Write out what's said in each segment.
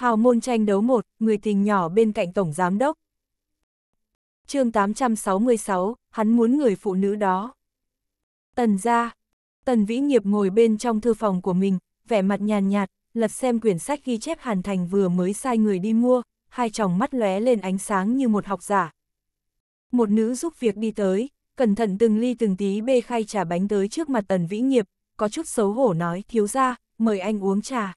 Hào môn tranh đấu một, người tình nhỏ bên cạnh tổng giám đốc. chương 866, hắn muốn người phụ nữ đó. Tần ra, tần vĩ nghiệp ngồi bên trong thư phòng của mình, vẻ mặt nhàn nhạt, lật xem quyển sách ghi chép Hàn Thành vừa mới sai người đi mua, hai tròng mắt lóe lên ánh sáng như một học giả. Một nữ giúp việc đi tới, cẩn thận từng ly từng tí bê khay trà bánh tới trước mặt tần vĩ nghiệp, có chút xấu hổ nói thiếu ra, mời anh uống trà.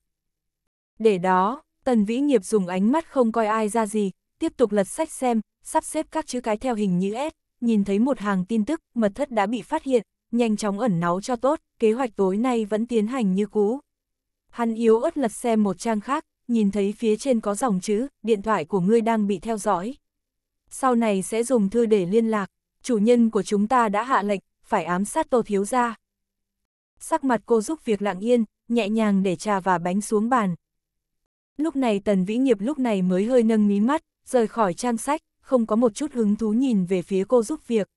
Để đó, Tần Vĩ Nghiệp dùng ánh mắt không coi ai ra gì, tiếp tục lật sách xem, sắp xếp các chữ cái theo hình như S, nhìn thấy một hàng tin tức, mật thất đã bị phát hiện, nhanh chóng ẩn náu cho tốt, kế hoạch tối nay vẫn tiến hành như cũ. Hắn yếu ớt lật xem một trang khác, nhìn thấy phía trên có dòng chữ, điện thoại của ngươi đang bị theo dõi. Sau này sẽ dùng thư để liên lạc, chủ nhân của chúng ta đã hạ lệnh, phải ám sát Tô Thiếu Gia. Sắc mặt cô giúp việc lặng yên, nhẹ nhàng để trà và bánh xuống bàn, Lúc này Tần Vĩ Nghiệp lúc này mới hơi nâng mí mắt, rời khỏi trang sách, không có một chút hứng thú nhìn về phía cô giúp việc.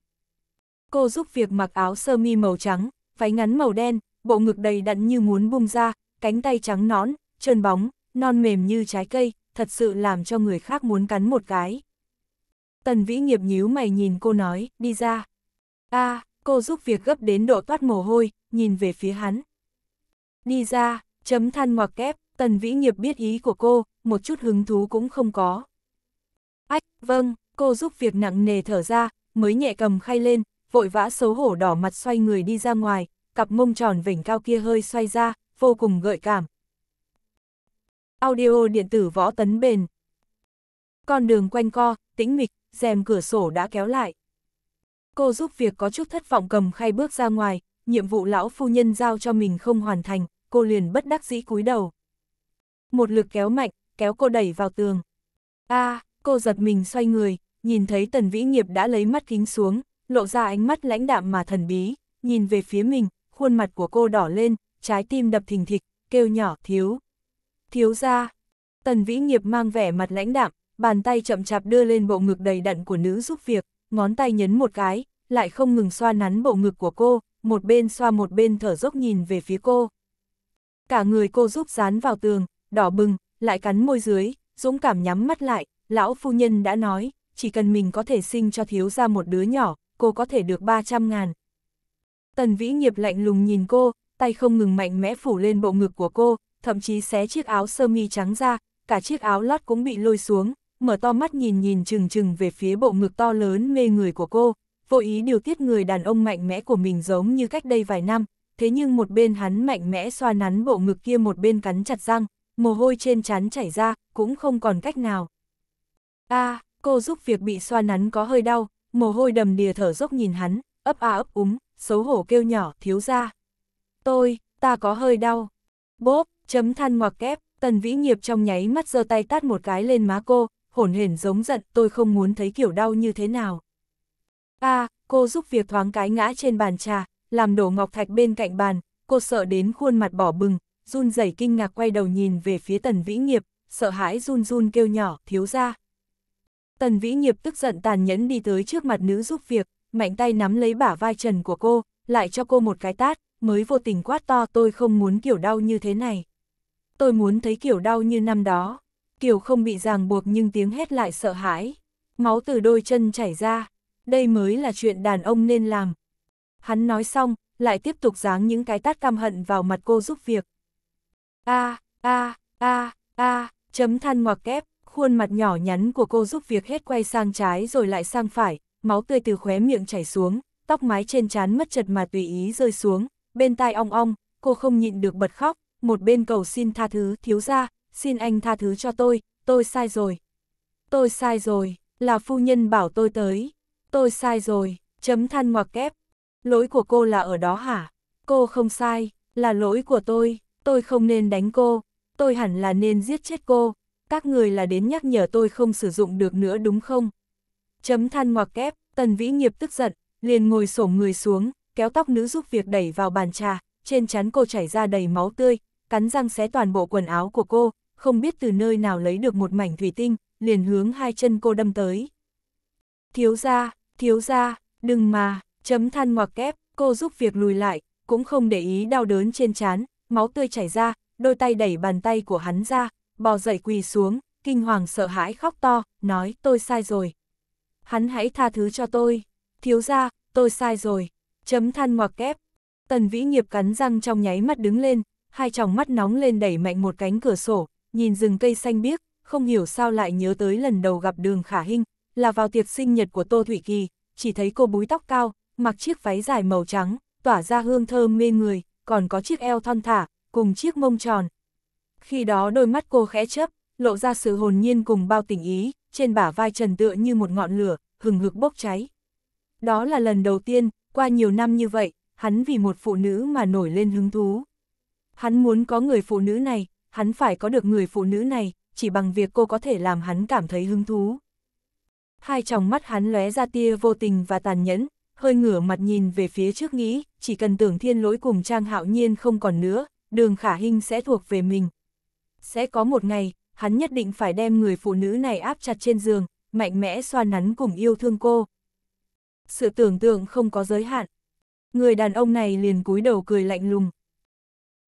Cô giúp việc mặc áo sơ mi màu trắng, váy ngắn màu đen, bộ ngực đầy đặn như muốn bung ra, cánh tay trắng nõn, trơn bóng, non mềm như trái cây, thật sự làm cho người khác muốn cắn một cái. Tần Vĩ Nghiệp nhíu mày nhìn cô nói, đi ra. a à, cô giúp việc gấp đến độ toát mồ hôi, nhìn về phía hắn. Đi ra, chấm than ngoặc kép, Tần Vĩ Nghiệp biết ý của cô, một chút hứng thú cũng không có. Ách, vâng, cô giúp việc nặng nề thở ra, mới nhẹ cầm khay lên, vội vã xấu hổ đỏ mặt xoay người đi ra ngoài, cặp mông tròn vỉnh cao kia hơi xoay ra, vô cùng gợi cảm. Audio điện tử võ tấn bền. Con đường quanh co, tĩnh mịch, rèm cửa sổ đã kéo lại. Cô giúp việc có chút thất vọng cầm khay bước ra ngoài, nhiệm vụ lão phu nhân giao cho mình không hoàn thành, cô liền bất đắc dĩ cúi đầu. Một lực kéo mạnh, kéo cô đẩy vào tường. a à, cô giật mình xoay người, nhìn thấy tần vĩ nghiệp đã lấy mắt kính xuống, lộ ra ánh mắt lãnh đạm mà thần bí, nhìn về phía mình, khuôn mặt của cô đỏ lên, trái tim đập thình thịch, kêu nhỏ thiếu. Thiếu ra, tần vĩ nghiệp mang vẻ mặt lãnh đạm, bàn tay chậm chạp đưa lên bộ ngực đầy đặn của nữ giúp việc, ngón tay nhấn một cái, lại không ngừng xoa nắn bộ ngực của cô, một bên xoa một bên thở dốc nhìn về phía cô. Cả người cô giúp dán vào tường, đỏ bừng, lại cắn môi dưới, dũng cảm nhắm mắt lại, lão phu nhân đã nói, chỉ cần mình có thể sinh cho thiếu ra một đứa nhỏ, cô có thể được 300 ngàn. Tần vĩ nghiệp lạnh lùng nhìn cô, tay không ngừng mạnh mẽ phủ lên bộ ngực của cô, thậm chí xé chiếc áo sơ mi trắng ra, cả chiếc áo lót cũng bị lôi xuống, mở to mắt nhìn nhìn chừng chừng về phía bộ ngực to lớn mê người của cô, vô ý điều tiết người đàn ông mạnh mẽ của mình giống như cách đây vài năm, thế nhưng một bên hắn mạnh mẽ xoa nắn bộ ngực kia một bên cắn chặt răng mồ hôi trên trán chảy ra, cũng không còn cách nào. a à, cô giúp việc bị xoa nắn có hơi đau, mồ hôi đầm đìa thở dốc nhìn hắn, ấp a à ấp úng, xấu hổ kêu nhỏ, thiếu ra. Tôi, ta có hơi đau. Bốp, chấm than ngoặc kép, tần vĩ nghiệp trong nháy mắt giơ tay tát một cái lên má cô, hổn hển giống giận, tôi không muốn thấy kiểu đau như thế nào. a à, cô giúp việc thoáng cái ngã trên bàn trà, làm đổ ngọc thạch bên cạnh bàn, cô sợ đến khuôn mặt bỏ bừng, run rẩy kinh ngạc quay đầu nhìn về phía tần vĩ nghiệp, sợ hãi run run kêu nhỏ, thiếu ra. Tần vĩ nghiệp tức giận tàn nhẫn đi tới trước mặt nữ giúp việc, mạnh tay nắm lấy bả vai trần của cô, lại cho cô một cái tát, mới vô tình quát to tôi không muốn kiểu đau như thế này. Tôi muốn thấy kiểu đau như năm đó. Kiểu không bị ràng buộc nhưng tiếng hét lại sợ hãi. Máu từ đôi chân chảy ra. Đây mới là chuyện đàn ông nên làm. Hắn nói xong, lại tiếp tục giáng những cái tát căm hận vào mặt cô giúp việc. A, a, a, a, chấm than ngoặc kép, khuôn mặt nhỏ nhắn của cô giúp việc hết quay sang trái rồi lại sang phải, máu tươi từ khóe miệng chảy xuống, tóc mái trên trán mất chật mà tùy ý rơi xuống, bên tai ong ong, cô không nhịn được bật khóc, một bên cầu xin tha thứ thiếu ra, xin anh tha thứ cho tôi, tôi sai rồi. Tôi sai rồi, là phu nhân bảo tôi tới, tôi sai rồi, chấm than ngoặc kép. Lỗi của cô là ở đó hả? Cô không sai, là lỗi của tôi tôi không nên đánh cô, tôi hẳn là nên giết chết cô, các người là đến nhắc nhở tôi không sử dụng được nữa đúng không? Chấm than ngoặc kép, tần vĩ nghiệp tức giận, liền ngồi xổm người xuống, kéo tóc nữ giúp việc đẩy vào bàn trà, trên chắn cô chảy ra đầy máu tươi, cắn răng xé toàn bộ quần áo của cô, không biết từ nơi nào lấy được một mảnh thủy tinh, liền hướng hai chân cô đâm tới. Thiếu ra, thiếu ra, đừng mà, chấm than ngoặc kép, cô giúp việc lùi lại, cũng không để ý đau đớn trên chán, máu tươi chảy ra, đôi tay đẩy bàn tay của hắn ra, bò dậy quỳ xuống, kinh hoàng sợ hãi khóc to, nói tôi sai rồi. Hắn hãy tha thứ cho tôi, thiếu ra, tôi sai rồi, chấm than ngoặc kép. Tần vĩ nghiệp cắn răng trong nháy mắt đứng lên, hai tròng mắt nóng lên đẩy mạnh một cánh cửa sổ, nhìn rừng cây xanh biếc, không hiểu sao lại nhớ tới lần đầu gặp đường khả hinh, là vào tiệc sinh nhật của Tô Thủy Kỳ, chỉ thấy cô búi tóc cao, mặc chiếc váy dài màu trắng, tỏa ra hương thơm mê người, còn có chiếc eo thon thả, cùng chiếc mông tròn. Khi đó đôi mắt cô khẽ chấp, lộ ra sự hồn nhiên cùng bao tình ý, trên bả vai trần tựa như một ngọn lửa, hừng hực bốc cháy. Đó là lần đầu tiên, qua nhiều năm như vậy, hắn vì một phụ nữ mà nổi lên hứng thú. Hắn muốn có người phụ nữ này, hắn phải có được người phụ nữ này, chỉ bằng việc cô có thể làm hắn cảm thấy hứng thú. Hai tròng mắt hắn lóe ra tia vô tình và tàn nhẫn, hơi ngửa mặt nhìn về phía trước nghĩ, chỉ cần tưởng thiên lỗi cùng Trang Hạo Nhiên không còn nữa, đường khả hình sẽ thuộc về mình. Sẽ có một ngày, hắn nhất định phải đem người phụ nữ này áp chặt trên giường, mạnh mẽ xoa nắn cùng yêu thương cô. Sự tưởng tượng không có giới hạn. Người đàn ông này liền cúi đầu cười lạnh lùng.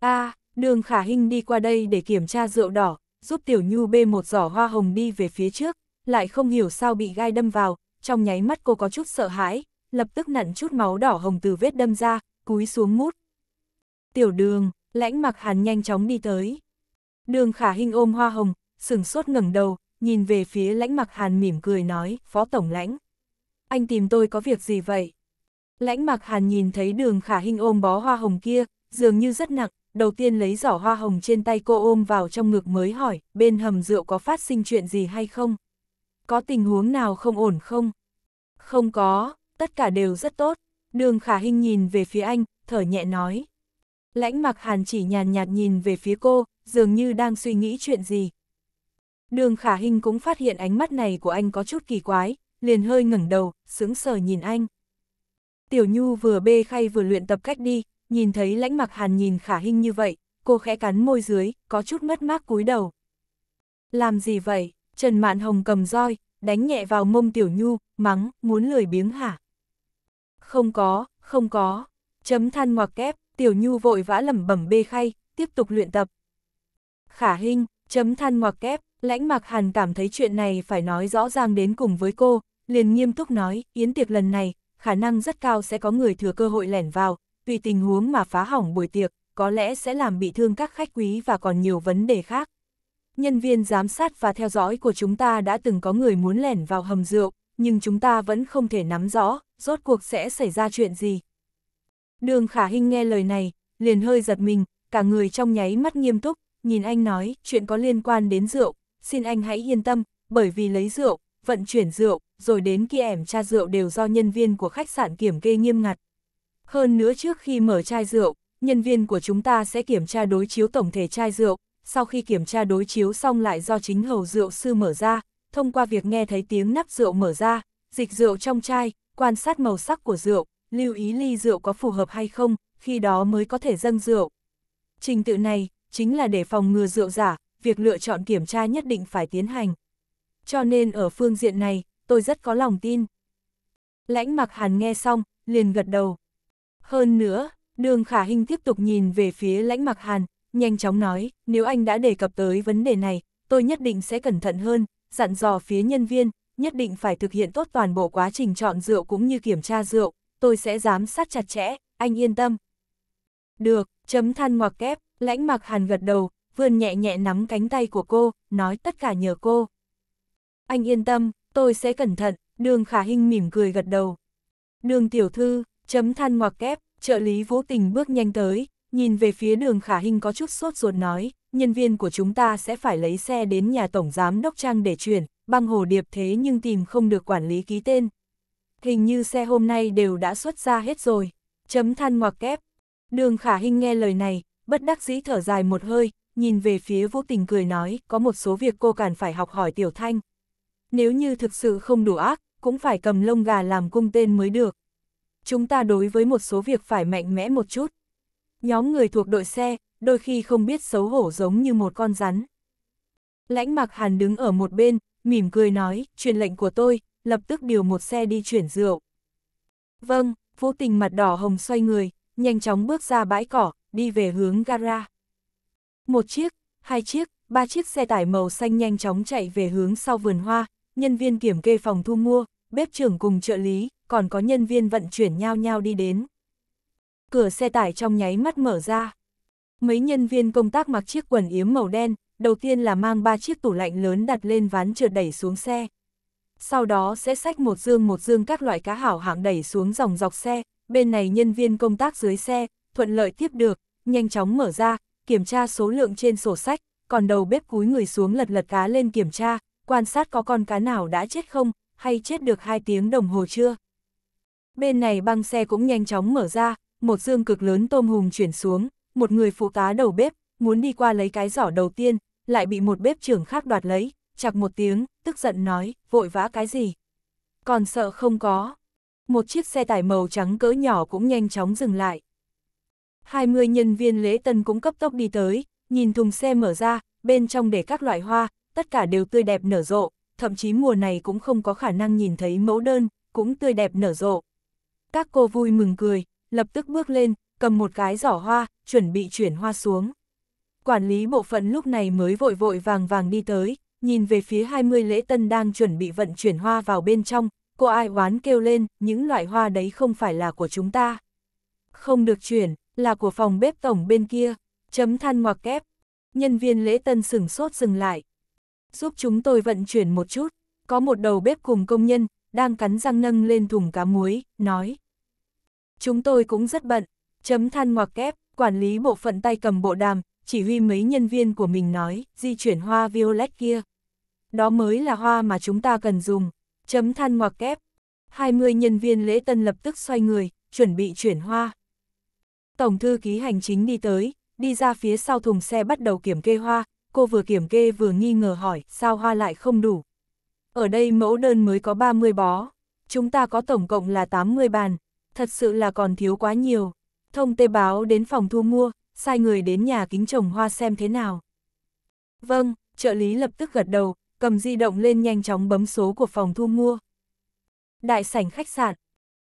a à, đường khả hình đi qua đây để kiểm tra rượu đỏ, giúp Tiểu Nhu bê một giỏ hoa hồng đi về phía trước, lại không hiểu sao bị gai đâm vào, trong nháy mắt cô có chút sợ hãi, lập tức nặn chút máu đỏ hồng từ vết đâm ra, cúi xuống mút. Tiểu đường, lãnh mặc hàn nhanh chóng đi tới. Đường khả hình ôm hoa hồng, sửng sốt ngẩng đầu, nhìn về phía lãnh mặc hàn mỉm cười nói, phó tổng lãnh. Anh tìm tôi có việc gì vậy? Lãnh mặc hàn nhìn thấy đường khả hình ôm bó hoa hồng kia, dường như rất nặng, đầu tiên lấy giỏ hoa hồng trên tay cô ôm vào trong ngực mới hỏi, bên hầm rượu có phát sinh chuyện gì hay không? Có tình huống nào không ổn không? Không có, tất cả đều rất tốt. Đường khả hình nhìn về phía anh, thở nhẹ nói. Lãnh mặc hàn chỉ nhàn nhạt nhìn về phía cô, dường như đang suy nghĩ chuyện gì. Đường khả hình cũng phát hiện ánh mắt này của anh có chút kỳ quái, liền hơi ngẩng đầu, sững sờ nhìn anh. Tiểu Nhu vừa bê khay vừa luyện tập cách đi, nhìn thấy lãnh mặc hàn nhìn khả hình như vậy, cô khẽ cắn môi dưới, có chút mất mát cúi đầu. Làm gì vậy? Trần Mạn Hồng cầm roi, đánh nhẹ vào mông Tiểu Nhu, mắng, muốn lười biếng hả? Không có, không có. Chấm than ngoặc kép, Tiểu Nhu vội vã lẩm bẩm bê khay, tiếp tục luyện tập. Khả hình, chấm than ngoặc kép, lãnh mạc hàn cảm thấy chuyện này phải nói rõ ràng đến cùng với cô, liền nghiêm túc nói, yến tiệc lần này, khả năng rất cao sẽ có người thừa cơ hội lẻn vào, tùy tình huống mà phá hỏng buổi tiệc, có lẽ sẽ làm bị thương các khách quý và còn nhiều vấn đề khác. Nhân viên giám sát và theo dõi của chúng ta đã từng có người muốn lẻn vào hầm rượu, nhưng chúng ta vẫn không thể nắm rõ, rốt cuộc sẽ xảy ra chuyện gì. Đường Khả Hinh nghe lời này, liền hơi giật mình, cả người trong nháy mắt nghiêm túc, nhìn anh nói, chuyện có liên quan đến rượu, xin anh hãy yên tâm, bởi vì lấy rượu, vận chuyển rượu, rồi đến kia ẻm tra rượu đều do nhân viên của khách sạn kiểm kê nghiêm ngặt. Hơn nữa trước khi mở chai rượu, nhân viên của chúng ta sẽ kiểm tra đối chiếu tổng thể chai rượu, sau khi kiểm tra đối chiếu xong lại do chính hầu rượu sư mở ra, thông qua việc nghe thấy tiếng nắp rượu mở ra, dịch rượu trong chai, quan sát màu sắc của rượu, lưu ý ly rượu có phù hợp hay không, khi đó mới có thể dâng rượu. Trình tự này, chính là để phòng ngừa rượu giả, việc lựa chọn kiểm tra nhất định phải tiến hành. Cho nên ở phương diện này, tôi rất có lòng tin. Lãnh mặc hàn nghe xong, liền gật đầu. Hơn nữa, đường khả hình tiếp tục nhìn về phía lãnh mặc hàn, nhanh chóng nói, nếu anh đã đề cập tới vấn đề này, tôi nhất định sẽ cẩn thận hơn, dặn dò phía nhân viên, nhất định phải thực hiện tốt toàn bộ quá trình chọn rượu cũng như kiểm tra rượu, tôi sẽ giám sát chặt chẽ, anh yên tâm. Được, chấm than ngoặc kép, lãnh mặc hàn gật đầu, vươn nhẹ nhẹ nắm cánh tay của cô, nói tất cả nhờ cô. Anh yên tâm, tôi sẽ cẩn thận, đường khả hình mỉm cười gật đầu. Đường tiểu thư, chấm than ngoặc kép, trợ lý vũ tình bước nhanh tới, nhìn về phía đường khả hình có chút sốt ruột nói, nhân viên của chúng ta sẽ phải lấy xe đến nhà tổng giám đốc trang để chuyển, băng hồ điệp thế nhưng tìm không được quản lý ký tên. Hình như xe hôm nay đều đã xuất ra hết rồi, chấm than ngoặc kép. Đường khả hình nghe lời này, bất đắc dĩ thở dài một hơi, nhìn về phía vô tình cười nói, có một số việc cô cần phải học hỏi tiểu thanh. Nếu như thực sự không đủ ác, cũng phải cầm lông gà làm cung tên mới được. Chúng ta đối với một số việc phải mạnh mẽ một chút. Nhóm người thuộc đội xe, đôi khi không biết xấu hổ giống như một con rắn. Lãnh mặc Hàn đứng ở một bên, mỉm cười nói, truyền lệnh của tôi, lập tức điều một xe đi chuyển rượu. Vâng, vô tình mặt đỏ hồng xoay người, nhanh chóng bước ra bãi cỏ, đi về hướng gara. Một chiếc, hai chiếc, ba chiếc xe tải màu xanh nhanh chóng chạy về hướng sau vườn hoa, nhân viên kiểm kê phòng thu mua, bếp trưởng cùng trợ lý, còn có nhân viên vận chuyển nhau nhau đi đến cửa xe tải trong nháy mắt mở ra. Mấy nhân viên công tác mặc chiếc quần yếm màu đen, đầu tiên là mang ba chiếc tủ lạnh lớn đặt lên ván trượt đẩy xuống xe. Sau đó sẽ xách một dương một dương các loại cá hảo hạng đẩy xuống dòng dọc xe, bên này nhân viên công tác dưới xe, thuận lợi tiếp được, nhanh chóng mở ra, kiểm tra số lượng trên sổ sách, còn đầu bếp cúi người xuống lật lật cá lên kiểm tra, quan sát có con cá nào đã chết không, hay chết được 2 tiếng đồng hồ chưa. Bên này băng xe cũng nhanh chóng mở ra, một dương cực lớn tôm hùm chuyển xuống, một người phụ tá đầu bếp, muốn đi qua lấy cái giỏ đầu tiên, lại bị một bếp trưởng khác đoạt lấy, chặt một tiếng, tức giận nói, vội vã cái gì. Còn sợ không có. Một chiếc xe tải màu trắng cỡ nhỏ cũng nhanh chóng dừng lại. 20 nhân viên lễ tân cũng cấp tốc đi tới, nhìn thùng xe mở ra, bên trong để các loại hoa, tất cả đều tươi đẹp nở rộ, thậm chí mùa này cũng không có khả năng nhìn thấy mẫu đơn, cũng tươi đẹp nở rộ. Các cô vui mừng cười, lập tức bước lên, cầm một cái giỏ hoa, chuẩn bị chuyển hoa xuống. Quản lý bộ phận lúc này mới vội vội vàng vàng đi tới, nhìn về phía 20 lễ tân đang chuẩn bị vận chuyển hoa vào bên trong, cô ai oán kêu lên, những loại hoa đấy không phải là của chúng ta. Không được chuyển, là của phòng bếp tổng bên kia, chấm than ngoặc kép. Nhân viên lễ tân sửng sốt dừng lại. Giúp chúng tôi vận chuyển một chút, có một đầu bếp cùng công nhân, đang cắn răng nâng lên thùng cá muối, nói. Chúng tôi cũng rất bận. Chấm than ngoặc kép, quản lý bộ phận tay cầm bộ đàm, chỉ huy mấy nhân viên của mình nói, di chuyển hoa violet kia. Đó mới là hoa mà chúng ta cần dùng. Chấm than ngoặc kép. 20 nhân viên lễ tân lập tức xoay người, chuẩn bị chuyển hoa. Tổng thư ký hành chính đi tới, đi ra phía sau thùng xe bắt đầu kiểm kê hoa, cô vừa kiểm kê vừa nghi ngờ hỏi sao hoa lại không đủ. Ở đây mẫu đơn mới có 30 bó, chúng ta có tổng cộng là 80 bàn, thật sự là còn thiếu quá nhiều. Thông tê báo đến phòng thu mua, sai người đến nhà kính trồng hoa xem thế nào. Vâng, trợ lý lập tức gật đầu, cầm di động lên nhanh chóng bấm số của phòng thu mua. Đại sảnh khách sạn,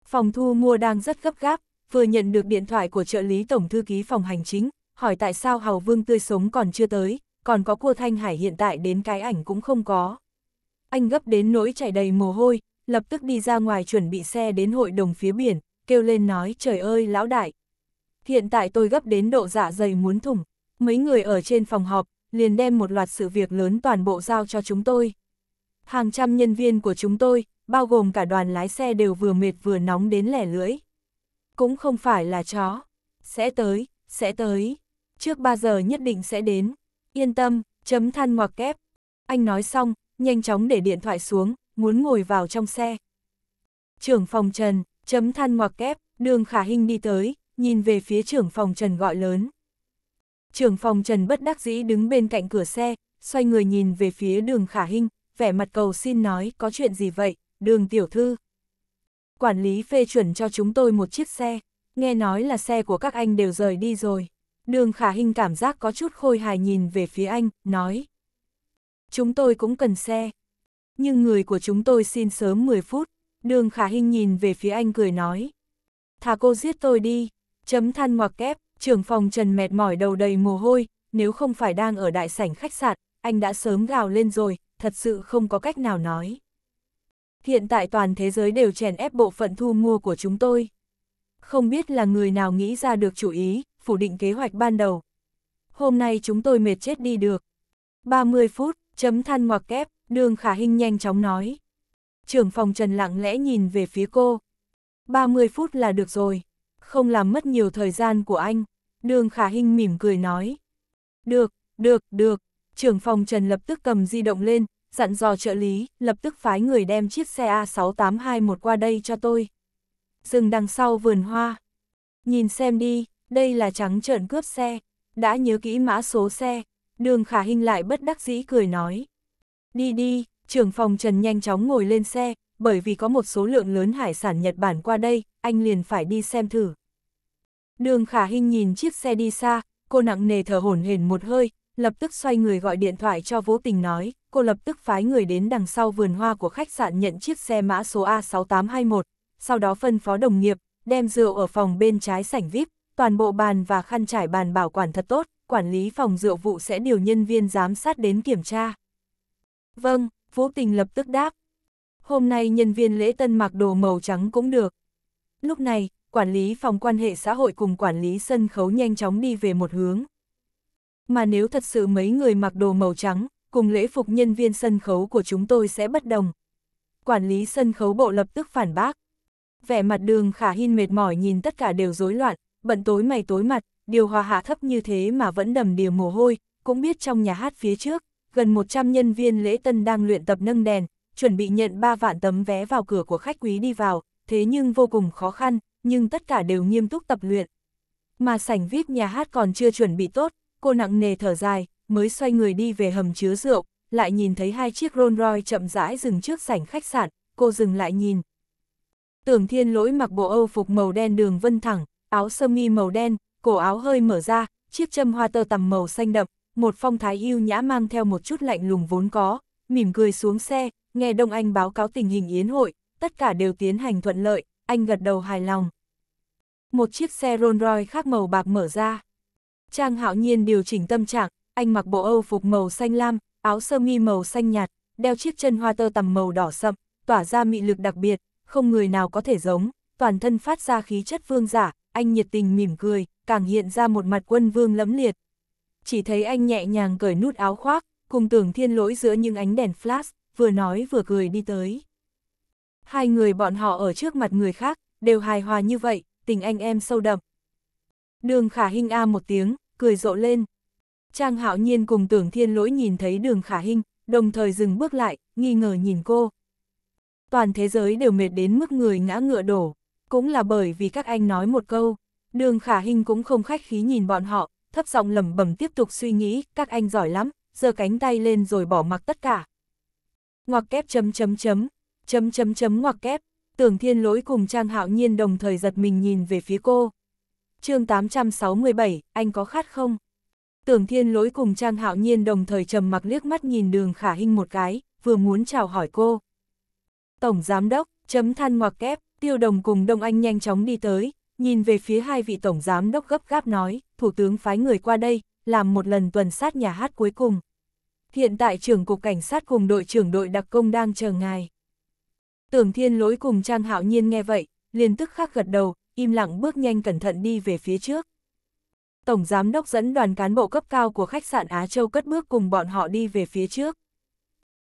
phòng thu mua đang rất gấp gáp, vừa nhận được điện thoại của trợ lý tổng thư ký phòng hành chính, hỏi tại sao Hào Vương tươi sống còn chưa tới, còn có cua Thanh Hải hiện tại đến cái ảnh cũng không có. Anh gấp đến nỗi chảy đầy mồ hôi, lập tức đi ra ngoài chuẩn bị xe đến hội đồng phía biển, kêu lên nói trời ơi lão đại. Hiện tại tôi gấp đến độ dạ dày muốn thủng, mấy người ở trên phòng họp, liền đem một loạt sự việc lớn toàn bộ giao cho chúng tôi. Hàng trăm nhân viên của chúng tôi, bao gồm cả đoàn lái xe đều vừa mệt vừa nóng đến lẻ lưỡi. Cũng không phải là chó. Sẽ tới, sẽ tới. Trước 3 giờ nhất định sẽ đến. Yên tâm, chấm than ngoặc kép. Anh nói xong, nhanh chóng để điện thoại xuống, muốn ngồi vào trong xe. Trưởng phòng Trần, Chấm than ngoặc kép, đường khả hình đi tới, nhìn về phía trưởng phòng Trần gọi lớn. Trưởng phòng Trần bất đắc dĩ đứng bên cạnh cửa xe, xoay người nhìn về phía đường khả hình, vẻ mặt cầu xin nói có chuyện gì vậy, đường tiểu thư. Quản lý phê chuẩn cho chúng tôi một chiếc xe, nghe nói là xe của các anh đều rời đi rồi. Đường khả hình cảm giác có chút khôi hài nhìn về phía anh, nói. Chúng tôi cũng cần xe. Nhưng người của chúng tôi xin sớm 10 phút. Đường khả hình nhìn về phía anh cười nói. Thả cô giết tôi đi, chấm than ngoặc kép, trưởng phòng Trần mệt mỏi đầu đầy mồ hôi, nếu không phải đang ở đại sảnh khách sạn, anh đã sớm gào lên rồi, thật sự không có cách nào nói. Hiện tại toàn thế giới đều chèn ép bộ phận thu mua của chúng tôi. Không biết là người nào nghĩ ra được chủ ý, phủ định kế hoạch ban đầu. Hôm nay chúng tôi mệt chết đi được. 30 phút, chấm than ngoặc kép, đường khả hình nhanh chóng nói trưởng phòng Trần lặng lẽ nhìn về phía cô. 30 phút là được rồi, không làm mất nhiều thời gian của anh. Đường Khả hình mỉm cười nói. Được, được, được. Trưởng phòng Trần lập tức cầm di động lên, dặn dò trợ lý, lập tức phái người đem chiếc xe A6821 qua đây cho tôi. Dừng đằng sau vườn hoa. Nhìn xem đi, đây là trắng trợn cướp xe. Đã nhớ kỹ mã số xe, đường khả hình lại bất đắc dĩ cười nói. Đi đi, Trưởng phòng Trần nhanh chóng ngồi lên xe, bởi vì có một số lượng lớn hải sản Nhật Bản qua đây, anh liền phải đi xem thử. Đường Khả Hinh nhìn chiếc xe đi xa, cô nặng nề thở hổn hển một hơi, lập tức xoay người gọi điện thoại cho Vô Tình nói, cô lập tức phái người đến đằng sau vườn hoa của khách sạn nhận chiếc xe mã số A6821, sau đó phân phó đồng nghiệp, đem rượu ở phòng bên trái sảnh VIP, toàn bộ bàn và khăn trải bàn bảo quản thật tốt, quản lý phòng rượu vụ sẽ điều nhân viên giám sát đến kiểm tra. Vâng, Vũ tình lập tức đáp. Hôm nay nhân viên lễ tân mặc đồ màu trắng cũng được. Lúc này, quản lý phòng quan hệ xã hội cùng quản lý sân khấu nhanh chóng đi về một hướng. Mà nếu thật sự mấy người mặc đồ màu trắng, cùng lễ phục nhân viên sân khấu của chúng tôi sẽ bất đồng. Quản lý sân khấu bộ lập tức phản bác. Vẻ mặt đường khả hin mệt mỏi nhìn tất cả đều rối loạn, bận tối mày tối mặt, điều hòa hạ thấp như thế mà vẫn đầm đìa mồ hôi, cũng biết trong nhà hát phía trước, gần 100 nhân viên lễ tân đang luyện tập nâng đèn, chuẩn bị nhận 3 vạn tấm vé vào cửa của khách quý đi vào, thế nhưng vô cùng khó khăn, nhưng tất cả đều nghiêm túc tập luyện. Mà sảnh VIP nhà hát còn chưa chuẩn bị tốt, cô nặng nề thở dài, mới xoay người đi về hầm chứa rượu, lại nhìn thấy hai chiếc Rolls Royce chậm rãi dừng trước sảnh khách sạn, cô dừng lại nhìn. Tưởng thiên lỗi mặc bộ âu phục màu đen đường vân thẳng, áo sơ mi màu đen, cổ áo hơi mở ra, chiếc châm hoa tơ tằm màu xanh đậm, một phong thái yêu nhã mang theo một chút lạnh lùng vốn có, mỉm cười xuống xe, nghe Đông Anh báo cáo tình hình yến hội, tất cả đều tiến hành thuận lợi, anh gật đầu hài lòng. Một chiếc xe Rolls Royce khác màu bạc mở ra. Trang hạo nhiên điều chỉnh tâm trạng, anh mặc bộ Âu phục màu xanh lam, áo sơ mi màu xanh nhạt, đeo chiếc chân hoa tơ tầm màu đỏ sậm, tỏa ra mị lực đặc biệt, không người nào có thể giống, toàn thân phát ra khí chất vương giả, anh nhiệt tình mỉm cười, càng hiện ra một mặt quân vương lẫm liệt, chỉ thấy anh nhẹ nhàng cởi nút áo khoác, cùng tưởng thiên lỗi giữa những ánh đèn flash, vừa nói vừa cười đi tới. Hai người bọn họ ở trước mặt người khác, đều hài hòa như vậy, tình anh em sâu đậm. Đường khả hình a một tiếng, cười rộ lên. Trang hạo nhiên cùng tưởng thiên lỗi nhìn thấy đường khả hình đồng thời dừng bước lại, nghi ngờ nhìn cô. Toàn thế giới đều mệt đến mức người ngã ngựa đổ, cũng là bởi vì các anh nói một câu. Đường khả hình cũng không khách khí nhìn bọn họ, thấp giọng lẩm bẩm tiếp tục suy nghĩ, các anh giỏi lắm, giơ cánh tay lên rồi bỏ mặc tất cả. Ngoặc kép chấm chấm chấm, chấm chấm chấm ngoặc kép, tưởng thiên lỗi cùng Trang Hạo Nhiên đồng thời giật mình nhìn về phía cô. chương 867, anh có khát không? Tưởng thiên lỗi cùng Trang Hạo Nhiên đồng thời trầm mặc liếc mắt nhìn đường khả hình một cái, vừa muốn chào hỏi cô. Tổng Giám Đốc, chấm than ngoặc kép, tiêu đồng cùng Đông Anh nhanh chóng đi tới, nhìn về phía hai vị tổng giám đốc gấp gáp nói, thủ tướng phái người qua đây, làm một lần tuần sát nhà hát cuối cùng. Hiện tại trưởng cục cảnh sát cùng đội trưởng đội đặc công đang chờ ngài. Tưởng thiên lỗi cùng Trang Hạo Nhiên nghe vậy, liền tức khắc gật đầu, im lặng bước nhanh cẩn thận đi về phía trước. Tổng giám đốc dẫn đoàn cán bộ cấp cao của khách sạn Á Châu cất bước cùng bọn họ đi về phía trước.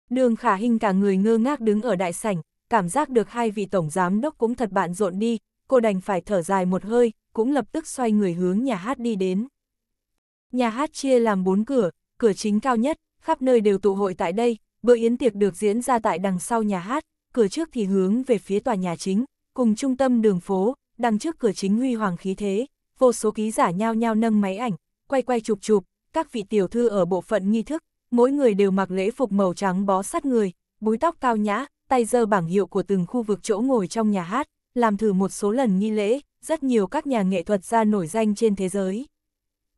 Đường khả hình cả người ngơ ngác đứng ở đại sảnh, cảm giác được hai vị tổng giám đốc cũng thật bạn rộn đi, cô đành phải thở dài một hơi, cũng lập tức xoay người hướng nhà hát đi đến. Nhà hát chia làm bốn cửa, cửa chính cao nhất, khắp nơi đều tụ hội tại đây, bữa yến tiệc được diễn ra tại đằng sau nhà hát, cửa trước thì hướng về phía tòa nhà chính, cùng trung tâm đường phố, đằng trước cửa chính huy hoàng khí thế, vô số ký giả nhao nhao nâng máy ảnh, quay quay chụp chụp, các vị tiểu thư ở bộ phận nghi thức, mỗi người đều mặc lễ phục màu trắng bó sát người, búi tóc cao nhã, tay giơ bảng hiệu của từng khu vực chỗ ngồi trong nhà hát, làm thử một số lần nghi lễ, rất nhiều các nhà nghệ thuật gia nổi danh trên thế giới.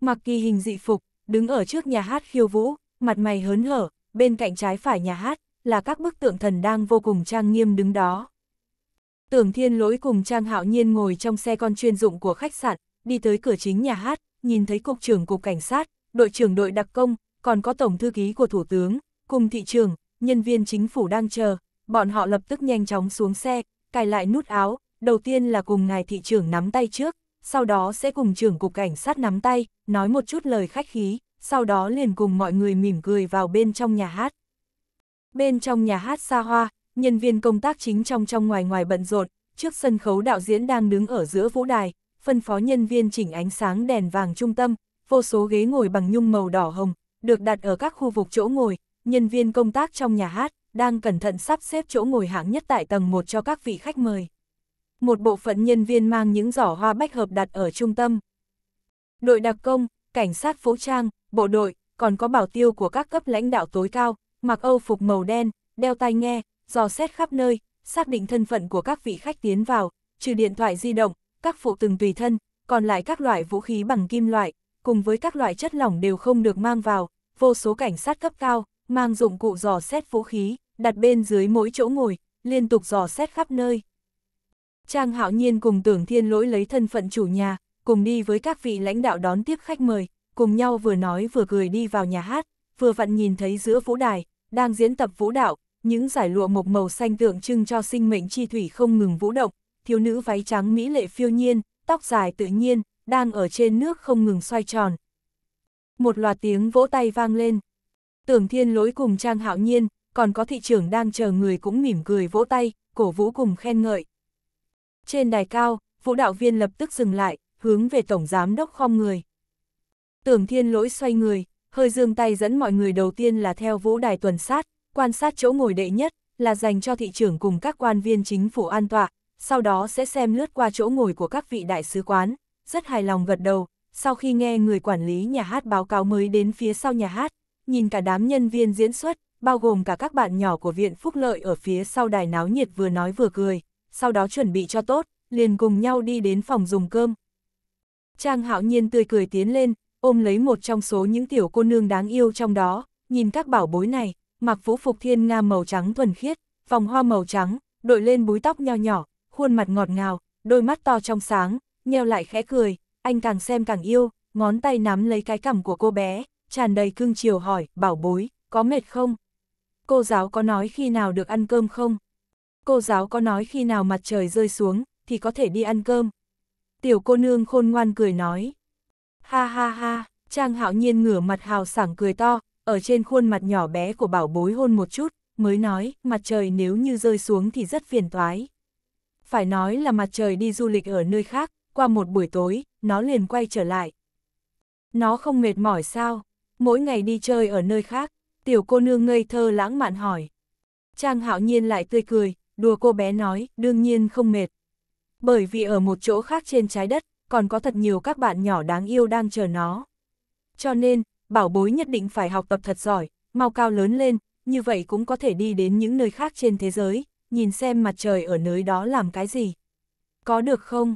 Mặc kỳ hình dị phục, đứng ở trước nhà hát khiêu vũ, mặt mày hớn hở, bên cạnh trái phải nhà hát, là các bức tượng thần đang vô cùng trang nghiêm đứng đó. Tưởng thiên lỗi cùng Trang Hạo Nhiên ngồi trong xe con chuyên dụng của khách sạn, đi tới cửa chính nhà hát, nhìn thấy cục trưởng cục cảnh sát, đội trưởng đội đặc công, còn có tổng thư ký của thủ tướng, cùng thị trường, nhân viên chính phủ đang chờ, bọn họ lập tức nhanh chóng xuống xe, cài lại nút áo, đầu tiên là cùng ngài thị trưởng nắm tay trước, sau đó sẽ cùng trưởng cục cảnh sát nắm tay, nói một chút lời khách khí, sau đó liền cùng mọi người mỉm cười vào bên trong nhà hát. Bên trong nhà hát xa hoa, nhân viên công tác chính trong trong ngoài ngoài bận rộn, trước sân khấu đạo diễn đang đứng ở giữa vũ đài, phân phó nhân viên chỉnh ánh sáng đèn vàng trung tâm, vô số ghế ngồi bằng nhung màu đỏ hồng, được đặt ở các khu vực chỗ ngồi, nhân viên công tác trong nhà hát đang cẩn thận sắp xếp chỗ ngồi hạng nhất tại tầng 1 cho các vị khách mời một bộ phận nhân viên mang những giỏ hoa bách hợp đặt ở trung tâm. Đội đặc công, cảnh sát phố trang, bộ đội, còn có bảo tiêu của các cấp lãnh đạo tối cao, mặc âu phục màu đen, đeo tai nghe, dò xét khắp nơi, xác định thân phận của các vị khách tiến vào, trừ điện thoại di động, các phụ từng tùy thân, còn lại các loại vũ khí bằng kim loại, cùng với các loại chất lỏng đều không được mang vào, vô số cảnh sát cấp cao, mang dụng cụ dò xét vũ khí, đặt bên dưới mỗi chỗ ngồi, liên tục dò xét khắp nơi. Trang Hạo Nhiên cùng Tưởng Thiên Lỗi lấy thân phận chủ nhà, cùng đi với các vị lãnh đạo đón tiếp khách mời, cùng nhau vừa nói vừa cười đi vào nhà hát, vừa vặn nhìn thấy giữa vũ đài, đang diễn tập vũ đạo, những giải lụa mộc màu xanh tượng trưng cho sinh mệnh chi thủy không ngừng vũ động, thiếu nữ váy trắng mỹ lệ phiêu nhiên, tóc dài tự nhiên, đang ở trên nước không ngừng xoay tròn. Một loạt tiếng vỗ tay vang lên. Tưởng Thiên Lỗi cùng Trang Hạo Nhiên, còn có thị trưởng đang chờ người cũng mỉm cười vỗ tay, cổ vũ cùng khen ngợi. Trên đài cao, vũ đạo viên lập tức dừng lại, hướng về Tổng Giám Đốc khom người. Tưởng thiên lỗi xoay người, hơi dương tay dẫn mọi người đầu tiên là theo vũ đài tuần sát, quan sát chỗ ngồi đệ nhất, là dành cho thị trưởng cùng các quan viên chính phủ an tọa, sau đó sẽ xem lướt qua chỗ ngồi của các vị đại sứ quán, rất hài lòng gật đầu, sau khi nghe người quản lý nhà hát báo cáo mới đến phía sau nhà hát, nhìn cả đám nhân viên diễn xuất, bao gồm cả các bạn nhỏ của Viện Phúc Lợi ở phía sau đài náo nhiệt vừa nói vừa cười sau đó chuẩn bị cho tốt, liền cùng nhau đi đến phòng dùng cơm. Trang hạo nhiên tươi cười tiến lên, ôm lấy một trong số những tiểu cô nương đáng yêu trong đó, nhìn các bảo bối này, mặc vũ phục thiên nga màu trắng thuần khiết, vòng hoa màu trắng, đội lên búi tóc nho nhỏ, khuôn mặt ngọt ngào, đôi mắt to trong sáng, nheo lại khẽ cười, anh càng xem càng yêu, ngón tay nắm lấy cái cằm của cô bé, tràn đầy cưng chiều hỏi, bảo bối, có mệt không? Cô giáo có nói khi nào được ăn cơm không? Cô giáo có nói khi nào mặt trời rơi xuống, thì có thể đi ăn cơm. Tiểu cô nương khôn ngoan cười nói. Ha ha ha, Trang hạo nhiên ngửa mặt hào sảng cười to, ở trên khuôn mặt nhỏ bé của bảo bối hôn một chút, mới nói, mặt trời nếu như rơi xuống thì rất phiền toái. Phải nói là mặt trời đi du lịch ở nơi khác, qua một buổi tối, nó liền quay trở lại. Nó không mệt mỏi sao, mỗi ngày đi chơi ở nơi khác, tiểu cô nương ngây thơ lãng mạn hỏi. Trang hạo nhiên lại tươi cười, đùa cô bé nói, đương nhiên không mệt. Bởi vì ở một chỗ khác trên trái đất, còn có thật nhiều các bạn nhỏ đáng yêu đang chờ nó. Cho nên, bảo bối nhất định phải học tập thật giỏi, mau cao lớn lên, như vậy cũng có thể đi đến những nơi khác trên thế giới, nhìn xem mặt trời ở nơi đó làm cái gì. Có được không?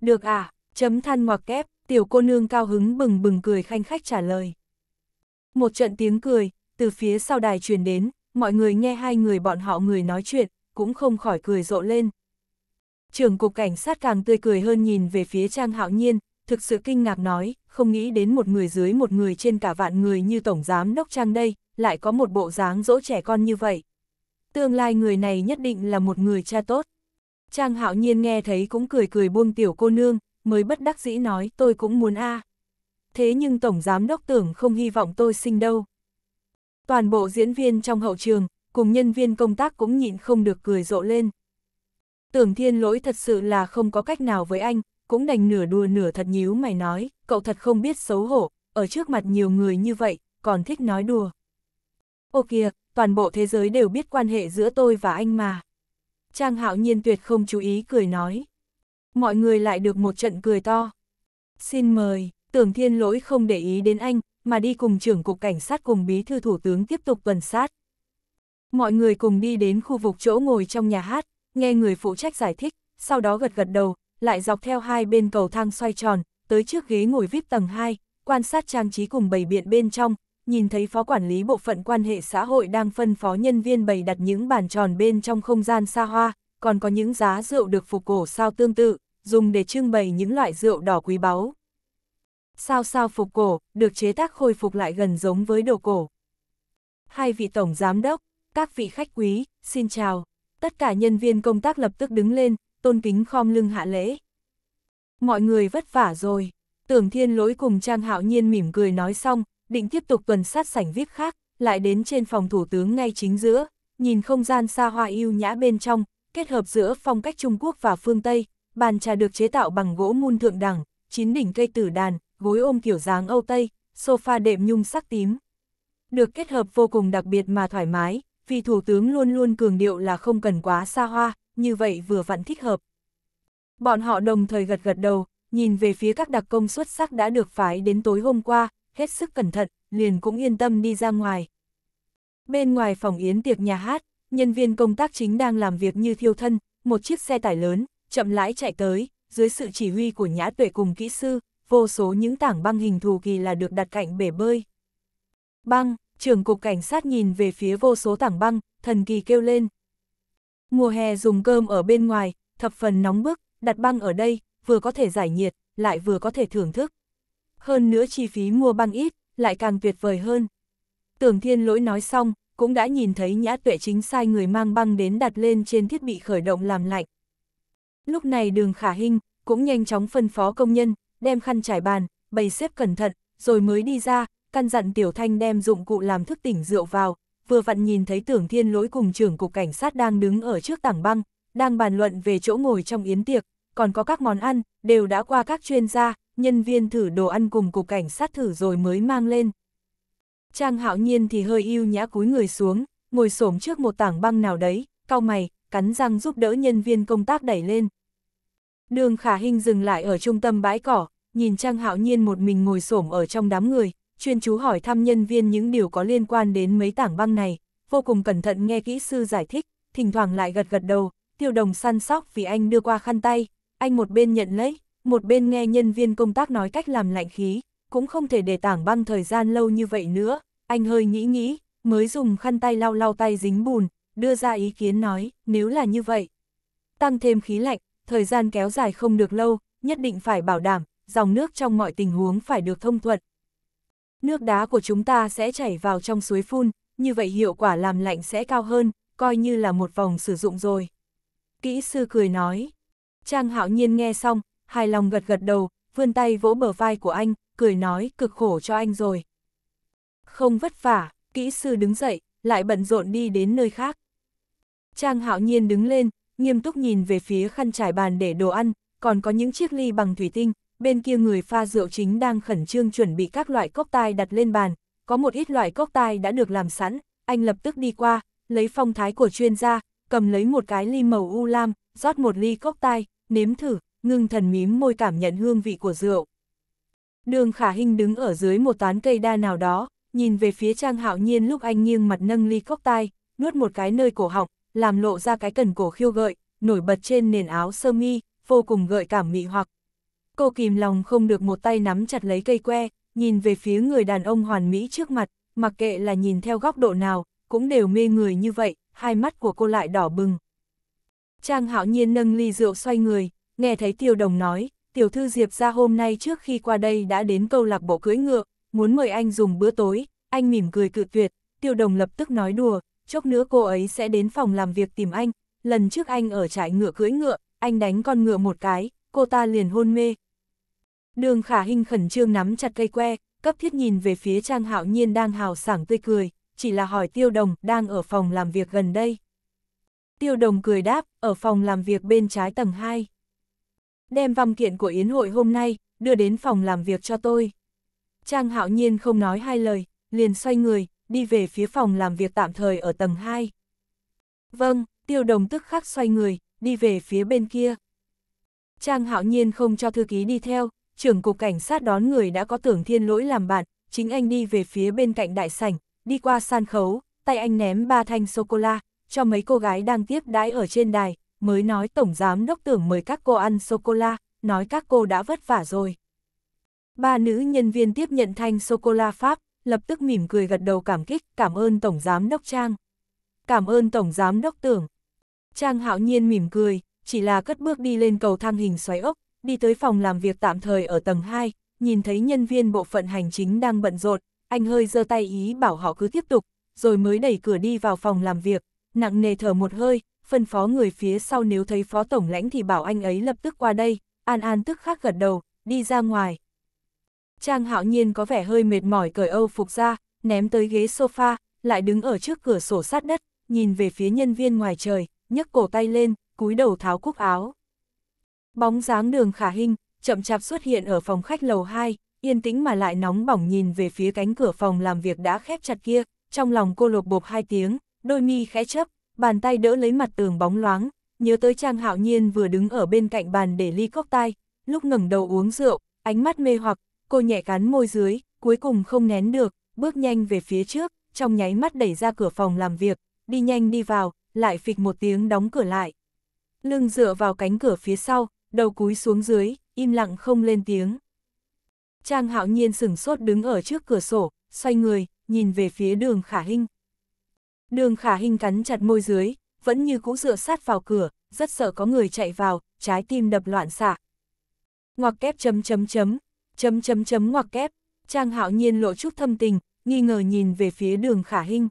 Được à, chấm than ngoặc kép, tiểu cô nương cao hứng bừng bừng cười khanh khách trả lời. Một trận tiếng cười, từ phía sau đài truyền đến, mọi người nghe hai người bọn họ người nói chuyện, cũng không khỏi cười rộ lên. Trưởng cục cảnh sát càng tươi cười hơn nhìn về phía Trang Hạo Nhiên, thực sự kinh ngạc nói, không nghĩ đến một người dưới một người trên cả vạn người như Tổng Giám Đốc Trang đây, lại có một bộ dáng dỗ trẻ con như vậy. Tương lai người này nhất định là một người cha tốt. Trang Hạo Nhiên nghe thấy cũng cười cười buông tiểu cô nương, mới bất đắc dĩ nói tôi cũng muốn a. Thế nhưng Tổng Giám Đốc tưởng không hy vọng tôi sinh đâu. Toàn bộ diễn viên trong hậu trường, cùng nhân viên công tác cũng nhịn không được cười rộ lên. Tưởng thiên lỗi thật sự là không có cách nào với anh, cũng đành nửa đùa nửa thật nhíu mày nói, cậu thật không biết xấu hổ, ở trước mặt nhiều người như vậy, còn thích nói đùa. Ô kìa, toàn bộ thế giới đều biết quan hệ giữa tôi và anh mà. Trang hạo nhiên tuyệt không chú ý cười nói. Mọi người lại được một trận cười to. Xin mời, tưởng thiên lỗi không để ý đến anh, mà đi cùng trưởng cục cảnh sát cùng bí thư thủ tướng tiếp tục tuần sát. Mọi người cùng đi đến khu vực chỗ ngồi trong nhà hát, nghe người phụ trách giải thích, sau đó gật gật đầu, lại dọc theo hai bên cầu thang xoay tròn, tới trước ghế ngồi VIP tầng 2, quan sát trang trí cùng bầy biện bên trong, nhìn thấy phó quản lý bộ phận quan hệ xã hội đang phân phó nhân viên bày đặt những bàn tròn bên trong không gian xa hoa, còn có những giá rượu được phục cổ sao tương tự, dùng để trưng bày những loại rượu đỏ quý báu. Sao sao phục cổ, được chế tác khôi phục lại gần giống với đồ cổ. Hai vị tổng giám đốc, các vị khách quý, xin chào. Tất cả nhân viên công tác lập tức đứng lên, tôn kính khom lưng hạ lễ. Mọi người vất vả rồi. Tưởng thiên lỗi cùng Trang Hạo Nhiên mỉm cười nói xong, định tiếp tục tuần sát sảnh viết khác, lại đến trên phòng thủ tướng ngay chính giữa, nhìn không gian xa hoa yêu nhã bên trong, kết hợp giữa phong cách Trung Quốc và phương Tây, bàn trà được chế tạo bằng gỗ mun thượng đẳng, chín đỉnh cây tử đàn, gối ôm kiểu dáng Âu Tây, sofa đệm nhung sắc tím. Được kết hợp vô cùng đặc biệt mà thoải mái, vì Thủ tướng luôn luôn cường điệu là không cần quá xa hoa, như vậy vừa vặn thích hợp. Bọn họ đồng thời gật gật đầu, nhìn về phía các đặc công xuất sắc đã được phái đến tối hôm qua, hết sức cẩn thận, liền cũng yên tâm đi ra ngoài. Bên ngoài phòng yến tiệc nhà hát, nhân viên công tác chính đang làm việc như thiêu thân, một chiếc xe tải lớn, chậm rãi chạy tới, dưới sự chỉ huy của nhã tuệ cùng kỹ sư, vô số những tảng băng hình thù kỳ là được đặt cạnh bể bơi. Băng, trưởng cục cảnh sát nhìn về phía vô số tảng băng, thần kỳ kêu lên. Mùa hè dùng cơm ở bên ngoài, thập phần nóng bức, đặt băng ở đây, vừa có thể giải nhiệt, lại vừa có thể thưởng thức. Hơn nữa chi phí mua băng ít, lại càng tuyệt vời hơn. Tưởng thiên lỗi nói xong, cũng đã nhìn thấy nhã tuệ chính sai người mang băng đến đặt lên trên thiết bị khởi động làm lạnh. Lúc này đường khả hình cũng nhanh chóng phân phó công nhân, đem khăn trải bàn, bày xếp cẩn thận, rồi mới đi ra, căn dặn Tiểu Thanh đem dụng cụ làm thức tỉnh rượu vào, vừa vặn nhìn thấy Tưởng Thiên Lỗi cùng trưởng cục cảnh sát đang đứng ở trước tảng băng, đang bàn luận về chỗ ngồi trong yến tiệc, còn có các món ăn, đều đã qua các chuyên gia, nhân viên thử đồ ăn cùng cục cảnh sát thử rồi mới mang lên. Trang hạo nhiên thì hơi yêu nhã cúi người xuống, ngồi xổm trước một tảng băng nào đấy, cau mày, cắn răng giúp đỡ nhân viên công tác đẩy lên. Đường khả hình dừng lại ở trung tâm bãi cỏ, nhìn Trang hạo nhiên một mình ngồi xổm ở trong đám người, chuyên chú hỏi thăm nhân viên những điều có liên quan đến mấy tảng băng này, vô cùng cẩn thận nghe kỹ sư giải thích, thỉnh thoảng lại gật gật đầu, tiêu đồng săn sóc vì anh đưa qua khăn tay, anh một bên nhận lấy, một bên nghe nhân viên công tác nói cách làm lạnh khí, cũng không thể để tảng băng thời gian lâu như vậy nữa, anh hơi nghĩ nghĩ, mới dùng khăn tay lau lau tay dính bùn, đưa ra ý kiến nói, nếu là như vậy, tăng thêm khí lạnh, thời gian kéo dài không được lâu, nhất định phải bảo đảm, dòng nước trong mọi tình huống phải được thông thuận, nước đá của chúng ta sẽ chảy vào trong suối phun, như vậy hiệu quả làm lạnh sẽ cao hơn, coi như là một vòng sử dụng rồi. Kỹ sư cười nói. Trang hạo nhiên nghe xong, hài lòng gật gật đầu, vươn tay vỗ bờ vai của anh, cười nói cực khổ cho anh rồi. Không vất vả, kỹ sư đứng dậy, lại bận rộn đi đến nơi khác. Trang hạo nhiên đứng lên, nghiêm túc nhìn về phía khăn trải bàn để đồ ăn, còn có những chiếc ly bằng thủy tinh, bên kia người pha rượu chính đang khẩn trương chuẩn bị các loại cốc tai đặt lên bàn, có một ít loại cốc tai đã được làm sẵn, anh lập tức đi qua, lấy phong thái của chuyên gia, cầm lấy một cái ly màu u lam, rót một ly cốc tai nếm thử, ngưng thần mím môi cảm nhận hương vị của rượu. Đường Khả Hinh đứng ở dưới một tán cây đa nào đó, nhìn về phía Trang Hạo Nhiên lúc anh nghiêng mặt nâng ly cốc tai nuốt một cái nơi cổ họng, làm lộ ra cái cần cổ khiêu gợi, nổi bật trên nền áo sơ mi, vô cùng gợi cảm mị hoặc, cô kìm lòng không được một tay nắm chặt lấy cây que, nhìn về phía người đàn ông hoàn mỹ trước mặt, mặc kệ là nhìn theo góc độ nào, cũng đều mê người như vậy, hai mắt của cô lại đỏ bừng. Trang hạo nhiên nâng ly rượu xoay người, nghe thấy tiêu đồng nói, tiểu thư Diệp ra hôm nay trước khi qua đây đã đến câu lạc bộ cưỡi ngựa, muốn mời anh dùng bữa tối, anh mỉm cười cự tuyệt, tiêu đồng lập tức nói đùa, chốc nữa cô ấy sẽ đến phòng làm việc tìm anh, lần trước anh ở trại ngựa cưỡi ngựa, anh đánh con ngựa một cái, cô ta liền hôn mê, Đường khả hình khẩn trương nắm chặt cây que, cấp thiết nhìn về phía Trang Hạo Nhiên đang hào sảng tươi cười, chỉ là hỏi Tiêu Đồng đang ở phòng làm việc gần đây. Tiêu Đồng cười đáp, ở phòng làm việc bên trái tầng 2. Đem văn kiện của Yến hội hôm nay, đưa đến phòng làm việc cho tôi. Trang Hạo Nhiên không nói hai lời, liền xoay người, đi về phía phòng làm việc tạm thời ở tầng 2. Vâng, Tiêu Đồng tức khắc xoay người, đi về phía bên kia. Trang Hạo Nhiên không cho thư ký đi theo, trưởng cục cảnh sát đón người đã có tưởng thiên lỗi làm bạn, chính anh đi về phía bên cạnh đại sảnh, đi qua san khấu, tay anh ném ba thanh sô-cô-la, cho mấy cô gái đang tiếp đãi ở trên đài, mới nói tổng giám đốc tưởng mời các cô ăn sô-cô-la, nói các cô đã vất vả rồi. Ba nữ nhân viên tiếp nhận thanh sô-cô-la Pháp, lập tức mỉm cười gật đầu cảm kích, cảm ơn tổng giám đốc Trang. Cảm ơn tổng giám đốc tưởng. Trang hạo nhiên mỉm cười, chỉ là cất bước đi lên cầu thang hình xoáy ốc, đi tới phòng làm việc tạm thời ở tầng 2, nhìn thấy nhân viên bộ phận hành chính đang bận rộn, anh hơi giơ tay ý bảo họ cứ tiếp tục, rồi mới đẩy cửa đi vào phòng làm việc, nặng nề thở một hơi, phân phó người phía sau nếu thấy phó tổng lãnh thì bảo anh ấy lập tức qua đây, An An tức khắc gật đầu, đi ra ngoài. Trang hạo nhiên có vẻ hơi mệt mỏi cởi âu phục ra, ném tới ghế sofa, lại đứng ở trước cửa sổ sát đất, nhìn về phía nhân viên ngoài trời, nhấc cổ tay lên, cúi đầu tháo cúc áo. Bóng dáng đường khả hình, chậm chạp xuất hiện ở phòng khách lầu 2, yên tĩnh mà lại nóng bỏng nhìn về phía cánh cửa phòng làm việc đã khép chặt kia, trong lòng cô lột bộp hai tiếng, đôi mi khẽ chấp, bàn tay đỡ lấy mặt tường bóng loáng, nhớ tới Trang Hạo Nhiên vừa đứng ở bên cạnh bàn để ly cốc tai, lúc ngẩng đầu uống rượu, ánh mắt mê hoặc, cô nhẹ cắn môi dưới, cuối cùng không nén được, bước nhanh về phía trước, trong nháy mắt đẩy ra cửa phòng làm việc, đi nhanh đi vào, lại phịch một tiếng đóng cửa lại. Lưng dựa vào cánh cửa phía sau, đầu cúi xuống dưới, im lặng không lên tiếng. Trang hạo nhiên sửng sốt đứng ở trước cửa sổ, xoay người, nhìn về phía đường khả hình. Đường khả hình cắn chặt môi dưới, vẫn như cũ dựa sát vào cửa, rất sợ có người chạy vào, trái tim đập loạn xạ. Ngoặc kép chấm chấm chấm, chấm chấm chấm ngoặc kép, Trang hạo nhiên lộ chút thâm tình, nghi ngờ nhìn về phía đường khả hình.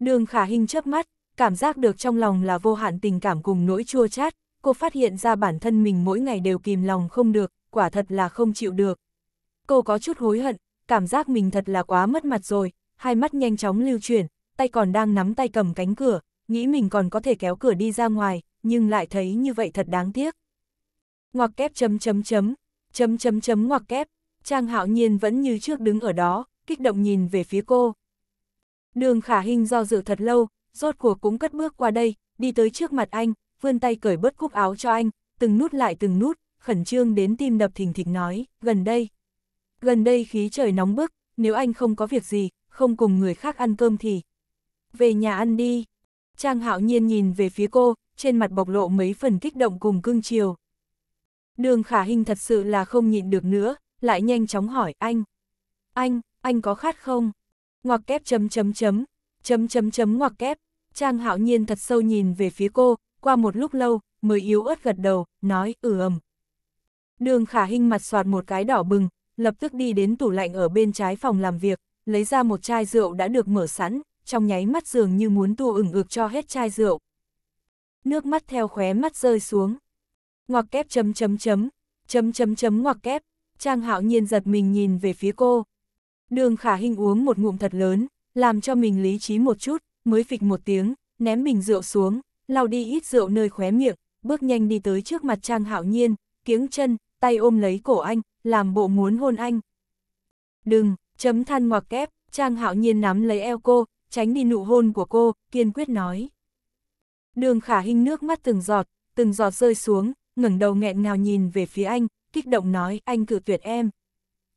Đường khả hình chớp mắt, cảm giác được trong lòng là vô hạn tình cảm cùng nỗi chua chát, cô phát hiện ra bản thân mình mỗi ngày đều kìm lòng không được, quả thật là không chịu được. Cô có chút hối hận, cảm giác mình thật là quá mất mặt rồi, hai mắt nhanh chóng lưu chuyển, tay còn đang nắm tay cầm cánh cửa, nghĩ mình còn có thể kéo cửa đi ra ngoài, nhưng lại thấy như vậy thật đáng tiếc. Ngoặc kép chấm chấm chấm, chấm chấm chấm ngoặc kép, Trang Hạo Nhiên vẫn như trước đứng ở đó, kích động nhìn về phía cô. Đường Khả hình do dự thật lâu, rốt cuộc cũng cất bước qua đây, đi tới trước mặt anh, vươn tay cởi bớt cúc áo cho anh, từng nút lại từng nút, khẩn trương đến tim đập thình thịch nói, gần đây. Gần đây khí trời nóng bức, nếu anh không có việc gì, không cùng người khác ăn cơm thì về nhà ăn đi. Trang hạo nhiên nhìn về phía cô, trên mặt bộc lộ mấy phần kích động cùng cưng chiều. Đường khả hình thật sự là không nhịn được nữa, lại nhanh chóng hỏi anh. Anh, anh có khát không? Ngoặc kép chấm chấm chấm, chấm chấm chấm ngoặc kép. Trang hạo nhiên thật sâu nhìn về phía cô, qua một lúc lâu, mới yếu ớt gật đầu, nói, ừ ầm. Đường khả hình mặt soạt một cái đỏ bừng, lập tức đi đến tủ lạnh ở bên trái phòng làm việc, lấy ra một chai rượu đã được mở sẵn, trong nháy mắt dường như muốn tu ửng ực cho hết chai rượu. Nước mắt theo khóe mắt rơi xuống. Ngoặc kép chấm chấm chấm, chấm chấm chấm ngoặc kép, Trang hạo nhiên giật mình nhìn về phía cô. Đường khả hình uống một ngụm thật lớn, làm cho mình lý trí một chút, mới phịch một tiếng, ném bình rượu xuống, lau đi ít rượu nơi khóe miệng, bước nhanh đi tới trước mặt Trang Hạo Nhiên, kiếng chân, tay ôm lấy cổ anh, làm bộ muốn hôn anh. Đừng, chấm than ngoặc kép, Trang Hạo Nhiên nắm lấy eo cô, tránh đi nụ hôn của cô, kiên quyết nói. Đường khả hình nước mắt từng giọt, từng giọt rơi xuống, ngẩng đầu nghẹn ngào nhìn về phía anh, kích động nói anh cự tuyệt em.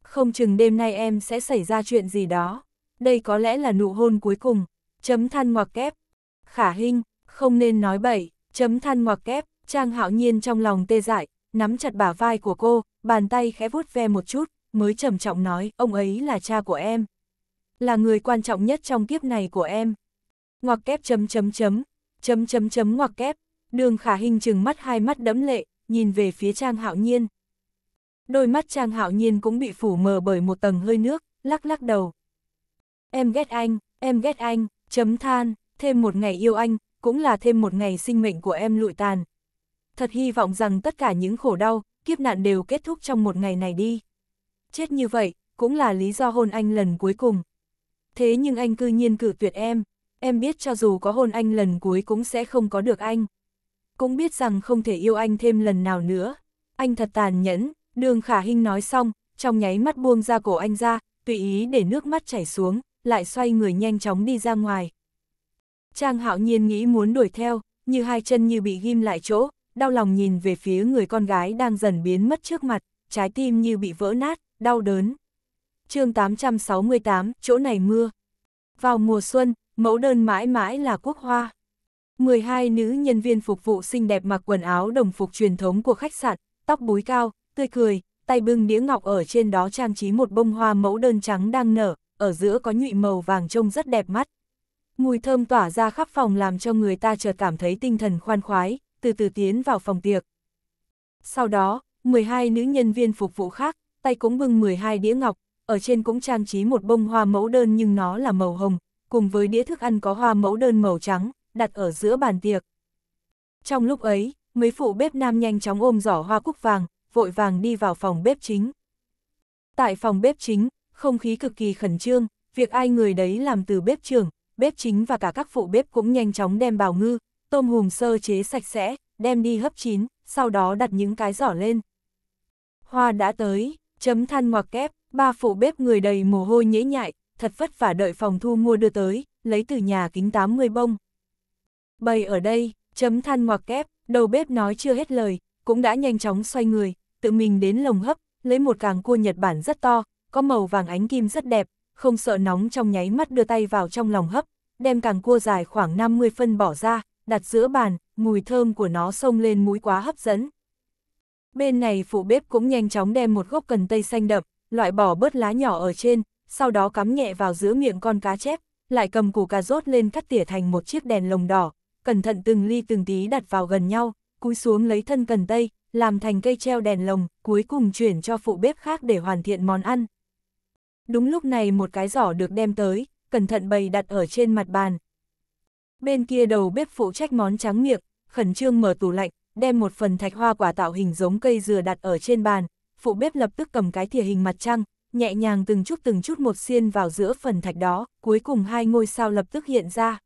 Không chừng đêm nay em sẽ xảy ra chuyện gì đó. Đây có lẽ là nụ hôn cuối cùng. Chấm than ngoặc kép. Khả hình, không nên nói bậy, chấm than ngoặc kép, Trang Hạo Nhiên trong lòng tê dại, nắm chặt bả vai của cô, bàn tay khẽ vuốt ve một chút, mới trầm trọng nói, ông ấy là cha của em. Là người quan trọng nhất trong kiếp này của em. Ngoặc kép chấm chấm chấm, chấm chấm chấm ngoặc kép, đường khả hình chừng mắt hai mắt đẫm lệ, nhìn về phía Trang Hạo Nhiên. Đôi mắt Trang Hạo Nhiên cũng bị phủ mờ bởi một tầng hơi nước, lắc lắc đầu. Em ghét anh, em ghét anh, chấm than, thêm một ngày yêu anh, cũng là thêm một ngày sinh mệnh của em lụi tàn. Thật hy vọng rằng tất cả những khổ đau, kiếp nạn đều kết thúc trong một ngày này đi. Chết như vậy, cũng là lý do hôn anh lần cuối cùng. Thế nhưng anh cư nhiên cử tuyệt em, em biết cho dù có hôn anh lần cuối cũng sẽ không có được anh. Cũng biết rằng không thể yêu anh thêm lần nào nữa. Anh thật tàn nhẫn, đường khả hình nói xong, trong nháy mắt buông ra cổ anh ra, tùy ý để nước mắt chảy xuống, lại xoay người nhanh chóng đi ra ngoài. Trang hạo nhiên nghĩ muốn đuổi theo, như hai chân như bị ghim lại chỗ, đau lòng nhìn về phía người con gái đang dần biến mất trước mặt, trái tim như bị vỡ nát, đau đớn. chương 868, chỗ này mưa. Vào mùa xuân, mẫu đơn mãi mãi là quốc hoa. 12 nữ nhân viên phục vụ xinh đẹp mặc quần áo đồng phục truyền thống của khách sạn, tóc búi cao, tươi cười, tay bưng đĩa ngọc ở trên đó trang trí một bông hoa mẫu đơn trắng đang nở, ở giữa có nhụy màu vàng trông rất đẹp mắt, Mùi thơm tỏa ra khắp phòng làm cho người ta chợt cảm thấy tinh thần khoan khoái, từ từ tiến vào phòng tiệc. Sau đó, 12 nữ nhân viên phục vụ khác, tay cũng bưng 12 đĩa ngọc, ở trên cũng trang trí một bông hoa mẫu đơn nhưng nó là màu hồng, cùng với đĩa thức ăn có hoa mẫu đơn màu trắng, đặt ở giữa bàn tiệc. Trong lúc ấy, mấy phụ bếp nam nhanh chóng ôm giỏ hoa cúc vàng, vội vàng đi vào phòng bếp chính. Tại phòng bếp chính, không khí cực kỳ khẩn trương, việc ai người đấy làm từ bếp trưởng, bếp chính và cả các phụ bếp cũng nhanh chóng đem bào ngư, tôm hùm sơ chế sạch sẽ, đem đi hấp chín, sau đó đặt những cái giỏ lên. Hoa đã tới, chấm than ngoặc kép, ba phụ bếp người đầy mồ hôi nhễ nhại, thật vất vả đợi phòng thu mua đưa tới, lấy từ nhà kính 80 bông. Bày ở đây, chấm than ngoặc kép, đầu bếp nói chưa hết lời, cũng đã nhanh chóng xoay người, tự mình đến lồng hấp, lấy một càng cua Nhật Bản rất to, có màu vàng ánh kim rất đẹp, không sợ nóng trong nháy mắt đưa tay vào trong lòng hấp, đem càng cua dài khoảng 50 phân bỏ ra, đặt giữa bàn, mùi thơm của nó sông lên mũi quá hấp dẫn. Bên này phụ bếp cũng nhanh chóng đem một gốc cần tây xanh đậm, loại bỏ bớt lá nhỏ ở trên, sau đó cắm nhẹ vào giữa miệng con cá chép, lại cầm củ cà rốt lên cắt tỉa thành một chiếc đèn lồng đỏ, cẩn thận từng ly từng tí đặt vào gần nhau, cúi xuống lấy thân cần tây, làm thành cây treo đèn lồng, cuối cùng chuyển cho phụ bếp khác để hoàn thiện món ăn. Đúng lúc này một cái giỏ được đem tới, cẩn thận bày đặt ở trên mặt bàn. Bên kia đầu bếp phụ trách món trắng miệng, khẩn trương mở tủ lạnh, đem một phần thạch hoa quả tạo hình giống cây dừa đặt ở trên bàn, phụ bếp lập tức cầm cái thìa hình mặt trăng, nhẹ nhàng từng chút từng chút một xiên vào giữa phần thạch đó, cuối cùng hai ngôi sao lập tức hiện ra.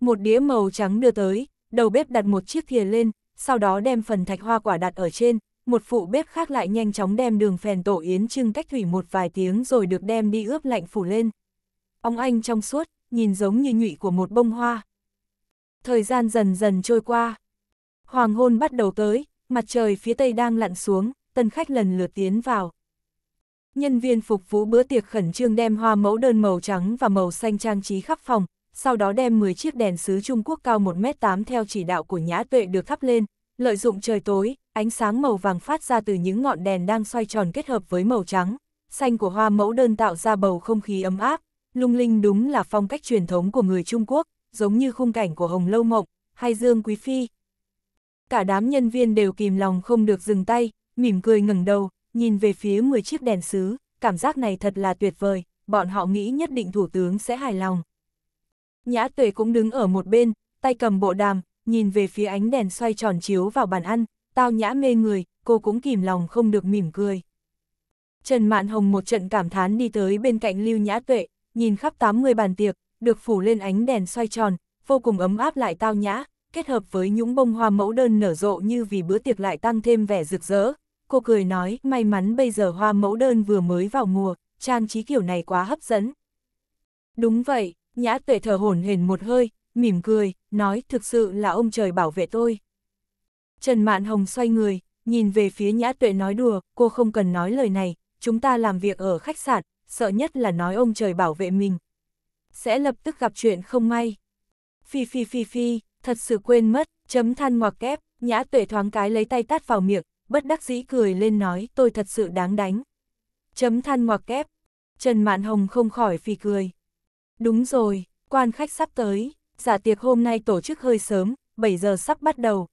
Một đĩa màu trắng đưa tới, đầu bếp đặt một chiếc thìa lên, sau đó đem phần thạch hoa quả đặt ở trên, một phụ bếp khác lại nhanh chóng đem đường phèn tổ yến trưng cách thủy một vài tiếng rồi được đem đi ướp lạnh phủ lên. Ông anh trong suốt, nhìn giống như nhụy của một bông hoa. Thời gian dần dần trôi qua. Hoàng hôn bắt đầu tới, mặt trời phía tây đang lặn xuống, tân khách lần lượt tiến vào. Nhân viên phục vụ bữa tiệc khẩn trương đem hoa mẫu đơn màu trắng và màu xanh trang trí khắp phòng, sau đó đem 10 chiếc đèn sứ Trung Quốc cao 1m8 theo chỉ đạo của Nhã Tuệ được thắp lên, lợi dụng trời tối, ánh sáng màu vàng phát ra từ những ngọn đèn đang xoay tròn kết hợp với màu trắng, xanh của hoa mẫu đơn tạo ra bầu không khí ấm áp, lung linh đúng là phong cách truyền thống của người Trung Quốc, giống như khung cảnh của Hồng Lâu Mộng, hay Dương Quý Phi. Cả đám nhân viên đều kìm lòng không được dừng tay, mỉm cười ngẩng đầu, nhìn về phía 10 chiếc đèn sứ, cảm giác này thật là tuyệt vời, bọn họ nghĩ nhất định thủ tướng sẽ hài lòng. Nhã tuệ cũng đứng ở một bên, tay cầm bộ đàm, nhìn về phía ánh đèn xoay tròn chiếu vào bàn ăn, tao nhã mê người, cô cũng kìm lòng không được mỉm cười. Trần Mạn Hồng một trận cảm thán đi tới bên cạnh Lưu Nhã Tuệ, nhìn khắp tám người bàn tiệc, được phủ lên ánh đèn xoay tròn, vô cùng ấm áp lại tao nhã, kết hợp với những bông hoa mẫu đơn nở rộ như vì bữa tiệc lại tăng thêm vẻ rực rỡ. Cô cười nói, may mắn bây giờ hoa mẫu đơn vừa mới vào mùa, trang trí kiểu này quá hấp dẫn. Đúng vậy, Nhã Tuệ thở hổn hển một hơi, mỉm cười, nói thực sự là ông trời bảo vệ tôi. Trần Mạn Hồng xoay người, nhìn về phía Nhã Tuệ nói đùa, cô không cần nói lời này, chúng ta làm việc ở khách sạn, sợ nhất là nói ông trời bảo vệ mình. Sẽ lập tức gặp chuyện không may. Phi phi phi phi, thật sự quên mất, chấm than ngoặc kép, Nhã Tuệ thoáng cái lấy tay tát vào miệng, bất đắc dĩ cười lên nói tôi thật sự đáng đánh. Chấm than ngoặc kép, Trần Mạn Hồng không khỏi phi cười. Đúng rồi, quan khách sắp tới, giả dạ tiệc hôm nay tổ chức hơi sớm, 7 giờ sắp bắt đầu,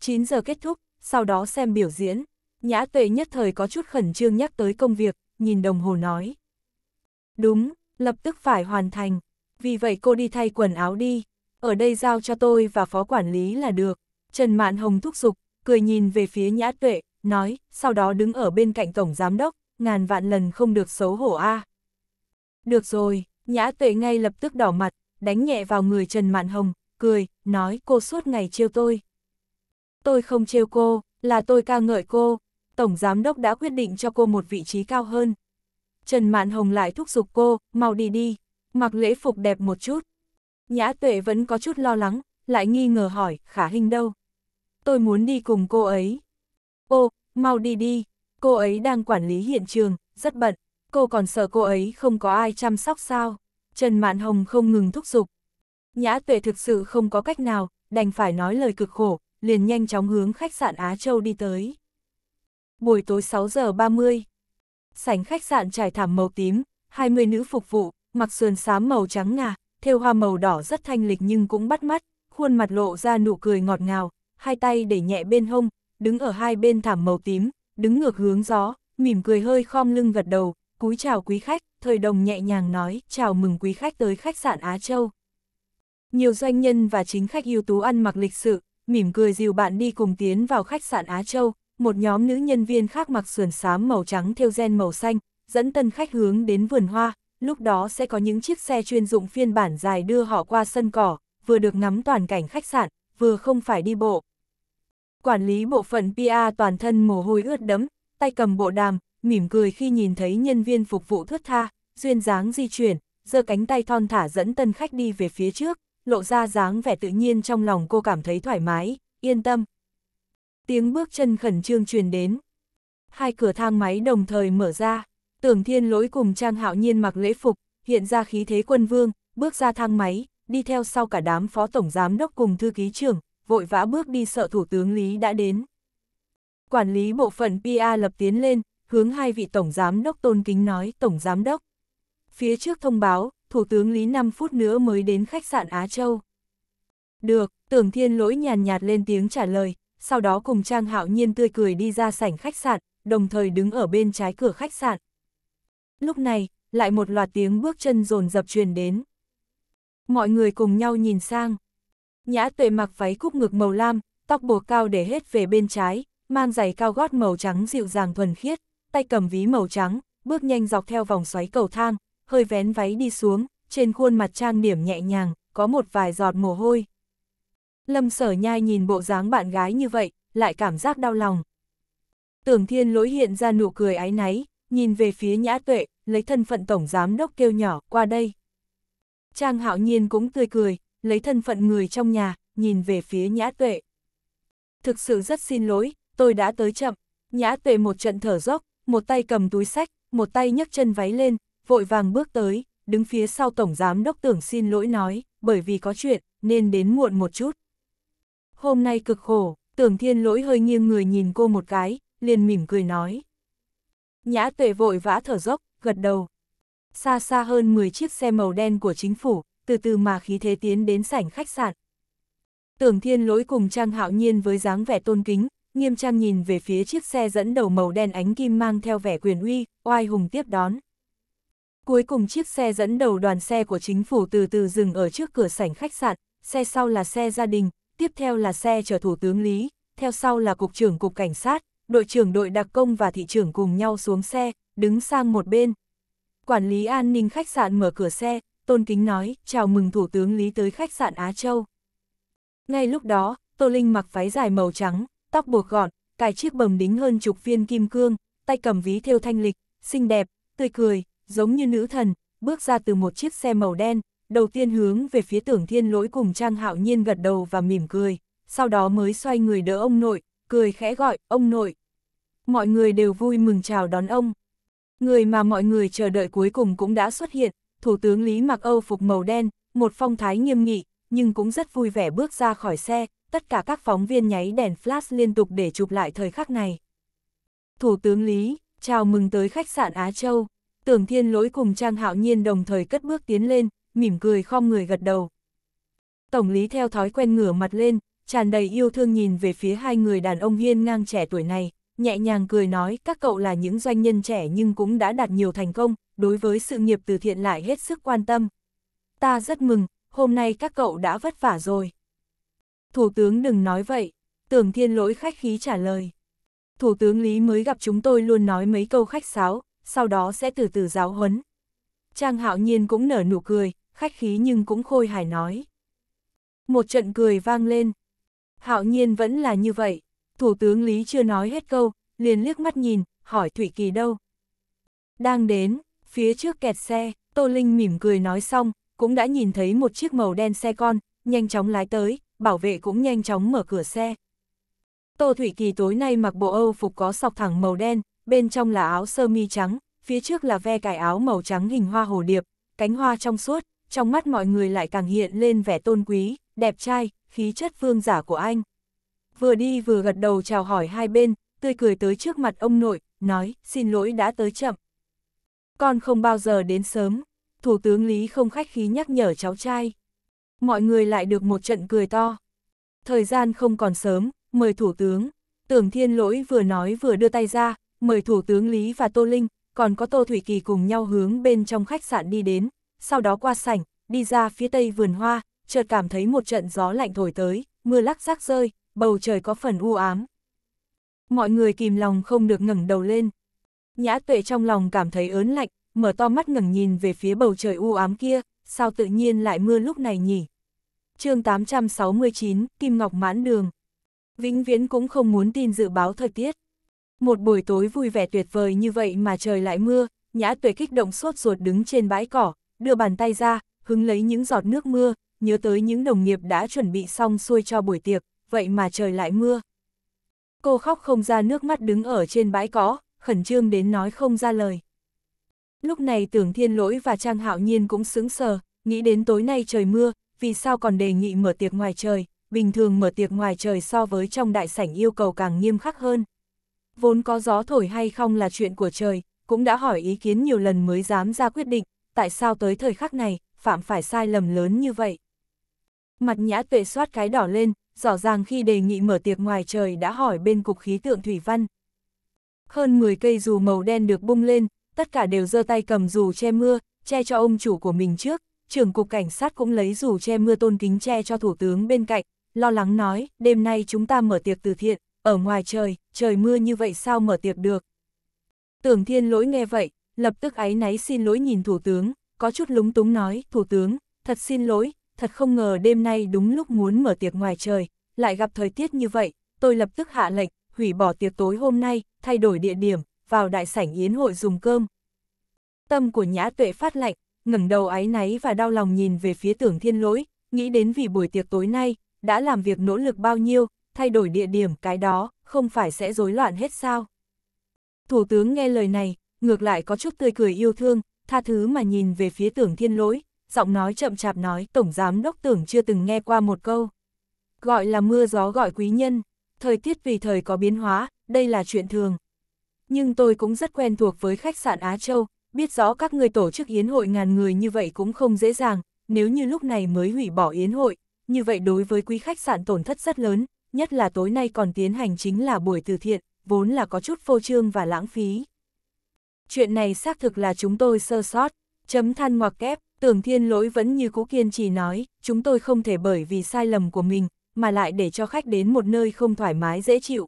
9 giờ kết thúc, sau đó xem biểu diễn. Nhã tuệ nhất thời có chút khẩn trương nhắc tới công việc, nhìn đồng hồ nói. Đúng, lập tức phải hoàn thành, vì vậy cô đi thay quần áo đi, ở đây giao cho tôi và phó quản lý là được. Trần Mạn Hồng thúc giục, cười nhìn về phía nhã tuệ, nói, sau đó đứng ở bên cạnh tổng giám đốc, ngàn vạn lần không được xấu hổ a. À. Được rồi, nhã tuệ ngay lập tức đỏ mặt, đánh nhẹ vào người Trần Mạn Hồng, cười, nói cô suốt ngày chiêu tôi tôi không trêu cô, là tôi ca ngợi cô, Tổng Giám Đốc đã quyết định cho cô một vị trí cao hơn. Trần Mạn Hồng lại thúc giục cô, mau đi đi, mặc lễ phục đẹp một chút. Nhã Tuệ vẫn có chút lo lắng, lại nghi ngờ hỏi, khả hình đâu? Tôi muốn đi cùng cô ấy. Ô, mau đi đi, cô ấy đang quản lý hiện trường, rất bận, cô còn sợ cô ấy không có ai chăm sóc sao? Trần Mạn Hồng không ngừng thúc giục. Nhã Tuệ thực sự không có cách nào, đành phải nói lời cực khổ, liền nhanh chóng hướng khách sạn Á Châu đi tới. Buổi tối 6 giờ 30, sảnh khách sạn trải thảm màu tím, 20 nữ phục vụ, mặc sườn xám màu trắng ngà, thêu hoa màu đỏ rất thanh lịch nhưng cũng bắt mắt, khuôn mặt lộ ra nụ cười ngọt ngào, hai tay để nhẹ bên hông, đứng ở hai bên thảm màu tím, đứng ngược hướng gió, mỉm cười hơi khom lưng gật đầu, cúi chào quý khách, thời đồng nhẹ nhàng nói, chào mừng quý khách tới khách sạn Á Châu. Nhiều doanh nhân và chính khách ưu tú ăn mặc lịch sự, mỉm cười dìu bạn đi cùng tiến vào khách sạn Á Châu, một nhóm nữ nhân viên khác mặc sườn xám màu trắng theo gen màu xanh, dẫn tân khách hướng đến vườn hoa, lúc đó sẽ có những chiếc xe chuyên dụng phiên bản dài đưa họ qua sân cỏ, vừa được ngắm toàn cảnh khách sạn, vừa không phải đi bộ. Quản lý bộ phận PA toàn thân mồ hôi ướt đẫm, tay cầm bộ đàm, mỉm cười khi nhìn thấy nhân viên phục vụ thướt tha, duyên dáng di chuyển, giơ cánh tay thon thả dẫn tân khách đi về phía trước lộ ra dáng vẻ tự nhiên trong lòng cô cảm thấy thoải mái, yên tâm. Tiếng bước chân khẩn trương truyền đến. Hai cửa thang máy đồng thời mở ra, tưởng thiên lỗi cùng Trang Hạo Nhiên mặc lễ phục, hiện ra khí thế quân vương, bước ra thang máy, đi theo sau cả đám phó tổng giám đốc cùng thư ký trưởng, vội vã bước đi sợ thủ tướng Lý đã đến. Quản lý bộ phận PA lập tiến lên, hướng hai vị tổng giám đốc tôn kính nói tổng giám đốc. Phía trước thông báo, Thủ tướng Lý 5 phút nữa mới đến khách sạn Á Châu. Được, tưởng thiên lỗi nhàn nhạt lên tiếng trả lời, sau đó cùng Trang Hạo Nhiên tươi cười đi ra sảnh khách sạn, đồng thời đứng ở bên trái cửa khách sạn. Lúc này, lại một loạt tiếng bước chân rồn dập truyền đến. Mọi người cùng nhau nhìn sang. Nhã tuệ mặc váy cúc ngực màu lam, tóc buộc cao để hết về bên trái, mang giày cao gót màu trắng dịu dàng thuần khiết, tay cầm ví màu trắng, bước nhanh dọc theo vòng xoáy cầu thang, hơi vén váy đi xuống, trên khuôn mặt trang điểm nhẹ nhàng, có một vài giọt mồ hôi. Lâm sở nhai nhìn bộ dáng bạn gái như vậy, lại cảm giác đau lòng. Tưởng thiên lỗi hiện ra nụ cười ái náy, nhìn về phía nhã tuệ, lấy thân phận tổng giám đốc kêu nhỏ qua đây. Trang hạo nhiên cũng tươi cười, lấy thân phận người trong nhà, nhìn về phía nhã tuệ. Thực sự rất xin lỗi, tôi đã tới chậm. Nhã tuệ một trận thở dốc, một tay cầm túi sách, một tay nhấc chân váy lên, vội vàng bước tới, đứng phía sau Tổng Giám Đốc Tưởng xin lỗi nói, bởi vì có chuyện, nên đến muộn một chút. Hôm nay cực khổ, Tưởng Thiên lỗi hơi nghiêng người nhìn cô một cái, liền mỉm cười nói. Nhã tuệ vội vã thở dốc, gật đầu. Xa xa hơn 10 chiếc xe màu đen của chính phủ, từ từ mà khí thế tiến đến sảnh khách sạn. Tưởng thiên lỗi cùng Trang hạo nhiên với dáng vẻ tôn kính, nghiêm trang nhìn về phía chiếc xe dẫn đầu màu đen ánh kim mang theo vẻ quyền uy, oai hùng tiếp đón. Cuối cùng chiếc xe dẫn đầu đoàn xe của chính phủ từ từ dừng ở trước cửa sảnh khách sạn, xe sau là xe gia đình, tiếp theo là xe chở thủ tướng Lý, theo sau là cục trưởng cục cảnh sát, đội trưởng đội đặc công và thị trưởng cùng nhau xuống xe, đứng sang một bên. Quản lý an ninh khách sạn mở cửa xe, Tôn Kính nói, chào mừng Thủ tướng Lý tới khách sạn Á Châu. Ngay lúc đó, Tô Linh mặc váy dài màu trắng, tóc buộc gọn, cài chiếc bầm đính hơn chục viên kim cương, tay cầm ví theo thanh lịch, xinh đẹp, tươi cười, giống như nữ thần, bước ra từ một chiếc xe màu đen, đầu tiên hướng về phía tưởng thiên lỗi cùng Trang Hạo Nhiên gật đầu và mỉm cười, sau đó mới xoay người đỡ ông nội, cười khẽ gọi, ông nội. Mọi người đều vui mừng chào đón ông. Người mà mọi người chờ đợi cuối cùng cũng đã xuất hiện, Thủ tướng Lý mặc Âu phục màu đen, một phong thái nghiêm nghị, nhưng cũng rất vui vẻ bước ra khỏi xe, tất cả các phóng viên nháy đèn flash liên tục để chụp lại thời khắc này. Thủ tướng Lý, chào mừng tới khách sạn Á Châu tưởng thiên lỗi cùng Trang Hạo Nhiên đồng thời cất bước tiến lên, mỉm cười khom người gật đầu. Tổng lý theo thói quen ngửa mặt lên, tràn đầy yêu thương nhìn về phía hai người đàn ông hiên ngang trẻ tuổi này, nhẹ nhàng cười nói các cậu là những doanh nhân trẻ nhưng cũng đã đạt nhiều thành công, đối với sự nghiệp từ thiện lại hết sức quan tâm. Ta rất mừng, hôm nay các cậu đã vất vả rồi. Thủ tướng đừng nói vậy, tưởng thiên lỗi khách khí trả lời. Thủ tướng Lý mới gặp chúng tôi luôn nói mấy câu khách sáo, sau đó sẽ từ từ giáo huấn. Trang hạo nhiên cũng nở nụ cười, khách khí nhưng cũng khôi hài nói. Một trận cười vang lên. Hạo nhiên vẫn là như vậy, Thủ tướng Lý chưa nói hết câu, liền liếc mắt nhìn, hỏi Thủy Kỳ đâu. Đang đến, phía trước kẹt xe, Tô Linh mỉm cười nói xong, cũng đã nhìn thấy một chiếc màu đen xe con, nhanh chóng lái tới, bảo vệ cũng nhanh chóng mở cửa xe. Tô Thủy Kỳ tối nay mặc bộ Âu phục có sọc thẳng màu đen, bên trong là áo sơ mi trắng, phía trước là ve cài áo màu trắng hình hoa hồ điệp, cánh hoa trong suốt, trong mắt mọi người lại càng hiện lên vẻ tôn quý, đẹp trai, khí chất vương giả của anh. Vừa đi vừa gật đầu chào hỏi hai bên, tươi cười tới trước mặt ông nội, nói, xin lỗi đã tới chậm. Con không bao giờ đến sớm, Thủ tướng Lý không khách khí nhắc nhở cháu trai. Mọi người lại được một trận cười to. Thời gian không còn sớm, mời Thủ tướng. Tưởng Thiên Lỗi vừa nói vừa đưa tay ra, mời Thủ tướng Lý và Tô Linh, còn có Tô Thủy Kỳ cùng nhau hướng bên trong khách sạn đi đến, sau đó qua sảnh, đi ra phía tây vườn hoa, chợt cảm thấy một trận gió lạnh thổi tới, mưa lắc rác rơi, bầu trời có phần u ám. Mọi người kìm lòng không được ngẩng đầu lên. Nhã tuệ trong lòng cảm thấy ớn lạnh, mở to mắt ngẩng nhìn về phía bầu trời u ám kia, sao tự nhiên lại mưa lúc này nhỉ? chương 869, Kim Ngọc mãn đường. Vĩnh viễn cũng không muốn tin dự báo thời tiết. Một buổi tối vui vẻ tuyệt vời như vậy mà trời lại mưa, nhã tuệ kích động sốt ruột đứng trên bãi cỏ, đưa bàn tay ra, hứng lấy những giọt nước mưa, nhớ tới những đồng nghiệp đã chuẩn bị xong xuôi cho buổi tiệc, vậy mà trời lại mưa. Cô khóc không ra nước mắt đứng ở trên bãi cỏ, khẩn trương đến nói không ra lời. Lúc này tưởng thiên lỗi và Trang Hạo Nhiên cũng sững sờ, nghĩ đến tối nay trời mưa, vì sao còn đề nghị mở tiệc ngoài trời, bình thường mở tiệc ngoài trời so với trong đại sảnh yêu cầu càng nghiêm khắc hơn vốn có gió thổi hay không là chuyện của trời, cũng đã hỏi ý kiến nhiều lần mới dám ra quyết định, tại sao tới thời khắc này, phạm phải sai lầm lớn như vậy. Mặt nhã tuệ soát cái đỏ lên, rõ ràng khi đề nghị mở tiệc ngoài trời đã hỏi bên cục khí tượng Thủy Văn. Hơn 10 cây dù màu đen được bung lên, tất cả đều giơ tay cầm dù che mưa, che cho ông chủ của mình trước, trưởng cục cảnh sát cũng lấy dù che mưa tôn kính che cho thủ tướng bên cạnh, lo lắng nói, đêm nay chúng ta mở tiệc từ thiện, ở ngoài trời, trời mưa như vậy sao mở tiệc được. Tưởng thiên lỗi nghe vậy, lập tức áy náy xin lỗi nhìn thủ tướng, có chút lúng túng nói, thủ tướng, thật xin lỗi, thật không ngờ đêm nay đúng lúc muốn mở tiệc ngoài trời, lại gặp thời tiết như vậy, tôi lập tức hạ lệnh, hủy bỏ tiệc tối hôm nay, thay đổi địa điểm, vào đại sảnh yến hội dùng cơm. Tâm của nhã tuệ phát lạnh, ngẩng đầu áy náy và đau lòng nhìn về phía tưởng thiên lỗi, nghĩ đến vì buổi tiệc tối nay, đã làm việc nỗ lực bao nhiêu, thay đổi địa điểm cái đó, không phải sẽ rối loạn hết sao. Thủ tướng nghe lời này, ngược lại có chút tươi cười yêu thương, tha thứ mà nhìn về phía tưởng thiên lỗi, giọng nói chậm chạp nói Tổng Giám Đốc tưởng chưa từng nghe qua một câu. Gọi là mưa gió gọi quý nhân, thời tiết vì thời có biến hóa, đây là chuyện thường. Nhưng tôi cũng rất quen thuộc với khách sạn Á Châu, biết rõ các người tổ chức yến hội ngàn người như vậy cũng không dễ dàng, nếu như lúc này mới hủy bỏ yến hội, như vậy đối với quý khách sạn tổn thất rất lớn, nhất là tối nay còn tiến hành chính là buổi từ thiện, vốn là có chút phô trương và lãng phí. Chuyện này xác thực là chúng tôi sơ sót, chấm than ngoặc kép, tưởng thiên lỗi vẫn như cũ kiên trì nói, chúng tôi không thể bởi vì sai lầm của mình, mà lại để cho khách đến một nơi không thoải mái dễ chịu.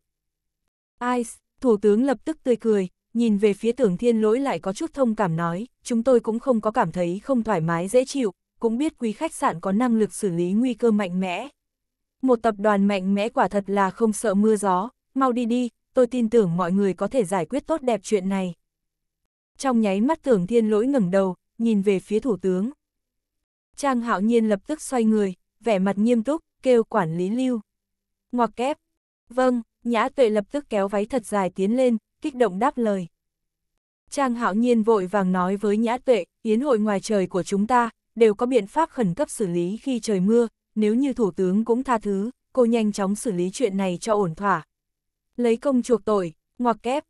Ice, thủ tướng lập tức tươi cười, nhìn về phía tưởng thiên lỗi lại có chút thông cảm nói, chúng tôi cũng không có cảm thấy không thoải mái dễ chịu, cũng biết quý khách sạn có năng lực xử lý nguy cơ mạnh mẽ một tập đoàn mạnh mẽ quả thật là không sợ mưa gió, mau đi đi, tôi tin tưởng mọi người có thể giải quyết tốt đẹp chuyện này. Trong nháy mắt tưởng thiên lỗi ngẩng đầu, nhìn về phía thủ tướng. Trang hạo nhiên lập tức xoay người, vẻ mặt nghiêm túc, kêu quản lý lưu. Ngoặc kép. Vâng, nhã tuệ lập tức kéo váy thật dài tiến lên, kích động đáp lời. Trang hạo nhiên vội vàng nói với nhã tuệ, yến hội ngoài trời của chúng ta, đều có biện pháp khẩn cấp xử lý khi trời mưa, nếu như thủ tướng cũng tha thứ, cô nhanh chóng xử lý chuyện này cho ổn thỏa. Lấy công chuộc tội, ngoặc kép.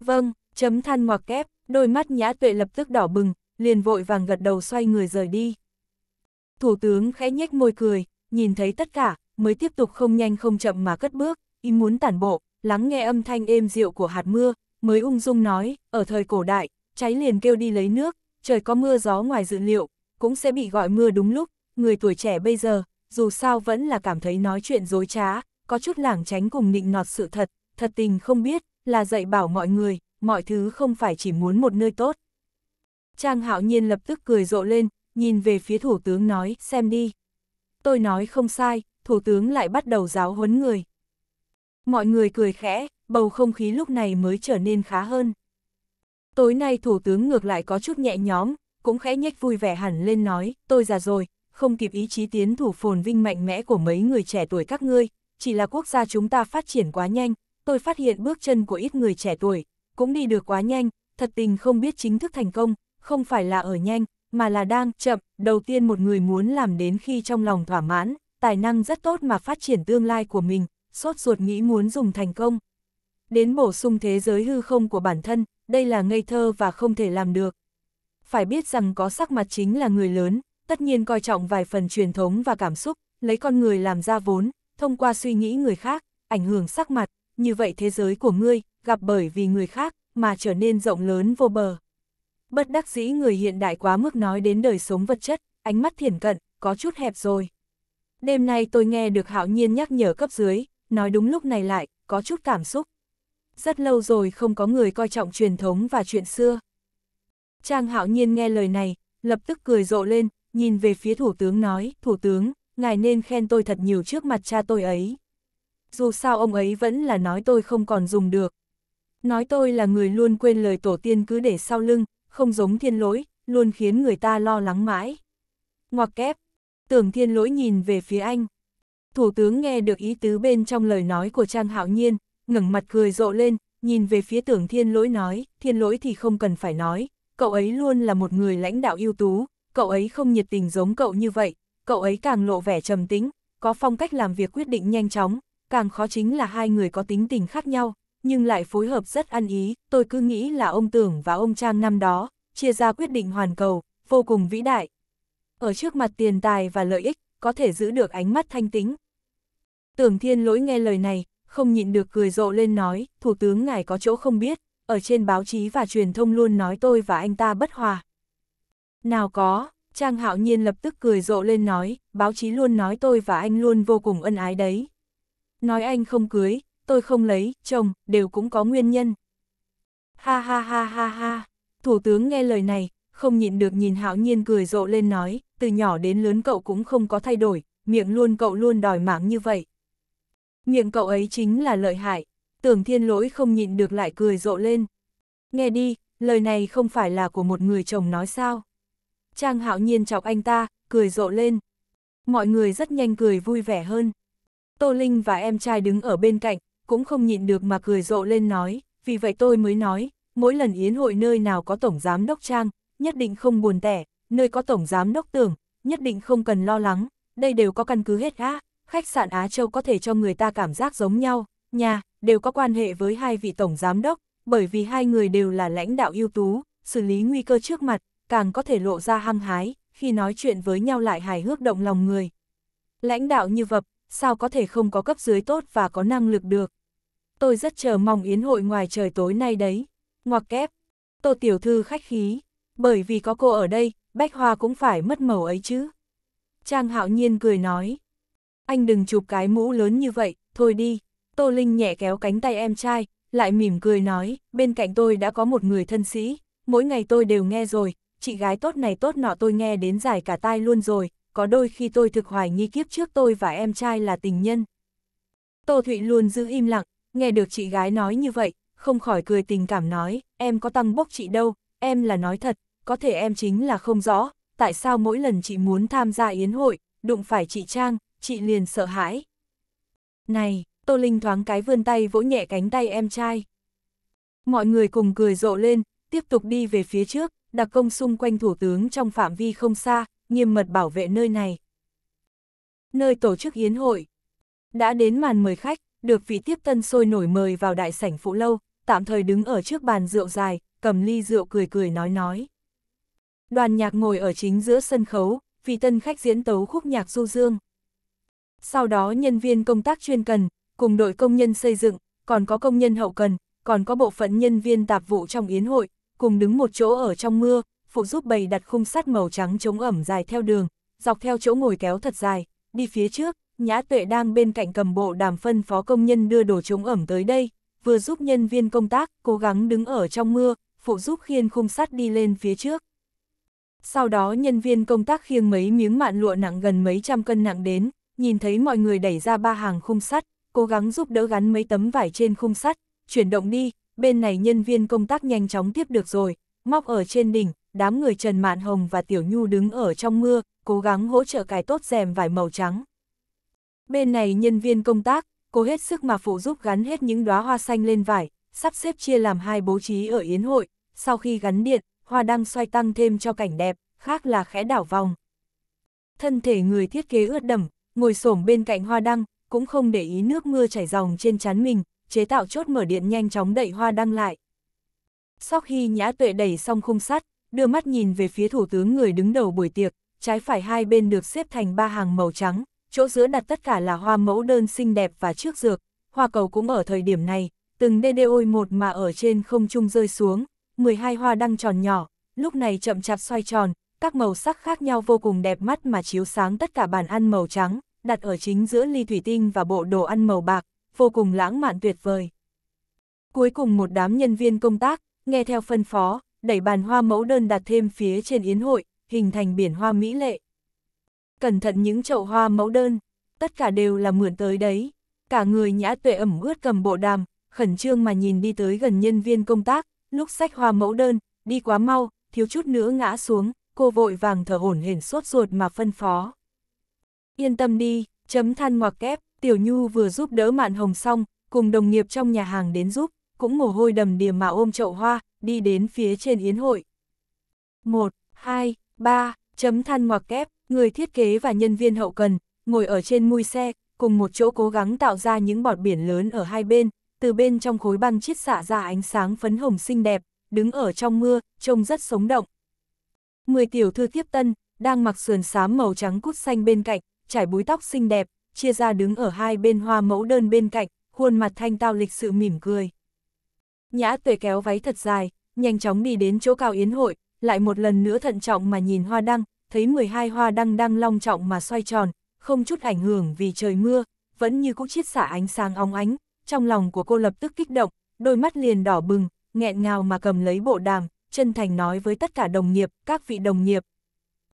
Vâng, chấm than ngoặc kép, đôi mắt nhã tuệ lập tức đỏ bừng, liền vội vàng gật đầu xoay người rời đi. Thủ tướng khẽ nhếch môi cười, nhìn thấy tất cả, mới tiếp tục không nhanh không chậm mà cất bước, ý muốn tản bộ, lắng nghe âm thanh êm dịu của hạt mưa, mới ung dung nói, ở thời cổ đại, cháy liền kêu đi lấy nước, trời có mưa gió ngoài dự liệu, cũng sẽ bị gọi mưa đúng lúc, người tuổi trẻ bây giờ, dù sao vẫn là cảm thấy nói chuyện dối trá, có chút lảng tránh cùng nịnh nọt sự thật, thật tình không biết, là dạy bảo mọi người, mọi thứ không phải chỉ muốn một nơi tốt. Trang hạo nhiên lập tức cười rộ lên, nhìn về phía thủ tướng nói, xem đi. Tôi nói không sai, thủ tướng lại bắt đầu giáo huấn người. Mọi người cười khẽ, bầu không khí lúc này mới trở nên khá hơn. Tối nay thủ tướng ngược lại có chút nhẹ nhóm, cũng khẽ nhếch vui vẻ hẳn lên nói, tôi già rồi, không kịp ý chí tiến thủ phồn vinh mạnh mẽ của mấy người trẻ tuổi các ngươi, chỉ là quốc gia chúng ta phát triển quá nhanh, tôi phát hiện bước chân của ít người trẻ tuổi, cũng đi được quá nhanh, thật tình không biết chính thức thành công, không phải là ở nhanh, mà là đang chậm, đầu tiên một người muốn làm đến khi trong lòng thỏa mãn, tài năng rất tốt mà phát triển tương lai của mình, sốt ruột nghĩ muốn dùng thành công. Đến bổ sung thế giới hư không của bản thân, đây là ngây thơ và không thể làm được. Phải biết rằng có sắc mặt chính là người lớn, tất nhiên coi trọng vài phần truyền thống và cảm xúc, lấy con người làm ra vốn, thông qua suy nghĩ người khác, ảnh hưởng sắc mặt, như vậy thế giới của ngươi, gặp bởi vì người khác, mà trở nên rộng lớn vô bờ. Bất đắc dĩ người hiện đại quá mức nói đến đời sống vật chất, ánh mắt thiển cận, có chút hẹp rồi. Đêm nay tôi nghe được hạo nhiên nhắc nhở cấp dưới, nói đúng lúc này lại, có chút cảm xúc. Rất lâu rồi không có người coi trọng truyền thống và chuyện xưa. Trang hạo nhiên nghe lời này, lập tức cười rộ lên, nhìn về phía thủ tướng nói, thủ tướng, ngài nên khen tôi thật nhiều trước mặt cha tôi ấy. Dù sao ông ấy vẫn là nói tôi không còn dùng được. Nói tôi là người luôn quên lời tổ tiên cứ để sau lưng, không giống thiên lỗi, luôn khiến người ta lo lắng mãi. Ngoặc kép, tưởng thiên lỗi nhìn về phía anh. Thủ tướng nghe được ý tứ bên trong lời nói của Trang Hạo Nhiên, ngẩng mặt cười rộ lên, nhìn về phía tưởng thiên lỗi nói, thiên lỗi thì không cần phải nói, cậu ấy luôn là một người lãnh đạo ưu tú, cậu ấy không nhiệt tình giống cậu như vậy, cậu ấy càng lộ vẻ trầm tính, có phong cách làm việc quyết định nhanh chóng, càng khó chính là hai người có tính tình khác nhau, nhưng lại phối hợp rất ăn ý, tôi cứ nghĩ là ông Tưởng và ông Trang năm đó, chia ra quyết định hoàn cầu, vô cùng vĩ đại. Ở trước mặt tiền tài và lợi ích, có thể giữ được ánh mắt thanh tính. Tưởng thiên lỗi nghe lời này, không nhịn được cười rộ lên nói, Thủ tướng ngài có chỗ không biết, ở trên báo chí và truyền thông luôn nói tôi và anh ta bất hòa. Nào có, Trang Hạo Nhiên lập tức cười rộ lên nói, báo chí luôn nói tôi và anh luôn vô cùng ân ái đấy. Nói anh không cưới, tôi không lấy, chồng, đều cũng có nguyên nhân. Ha ha ha ha ha, Thủ tướng nghe lời này, không nhịn được nhìn Hạo Nhiên cười rộ lên nói, từ nhỏ đến lớn cậu cũng không có thay đổi, miệng luôn cậu luôn đòi mạng như vậy. Miệng cậu ấy chính là lợi hại, tưởng thiên lỗi không nhịn được lại cười rộ lên. Nghe đi, lời này không phải là của một người chồng nói sao. Trang hạo nhiên chọc anh ta, cười rộ lên. Mọi người rất nhanh cười vui vẻ hơn. Tô Linh và em trai đứng ở bên cạnh, cũng không nhịn được mà cười rộ lên nói, vì vậy tôi mới nói, mỗi lần yến hội nơi nào có Tổng Giám Đốc Trang, nhất định không buồn tẻ, nơi có Tổng Giám Đốc Tưởng, nhất định không cần lo lắng, đây đều có căn cứ hết á, khách sạn Á Châu có thể cho người ta cảm giác giống nhau, nhà, đều có quan hệ với hai vị Tổng Giám Đốc, bởi vì hai người đều là lãnh đạo ưu tú, xử lý nguy cơ trước mặt, càng có thể lộ ra hăng hái, khi nói chuyện với nhau lại hài hước động lòng người. Lãnh đạo như vập, sao có thể không có cấp dưới tốt và có năng lực được. Tôi rất chờ mong yến hội ngoài trời tối nay đấy. Ngoặc kép, tô tiểu thư khách khí, bởi vì có cô ở đây, bách hoa cũng phải mất màu ấy chứ. Trang hạo nhiên cười nói, anh đừng chụp cái mũ lớn như vậy, thôi đi. Tô Linh nhẹ kéo cánh tay em trai, lại mỉm cười nói, bên cạnh tôi đã có một người thân sĩ, mỗi ngày tôi đều nghe rồi, chị gái tốt này tốt nọ tôi nghe đến dài cả tai luôn rồi, có đôi khi tôi thực hoài nghi kiếp trước tôi và em trai là tình nhân. Tô Thụy luôn giữ im lặng, nghe được chị gái nói như vậy, không khỏi cười tình cảm nói, em có tăng bốc chị đâu, em là nói thật, có thể em chính là không rõ, tại sao mỗi lần chị muốn tham gia yến hội, đụng phải chị Trang, chị liền sợ hãi. Này, Tô Linh thoáng cái vươn tay vỗ nhẹ cánh tay em trai. Mọi người cùng cười rộ lên, tiếp tục đi về phía trước, đặc công xung quanh thủ tướng trong phạm vi không xa, nghiêm mật bảo vệ nơi này. Nơi tổ chức yến hội đã đến màn mời khách, được vị tiếp tân sôi nổi mời vào đại sảnh phụ lâu, tạm thời đứng ở trước bàn rượu dài, cầm ly rượu cười cười nói nói. Đoàn nhạc ngồi ở chính giữa sân khấu, vị tân khách diễn tấu khúc nhạc du dương. Sau đó nhân viên công tác chuyên cần, cùng đội công nhân xây dựng, còn có công nhân hậu cần, còn có bộ phận nhân viên tạp vụ trong yến hội, cùng đứng một chỗ ở trong mưa, phụ giúp bày đặt khung sắt màu trắng chống ẩm dài theo đường, dọc theo chỗ ngồi kéo thật dài, đi phía trước, Nhã Tuệ đang bên cạnh cầm bộ đàm phân phó công nhân đưa đồ chống ẩm tới đây, vừa giúp nhân viên công tác cố gắng đứng ở trong mưa, phụ giúp khiên khung sắt đi lên phía trước. Sau đó nhân viên công tác khiêng mấy miếng mạn lụa nặng gần mấy trăm cân nặng đến, nhìn thấy mọi người đẩy ra ba hàng khung sắt, cố gắng giúp đỡ gắn mấy tấm vải trên khung sắt, chuyển động đi, bên này nhân viên công tác nhanh chóng tiếp được rồi, móc ở trên đỉnh, đám người Trần Mạn Hồng và Tiểu Nhu đứng ở trong mưa, cố gắng hỗ trợ cài tốt rèm vải màu trắng. Bên này nhân viên công tác, cố hết sức mà phụ giúp gắn hết những đóa hoa xanh lên vải, sắp xếp chia làm hai bố trí ở yến hội, sau khi gắn điện, hoa đăng xoay tăng thêm cho cảnh đẹp, khác là khẽ đảo vòng. Thân thể người thiết kế ướt đẫm, ngồi xổm bên cạnh hoa đăng, cũng không để ý nước mưa chảy ròng trên trán mình, chế tạo chốt mở điện nhanh chóng đẩy hoa đăng lại. Sau khi nhã tuệ đẩy xong khung sắt, đưa mắt nhìn về phía thủ tướng người đứng đầu buổi tiệc, trái phải hai bên được xếp thành ba hàng màu trắng, chỗ giữa đặt tất cả là hoa mẫu đơn xinh đẹp và trước dược, hoa cầu cũng ở thời điểm này, từng đê đê ôi một mà ở trên không trung rơi xuống, 12 hoa đăng tròn nhỏ, lúc này chậm chạp xoay tròn, các màu sắc khác nhau vô cùng đẹp mắt mà chiếu sáng tất cả bàn ăn màu trắng, đặt ở chính giữa ly thủy tinh và bộ đồ ăn màu bạc, vô cùng lãng mạn tuyệt vời. Cuối cùng một đám nhân viên công tác, nghe theo phân phó, đẩy bàn hoa mẫu đơn đặt thêm phía trên yến hội, hình thành biển hoa mỹ lệ. Cẩn thận những chậu hoa mẫu đơn, tất cả đều là mượn tới đấy. Cả người nhã tuệ ẩm ướt cầm bộ đàm, khẩn trương mà nhìn đi tới gần nhân viên công tác, lúc sách hoa mẫu đơn, đi quá mau, thiếu chút nữa ngã xuống, cô vội vàng thở hổn hển sốt ruột mà phân phó. Yên tâm đi, chấm than ngoặc kép, Tiểu Nhu vừa giúp đỡ Mạn Hồng xong, cùng đồng nghiệp trong nhà hàng đến giúp, cũng mồ hôi đầm đìa mà ôm chậu hoa, đi đến phía trên yến hội. 1, 2, 3, chấm than ngoặc kép, người thiết kế và nhân viên hậu cần, ngồi ở trên mui xe, cùng một chỗ cố gắng tạo ra những bọt biển lớn ở hai bên, từ bên trong khối băng chiết xạ ra ánh sáng phấn hồng xinh đẹp, đứng ở trong mưa, trông rất sống động. 10 tiểu thư tiếp tân, đang mặc sườn xám màu trắng cút xanh bên cạnh, trải búi tóc xinh đẹp, chia ra đứng ở hai bên hoa mẫu đơn bên cạnh, khuôn mặt thanh tao lịch sự mỉm cười. Nhã tuệ kéo váy thật dài, nhanh chóng đi đến chỗ cao yến hội, lại một lần nữa thận trọng mà nhìn hoa đăng, thấy 12 hoa đăng đang long trọng mà xoay tròn, không chút ảnh hưởng vì trời mưa, vẫn như cũ chiết xả ánh sáng óng ánh, trong lòng của cô lập tức kích động, đôi mắt liền đỏ bừng, nghẹn ngào mà cầm lấy bộ đàm, chân thành nói với tất cả đồng nghiệp, các vị đồng nghiệp.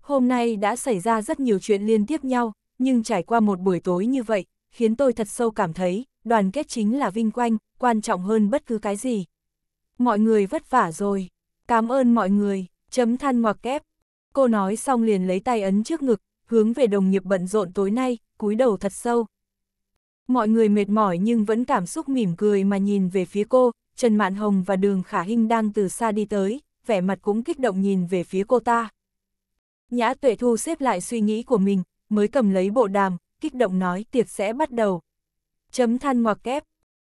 Hôm nay đã xảy ra rất nhiều chuyện liên tiếp nhau, nhưng trải qua một buổi tối như vậy, khiến tôi thật sâu cảm thấy, đoàn kết chính là vinh quanh, quan trọng hơn bất cứ cái gì. Mọi người vất vả rồi, cảm ơn mọi người, chấm than ngoặc kép. Cô nói xong liền lấy tay ấn trước ngực, hướng về đồng nghiệp bận rộn tối nay, cúi đầu thật sâu. Mọi người mệt mỏi nhưng vẫn cảm xúc mỉm cười mà nhìn về phía cô, Trần Mạn Hồng và Đường Khả Hinh đang từ xa đi tới, vẻ mặt cũng kích động nhìn về phía cô ta. Nhã Tuệ Thu xếp lại suy nghĩ của mình, mới cầm lấy bộ đàm, kích động nói tiệc sẽ bắt đầu. Chấm than ngoặc kép,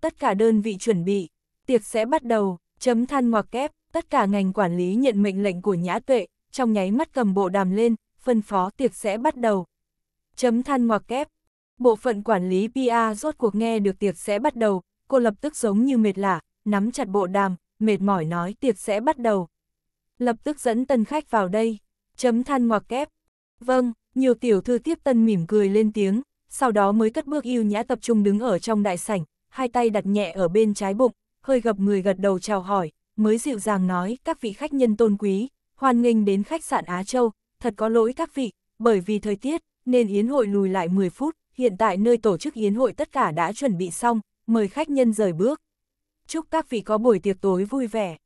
tất cả đơn vị chuẩn bị, tiệc sẽ bắt đầu, chấm than ngoặc kép, tất cả ngành quản lý nhận mệnh lệnh của nhã tuệ, trong nháy mắt cầm bộ đàm lên, phân phó tiệc sẽ bắt đầu. Chấm than ngoặc kép, bộ phận quản lý PR rốt cuộc nghe được tiệc sẽ bắt đầu, cô lập tức giống như mệt lả, nắm chặt bộ đàm, mệt mỏi nói tiệc sẽ bắt đầu. Lập tức dẫn tân khách vào đây, chấm than ngoặc kép, Vâng, nhiều tiểu thư tiếp tân mỉm cười lên tiếng, sau đó mới cất bước yêu nhã tập trung đứng ở trong đại sảnh, hai tay đặt nhẹ ở bên trái bụng, hơi gập người gật đầu chào hỏi, mới dịu dàng nói các vị khách nhân tôn quý, hoan nghênh đến khách sạn Á Châu, thật có lỗi các vị, bởi vì thời tiết, nên yến hội lùi lại 10 phút, hiện tại nơi tổ chức yến hội tất cả đã chuẩn bị xong, mời khách nhân rời bước. Chúc các vị có buổi tiệc tối vui vẻ.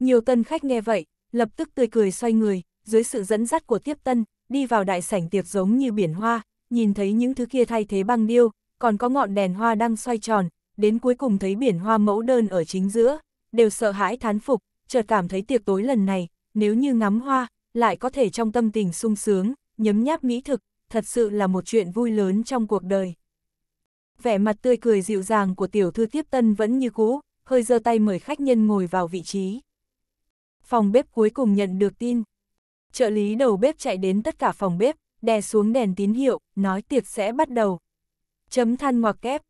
Nhiều tân khách nghe vậy, lập tức tươi cười xoay người, dưới sự dẫn dắt của tiếp tân, đi vào đại sảnh tiệc giống như biển hoa, nhìn thấy những thứ kia thay thế băng điêu, còn có ngọn đèn hoa đang xoay tròn, đến cuối cùng thấy biển hoa mẫu đơn ở chính giữa, đều sợ hãi thán phục, chợt cảm thấy tiệc tối lần này, nếu như ngắm hoa, lại có thể trong tâm tình sung sướng, nhấm nháp mỹ thực, thật sự là một chuyện vui lớn trong cuộc đời. Vẻ mặt tươi cười dịu dàng của tiểu thư tiếp tân vẫn như cũ, hơi giơ tay mời khách nhân ngồi vào vị trí. Phòng bếp cuối cùng nhận được tin, Trợ lý đầu bếp chạy đến tất cả phòng bếp, đè xuống đèn tín hiệu, nói tiệc sẽ bắt đầu. Chấm than ngoặc kép.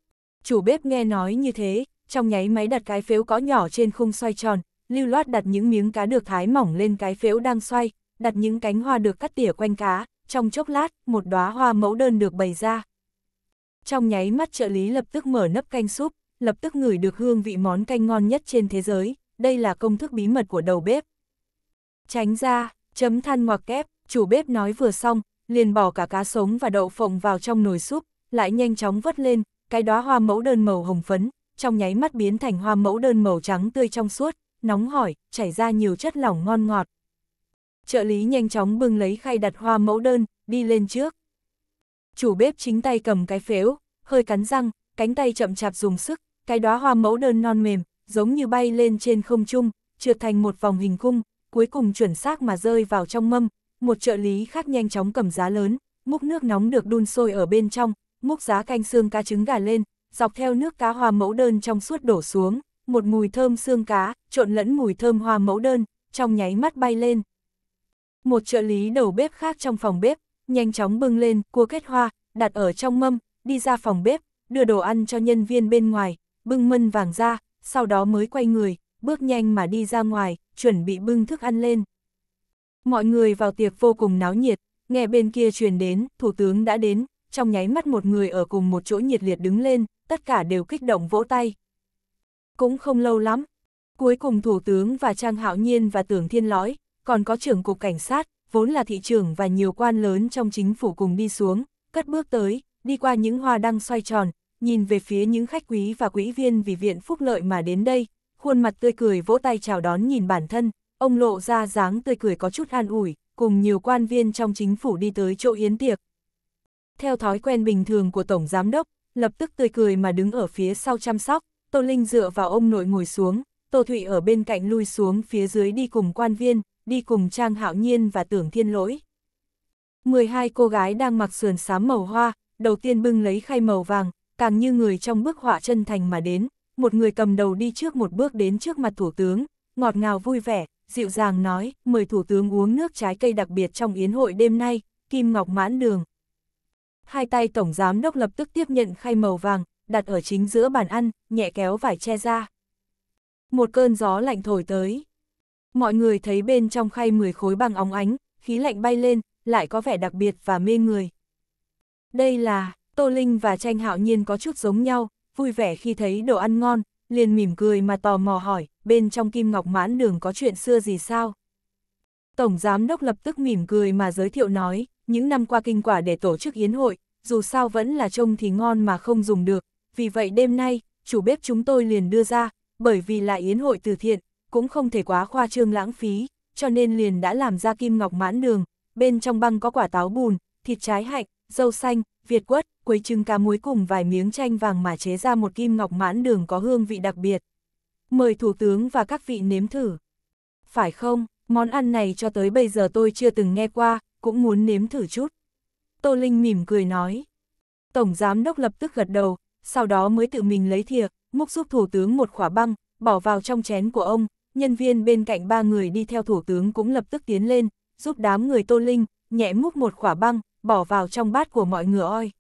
Chủ bếp nghe nói như thế, trong nháy máy đặt cái phếu có nhỏ trên khung xoay tròn, lưu loát đặt những miếng cá được thái mỏng lên cái phếu đang xoay, đặt những cánh hoa được cắt tỉa quanh cá, trong chốc lát, một đóa hoa mẫu đơn được bày ra. Trong nháy mắt trợ lý lập tức mở nắp canh súp, lập tức ngửi được hương vị món canh ngon nhất trên thế giới, đây là công thức bí mật của đầu bếp. Tránh ra, Chấm than ngoặc kép, chủ bếp nói vừa xong, liền bỏ cả cá sống và đậu phộng vào trong nồi súp, lại nhanh chóng vớt lên, cái đóa hoa mẫu đơn màu hồng phấn, trong nháy mắt biến thành hoa mẫu đơn màu trắng tươi trong suốt, nóng hỏi chảy ra nhiều chất lỏng ngon ngọt. Trợ lý nhanh chóng bưng lấy khay đặt hoa mẫu đơn, đi lên trước. Chủ bếp chính tay cầm cái phếu, hơi cắn răng, cánh tay chậm chạp dùng sức, cái đóa hoa mẫu đơn non mềm, giống như bay lên trên không trung, trượt thành một vòng hình cung, cuối cùng chuẩn xác mà rơi vào trong mâm, một trợ lý khác nhanh chóng cầm giá lớn, múc nước nóng được đun sôi ở bên trong, múc giá canh xương cá trứng gà lên, dọc theo nước cá hoa mẫu đơn trong suốt đổ xuống, một mùi thơm xương cá, trộn lẫn mùi thơm hoa mẫu đơn, trong nháy mắt bay lên. Một trợ lý đầu bếp khác trong phòng bếp, nhanh chóng bưng lên cua kết hoa, đặt ở trong mâm, đi ra phòng bếp, đưa đồ ăn cho nhân viên bên ngoài, bưng mân vàng ra, sau đó mới quay người, bước nhanh mà đi ra ngoài, chuẩn bị bưng thức ăn lên. Mọi người vào tiệc vô cùng náo nhiệt, nghe bên kia truyền đến, thủ tướng đã đến, trong nháy mắt một người ở cùng một chỗ nhiệt liệt đứng lên, tất cả đều kích động vỗ tay. Cũng không lâu lắm, cuối cùng thủ tướng và Trang Hạo Nhiên và Tưởng Thiên Lói, còn có trưởng cục cảnh sát, vốn là thị trưởng và nhiều quan lớn trong chính phủ cùng đi xuống, cất bước tới, đi qua những hoa đăng xoay tròn, nhìn về phía những khách quý và quỹ viên vì viện phúc lợi mà đến đây, khuôn mặt tươi cười vỗ tay chào đón nhìn bản thân, ông lộ ra dáng tươi cười có chút an ủi, cùng nhiều quan viên trong chính phủ đi tới chỗ yến tiệc. Theo thói quen bình thường của Tổng Giám Đốc, lập tức tươi cười mà đứng ở phía sau chăm sóc, Tô Linh dựa vào ông nội ngồi xuống, Tô Thụy ở bên cạnh lui xuống phía dưới đi cùng quan viên, đi cùng Trang Hạo Nhiên và Tưởng Thiên Lỗi. 12 cô gái đang mặc sườn xám màu hoa, đầu tiên bưng lấy khay màu vàng, càng như người trong bức họa chân thành mà đến, một người cầm đầu đi trước một bước đến trước mặt thủ tướng, ngọt ngào vui vẻ, dịu dàng nói, mời thủ tướng uống nước trái cây đặc biệt trong yến hội đêm nay, Kim Ngọc mãn đường. Hai tay tổng giám đốc lập tức tiếp nhận khay màu vàng, đặt ở chính giữa bàn ăn, nhẹ kéo vải che ra. Một cơn gió lạnh thổi tới. Mọi người thấy bên trong khay 10 khối bằng óng ánh, khí lạnh bay lên, lại có vẻ đặc biệt và mê người. Đây là, Tô Linh và Tranh Hạo Nhiên có chút giống nhau, vui vẻ khi thấy đồ ăn ngon, liền mỉm cười mà tò mò hỏi, bên trong kim ngọc mãn đường có chuyện xưa gì sao? Tổng giám đốc lập tức mỉm cười mà giới thiệu nói, những năm qua kinh quả để tổ chức yến hội, dù sao vẫn là trông thì ngon mà không dùng được, vì vậy đêm nay, chủ bếp chúng tôi liền đưa ra, bởi vì là yến hội từ thiện, cũng không thể quá khoa trương lãng phí, cho nên liền đã làm ra kim ngọc mãn đường, bên trong băng có quả táo bùn, thịt trái hạnh, dâu xanh, việt quất, quấy trứng cá muối cùng vài miếng chanh vàng mà chế ra một kim ngọc mãn đường có hương vị đặc biệt. Mời thủ tướng và các vị nếm thử. Phải không, món ăn này cho tới bây giờ tôi chưa từng nghe qua, cũng muốn nếm thử chút. Tô Linh mỉm cười nói. Tổng giám đốc lập tức gật đầu, sau đó mới tự mình lấy thìa, múc giúp thủ tướng một khỏa băng, bỏ vào trong chén của ông, nhân viên bên cạnh ba người đi theo thủ tướng cũng lập tức tiến lên, giúp đám người Tô Linh, nhẹ múc một khỏa băng, bỏ vào trong bát của mọi người oi.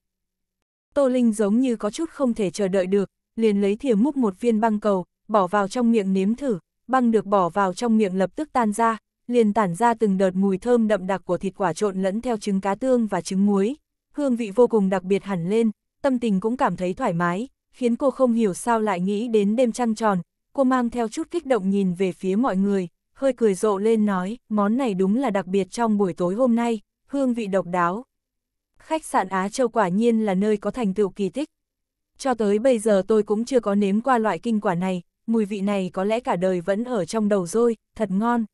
Tô Linh giống như có chút không thể chờ đợi được, liền lấy thìa múc một viên băng cầu, bỏ vào trong miệng nếm thử, băng được bỏ vào trong miệng lập tức tan ra, liền tản ra từng đợt mùi thơm đậm đặc của thịt quả trộn lẫn theo trứng cá tương và trứng muối. Hương vị vô cùng đặc biệt hẳn lên, tâm tình cũng cảm thấy thoải mái, khiến cô không hiểu sao lại nghĩ đến đêm trăng tròn. Cô mang theo chút kích động nhìn về phía mọi người, hơi cười rộ lên nói, món này đúng là đặc biệt trong buổi tối hôm nay, hương vị độc đáo, khách sạn Á Châu quả nhiên là nơi có thành tựu kỳ tích. Cho tới bây giờ tôi cũng chưa có nếm qua loại kinh quả này, mùi vị này có lẽ cả đời vẫn ở trong đầu rồi, thật ngon.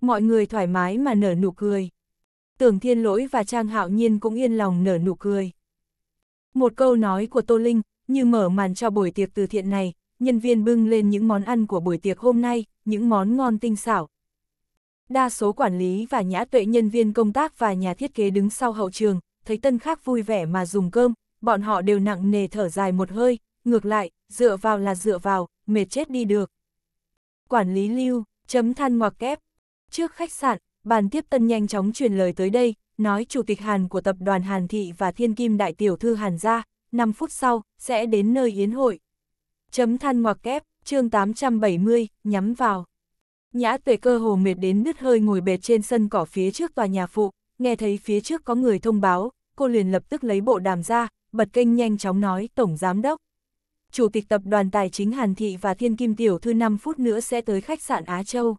Mọi người thoải mái mà nở nụ cười. Tưởng thiên lỗi và Trang Hạo Nhiên cũng yên lòng nở nụ cười. Một câu nói của Tô Linh, như mở màn cho buổi tiệc từ thiện này, nhân viên bưng lên những món ăn của buổi tiệc hôm nay, những món ngon tinh xảo, Đa số quản lý và nhã tuệ nhân viên công tác và nhà thiết kế đứng sau hậu trường, thấy tân khác vui vẻ mà dùng cơm, bọn họ đều nặng nề thở dài một hơi, ngược lại, dựa vào là dựa vào, mệt chết đi được. Quản lý lưu, chấm than ngoặc kép. Trước khách sạn, bàn tiếp tân nhanh chóng truyền lời tới đây, nói chủ tịch Hàn của tập đoàn Hàn Thị và Thiên Kim Đại Tiểu Thư Hàn gia 5 phút sau, sẽ đến nơi yến hội. Chấm than ngoặc kép, chương 870, nhắm vào. Nhã tuệ cơ hồ mệt đến nứt hơi ngồi bệt trên sân cỏ phía trước tòa nhà phụ, nghe thấy phía trước có người thông báo, cô liền lập tức lấy bộ đàm ra, bật kênh nhanh chóng nói Tổng Giám Đốc. Chủ tịch tập đoàn tài chính Hàn Thị và Thiên Kim Tiểu Thư 5 phút nữa sẽ tới khách sạn Á Châu.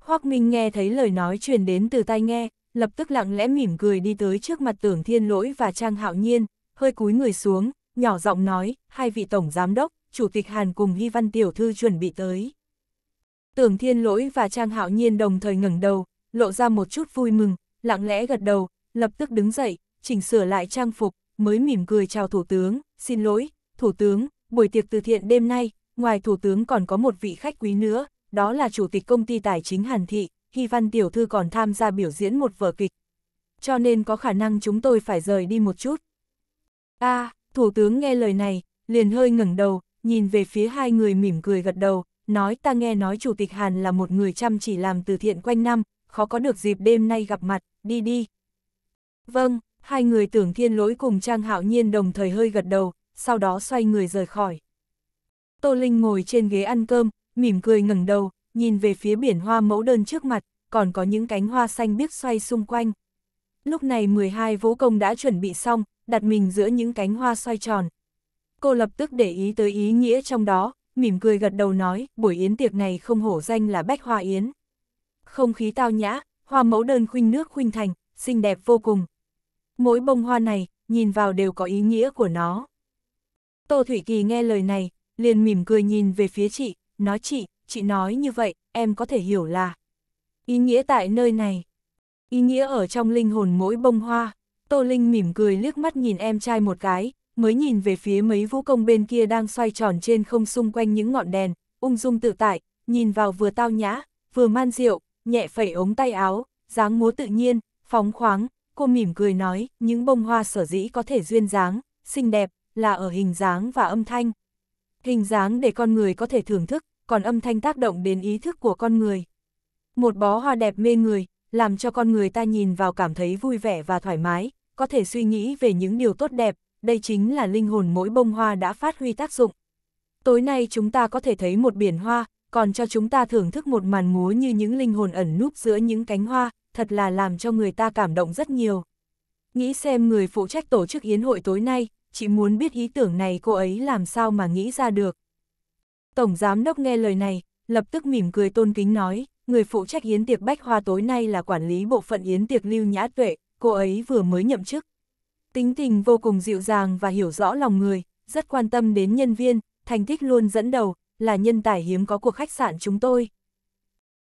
Hoác Minh nghe thấy lời nói truyền đến từ tai nghe, lập tức lặng lẽ mỉm cười đi tới trước mặt tưởng thiên lỗi và Trang Hạo Nhiên, hơi cúi người xuống, nhỏ giọng nói, hai vị Tổng Giám Đốc, Chủ tịch Hàn cùng Hy Văn Tiểu Thư chuẩn bị tới. Tưởng thiên lỗi và Trang Hạo Nhiên đồng thời ngẩng đầu, lộ ra một chút vui mừng, lặng lẽ gật đầu, lập tức đứng dậy, chỉnh sửa lại trang phục, mới mỉm cười chào Thủ tướng, xin lỗi, Thủ tướng, buổi tiệc từ thiện đêm nay, ngoài Thủ tướng còn có một vị khách quý nữa, đó là Chủ tịch Công ty Tài chính Hàn Thị, Hy Văn Tiểu Thư còn tham gia biểu diễn một vở kịch. Cho nên có khả năng chúng tôi phải rời đi một chút. a Thủ tướng nghe lời này, liền hơi ngẩng đầu, nhìn về phía hai người mỉm cười gật đầu, nói ta nghe nói Chủ tịch Hàn là một người chăm chỉ làm từ thiện quanh năm, khó có được dịp đêm nay gặp mặt, đi đi. Vâng, hai người tưởng thiên lỗi cùng Trang Hạo Nhiên đồng thời hơi gật đầu, sau đó xoay người rời khỏi. Tô Linh ngồi trên ghế ăn cơm, mỉm cười ngẩng đầu, nhìn về phía biển hoa mẫu đơn trước mặt, còn có những cánh hoa xanh biếc xoay xung quanh. Lúc này 12 vũ công đã chuẩn bị xong, đặt mình giữa những cánh hoa xoay tròn. Cô lập tức để ý tới ý nghĩa trong đó, mỉm cười gật đầu nói, buổi yến tiệc này không hổ danh là bách hoa yến. Không khí tao nhã, hoa mẫu đơn khuynh nước khuynh thành, xinh đẹp vô cùng. Mỗi bông hoa này, nhìn vào đều có ý nghĩa của nó. Tô Thủy Kỳ nghe lời này, liền mỉm cười nhìn về phía chị, nói chị, chị nói như vậy, em có thể hiểu là ý nghĩa tại nơi này. Ý nghĩa ở trong linh hồn mỗi bông hoa, Tô Linh mỉm cười liếc mắt nhìn em trai một cái, mới nhìn về phía mấy vũ công bên kia đang xoay tròn trên không xung quanh những ngọn đèn, ung dung tự tại, nhìn vào vừa tao nhã, vừa man rượu, nhẹ phẩy ống tay áo, dáng múa tự nhiên, phóng khoáng, cô mỉm cười nói, những bông hoa sở dĩ có thể duyên dáng, xinh đẹp, là ở hình dáng và âm thanh. Hình dáng để con người có thể thưởng thức, còn âm thanh tác động đến ý thức của con người. Một bó hoa đẹp mê người, làm cho con người ta nhìn vào cảm thấy vui vẻ và thoải mái, có thể suy nghĩ về những điều tốt đẹp, đây chính là linh hồn mỗi bông hoa đã phát huy tác dụng. Tối nay chúng ta có thể thấy một biển hoa, còn cho chúng ta thưởng thức một màn múa như những linh hồn ẩn núp giữa những cánh hoa, thật là làm cho người ta cảm động rất nhiều. Nghĩ xem người phụ trách tổ chức yến hội tối nay, chị muốn biết ý tưởng này cô ấy làm sao mà nghĩ ra được. Tổng giám đốc nghe lời này, lập tức mỉm cười tôn kính nói, người phụ trách yến tiệc bách hoa tối nay là quản lý bộ phận yến tiệc lưu nhã tuệ, cô ấy vừa mới nhậm chức. Tính tình vô cùng dịu dàng và hiểu rõ lòng người, rất quan tâm đến nhân viên, thành tích luôn dẫn đầu, là nhân tài hiếm có của khách sạn chúng tôi.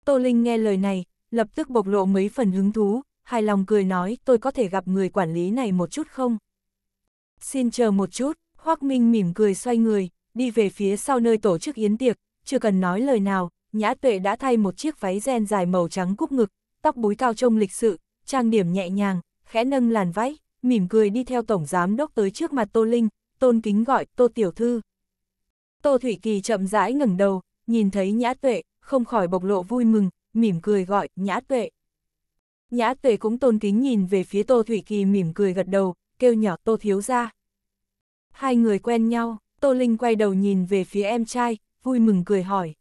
Tô Linh nghe lời này, lập tức bộc lộ mấy phần hứng thú, hài lòng cười nói tôi có thể gặp người quản lý này một chút không? Xin chờ một chút, Hoác Minh mỉm cười xoay người, đi về phía sau nơi tổ chức yến tiệc, chưa cần nói lời nào, Nhã Tuệ đã thay một chiếc váy ren dài màu trắng cúp ngực, tóc búi cao trông lịch sự, trang điểm nhẹ nhàng, khẽ nâng làn váy, mỉm cười đi theo Tổng Giám Đốc tới trước mặt Tô Linh, tôn kính gọi Tô Tiểu Thư. Tô Thủy Kỳ chậm rãi ngẩng đầu, nhìn thấy Nhã Tuệ, không khỏi bộc lộ vui mừng, mỉm cười gọi Nhã Tuệ. Nhã Tuệ cũng tôn kính nhìn về phía Tô Thủy Kỳ mỉm cười gật đầu, kêu nhỏ Tô Thiếu ra. Hai người quen nhau, Tô Linh quay đầu nhìn về phía em trai, vui mừng cười hỏi.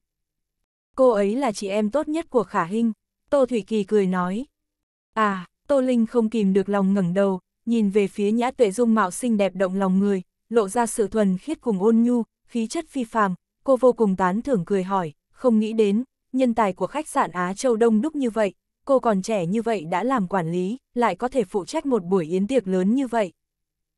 Cô ấy là chị em tốt nhất của Khả Hinh, Tô Thủy Kỳ cười nói. À, Tô Linh không kìm được lòng ngẩng đầu, nhìn về phía nhã tuệ dung mạo xinh đẹp động lòng người, lộ ra sự thuần khiết cùng ôn nhu, khí chất phi phàm, cô vô cùng tán thưởng cười hỏi, không nghĩ đến, nhân tài của khách sạn Á Châu đông đúc như vậy, cô còn trẻ như vậy đã làm quản lý, lại có thể phụ trách một buổi yến tiệc lớn như vậy.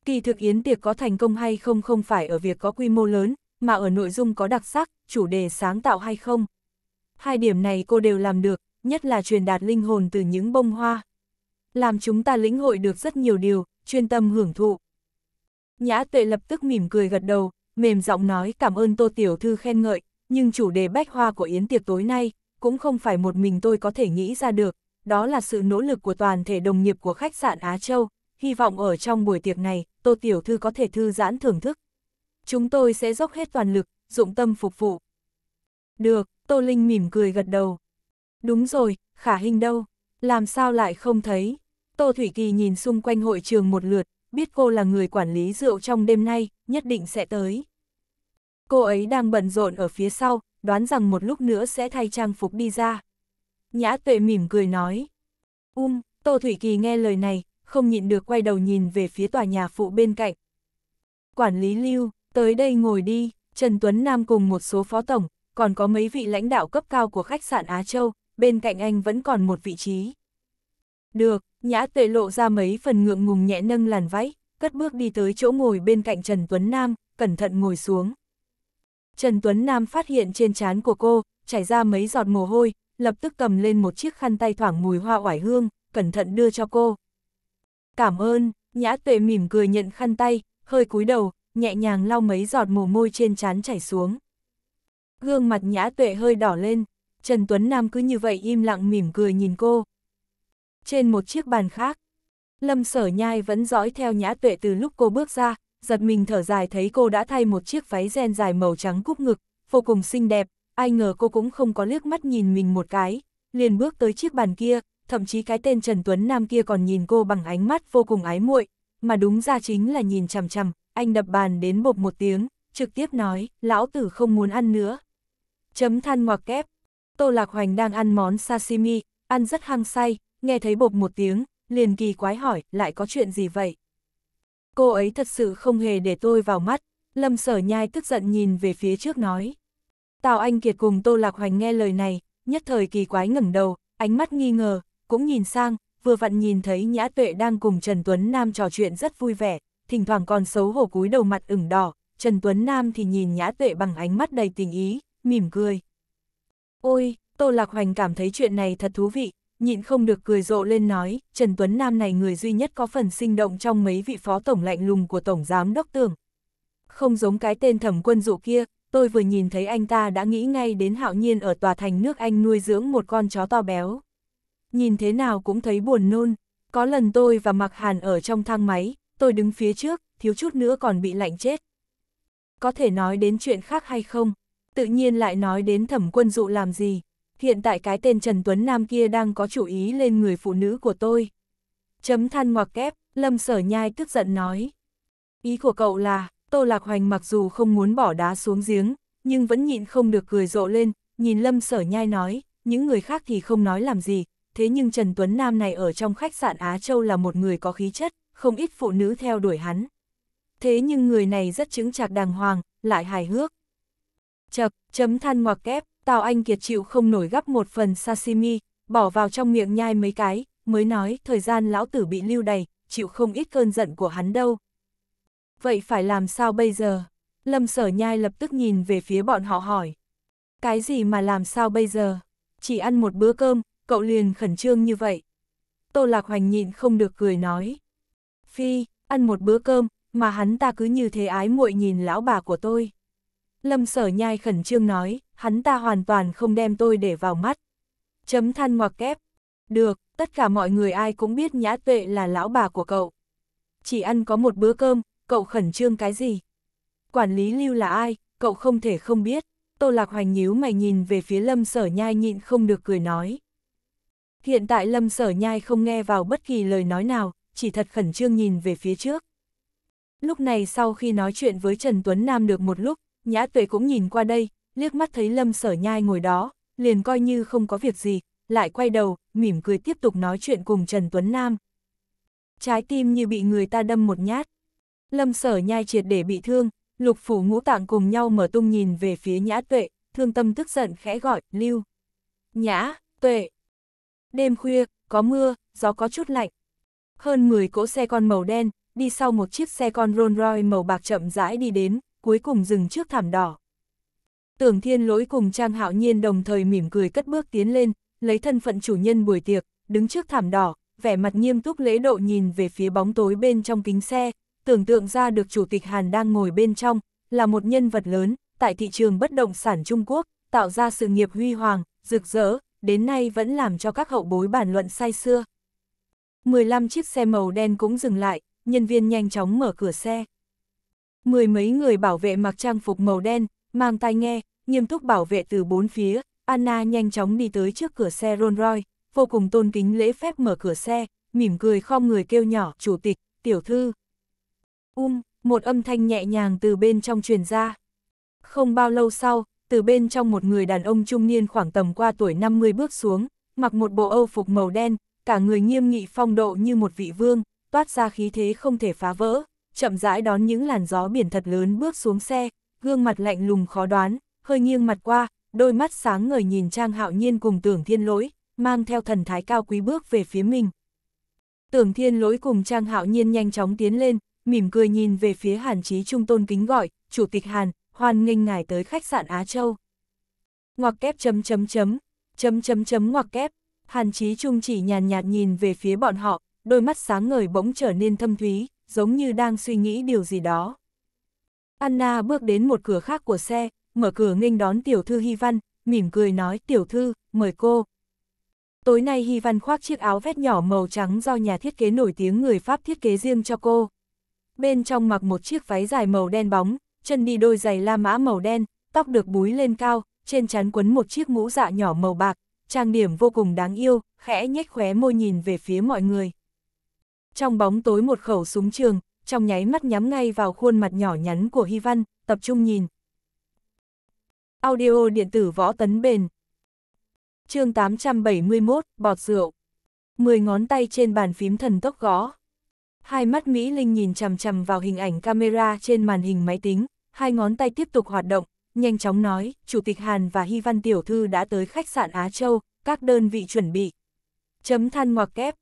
Kỳ thực yến tiệc có thành công hay không không phải ở việc có quy mô lớn, mà ở nội dung có đặc sắc, chủ đề sáng tạo hay không. Hai điểm này cô đều làm được, nhất là truyền đạt linh hồn từ những bông hoa làm chúng ta lĩnh hội được rất nhiều điều, chuyên tâm hưởng thụ. Nhã tuệ lập tức mỉm cười gật đầu, mềm giọng nói cảm ơn Tô Tiểu Thư khen ngợi, nhưng chủ đề bách hoa của Yến tiệc tối nay, cũng không phải một mình tôi có thể nghĩ ra được, đó là sự nỗ lực của toàn thể đồng nghiệp của khách sạn Á Châu, hy vọng ở trong buổi tiệc này, Tô Tiểu Thư có thể thư giãn thưởng thức. Chúng tôi sẽ dốc hết toàn lực, dụng tâm phục vụ. Được, Tô Linh mỉm cười gật đầu. Đúng rồi, khả hình đâu? Làm sao lại không thấy? Tô Thủy Kỳ nhìn xung quanh hội trường một lượt, biết cô là người quản lý rượu trong đêm nay, nhất định sẽ tới. Cô ấy đang bận rộn ở phía sau, đoán rằng một lúc nữa sẽ thay trang phục đi ra. Nhã tuệ mỉm cười nói. Um, Tô Thủy Kỳ nghe lời này, không nhịn được quay đầu nhìn về phía tòa nhà phụ bên cạnh. Quản lý lưu, tới đây ngồi đi, Trần Tuấn Nam cùng một số phó tổng, còn có mấy vị lãnh đạo cấp cao của khách sạn Á Châu, bên cạnh anh vẫn còn một vị trí. Được, nhã tuệ lộ ra mấy phần ngượng ngùng nhẹ nâng làn váy, cất bước đi tới chỗ ngồi bên cạnh Trần Tuấn Nam, cẩn thận ngồi xuống. Trần Tuấn Nam phát hiện trên trán của cô, chảy ra mấy giọt mồ hôi, lập tức cầm lên một chiếc khăn tay thoảng mùi hoa oải hương, cẩn thận đưa cho cô. Cảm ơn, nhã tuệ mỉm cười nhận khăn tay, hơi cúi đầu, nhẹ nhàng lau mấy giọt mồ môi trên trán chảy xuống. Gương mặt nhã tuệ hơi đỏ lên, Trần Tuấn Nam cứ như vậy im lặng mỉm cười nhìn cô. Trên một chiếc bàn khác, Lâm Sở Nhai vẫn dõi theo Nhã Tuệ từ lúc cô bước ra, giật mình thở dài thấy cô đã thay một chiếc váy ren dài màu trắng cúp ngực, vô cùng xinh đẹp, ai ngờ cô cũng không có liếc mắt nhìn mình một cái, liền bước tới chiếc bàn kia, thậm chí cái tên Trần Tuấn Nam kia còn nhìn cô bằng ánh mắt vô cùng ái muội, mà đúng ra chính là nhìn chằm chằm, anh đập bàn đến bộp một tiếng, trực tiếp nói, lão tử không muốn ăn nữa. Chấm than ngoặc kép, Tô Lạc Hoành đang ăn món sashimi, ăn rất hăng say, nghe thấy bột một tiếng, liền kỳ quái hỏi, lại có chuyện gì vậy? Cô ấy thật sự không hề để tôi vào mắt, Lâm Sở Nhai tức giận nhìn về phía trước nói. Tào Anh Kiệt cùng Tô Lạc Hoành nghe lời này, nhất thời kỳ quái ngẩng đầu, ánh mắt nghi ngờ, cũng nhìn sang, vừa vặn nhìn thấy Nhã Tuệ đang cùng Trần Tuấn Nam trò chuyện rất vui vẻ, thỉnh thoảng còn xấu hổ cúi đầu mặt ửng đỏ, Trần Tuấn Nam thì nhìn Nhã Tuệ bằng ánh mắt đầy tình ý, mỉm cười. Ôi, Tô Lạc Hoành cảm thấy chuyện này thật thú vị, nhịn không được cười rộ lên nói, Trần Tuấn Nam này người duy nhất có phần sinh động trong mấy vị phó tổng lạnh lùng của Tổng Giám Đốc Tường. Không giống cái tên thẩm quân dụ kia, tôi vừa nhìn thấy anh ta đã nghĩ ngay đến hạo nhiên ở tòa thành nước Anh nuôi dưỡng một con chó to béo. Nhìn thế nào cũng thấy buồn nôn, có lần tôi và Mạc Hàn ở trong thang máy, tôi đứng phía trước, thiếu chút nữa còn bị lạnh chết. Có thể nói đến chuyện khác hay không? Tự nhiên lại nói đến thẩm quân dụ làm gì. Hiện tại cái tên Trần Tuấn Nam kia đang có chủ ý lên người phụ nữ của tôi. Chấm than ngoặc kép, Lâm Sở Nhai tức giận nói. Ý của cậu là, Tô Lạc Hoành mặc dù không muốn bỏ đá xuống giếng, nhưng vẫn nhịn không được cười rộ lên, nhìn Lâm Sở Nhai nói, những người khác thì không nói làm gì, thế nhưng Trần Tuấn Nam này ở trong khách sạn Á Châu là một người có khí chất, không ít phụ nữ theo đuổi hắn. Thế nhưng người này rất chứng chạc đàng hoàng, lại hài hước chập, chấm than ngoặc kép, Tào Anh Kiệt chịu không nổi gấp một phần sashimi, bỏ vào trong miệng nhai mấy cái, mới nói thời gian lão tử bị lưu đầy chịu không ít cơn giận của hắn đâu. Vậy phải làm sao bây giờ? Lâm sở nhai lập tức nhìn về phía bọn họ hỏi. Cái gì mà làm sao bây giờ? Chỉ ăn một bữa cơm, cậu liền khẩn trương như vậy. Tô Lạc Hoành nhịn không được cười nói. Phi, ăn một bữa cơm, mà hắn ta cứ như thế ái muội nhìn lão bà của tôi. Lâm sở nhai khẩn trương nói, hắn ta hoàn toàn không đem tôi để vào mắt. Chấm than ngoặc kép. Được, tất cả mọi người ai cũng biết nhã tuệ là lão bà của cậu. Chỉ ăn có một bữa cơm, cậu khẩn trương cái gì? Quản lý lưu là ai, cậu không thể không biết. Tô Lạc Hoành nhíu mày nhìn về phía Lâm Sở Nhai nhịn không được cười nói. Hiện tại Lâm Sở Nhai không nghe vào bất kỳ lời nói nào, chỉ thật khẩn trương nhìn về phía trước. Lúc này sau khi nói chuyện với Trần Tuấn Nam được một lúc, Nhã tuệ cũng nhìn qua đây, liếc mắt thấy lâm sở nhai ngồi đó, liền coi như không có việc gì, lại quay đầu, mỉm cười tiếp tục nói chuyện cùng Trần Tuấn Nam. Trái tim như bị người ta đâm một nhát. Lâm sở nhai triệt để bị thương, lục phủ ngũ tạng cùng nhau mở tung nhìn về phía nhã tuệ, thương tâm tức giận khẽ gọi, lưu. Nhã, tuệ. Đêm khuya, có mưa, gió có chút lạnh. Hơn 10 cỗ xe con màu đen, đi sau một chiếc xe con Rolls Royce màu bạc chậm rãi đi đến, cuối cùng dừng trước thảm đỏ. Tưởng thiên lỗi cùng Trang Hạo Nhiên đồng thời mỉm cười cất bước tiến lên, lấy thân phận chủ nhân buổi tiệc, đứng trước thảm đỏ, vẻ mặt nghiêm túc lễ độ nhìn về phía bóng tối bên trong kính xe, tưởng tượng ra được chủ tịch Hàn đang ngồi bên trong, là một nhân vật lớn, tại thị trường bất động sản Trung Quốc, tạo ra sự nghiệp huy hoàng, rực rỡ, đến nay vẫn làm cho các hậu bối bàn luận say xưa. 15 chiếc xe màu đen cũng dừng lại, nhân viên nhanh chóng mở cửa xe. Mười mấy người bảo vệ mặc trang phục màu đen, mang tai nghe, nghiêm túc bảo vệ từ bốn phía, Anna nhanh chóng đi tới trước cửa xe Rolls Royce, vô cùng tôn kính lễ phép mở cửa xe, mỉm cười khom người kêu nhỏ, chủ tịch, tiểu thư. Um, một âm thanh nhẹ nhàng từ bên trong truyền ra. Không bao lâu sau, từ bên trong một người đàn ông trung niên khoảng tầm qua tuổi 50 bước xuống, mặc một bộ âu phục màu đen, cả người nghiêm nghị phong độ như một vị vương, toát ra khí thế không thể phá vỡ, chậm rãi đón những làn gió biển thật lớn bước xuống xe, gương mặt lạnh lùng khó đoán, hơi nghiêng mặt qua, đôi mắt sáng ngời nhìn Trang Hạo Nhiên cùng Tưởng Thiên Lỗi, mang theo thần thái cao quý bước về phía mình. Tưởng Thiên Lỗi cùng Trang Hạo Nhiên nhanh chóng tiến lên, mỉm cười nhìn về phía Hàn Chí Trung Tôn kính gọi, "Chủ tịch Hàn, hoan nghênh ngài tới khách sạn Á Châu." Ngoặc kép chấm chấm chấm, chấm chấm chấm ngoặc kép, Hàn Chí Trung chỉ nhàn nhạt nhìn về phía bọn họ, đôi mắt sáng ngời bỗng trở nên thâm thúy, giống như đang suy nghĩ điều gì đó. Anna bước đến một cửa khác của xe, mở cửa nghênh đón tiểu thư Hy Văn, mỉm cười nói tiểu thư, mời cô. Tối nay Hy Văn khoác chiếc áo vét nhỏ màu trắng do nhà thiết kế nổi tiếng người Pháp thiết kế riêng cho cô. Bên trong mặc một chiếc váy dài màu đen bóng, chân đi đôi giày la mã màu đen, tóc được búi lên cao, trên trán quấn một chiếc mũ dạ nhỏ màu bạc, trang điểm vô cùng đáng yêu, khẽ nhếch khóe môi nhìn về phía mọi người. Trong bóng tối một khẩu súng trường, trong nháy mắt nhắm ngay vào khuôn mặt nhỏ nhắn của Hy Văn, tập trung nhìn. Audio điện tử võ tấn bền. chương 871, bọt rượu. Mười ngón tay trên bàn phím thần tốc gõ. Hai mắt Mỹ Linh nhìn chằm chằm vào hình ảnh camera trên màn hình máy tính, hai ngón tay tiếp tục hoạt động, nhanh chóng nói, Chủ tịch Hàn và Hy Văn Tiểu Thư đã tới khách sạn Á Châu, các đơn vị chuẩn bị. Chấm than ngoặc kép,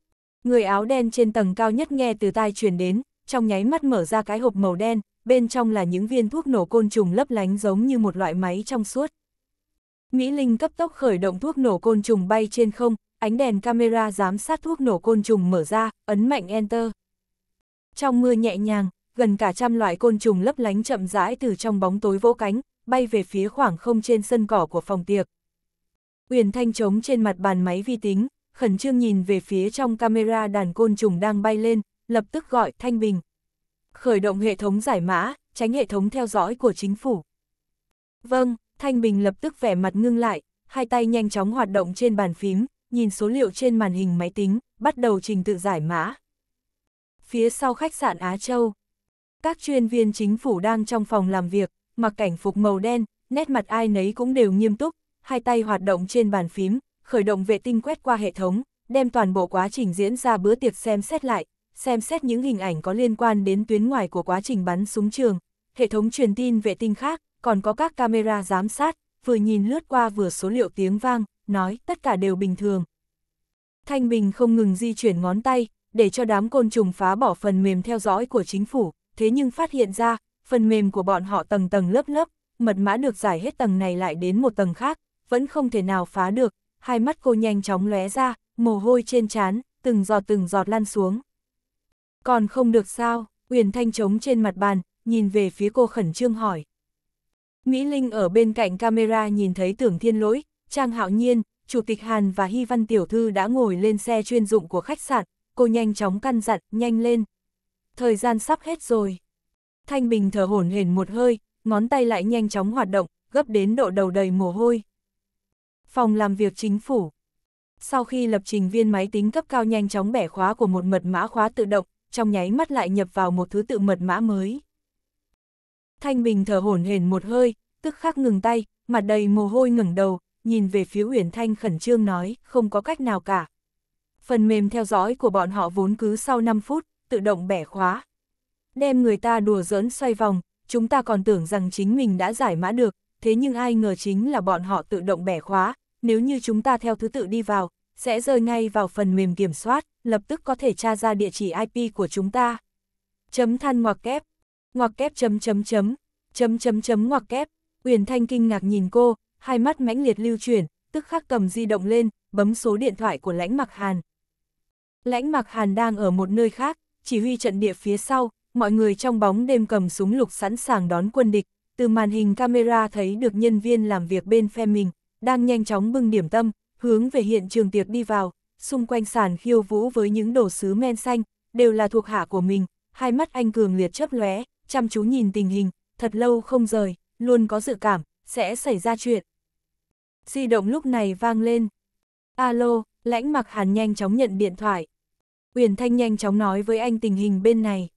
Người áo đen trên tầng cao nhất nghe từ tai truyền đến, trong nháy mắt mở ra cái hộp màu đen, bên trong là những viên thuốc nổ côn trùng lấp lánh giống như một loại máy trong suốt. Mỹ Linh cấp tốc khởi động thuốc nổ côn trùng bay trên không, ánh đèn camera giám sát thuốc nổ côn trùng mở ra, ấn mạnh Enter. Trong mưa nhẹ nhàng, gần cả trăm loại côn trùng lấp lánh chậm rãi từ trong bóng tối vỗ cánh, bay về phía khoảng không trên sân cỏ của phòng tiệc. Uyển Thanh trống trên mặt bàn máy vi tính, khẩn trương nhìn về phía trong camera đàn côn trùng đang bay lên, lập tức gọi Thanh Bình. Khởi động hệ thống giải mã, tránh hệ thống theo dõi của chính phủ. Vâng, Thanh Bình lập tức vẻ mặt ngưng lại, hai tay nhanh chóng hoạt động trên bàn phím, nhìn số liệu trên màn hình máy tính, bắt đầu trình tự giải mã. Phía sau khách sạn Á Châu, các chuyên viên chính phủ đang trong phòng làm việc, mặc cảnh phục màu đen, nét mặt ai nấy cũng đều nghiêm túc, hai tay hoạt động trên bàn phím, khởi động vệ tinh quét qua hệ thống, đem toàn bộ quá trình diễn ra bữa tiệc xem xét lại, xem xét những hình ảnh có liên quan đến tuyến ngoài của quá trình bắn súng trường, hệ thống truyền tin vệ tinh khác, còn có các camera giám sát, vừa nhìn lướt qua vừa số liệu tiếng vang, nói tất cả đều bình thường. Thanh Bình không ngừng di chuyển ngón tay, để cho đám côn trùng phá bỏ phần mềm theo dõi của chính phủ, thế nhưng phát hiện ra, phần mềm của bọn họ tầng tầng lớp lớp, mật mã được giải hết tầng này lại đến một tầng khác, vẫn không thể nào phá được, hai mắt cô nhanh chóng lóe ra, mồ hôi trên trán, từng giọt từng giọt lăn xuống. Còn không được sao, Uyển Thanh trống trên mặt bàn, nhìn về phía cô khẩn trương hỏi. Mỹ Linh ở bên cạnh camera nhìn thấy tưởng thiên lỗi, Trang Hạo Nhiên, Chủ tịch Hàn và Hy Văn Tiểu Thư đã ngồi lên xe chuyên dụng của khách sạn, cô nhanh chóng căn dặn, nhanh lên. Thời gian sắp hết rồi. Thanh Bình thở hổn hển một hơi, ngón tay lại nhanh chóng hoạt động, gấp đến độ đầu đầy mồ hôi phòng làm việc chính phủ. Sau khi lập trình viên máy tính cấp cao nhanh chóng bẻ khóa của một mật mã khóa tự động, trong nháy mắt lại nhập vào một thứ tự mật mã mới. Thanh Bình thở hổn hển một hơi, tức khắc ngừng tay, mặt đầy mồ hôi ngẩng đầu, nhìn về phía Uyển Thanh khẩn trương nói, không có cách nào cả. Phần mềm theo dõi của bọn họ vốn cứ sau 5 phút, tự động bẻ khóa. Đem người ta đùa giỡn xoay vòng, chúng ta còn tưởng rằng chính mình đã giải mã được, thế nhưng ai ngờ chính là bọn họ tự động bẻ khóa, nếu như chúng ta theo thứ tự đi vào, sẽ rơi ngay vào phần mềm kiểm soát, lập tức có thể tra ra địa chỉ IP của chúng ta. Chấm than ngoặc kép, ngoặc kép chấm chấm chấm, chấm chấm chấm ngoặc kép, Uyển Thanh kinh ngạc nhìn cô, hai mắt mãnh liệt lưu chuyển, tức khắc cầm di động lên, bấm số điện thoại của lãnh mặc hàn. Lãnh mặc hàn đang ở một nơi khác, chỉ huy trận địa phía sau, mọi người trong bóng đêm cầm súng lục sẵn sàng đón quân địch, từ màn hình camera thấy được nhân viên làm việc bên phe mình, đang nhanh chóng bưng điểm tâm, hướng về hiện trường tiệc đi vào, xung quanh sàn khiêu vũ với những đồ sứ men xanh, đều là thuộc hạ của mình, hai mắt anh cường liệt chớp lóe, chăm chú nhìn tình hình, thật lâu không rời, luôn có dự cảm, sẽ xảy ra chuyện. Di động lúc này vang lên. Alo, lãnh mặc hàn nhanh chóng nhận điện thoại. Uyển Thanh nhanh chóng nói với anh tình hình bên này.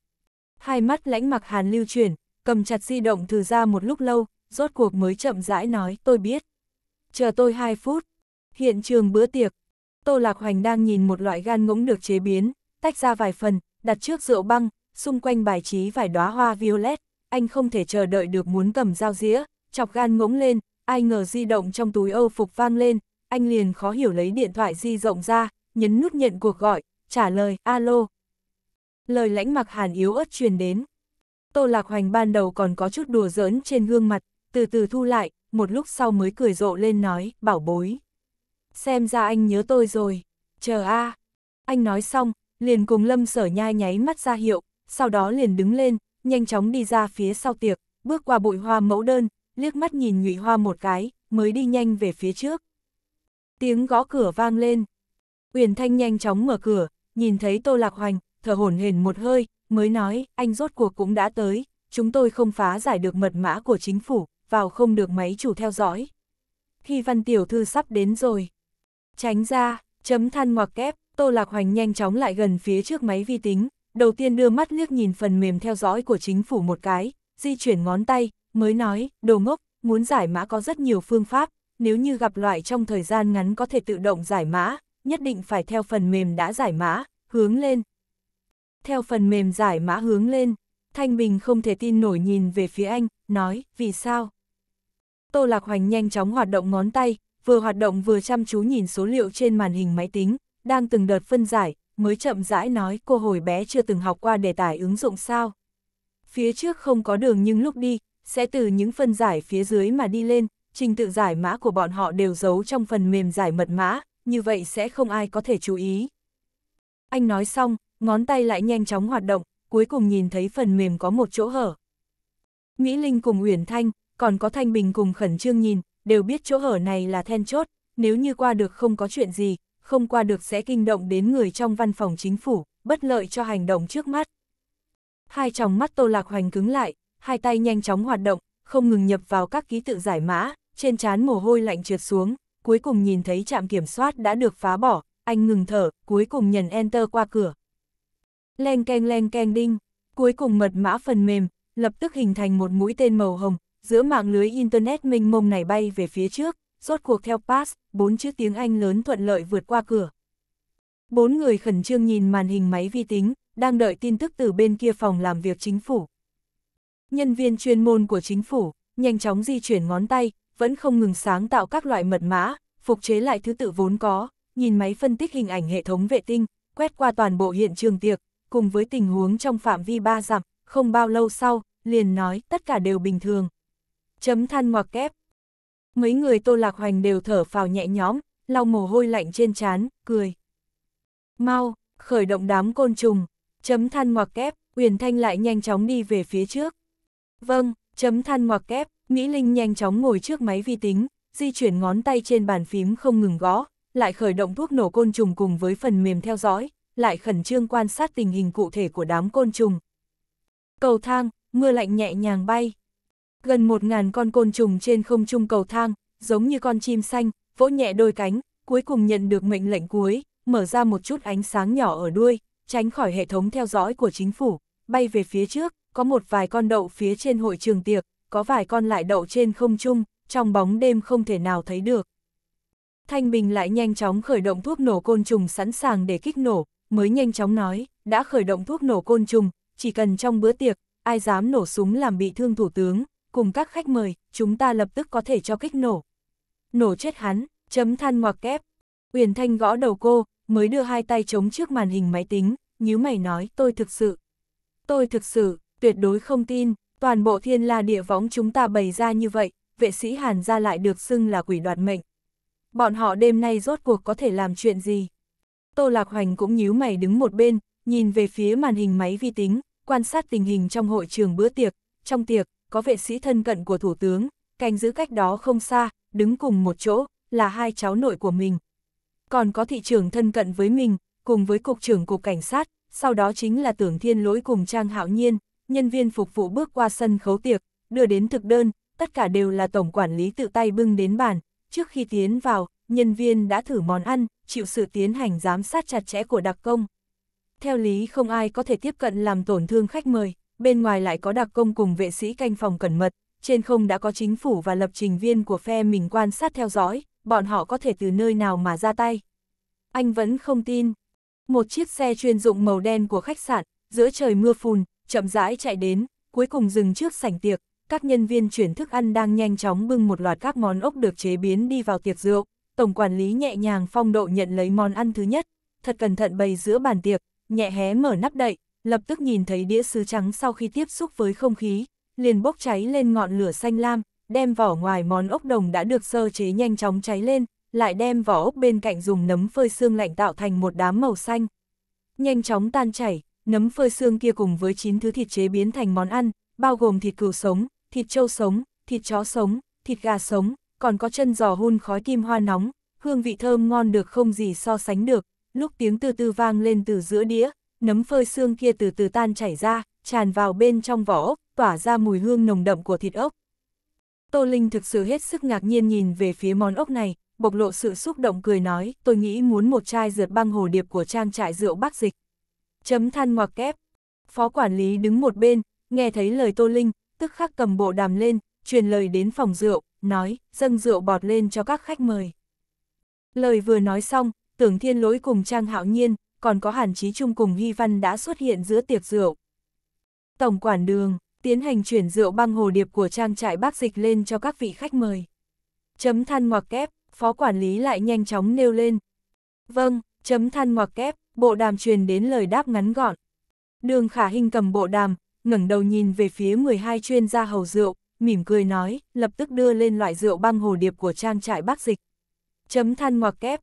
Hai mắt lãnh mặc hàn lưu chuyển, cầm chặt di động thử ra một lúc lâu, rốt cuộc mới chậm rãi nói tôi biết. Chờ tôi 2 phút. Hiện trường bữa tiệc. Tô Lạc Hoành đang nhìn một loại gan ngỗng được chế biến, tách ra vài phần, đặt trước rượu băng, xung quanh bài trí vài đóa hoa violet. Anh không thể chờ đợi được muốn cầm dao dĩa, chọc gan ngỗng lên, ai ngờ di động trong túi âu phục vang lên. Anh liền khó hiểu lấy điện thoại di rộng ra, nhấn nút nhận cuộc gọi, trả lời, alo. Lời lãnh mặc hàn yếu ớt truyền đến. Tô Lạc Hoành ban đầu còn có chút đùa giỡn trên gương mặt, từ từ thu lại, một lúc sau mới cười rộ lên nói, bảo bối. Xem ra anh nhớ tôi rồi, chờ a à. Anh nói xong, liền cùng lâm sở nhai nháy mắt ra hiệu, sau đó liền đứng lên, nhanh chóng đi ra phía sau tiệc, bước qua bụi hoa mẫu đơn, liếc mắt nhìn nhụy hoa một cái, mới đi nhanh về phía trước. Tiếng gõ cửa vang lên. Uyển Thanh nhanh chóng mở cửa, nhìn thấy Tô Lạc Hoành, thở hổn hển một hơi, mới nói, anh rốt cuộc cũng đã tới, chúng tôi không phá giải được mật mã của chính phủ, vào không được máy chủ theo dõi. Khi văn tiểu thư sắp đến rồi. Tránh ra, chấm than ngoặc kép, Tô Lạc Hoành nhanh chóng lại gần phía trước máy vi tính, đầu tiên đưa mắt liếc nhìn phần mềm theo dõi của chính phủ một cái, di chuyển ngón tay, mới nói, đồ ngốc, muốn giải mã có rất nhiều phương pháp, nếu như gặp loại trong thời gian ngắn có thể tự động giải mã, nhất định phải theo phần mềm đã giải mã, hướng lên. Theo phần mềm giải mã hướng lên, Thanh Bình không thể tin nổi nhìn về phía anh, nói, vì sao? Tô Lạc Hoành nhanh chóng hoạt động ngón tay, vừa hoạt động vừa chăm chú nhìn số liệu trên màn hình máy tính, đang từng đợt phân giải, mới chậm rãi nói cô hồi bé chưa từng học qua đề tài ứng dụng sao. Phía trước không có đường nhưng lúc đi, sẽ từ những phân giải phía dưới mà đi lên, trình tự giải mã của bọn họ đều giấu trong phần mềm giải mật mã, như vậy sẽ không ai có thể chú ý. Anh nói xong, ngón tay lại nhanh chóng hoạt động, cuối cùng nhìn thấy phần mềm có một chỗ hở. Mỹ Linh cùng Uyển Thanh, còn có Thanh Bình cùng khẩn trương nhìn, đều biết chỗ hở này là then chốt, nếu như qua được không có chuyện gì, không qua được sẽ kinh động đến người trong văn phòng chính phủ, bất lợi cho hành động trước mắt. Hai tròng mắt Tô Lạc Hoành cứng lại, hai tay nhanh chóng hoạt động, không ngừng nhập vào các ký tự giải mã, trên trán mồ hôi lạnh trượt xuống, cuối cùng nhìn thấy trạm kiểm soát đã được phá bỏ, anh ngừng thở, cuối cùng nhấn Enter qua cửa. Leng keng leng keng đinh, cuối cùng mật mã phần mềm, lập tức hình thành một mũi tên màu hồng, giữa mạng lưới Internet mênh mông này bay về phía trước, rốt cuộc theo pass, bốn chữ tiếng Anh lớn thuận lợi vượt qua cửa. Bốn người khẩn trương nhìn màn hình máy vi tính, đang đợi tin tức từ bên kia phòng làm việc chính phủ. Nhân viên chuyên môn của chính phủ, nhanh chóng di chuyển ngón tay, vẫn không ngừng sáng tạo các loại mật mã, phục chế lại thứ tự vốn có, nhìn máy phân tích hình ảnh hệ thống vệ tinh, quét qua toàn bộ hiện trường tiệc, cùng với tình huống trong phạm vi ba dặm, không bao lâu sau, liền nói tất cả đều bình thường chấm than ngoặc kép. Mấy người Tô Lạc Hoành đều thở phào nhẹ nhõm, lau mồ hôi lạnh trên trán, cười. Mau, khởi động đám côn trùng, chấm than ngoặc kép, Uyển Thanh lại nhanh chóng đi về phía trước. Vâng, chấm than ngoặc kép, Mỹ Linh nhanh chóng ngồi trước máy vi tính, di chuyển ngón tay trên bàn phím không ngừng gõ, lại khởi động thuốc nổ côn trùng cùng với phần mềm theo dõi, lại khẩn trương quan sát tình hình cụ thể của đám côn trùng. Cầu thang, mưa lạnh nhẹ nhàng bay. Gần một ngàn con côn trùng trên không trung cầu thang, giống như con chim xanh, vỗ nhẹ đôi cánh, cuối cùng nhận được mệnh lệnh cuối, mở ra một chút ánh sáng nhỏ ở đuôi, tránh khỏi hệ thống theo dõi của chính phủ, bay về phía trước, có một vài con đậu phía trên hội trường tiệc, có vài con lại đậu trên không trung, trong bóng đêm không thể nào thấy được. Thanh Bình lại nhanh chóng khởi động thuốc nổ côn trùng sẵn sàng để kích nổ, mới nhanh chóng nói, đã khởi động thuốc nổ côn trùng, chỉ cần trong bữa tiệc, ai dám nổ súng làm bị thương thủ tướng, cùng các khách mời, chúng ta lập tức có thể cho kích nổ. Nổ chết hắn, chấm than ngoặc kép. Uyển Thanh gõ đầu cô, mới đưa hai tay chống trước màn hình máy tính, nhíu mày nói tôi thực sự. Tôi thực sự, tuyệt đối không tin, toàn bộ thiên la địa võng chúng ta bày ra như vậy, vệ sĩ Hàn ra lại được xưng là quỷ đoạt mệnh. Bọn họ đêm nay rốt cuộc có thể làm chuyện gì? Tô Lạc Hoành cũng nhíu mày đứng một bên, nhìn về phía màn hình máy vi tính, quan sát tình hình trong hội trường bữa tiệc. Trong tiệc, có vệ sĩ thân cận của Thủ tướng, canh giữ cách đó không xa, đứng cùng một chỗ, là hai cháu nội của mình. Còn có thị trưởng thân cận với mình, cùng với Cục trưởng Cục Cảnh sát, sau đó chính là Tưởng Thiên Lỗi cùng Trang Hạo Nhiên, nhân viên phục vụ bước qua sân khấu tiệc, đưa đến thực đơn, tất cả đều là tổng quản lý tự tay bưng đến bàn. Trước khi tiến vào, nhân viên đã thử món ăn, chịu sự tiến hành giám sát chặt chẽ của đặc công. Theo lý không ai có thể tiếp cận làm tổn thương khách mời bên ngoài lại có đặc công cùng vệ sĩ canh phòng cẩn mật, trên không đã có chính phủ và lập trình viên của phe mình quan sát theo dõi, bọn họ có thể từ nơi nào mà ra tay. Anh vẫn không tin. Một chiếc xe chuyên dụng màu đen của khách sạn, giữa trời mưa phùn, chậm rãi chạy đến, cuối cùng dừng trước sảnh tiệc, các nhân viên chuyển thức ăn đang nhanh chóng bưng một loạt các món ốc được chế biến đi vào tiệc rượu, tổng quản lý nhẹ nhàng phong độ nhận lấy món ăn thứ nhất, thật cẩn thận bày giữa bàn tiệc, nhẹ hé mở nắp đậy, lập tức nhìn thấy đĩa sứ trắng sau khi tiếp xúc với không khí, liền bốc cháy lên ngọn lửa xanh lam, đem vỏ ngoài món ốc đồng đã được sơ chế nhanh chóng cháy lên, lại đem vỏ ốc bên cạnh dùng nấm phơi xương lạnh tạo thành một đám màu xanh. Nhanh chóng tan chảy, nấm phơi xương kia cùng với 9 thứ thịt chế biến thành món ăn, bao gồm thịt cừu sống, thịt trâu sống, thịt chó sống, thịt gà sống, còn có chân giò hun khói kim hoa nóng, hương vị thơm ngon được không gì so sánh được, lúc tiếng từ từ vang lên từ giữa đĩa, nấm phơi xương kia từ từ tan chảy ra, tràn vào bên trong vỏ ốc, tỏa ra mùi hương nồng đậm của thịt ốc. Tô Linh thực sự hết sức ngạc nhiên nhìn về phía món ốc này, bộc lộ sự xúc động cười nói, tôi nghĩ muốn một chai rượt băng hồ điệp của trang trại rượu bác dịch. Chấm than ngoặc kép. Phó quản lý đứng một bên, nghe thấy lời Tô Linh, tức khắc cầm bộ đàm lên, truyền lời đến phòng rượu, nói, dâng rượu bọt lên cho các khách mời. Lời vừa nói xong, tưởng thiên lỗi cùng Trang Hạo Nhiên, còn có Hàn Chí Trung cùng Hy Văn đã xuất hiện giữa tiệc rượu. Tổng quản đường, tiến hành chuyển rượu băng hồ điệp của trang trại bác dịch lên cho các vị khách mời. Chấm than ngoặc kép, phó quản lý lại nhanh chóng nêu lên. Vâng, chấm than ngoặc kép, bộ đàm truyền đến lời đáp ngắn gọn. Đường khả hình cầm bộ đàm, ngẩng đầu nhìn về phía 12 chuyên gia hầu rượu, mỉm cười nói, lập tức đưa lên loại rượu băng hồ điệp của trang trại bác dịch. Chấm than ngoặc kép.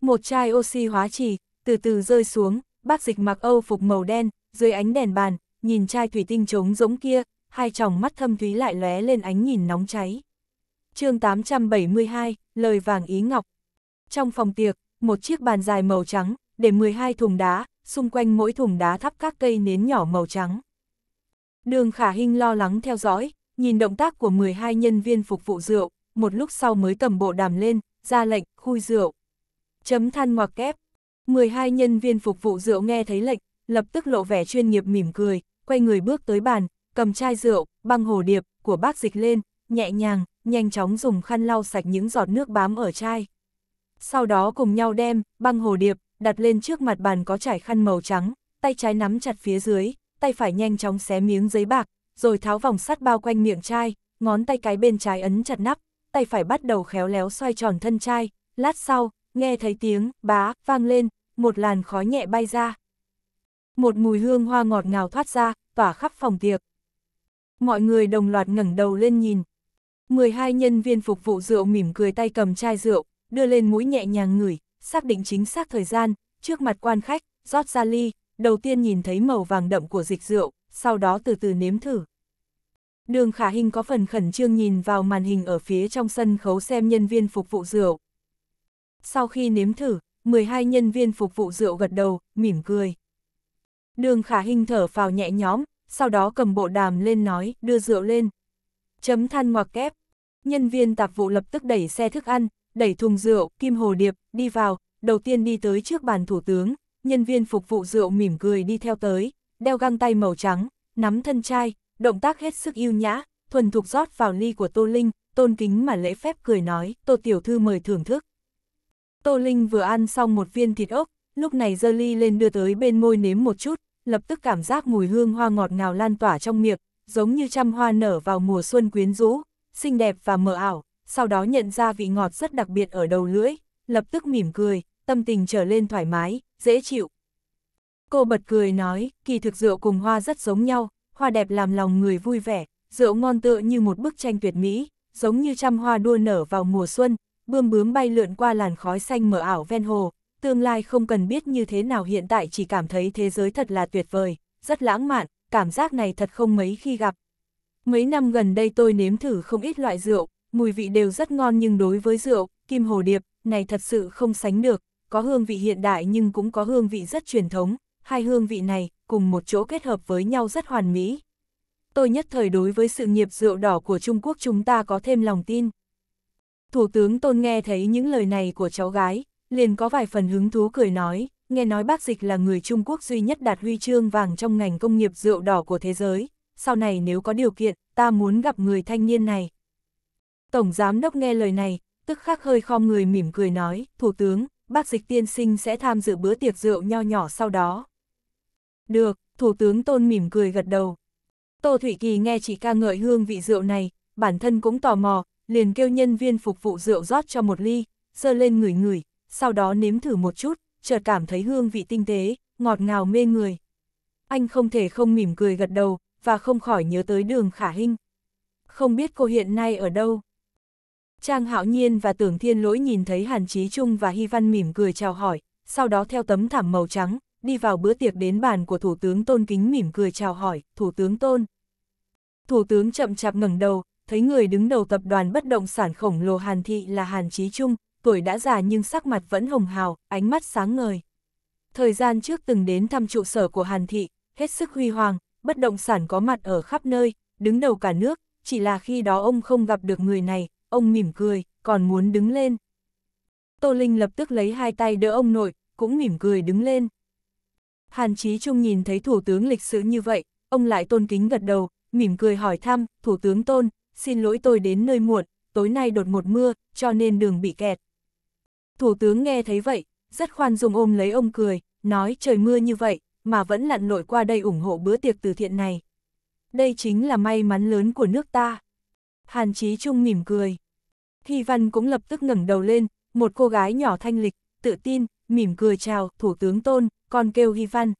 Một chai oxy hóa trì, từ từ rơi xuống, bác dịch mặc âu phục màu đen, dưới ánh đèn bàn, nhìn chai thủy tinh trống rỗng kia, hai tròng mắt thâm thúy lại lóe lên ánh nhìn nóng cháy. chương 872, lời vàng ý ngọc. Trong phòng tiệc, một chiếc bàn dài màu trắng, để 12 thùng đá, xung quanh mỗi thùng đá thắp các cây nến nhỏ màu trắng. Đường Khả Hinh lo lắng theo dõi, nhìn động tác của 12 nhân viên phục vụ rượu, một lúc sau mới cầm bộ đàm lên, ra lệnh, khui rượu. Chấm than ngoặc kép, 12 nhân viên phục vụ rượu nghe thấy lệnh, lập tức lộ vẻ chuyên nghiệp mỉm cười, quay người bước tới bàn, cầm chai rượu, băng hồ điệp, của bác dịch lên, nhẹ nhàng, nhanh chóng dùng khăn lau sạch những giọt nước bám ở chai. Sau đó cùng nhau đem, băng hồ điệp, đặt lên trước mặt bàn có trải khăn màu trắng, tay trái nắm chặt phía dưới, tay phải nhanh chóng xé miếng giấy bạc, rồi tháo vòng sắt bao quanh miệng chai, ngón tay cái bên trái ấn chặt nắp, tay phải bắt đầu khéo léo xoay tròn thân chai, lát sau, nghe thấy tiếng, bá, vang lên, một làn khói nhẹ bay ra. Một mùi hương hoa ngọt ngào thoát ra, tỏa khắp phòng tiệc. Mọi người đồng loạt ngẩng đầu lên nhìn. 12 nhân viên phục vụ rượu mỉm cười tay cầm chai rượu, đưa lên mũi nhẹ nhàng ngửi, xác định chính xác thời gian, trước mặt quan khách, rót ra ly, đầu tiên nhìn thấy màu vàng đậm của dịch rượu, sau đó từ từ nếm thử. Đường khả hình có phần khẩn trương nhìn vào màn hình ở phía trong sân khấu xem nhân viên phục vụ rượu. Sau khi nếm thử, 12 nhân viên phục vụ rượu gật đầu, mỉm cười. Đường khả hình thở phào nhẹ nhõm, sau đó cầm bộ đàm lên nói, đưa rượu lên. Chấm than ngoặc kép. Nhân viên tạp vụ lập tức đẩy xe thức ăn, đẩy thùng rượu, kim hồ điệp, đi vào, đầu tiên đi tới trước bàn thủ tướng, nhân viên phục vụ rượu mỉm cười đi theo tới, đeo găng tay màu trắng, nắm thân chai, động tác hết sức yêu nhã, thuần thục rót vào ly của Tô Linh, tôn kính mà lễ phép cười nói, Tô Tiểu Thư mời thưởng thức. Tô Linh vừa ăn xong một viên thịt ốc, lúc này dơ ly lên đưa tới bên môi nếm một chút, lập tức cảm giác mùi hương hoa ngọt ngào lan tỏa trong miệng, giống như trăm hoa nở vào mùa xuân quyến rũ, xinh đẹp và mờ ảo, sau đó nhận ra vị ngọt rất đặc biệt ở đầu lưỡi, lập tức mỉm cười, tâm tình trở lên thoải mái, dễ chịu. Cô bật cười nói, kỳ thực rượu cùng hoa rất giống nhau, hoa đẹp làm lòng người vui vẻ, rượu ngon tựa như một bức tranh tuyệt mỹ, giống như trăm hoa đua nở vào mùa xuân, bươm bướm bay lượn qua làn khói xanh mờ ảo ven hồ, tương lai không cần biết như thế nào hiện tại chỉ cảm thấy thế giới thật là tuyệt vời, rất lãng mạn, cảm giác này thật không mấy khi gặp. Mấy năm gần đây tôi nếm thử không ít loại rượu, mùi vị đều rất ngon nhưng đối với rượu, kim hồ điệp, này thật sự không sánh được, có hương vị hiện đại nhưng cũng có hương vị rất truyền thống, hai hương vị này cùng một chỗ kết hợp với nhau rất hoàn mỹ. Tôi nhất thời đối với sự nghiệp rượu đỏ của Trung Quốc chúng ta có thêm lòng tin. Thủ tướng Tôn nghe thấy những lời này của cháu gái, liền có vài phần hứng thú cười nói, nghe nói bác dịch là người Trung Quốc duy nhất đạt huy chương vàng trong ngành công nghiệp rượu đỏ của thế giới, sau này nếu có điều kiện, ta muốn gặp người thanh niên này. Tổng giám đốc nghe lời này, tức khắc hơi khom người mỉm cười nói, Thủ tướng, bác dịch tiên sinh sẽ tham dự bữa tiệc rượu nho nhỏ sau đó. Được, Thủ tướng Tôn mỉm cười gật đầu. Tô Thủy Kỳ nghe chị ca ngợi hương vị rượu này, bản thân cũng tò mò, liền kêu nhân viên phục vụ rượu rót cho một ly, dơ lên ngửi ngửi, sau đó nếm thử một chút, chợt cảm thấy hương vị tinh tế, ngọt ngào mê người. Anh không thể không mỉm cười gật đầu, và không khỏi nhớ tới đường khả hình. Không biết cô hiện nay ở đâu? Trang hạo nhiên và tưởng thiên lỗi nhìn thấy Hàn Chí Trung và Hy Văn mỉm cười chào hỏi, sau đó theo tấm thảm màu trắng, đi vào bữa tiệc đến bàn của Thủ tướng Tôn Kính mỉm cười chào hỏi, Thủ tướng Tôn. Thủ tướng chậm chạp ngẩng đầu, thấy người đứng đầu tập đoàn bất động sản khổng lồ Hàn Thị là Hàn Chí Trung, tuổi đã già nhưng sắc mặt vẫn hồng hào, ánh mắt sáng ngời. Thời gian trước từng đến thăm trụ sở của Hàn Thị, hết sức huy hoàng, bất động sản có mặt ở khắp nơi, đứng đầu cả nước, chỉ là khi đó ông không gặp được người này, ông mỉm cười, còn muốn đứng lên. Tô Linh lập tức lấy hai tay đỡ ông nội, cũng mỉm cười đứng lên. Hàn Chí Trung nhìn thấy thủ tướng lịch sử như vậy, ông lại tôn kính gật đầu, mỉm cười hỏi thăm, thủ tướng tôn, xin lỗi tôi đến nơi muộn, tối nay đột ngột mưa, cho nên đường bị kẹt. Thủ tướng nghe thấy vậy, rất khoan dung ôm lấy ông cười, nói trời mưa như vậy, mà vẫn lặn lội qua đây ủng hộ bữa tiệc từ thiện này. Đây chính là may mắn lớn của nước ta. Hàn Chí Trung mỉm cười. Thi Văn cũng lập tức ngẩng đầu lên, một cô gái nhỏ thanh lịch, tự tin, mỉm cười chào, Thủ tướng Tôn, con kêu Hy Văn.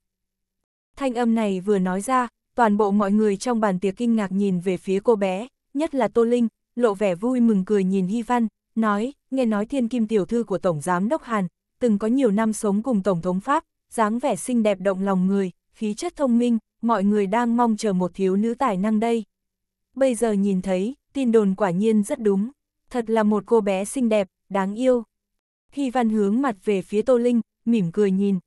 Thanh âm này vừa nói ra, toàn bộ mọi người trong bàn tiệc kinh ngạc nhìn về phía cô bé, nhất là Tô Linh, lộ vẻ vui mừng cười nhìn Hy Văn, nói, nghe nói thiên kim tiểu thư của Tổng Giám Đốc Hàn, từng có nhiều năm sống cùng Tổng thống Pháp, dáng vẻ xinh đẹp động lòng người, khí chất thông minh, mọi người đang mong chờ một thiếu nữ tài năng đây. Bây giờ nhìn thấy, tin đồn quả nhiên rất đúng, thật là một cô bé xinh đẹp, đáng yêu. Hy Văn hướng mặt về phía Tô Linh, mỉm cười nhìn.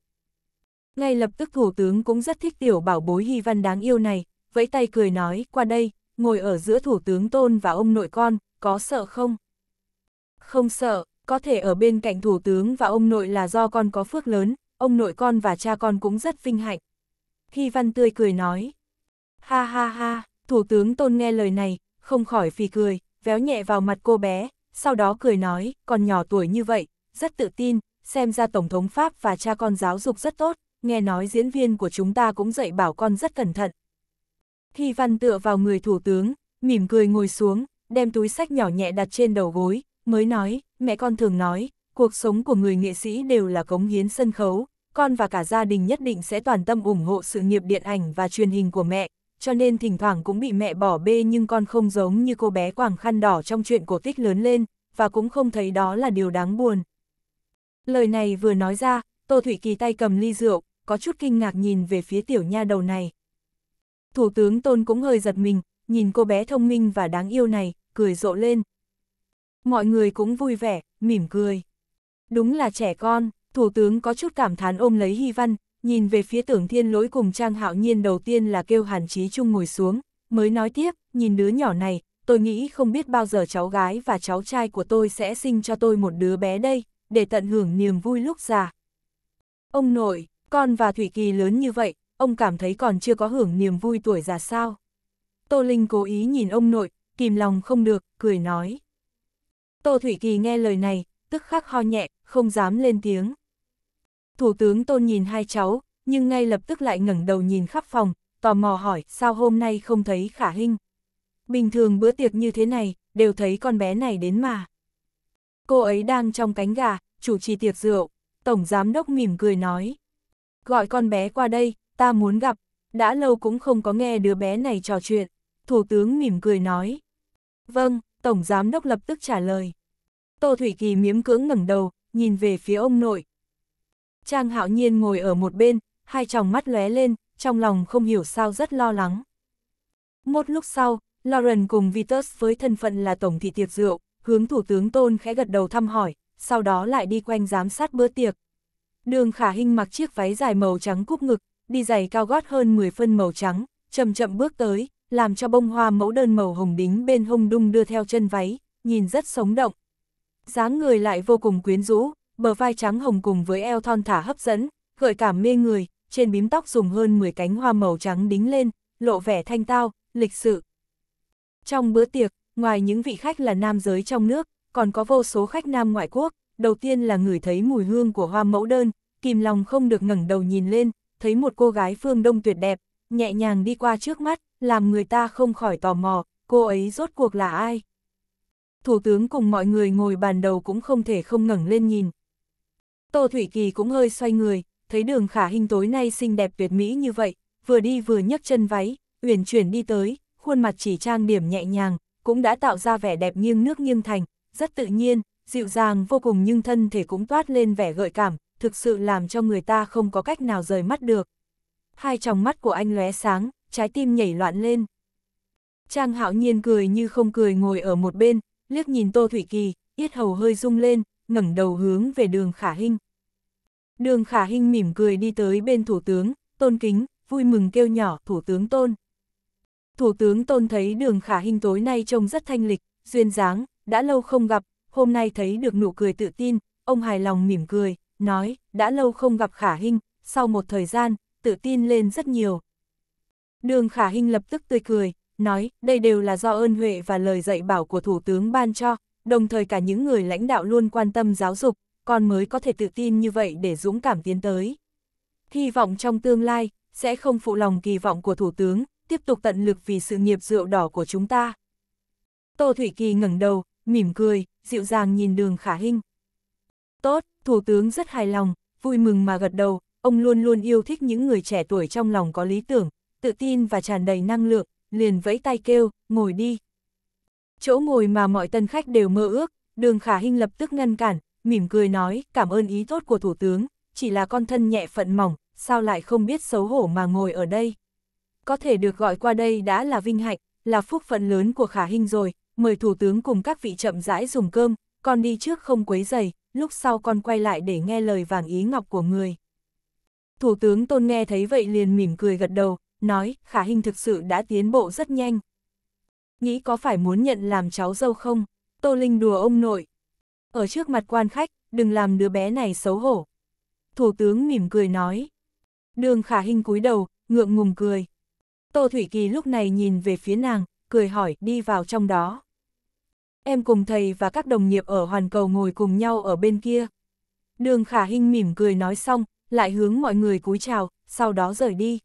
Ngay lập tức thủ tướng cũng rất thích tiểu bảo bối Hy Văn đáng yêu này, vẫy tay cười nói, qua đây, ngồi ở giữa thủ tướng tôn và ông nội con, có sợ không? Không sợ, có thể ở bên cạnh thủ tướng và ông nội là do con có phước lớn, ông nội con và cha con cũng rất vinh hạnh. khi Văn tươi cười nói. Ha ha ha, thủ tướng tôn nghe lời này, không khỏi phì cười, véo nhẹ vào mặt cô bé, sau đó cười nói, còn nhỏ tuổi như vậy, rất tự tin, xem ra Tổng thống Pháp và cha con giáo dục rất tốt, nghe nói diễn viên của chúng ta cũng dạy bảo con rất cẩn thận, Thi văn tựa vào người thủ tướng, mỉm cười ngồi xuống, đem túi sách nhỏ nhẹ đặt trên đầu gối, mới nói, mẹ con thường nói, cuộc sống của người nghệ sĩ đều là cống hiến sân khấu, con và cả gia đình nhất định sẽ toàn tâm ủng hộ sự nghiệp điện ảnh và truyền hình của mẹ, cho nên thỉnh thoảng cũng bị mẹ bỏ bê nhưng con không giống như cô bé quàng khăn đỏ trong chuyện cổ tích lớn lên, và cũng không thấy đó là điều đáng buồn. Lời này vừa nói ra, Tô Thủy Kỳ tay cầm ly rượu, có chút kinh ngạc nhìn về phía tiểu nha đầu này. Thủ tướng Tôn cũng hơi giật mình, nhìn cô bé thông minh và đáng yêu này, cười rộ lên. Mọi người cũng vui vẻ, mỉm cười. Đúng là trẻ con, Thủ tướng có chút cảm thán ôm lấy Hy Văn, nhìn về phía tưởng thiên lỗi cùng Trang Hạo Nhiên đầu tiên là kêu Hàn Chí Trung ngồi xuống, mới nói tiếp, nhìn đứa nhỏ này, tôi nghĩ không biết bao giờ cháu gái và cháu trai của tôi sẽ sinh cho tôi một đứa bé đây, để tận hưởng niềm vui lúc già. Ông nội, con và Thủy Kỳ lớn như vậy, ông cảm thấy còn chưa có hưởng niềm vui tuổi già sao. Tô Linh cố ý nhìn ông nội, kìm lòng không được, cười nói. Tô Thủy Kỳ nghe lời này, tức khắc ho nhẹ, không dám lên tiếng. Thủ tướng Tôn nhìn hai cháu, nhưng ngay lập tức lại ngẩng đầu nhìn khắp phòng, tò mò hỏi sao hôm nay không thấy khả hình. Bình thường bữa tiệc như thế này, đều thấy con bé này đến mà. Cô ấy đang trong cánh gà, chủ trì tiệc rượu, tổng giám đốc mỉm cười nói. Gọi con bé qua đây, ta muốn gặp, đã lâu cũng không có nghe đứa bé này trò chuyện, Thủ tướng mỉm cười nói. Vâng, Tổng Giám Đốc lập tức trả lời. Tô Thủy Kỳ miếm cưỡng ngẩng đầu, nhìn về phía ông nội. Trang hạo nhiên ngồi ở một bên, hai tròng mắt lóe lên, trong lòng không hiểu sao rất lo lắng. Một lúc sau, Lauren cùng Vitus với thân phận là Tổng thị tiệc rượu, hướng Thủ tướng Tôn khẽ gật đầu thăm hỏi, sau đó lại đi quanh giám sát bữa tiệc. Đường khả hình mặc chiếc váy dài màu trắng cúp ngực, đi giày cao gót hơn 10 phân màu trắng, chậm chậm bước tới, làm cho bông hoa mẫu đơn màu hồng đính bên hông đung đưa theo chân váy, nhìn rất sống động. dáng người lại vô cùng quyến rũ, bờ vai trắng hồng cùng với eo thon thả hấp dẫn, gợi cảm mê người, trên bím tóc dùng hơn 10 cánh hoa màu trắng đính lên, lộ vẻ thanh tao, lịch sự. Trong bữa tiệc, ngoài những vị khách là nam giới trong nước, còn có vô số khách nam ngoại quốc, đầu tiên là người thấy mùi hương của hoa mẫu đơn, kìm lòng không được ngẩng đầu nhìn lên, thấy một cô gái phương đông tuyệt đẹp, nhẹ nhàng đi qua trước mắt, làm người ta không khỏi tò mò, cô ấy rốt cuộc là ai? Thủ tướng cùng mọi người ngồi bàn đầu cũng không thể không ngẩng lên nhìn. Tô Thủy Kỳ cũng hơi xoay người, thấy đường khả hình tối nay xinh đẹp tuyệt mỹ như vậy, vừa đi vừa nhấc chân váy, uyển chuyển đi tới, khuôn mặt chỉ trang điểm nhẹ nhàng, cũng đã tạo ra vẻ đẹp nghiêng nước nghiêng thành, rất tự nhiên, dịu dàng vô cùng nhưng thân thể cũng toát lên vẻ gợi cảm, thực sự làm cho người ta không có cách nào rời mắt được. Hai tròng mắt của anh lóe sáng, trái tim nhảy loạn lên. Trang hạo nhiên cười như không cười ngồi ở một bên, liếc nhìn Tô Thủy Kỳ, yết hầu hơi rung lên, ngẩng đầu hướng về đường khả hinh. Đường khả hinh mỉm cười đi tới bên thủ tướng, tôn kính, vui mừng kêu nhỏ thủ tướng tôn. Thủ tướng tôn thấy đường khả hinh tối nay trông rất thanh lịch, duyên dáng, đã lâu không gặp, hôm nay thấy được nụ cười tự tin, ông hài lòng mỉm cười nói, đã lâu không gặp Khả Hinh, sau một thời gian, tự tin lên rất nhiều. Đường Khả Hinh lập tức tươi cười, nói, đây đều là do ơn huệ và lời dạy bảo của Thủ tướng ban cho, đồng thời cả những người lãnh đạo luôn quan tâm giáo dục, con mới có thể tự tin như vậy để dũng cảm tiến tới. Hy vọng trong tương lai, sẽ không phụ lòng kỳ vọng của Thủ tướng, tiếp tục tận lực vì sự nghiệp rượu đỏ của chúng ta. Tô Thủy Kỳ ngẩng đầu, mỉm cười, dịu dàng nhìn đường Khả Hinh. Tốt, Thủ tướng rất hài lòng, vui mừng mà gật đầu, ông luôn luôn yêu thích những người trẻ tuổi trong lòng có lý tưởng, tự tin và tràn đầy năng lượng, liền vẫy tay kêu, ngồi đi. Chỗ ngồi mà mọi tân khách đều mơ ước, đường khả Hinh lập tức ngăn cản, mỉm cười nói, cảm ơn ý tốt của thủ tướng, chỉ là con thân nhẹ phận mỏng, sao lại không biết xấu hổ mà ngồi ở đây. Có thể được gọi qua đây đã là vinh hạnh, là phúc phận lớn của khả Hinh rồi, mời thủ tướng cùng các vị chậm rãi dùng cơm, con đi trước không quấy giày, lúc sau con quay lại để nghe lời vàng ý ngọc của người. Thủ tướng Tôn nghe thấy vậy liền mỉm cười gật đầu, nói, khả hình thực sự đã tiến bộ rất nhanh. Nghĩ có phải muốn nhận làm cháu dâu không? Tô Linh đùa ông nội. Ở trước mặt quan khách, đừng làm đứa bé này xấu hổ. Thủ tướng mỉm cười nói. Đường khả hình cúi đầu, ngượng ngùng cười. Tô Thủy Kỳ lúc này nhìn về phía nàng, cười hỏi đi vào trong đó. Em cùng thầy và các đồng nghiệp ở Hoàn Cầu ngồi cùng nhau ở bên kia. Đường Khả Hinh mỉm cười nói xong, lại hướng mọi người cúi chào, sau đó rời đi.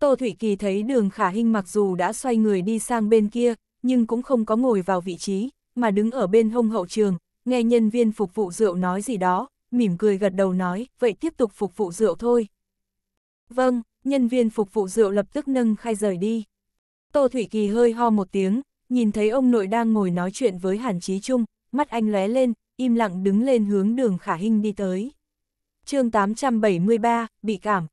Tô Thủy Kỳ thấy đường Khả Hinh mặc dù đã xoay người đi sang bên kia, nhưng cũng không có ngồi vào vị trí, mà đứng ở bên hông hậu trường, nghe nhân viên phục vụ rượu nói gì đó, mỉm cười gật đầu nói, vậy tiếp tục phục vụ rượu thôi. Vâng, nhân viên phục vụ rượu lập tức nâng khai rời đi. Tô Thủy Kỳ hơi ho một tiếng, Nhìn thấy ông nội đang ngồi nói chuyện với Hàn Chí Trung, mắt anh lóe lên, im lặng đứng lên hướng đường Khả Hinh đi tới. chương 873, bị cảm.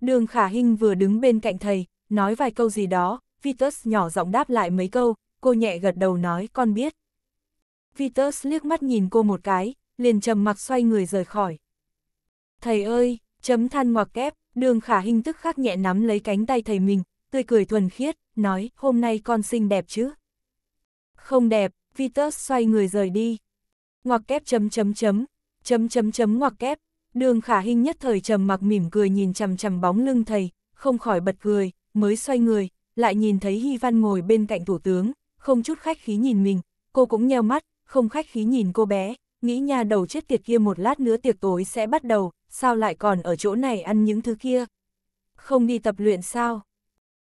Đường Khả Hinh vừa đứng bên cạnh thầy, nói vài câu gì đó, Vitus nhỏ giọng đáp lại mấy câu, cô nhẹ gật đầu nói con biết. Vitus liếc mắt nhìn cô một cái, liền trầm mặc xoay người rời khỏi. Thầy ơi, chấm than ngoặc kép, đường khả hình tức khắc nhẹ nắm lấy cánh tay thầy mình, tươi cười thuần khiết, nói hôm nay con xinh đẹp chứ. Không đẹp, Vitus xoay người rời đi. Ngoặc kép chấm chấm chấm, chấm chấm chấm ngoặc kép, đường khả hình nhất thời trầm mặc mỉm cười nhìn chằm chằm bóng lưng thầy, không khỏi bật cười, mới xoay người, lại nhìn thấy Hy Văn ngồi bên cạnh thủ tướng, không chút khách khí nhìn mình, cô cũng nheo mắt, không khách khí nhìn cô bé, nghĩ nhà đầu chết tiệt kia một lát nữa tiệc tối sẽ bắt đầu, sao lại còn ở chỗ này ăn những thứ kia? Không đi tập luyện sao?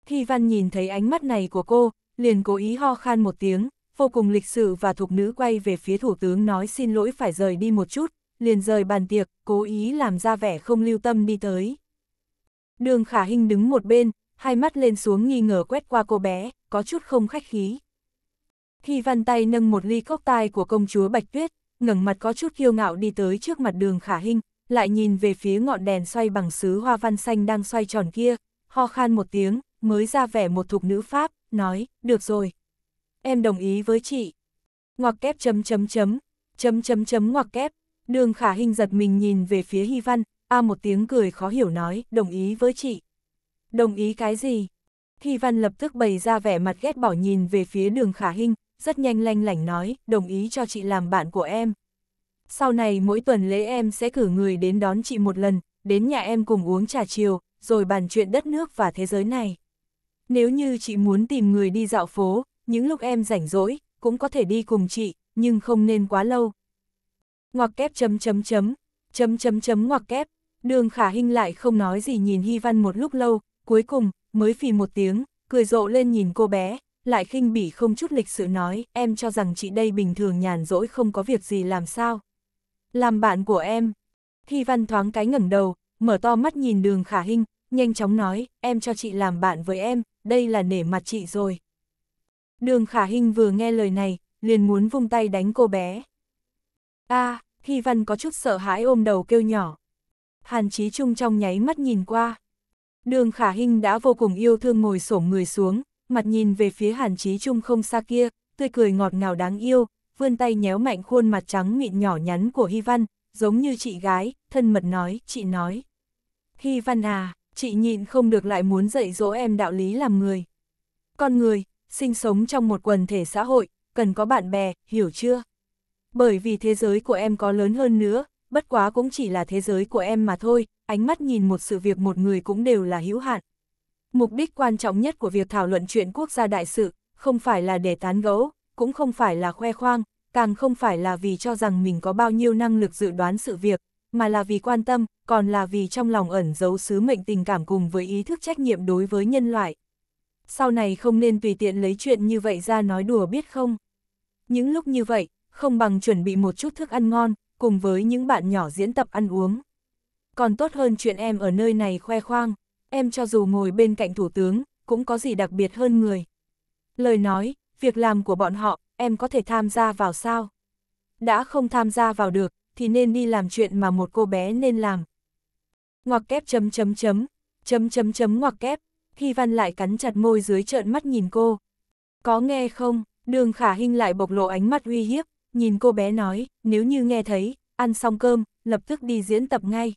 Hy Văn nhìn thấy ánh mắt này của cô, liền cố ý ho khan một tiếng, vô cùng lịch sự và thục nữ quay về phía thủ tướng nói xin lỗi phải rời đi một chút, liền rời bàn tiệc, cố ý làm ra vẻ không lưu tâm đi tới. Đường khả hình đứng một bên, hai mắt lên xuống nghi ngờ quét qua cô bé, có chút không khách khí. khi văn tay nâng một ly cốc tai của công chúa Bạch Tuyết, ngẩng mặt có chút kiêu ngạo đi tới trước mặt đường khả hình, lại nhìn về phía ngọn đèn xoay bằng sứ hoa văn xanh đang xoay tròn kia, ho khan một tiếng, mới ra vẻ một thục nữ Pháp, nói, được rồi, em đồng ý với chị. Ngoặc kép chấm chấm chấm, chấm chấm chấm ngoặc kép, đường khả hình giật mình nhìn về phía Hy Văn, a một tiếng cười khó hiểu nói, đồng ý với chị. Đồng ý cái gì? Hy Văn lập tức bày ra vẻ mặt ghét bỏ nhìn về phía đường khả hình, rất nhanh lanh lảnh nói, đồng ý cho chị làm bạn của em. Sau này mỗi tuần lễ em sẽ cử người đến đón chị một lần, đến nhà em cùng uống trà chiều, rồi bàn chuyện đất nước và thế giới này. Nếu như chị muốn tìm người đi dạo phố, những lúc em rảnh rỗi, cũng có thể đi cùng chị, nhưng không nên quá lâu. Ngoặc kép chấm chấm chấm, chấm chấm chấm ngoặc kép, đường khả hình lại không nói gì nhìn Hy Văn một lúc lâu, cuối cùng, mới phì một tiếng, cười rộ lên nhìn cô bé, lại khinh bỉ không chút lịch sự nói, em cho rằng chị đây bình thường nhàn rỗi không có việc gì làm sao. Làm bạn của em, Hy Văn thoáng cái ngẩng đầu, mở to mắt nhìn đường khả hình, nhanh chóng nói, em cho chị làm bạn với em, đây là nể mặt chị rồi. Đường khả hình vừa nghe lời này, liền muốn vung tay đánh cô bé. a à, Hy Văn có chút sợ hãi ôm đầu kêu nhỏ. Hàn Chí Trung trong nháy mắt nhìn qua. Đường khả hình đã vô cùng yêu thương ngồi xổm người xuống, mặt nhìn về phía Hàn Chí Trung không xa kia, tươi cười ngọt ngào đáng yêu, vươn tay nhéo mạnh khuôn mặt trắng mịn nhỏ nhắn của Hy Văn, giống như chị gái, thân mật nói, chị nói. Hy Văn à, chị nhịn không được lại muốn dạy dỗ em đạo lý làm người. Con người, sinh sống trong một quần thể xã hội, cần có bạn bè, hiểu chưa? Bởi vì thế giới của em có lớn hơn nữa, bất quá cũng chỉ là thế giới của em mà thôi, ánh mắt nhìn một sự việc một người cũng đều là hữu hạn. Mục đích quan trọng nhất của việc thảo luận chuyện quốc gia đại sự, không phải là để tán gẫu, cũng không phải là khoe khoang, càng không phải là vì cho rằng mình có bao nhiêu năng lực dự đoán sự việc, mà là vì quan tâm, còn là vì trong lòng ẩn giấu sứ mệnh tình cảm cùng với ý thức trách nhiệm đối với nhân loại sau này không nên tùy tiện lấy chuyện như vậy ra nói đùa biết không. Những lúc như vậy, không bằng chuẩn bị một chút thức ăn ngon, cùng với những bạn nhỏ diễn tập ăn uống. Còn tốt hơn chuyện em ở nơi này khoe khoang, em cho dù ngồi bên cạnh thủ tướng, cũng có gì đặc biệt hơn người. Lời nói, việc làm của bọn họ, em có thể tham gia vào sao? Đã không tham gia vào được, thì nên đi làm chuyện mà một cô bé nên làm. Ngoặc kép chấm chấm chấm, chấm chấm chấm ngoặc kép, Thi Văn lại cắn chặt môi dưới trợn mắt nhìn cô. Có nghe không? Đường Khả Hinh lại bộc lộ ánh mắt uy hiếp, nhìn cô bé nói, nếu như nghe thấy, ăn xong cơm, lập tức đi diễn tập ngay.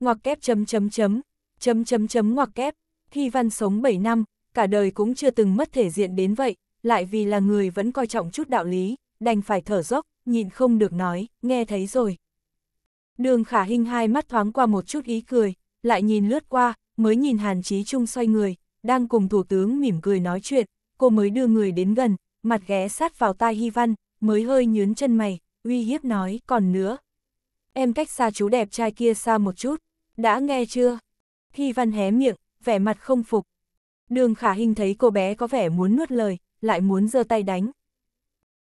Ngoặc kép chấm chấm chấm, chấm chấm chấm ngoặc kép, Thi Văn sống 7 năm, cả đời cũng chưa từng mất thể diện đến vậy, lại vì là người vẫn coi trọng chút đạo lý, đành phải thở dốc, nhìn không được nói, nghe thấy rồi. Đường Khả Hinh hai mắt thoáng qua một chút ý cười, lại nhìn lướt qua, mới nhìn Hàn Chí Trung xoay người, đang cùng thủ tướng mỉm cười nói chuyện, cô mới đưa người đến gần, mặt ghé sát vào tai Hy Văn, mới hơi nhướng chân mày, uy hiếp nói, còn nữa. Em cách xa chú đẹp trai kia xa một chút, đã nghe chưa? Hy Văn hé miệng, vẻ mặt không phục. Đường khả hình thấy cô bé có vẻ muốn nuốt lời, lại muốn giơ tay đánh.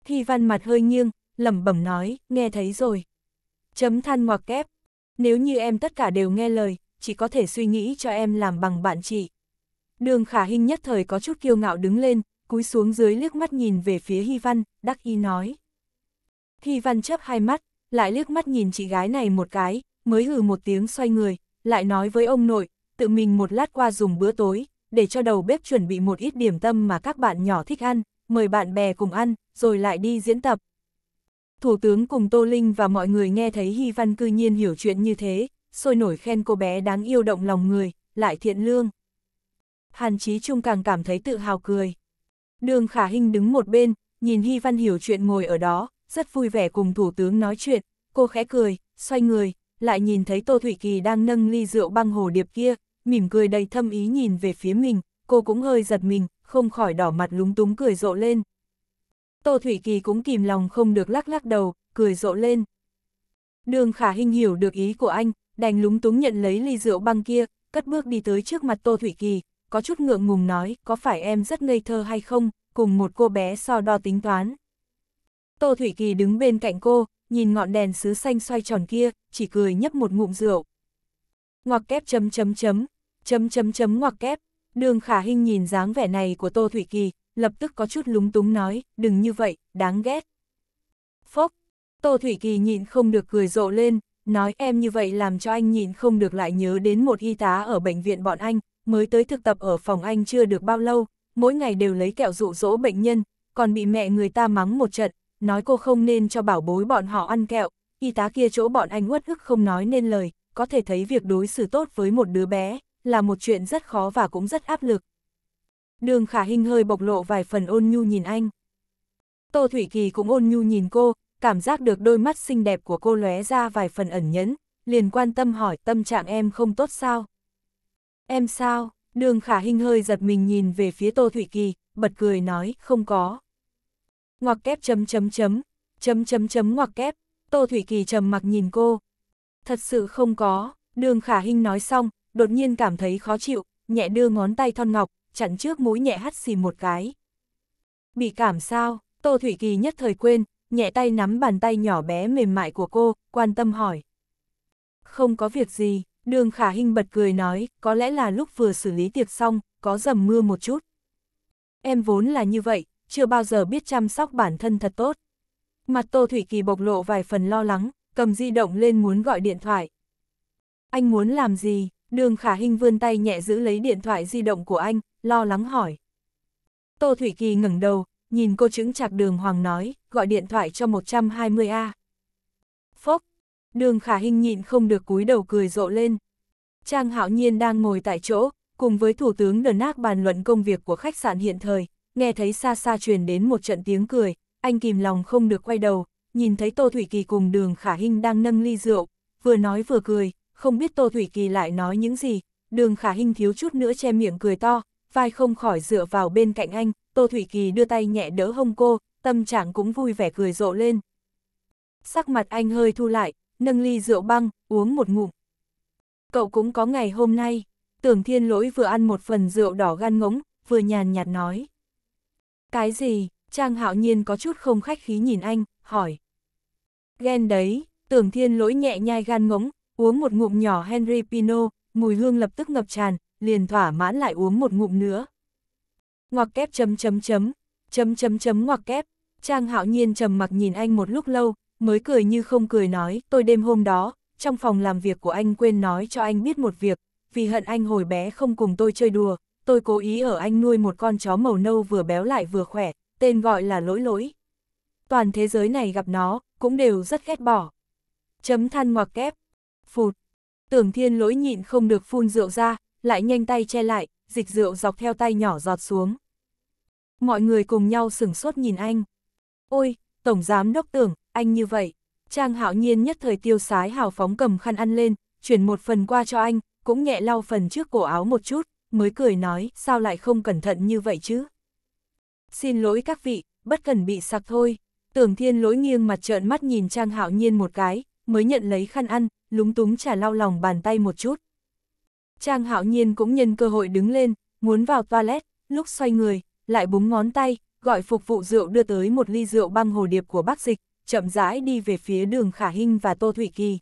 Hy Văn mặt hơi nghiêng, lẩm bẩm nói, nghe thấy rồi. Chấm than ngoặc kép. Nếu như em tất cả đều nghe lời, chỉ có thể suy nghĩ cho em làm bằng bạn chị. Đường khả hình nhất thời có chút kiêu ngạo đứng lên, cúi xuống dưới liếc mắt nhìn về phía Hy Văn, đắc ý nói. Hy Văn chấp hai mắt, lại liếc mắt nhìn chị gái này một cái, mới hừ một tiếng xoay người, lại nói với ông nội, tự mình một lát qua dùng bữa tối, để cho đầu bếp chuẩn bị một ít điểm tâm mà các bạn nhỏ thích ăn, mời bạn bè cùng ăn, rồi lại đi diễn tập. Thủ tướng cùng Tô Linh và mọi người nghe thấy Hy Văn cư nhiên hiểu chuyện như thế, sôi nổi khen cô bé đáng yêu động lòng người, lại thiện lương. Hàn Chí Trung càng cảm thấy tự hào cười. Đường Khả Hinh đứng một bên, nhìn Hy Văn hiểu chuyện ngồi ở đó, rất vui vẻ cùng Thủ tướng nói chuyện, cô khẽ cười, xoay người, lại nhìn thấy Tô Thủy Kỳ đang nâng ly rượu băng hồ điệp kia, mỉm cười đầy thâm ý nhìn về phía mình, cô cũng hơi giật mình, không khỏi đỏ mặt lúng túng cười rộ lên. Tô Thủy Kỳ cũng kìm lòng không được lắc lắc đầu, cười rộ lên. Đường Khả Hinh hiểu được ý của anh, đành lúng túng nhận lấy ly rượu băng kia, cất bước đi tới trước mặt Tô Thủy Kỳ, có chút ngượng ngùng nói, có phải em rất ngây thơ hay không, cùng một cô bé so đo tính toán. Tô Thủy Kỳ đứng bên cạnh cô, nhìn ngọn đèn sứ xanh xoay tròn kia, chỉ cười nhấp một ngụm rượu. Ngoặc kép chấm chấm chấm, chấm chấm chấm ngoặc kép, đường khả hình nhìn dáng vẻ này của Tô Thủy Kỳ, lập tức có chút lúng túng nói, đừng như vậy, đáng ghét. Phốc, Tô Thủy Kỳ nhịn không được cười rộ lên, nói em như vậy làm cho anh nhìn không được lại nhớ đến một y tá ở bệnh viện bọn anh, mới tới thực tập ở phòng anh chưa được bao lâu, mỗi ngày đều lấy kẹo dụ dỗ bệnh nhân, còn bị mẹ người ta mắng một trận, nói cô không nên cho bảo bối bọn họ ăn kẹo, y tá kia chỗ bọn anh uất ức không nói nên lời, có thể thấy việc đối xử tốt với một đứa bé là một chuyện rất khó và cũng rất áp lực. Đường Khả Hinh hơi bộc lộ vài phần ôn nhu nhìn anh. Tô Thủy Kỳ cũng ôn nhu nhìn cô, cảm giác được đôi mắt xinh đẹp của cô lóe ra vài phần ẩn nhẫn, liền quan tâm hỏi tâm trạng em không tốt sao? Em sao? Đường khả hình hơi giật mình nhìn về phía Tô Thụy Kỳ, bật cười nói, không có. Ngoặc kép chấm chấm chấm, chấm chấm chấm ngoặc kép, Tô Thụy Kỳ trầm mặc nhìn cô. Thật sự không có, đường khả hình nói xong, đột nhiên cảm thấy khó chịu, nhẹ đưa ngón tay thon ngọc, chặn trước mũi nhẹ hắt xì một cái. Bị cảm sao, Tô Thủy Kỳ nhất thời quên, nhẹ tay nắm bàn tay nhỏ bé mềm mại của cô, quan tâm hỏi. Không có việc gì, đường khả hình bật cười nói, có lẽ là lúc vừa xử lý tiệc xong, có dầm mưa một chút. Em vốn là như vậy, chưa bao giờ biết chăm sóc bản thân thật tốt. Mặt Tô Thủy Kỳ bộc lộ vài phần lo lắng, cầm di động lên muốn gọi điện thoại. Anh muốn làm gì? Đường khả hình vươn tay nhẹ giữ lấy điện thoại di động của anh, lo lắng hỏi. Tô Thủy Kỳ ngẩng đầu, nhìn cô chứng chạc đường hoàng nói, gọi điện thoại cho 120A. Phốc, đường khả hình nhịn không được cúi đầu cười rộ lên. Trang hạo nhiên đang ngồi tại chỗ, cùng với Thủ tướng Đờ Nác bàn luận công việc của khách sạn hiện thời, nghe thấy xa xa truyền đến một trận tiếng cười, anh kìm lòng không được quay đầu, nhìn thấy Tô Thủy Kỳ cùng đường khả hình đang nâng ly rượu, vừa nói vừa cười, không biết Tô Thủy Kỳ lại nói những gì, đường khả hình thiếu chút nữa che miệng cười to, vai không khỏi dựa vào bên cạnh anh, Tô Thủy Kỳ đưa tay nhẹ đỡ hông cô, tâm trạng cũng vui vẻ cười rộ lên. Sắc mặt anh hơi thu lại, nâng ly rượu băng, uống một ngụm. Cậu cũng có ngày hôm nay, tưởng thiên lỗi vừa ăn một phần rượu đỏ gan ngống, vừa nhàn nhạt nói. Cái gì, Trang hạo nhiên có chút không khách khí nhìn anh, hỏi. Ghen đấy, tưởng thiên lỗi nhẹ nhai gan ngống, uống một ngụm nhỏ Henry Pino, mùi hương lập tức ngập tràn, liền thỏa mãn lại uống một ngụm nữa ngoặc kép chấm chấm chấm, chấm chấm chấm ngoặc kép. Trang hạo nhiên trầm mặc nhìn anh một lúc lâu, mới cười như không cười nói, tôi đêm hôm đó, trong phòng làm việc của anh quên nói cho anh biết một việc, vì hận anh hồi bé không cùng tôi chơi đùa, tôi cố ý ở anh nuôi một con chó màu nâu vừa béo lại vừa khỏe, tên gọi là lỗi lỗi. Toàn thế giới này gặp nó, cũng đều rất ghét bỏ. Chấm than ngoặc kép, phụt, tưởng thiên lỗi nhịn không được phun rượu ra, lại nhanh tay che lại, dịch rượu dọc theo tay nhỏ giọt xuống. Mọi người cùng nhau sửng sốt nhìn anh. Ôi, Tổng Giám Đốc tưởng, anh như vậy. Trang hạo nhiên nhất thời tiêu sái hào phóng cầm khăn ăn lên, chuyển một phần qua cho anh, cũng nhẹ lau phần trước cổ áo một chút, mới cười nói, sao lại không cẩn thận như vậy chứ? Xin lỗi các vị, bất cần bị sặc thôi. Tưởng thiên lỗi nghiêng mặt trợn mắt nhìn Trang hạo nhiên một cái, mới nhận lấy khăn ăn, lúng túng trả lau lòng bàn tay một chút. Trang hạo nhiên cũng nhân cơ hội đứng lên, muốn vào toilet, lúc xoay người, lại búng ngón tay, gọi phục vụ rượu đưa tới một ly rượu băng hồ điệp của bác dịch, chậm rãi đi về phía đường Khả Hinh và Tô Thủy Kỳ.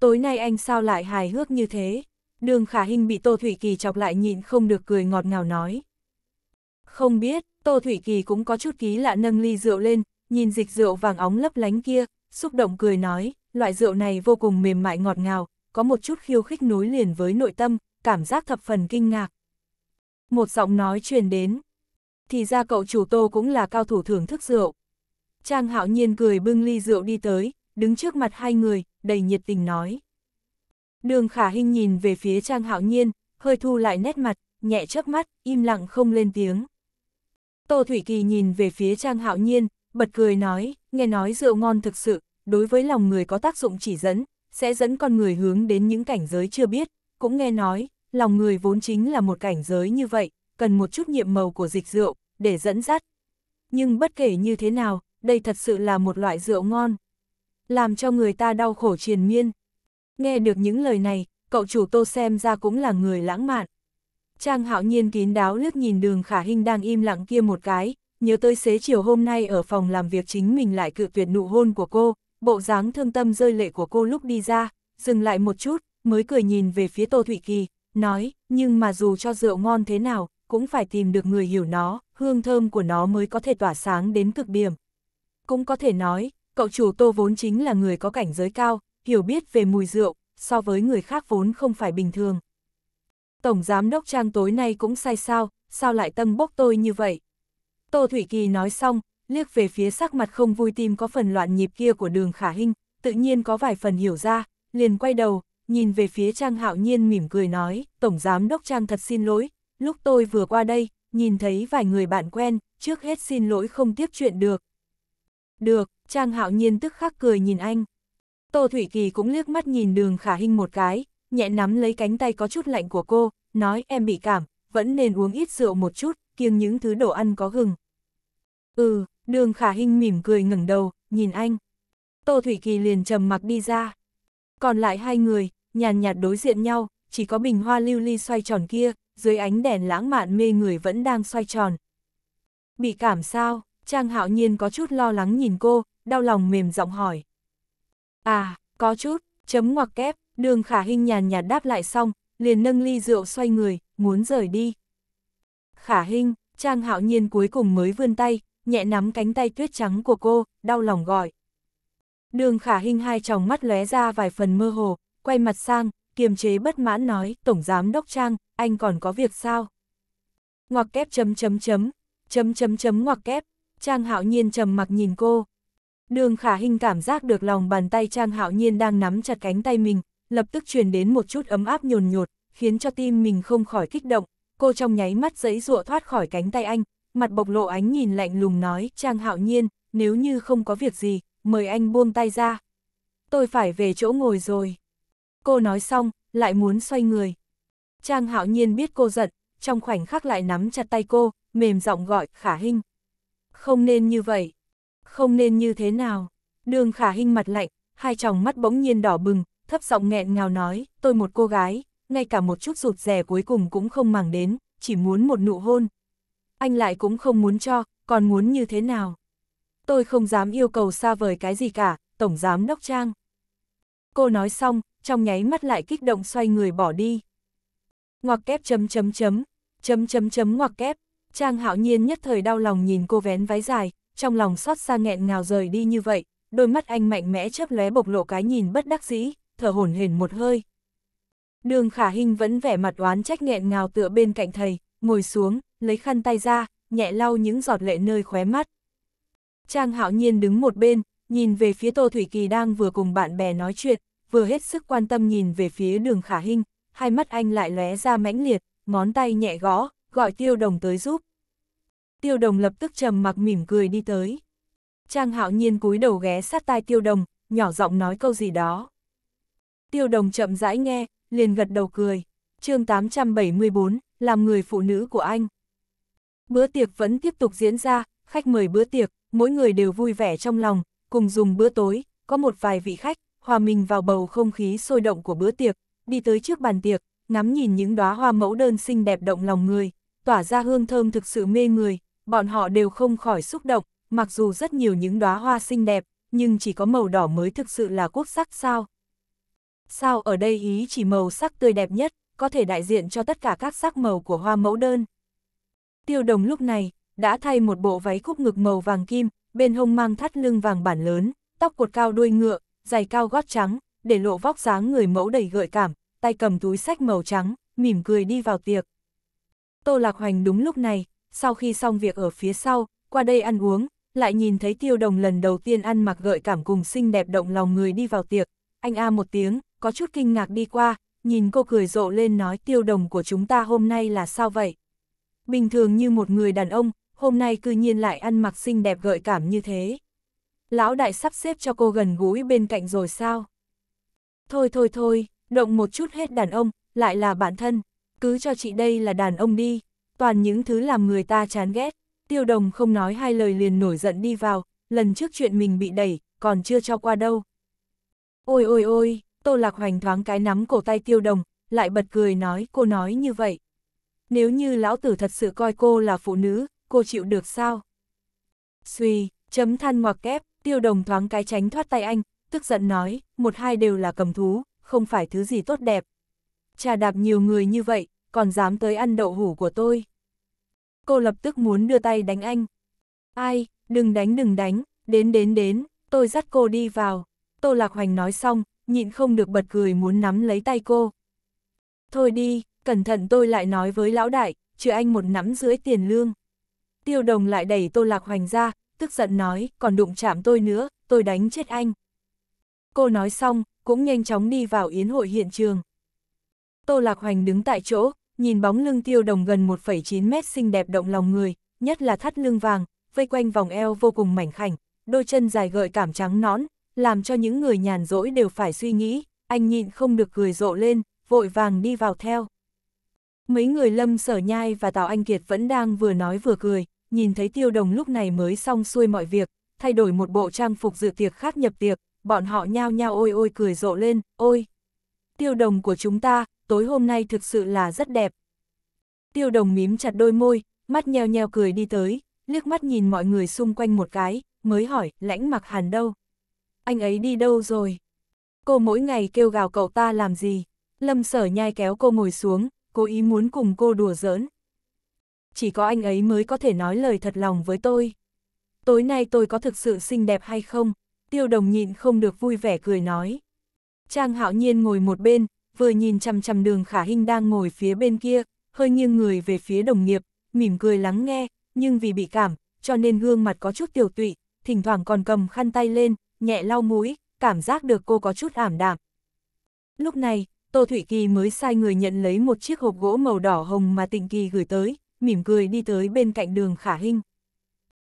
Tối nay anh sao lại hài hước như thế? Đường Khả Hinh bị Tô Thủy Kỳ chọc lại nhịn không được cười ngọt ngào nói. Không biết, Tô Thủy Kỳ cũng có chút ký lạ nâng ly rượu lên, nhìn dịch rượu vàng óng lấp lánh kia, xúc động cười nói, loại rượu này vô cùng mềm mại ngọt ngào, có một chút khiêu khích nối liền với nội tâm, cảm giác thập phần kinh ngạc. Một giọng nói truyền đến, thì ra cậu chủ tô cũng là cao thủ thưởng thức rượu. Trang hạo nhiên cười bưng ly rượu đi tới, đứng trước mặt hai người, đầy nhiệt tình nói. Đường khả hình nhìn về phía trang hạo nhiên, hơi thu lại nét mặt, nhẹ chớp mắt, im lặng không lên tiếng. Tô Thủy Kỳ nhìn về phía trang hạo nhiên, bật cười nói, nghe nói rượu ngon thực sự, đối với lòng người có tác dụng chỉ dẫn, sẽ dẫn con người hướng đến những cảnh giới chưa biết, cũng nghe nói, lòng người vốn chính là một cảnh giới như vậy, cần một chút nhiệm màu của dịch rượu, để dẫn dắt. Nhưng bất kể như thế nào, đây thật sự là một loại rượu ngon. Làm cho người ta đau khổ triền miên. Nghe được những lời này, cậu chủ tô xem ra cũng là người lãng mạn. Trang hạo nhiên kín đáo lướt nhìn đường khả hình đang im lặng kia một cái, nhớ tới xế chiều hôm nay ở phòng làm việc chính mình lại cự tuyệt nụ hôn của cô, bộ dáng thương tâm rơi lệ của cô lúc đi ra, dừng lại một chút, mới cười nhìn về phía Tô Thụy Kỳ, nói, nhưng mà dù cho rượu ngon thế nào, cũng phải tìm được người hiểu nó, hương thơm của nó mới có thể tỏa sáng đến cực điểm. Cũng có thể nói, cậu chủ tô vốn chính là người có cảnh giới cao, hiểu biết về mùi rượu, so với người khác vốn không phải bình thường. Tổng giám đốc Trang tối nay cũng sai sao, sao lại tâm bốc tôi như vậy? Tô Thủy Kỳ nói xong, liếc về phía sắc mặt không vui tim có phần loạn nhịp kia của đường khả hình, tự nhiên có vài phần hiểu ra, liền quay đầu, nhìn về phía Trang hạo nhiên mỉm cười nói, Tổng giám đốc Trang thật xin lỗi, lúc tôi vừa qua đây, nhìn thấy vài người bạn quen, trước hết xin lỗi không tiếp chuyện được. Được, Trang Hạo Nhiên tức khắc cười nhìn anh. Tô Thủy Kỳ cũng liếc mắt nhìn đường khả hình một cái, nhẹ nắm lấy cánh tay có chút lạnh của cô, nói em bị cảm, vẫn nên uống ít rượu một chút, kiêng những thứ đồ ăn có gừng. Ừ, đường khả hình mỉm cười ngẩng đầu, nhìn anh. Tô Thủy Kỳ liền trầm mặc đi ra. Còn lại hai người, nhàn nhạt đối diện nhau, chỉ có bình hoa lưu ly xoay tròn kia, dưới ánh đèn lãng mạn mê người vẫn đang xoay tròn. Bị cảm sao, Trang Hạo Nhiên có chút lo lắng nhìn cô, đau lòng mềm giọng hỏi. À, có chút, chấm ngoặc kép, đường khả hình nhàn nhạt đáp lại xong, liền nâng ly rượu xoay người, muốn rời đi. Khả hình, Trang Hạo Nhiên cuối cùng mới vươn tay, nhẹ nắm cánh tay tuyết trắng của cô, đau lòng gọi. Đường khả hình hai tròng mắt lóe ra vài phần mơ hồ, quay mặt sang, kiềm chế bất mãn nói, Tổng Giám Đốc Trang, anh còn có việc sao? Ngoặc kép chấm chấm chấm, chấm chấm chấm ngoặc kép, Trang Hạo Nhiên trầm mặc nhìn cô. Đường khả hình cảm giác được lòng bàn tay Trang Hạo Nhiên đang nắm chặt cánh tay mình, lập tức truyền đến một chút ấm áp nhồn nhột, khiến cho tim mình không khỏi kích động. Cô trong nháy mắt giấy rụa thoát khỏi cánh tay anh, mặt bộc lộ ánh nhìn lạnh lùng nói, Trang Hạo Nhiên, nếu như không có việc gì, mời anh buông tay ra. Tôi phải về chỗ ngồi rồi. Cô nói xong, lại muốn xoay người. Trang hạo nhiên biết cô giận, trong khoảnh khắc lại nắm chặt tay cô, mềm giọng gọi, khả hinh. Không nên như vậy. Không nên như thế nào. Đường khả hinh mặt lạnh, hai tròng mắt bỗng nhiên đỏ bừng, thấp giọng nghẹn ngào nói, tôi một cô gái, ngay cả một chút rụt rè cuối cùng cũng không màng đến, chỉ muốn một nụ hôn. Anh lại cũng không muốn cho, còn muốn như thế nào. Tôi không dám yêu cầu xa vời cái gì cả, Tổng Giám Đốc Trang. Cô nói xong, trong nháy mắt lại kích động xoay người bỏ đi ngoặc kép chấm chấm chấm, chấm chấm chấm ngoặc kép. Trang hạo nhiên nhất thời đau lòng nhìn cô vén váy dài, trong lòng xót xa nghẹn ngào rời đi như vậy, đôi mắt anh mạnh mẽ chớp lóe bộc lộ cái nhìn bất đắc dĩ, thở hổn hển một hơi. Đường khả Hinh vẫn vẻ mặt oán trách nghẹn ngào tựa bên cạnh thầy, ngồi xuống, lấy khăn tay ra, nhẹ lau những giọt lệ nơi khóe mắt. Trang hạo nhiên đứng một bên, nhìn về phía Tô Thủy Kỳ đang vừa cùng bạn bè nói chuyện, vừa hết sức quan tâm nhìn về phía đường khả Hinh hai mắt anh lại lóe ra mãnh liệt, ngón tay nhẹ gõ, gọi tiêu đồng tới giúp. Tiêu đồng lập tức trầm mặc mỉm cười đi tới. Trang hạo nhiên cúi đầu ghé sát tai tiêu đồng, nhỏ giọng nói câu gì đó. Tiêu đồng chậm rãi nghe, liền gật đầu cười. chương 874, làm người phụ nữ của anh. Bữa tiệc vẫn tiếp tục diễn ra, khách mời bữa tiệc, mỗi người đều vui vẻ trong lòng, cùng dùng bữa tối, có một vài vị khách, hòa mình vào bầu không khí sôi động của bữa tiệc, đi tới trước bàn tiệc, ngắm nhìn những đóa hoa mẫu đơn xinh đẹp động lòng người, tỏa ra hương thơm thực sự mê người, bọn họ đều không khỏi xúc động, mặc dù rất nhiều những đóa hoa xinh đẹp, nhưng chỉ có màu đỏ mới thực sự là quốc sắc sao. Sao ở đây ý chỉ màu sắc tươi đẹp nhất, có thể đại diện cho tất cả các sắc màu của hoa mẫu đơn. Tiêu đồng lúc này, đã thay một bộ váy cúc ngực màu vàng kim, bên hông mang thắt lưng vàng bản lớn, tóc cột cao đuôi ngựa, giày cao gót trắng, để lộ vóc dáng người mẫu đầy gợi cảm, tay cầm túi sách màu trắng, mỉm cười đi vào tiệc. Tô Lạc Hoành đúng lúc này, sau khi xong việc ở phía sau, qua đây ăn uống, lại nhìn thấy tiêu đồng lần đầu tiên ăn mặc gợi cảm cùng xinh đẹp động lòng người đi vào tiệc. Anh A một tiếng, có chút kinh ngạc đi qua, nhìn cô cười rộ lên nói tiêu đồng của chúng ta hôm nay là sao vậy? Bình thường như một người đàn ông, hôm nay cư nhiên lại ăn mặc xinh đẹp gợi cảm như thế. Lão đại sắp xếp cho cô gần gũi bên cạnh rồi sao? Thôi thôi thôi, động một chút hết đàn ông, lại là bạn thân, cứ cho chị đây là đàn ông đi, toàn những thứ làm người ta chán ghét. Tiêu đồng không nói hai lời liền nổi giận đi vào, lần trước chuyện mình bị đẩy, còn chưa cho qua đâu. Ôi ôi ôi, Tô Lạc Hoành thoáng cái nắm cổ tay tiêu đồng, lại bật cười nói cô nói như vậy. Nếu như lão tử thật sự coi cô là phụ nữ, cô chịu được sao? Xuy, chấm than ngoặc kép, tiêu đồng thoáng cái tránh thoát tay anh, tức giận nói, một hai đều là cầm thú, không phải thứ gì tốt đẹp. Trà đạp nhiều người như vậy, còn dám tới ăn đậu hủ của tôi. Cô lập tức muốn đưa tay đánh anh. Ai, đừng đánh đừng đánh, đến đến đến, tôi dắt cô đi vào. Tô Lạc Hoành nói xong, nhịn không được bật cười muốn nắm lấy tay cô. Thôi đi, cẩn thận tôi lại nói với lão đại, chứ anh một nắm rưỡi tiền lương. Tiêu đồng lại đẩy Tô Lạc Hoành ra, tức giận nói, còn đụng chạm tôi nữa, tôi đánh chết anh. Cô nói xong, cũng nhanh chóng đi vào yến hội hiện trường. Tô Lạc Hoành đứng tại chỗ, nhìn bóng lưng tiêu đồng gần 1,9 mét xinh đẹp động lòng người, nhất là thắt lưng vàng, vây quanh vòng eo vô cùng mảnh khảnh, đôi chân dài gợi cảm trắng nõn, làm cho những người nhàn rỗi đều phải suy nghĩ, anh nhịn không được cười rộ lên, vội vàng đi vào theo. Mấy người lâm sở nhai và Tào Anh Kiệt vẫn đang vừa nói vừa cười, nhìn thấy tiêu đồng lúc này mới xong xuôi mọi việc, thay đổi một bộ trang phục dự tiệc khác nhập tiệc, bọn họ nhao nhao ôi ôi cười rộ lên, ôi! Tiêu đồng của chúng ta, tối hôm nay thực sự là rất đẹp. Tiêu đồng mím chặt đôi môi, mắt nheo nheo cười đi tới, liếc mắt nhìn mọi người xung quanh một cái, mới hỏi, lãnh mặc hàn đâu? Anh ấy đi đâu rồi? Cô mỗi ngày kêu gào cậu ta làm gì? Lâm sở nhai kéo cô ngồi xuống, cố ý muốn cùng cô đùa giỡn. Chỉ có anh ấy mới có thể nói lời thật lòng với tôi. Tối nay tôi có thực sự xinh đẹp hay không? tiêu đồng nhịn không được vui vẻ cười nói. Trang hạo nhiên ngồi một bên, vừa nhìn chằm chằm đường khả hình đang ngồi phía bên kia, hơi nghiêng người về phía đồng nghiệp, mỉm cười lắng nghe, nhưng vì bị cảm, cho nên gương mặt có chút tiểu tụy, thỉnh thoảng còn cầm khăn tay lên, nhẹ lau mũi, cảm giác được cô có chút ảm đạm. Lúc này, Tô Thủy Kỳ mới sai người nhận lấy một chiếc hộp gỗ màu đỏ hồng mà Tịnh Kỳ gửi tới, mỉm cười đi tới bên cạnh đường Khả Hinh.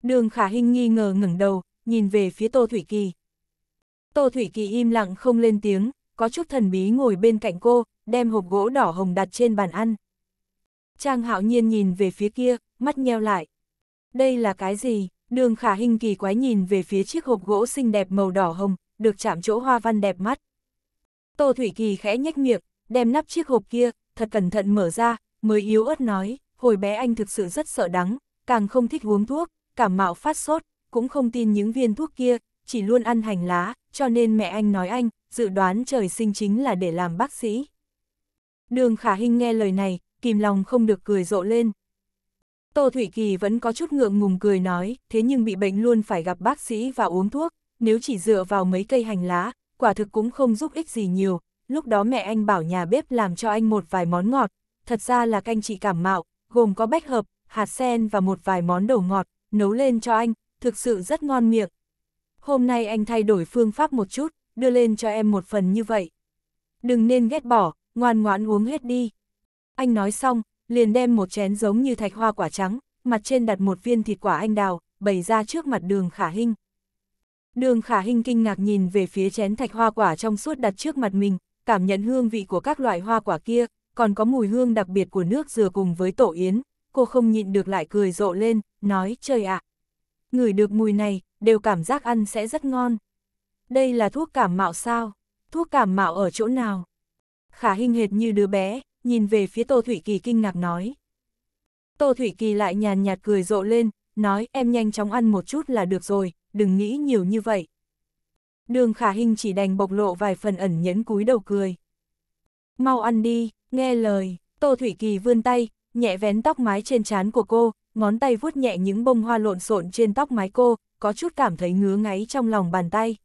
Đường Khả Hinh nghi ngờ ngẩng đầu, nhìn về phía Tô Thủy Kỳ. Tô Thủy Kỳ im lặng không lên tiếng, có chút thần bí ngồi bên cạnh cô, đem hộp gỗ đỏ hồng đặt trên bàn ăn. Trang hạo nhiên nhìn về phía kia, mắt nheo lại. Đây là cái gì? Đường khả hình kỳ quái nhìn về phía chiếc hộp gỗ xinh đẹp màu đỏ hồng, được chạm chỗ hoa văn đẹp mắt. Tô Thủy Kỳ khẽ nhếch miệng, đem nắp chiếc hộp kia, thật cẩn thận mở ra, mới yếu ớt nói, hồi bé anh thực sự rất sợ đắng, càng không thích uống thuốc, cảm mạo phát sốt, cũng không tin những viên thuốc kia, chỉ luôn ăn hành lá, cho nên mẹ anh nói anh, dự đoán trời sinh chính là để làm bác sĩ. Đường Khả Hinh nghe lời này, kìm lòng không được cười rộ lên. Tô Thủy Kỳ vẫn có chút ngượng ngùng cười nói, thế nhưng bị bệnh luôn phải gặp bác sĩ và uống thuốc, nếu chỉ dựa vào mấy cây hành lá, quả thực cũng không giúp ích gì nhiều, lúc đó mẹ anh bảo nhà bếp làm cho anh một vài món ngọt, thật ra là canh trị cảm mạo, gồm có bách hợp, hạt sen và một vài món đồ ngọt, nấu lên cho anh, thực sự rất ngon miệng. Hôm nay anh thay đổi phương pháp một chút, đưa lên cho em một phần như vậy. Đừng nên ghét bỏ, ngoan ngoãn uống hết đi. Anh nói xong, liền đem một chén giống như thạch hoa quả trắng, mặt trên đặt một viên thịt quả anh đào, bày ra trước mặt đường khả hình. Đường khả hình kinh ngạc nhìn về phía chén thạch hoa quả trong suốt đặt trước mặt mình, cảm nhận hương vị của các loại hoa quả kia, còn có mùi hương đặc biệt của nước dừa cùng với tổ yến, cô không nhịn được lại cười rộ lên, nói trời ạ, à, ngửi được mùi này, đều cảm giác ăn sẽ rất ngon. Đây là thuốc cảm mạo sao? Thuốc cảm mạo ở chỗ nào? Khả hình hệt như đứa bé, nhìn về phía Tô Thủy Kỳ kinh ngạc nói. Tô Thủy Kỳ lại nhàn nhạt cười rộ lên, nói em nhanh chóng ăn một chút là được rồi, đừng nghĩ nhiều như vậy. Đường khả hình chỉ đành bộc lộ vài phần ẩn nhẫn cúi đầu cười. Mau ăn đi, nghe lời, Tô Thủy Kỳ vươn tay, nhẹ vén tóc mái trên trán của cô, ngón tay vuốt nhẹ những bông hoa lộn xộn trên tóc mái cô, có chút cảm thấy ngứa ngáy trong lòng bàn tay.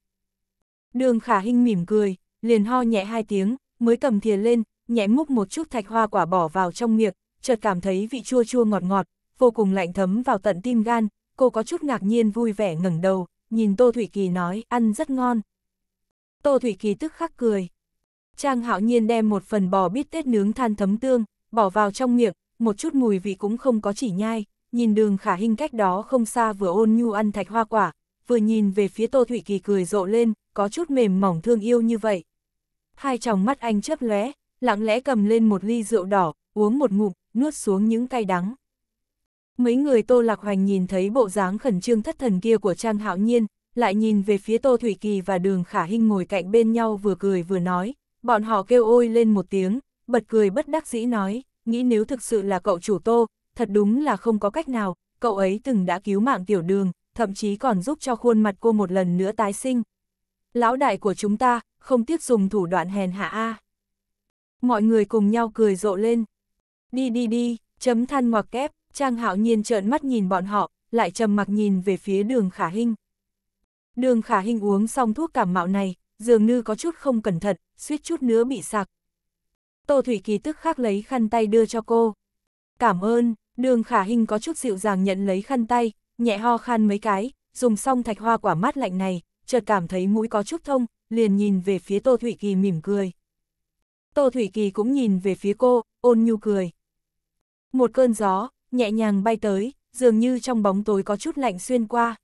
Đường khả hinh mỉm cười, liền ho nhẹ hai tiếng, mới cầm thìa lên, nhẹ múc một chút thạch hoa quả bỏ vào trong miệng, chợt cảm thấy vị chua chua ngọt ngọt, vô cùng lạnh thấm vào tận tim gan, cô có chút ngạc nhiên vui vẻ ngẩng đầu, nhìn Tô Thủy Kỳ nói, ăn rất ngon. Tô Thủy Kỳ tức khắc cười. Trang hạo nhiên đem một phần bò bít tết nướng than thấm tương, bỏ vào trong miệng, một chút mùi vị cũng không có chỉ nhai, nhìn đường khả hình cách đó không xa vừa ôn nhu ăn thạch hoa quả, vừa nhìn về phía Tô thủy Kỳ cười rộ lên, có chút mềm mỏng thương yêu như vậy. Hai tròng mắt anh chớp lóe, lặng lẽ cầm lên một ly rượu đỏ, uống một ngụm, nuốt xuống những cay đắng. Mấy người Tô Lạc Hoành nhìn thấy bộ dáng khẩn trương thất thần kia của Trang Hạo Nhiên, lại nhìn về phía Tô Thủy Kỳ và Đường Khả hình ngồi cạnh bên nhau vừa cười vừa nói, bọn họ kêu ôi lên một tiếng, bật cười bất đắc dĩ nói, nghĩ nếu thực sự là cậu chủ Tô, thật đúng là không có cách nào, cậu ấy từng đã cứu mạng tiểu đường, thậm chí còn giúp cho khuôn mặt cô một lần nữa tái sinh. Lão đại của chúng ta, không tiếc dùng thủ đoạn hèn hạ A. Mọi người cùng nhau cười rộ lên. Đi đi đi, chấm than ngoặc kép, Trang Hạo Nhiên trợn mắt nhìn bọn họ, lại trầm mặc nhìn về phía đường khả hình. Đường khả hình uống xong thuốc cảm mạo này, dường như có chút không cẩn thận, suýt chút nữa bị sạc. Tô Thủy Kỳ tức khắc lấy khăn tay đưa cho cô. Cảm ơn, Đường khả hình có chút dịu dàng nhận lấy khăn tay, nhẹ ho khan mấy cái, dùng xong thạch hoa quả mát lạnh này, chợt cảm thấy mũi có chút thông, liền nhìn về phía Tô Thủy Kỳ mỉm cười. Tô Thủy Kỳ cũng nhìn về phía cô, ôn nhu cười. Một cơn gió, nhẹ nhàng bay tới, dường như trong bóng tối có chút lạnh xuyên qua.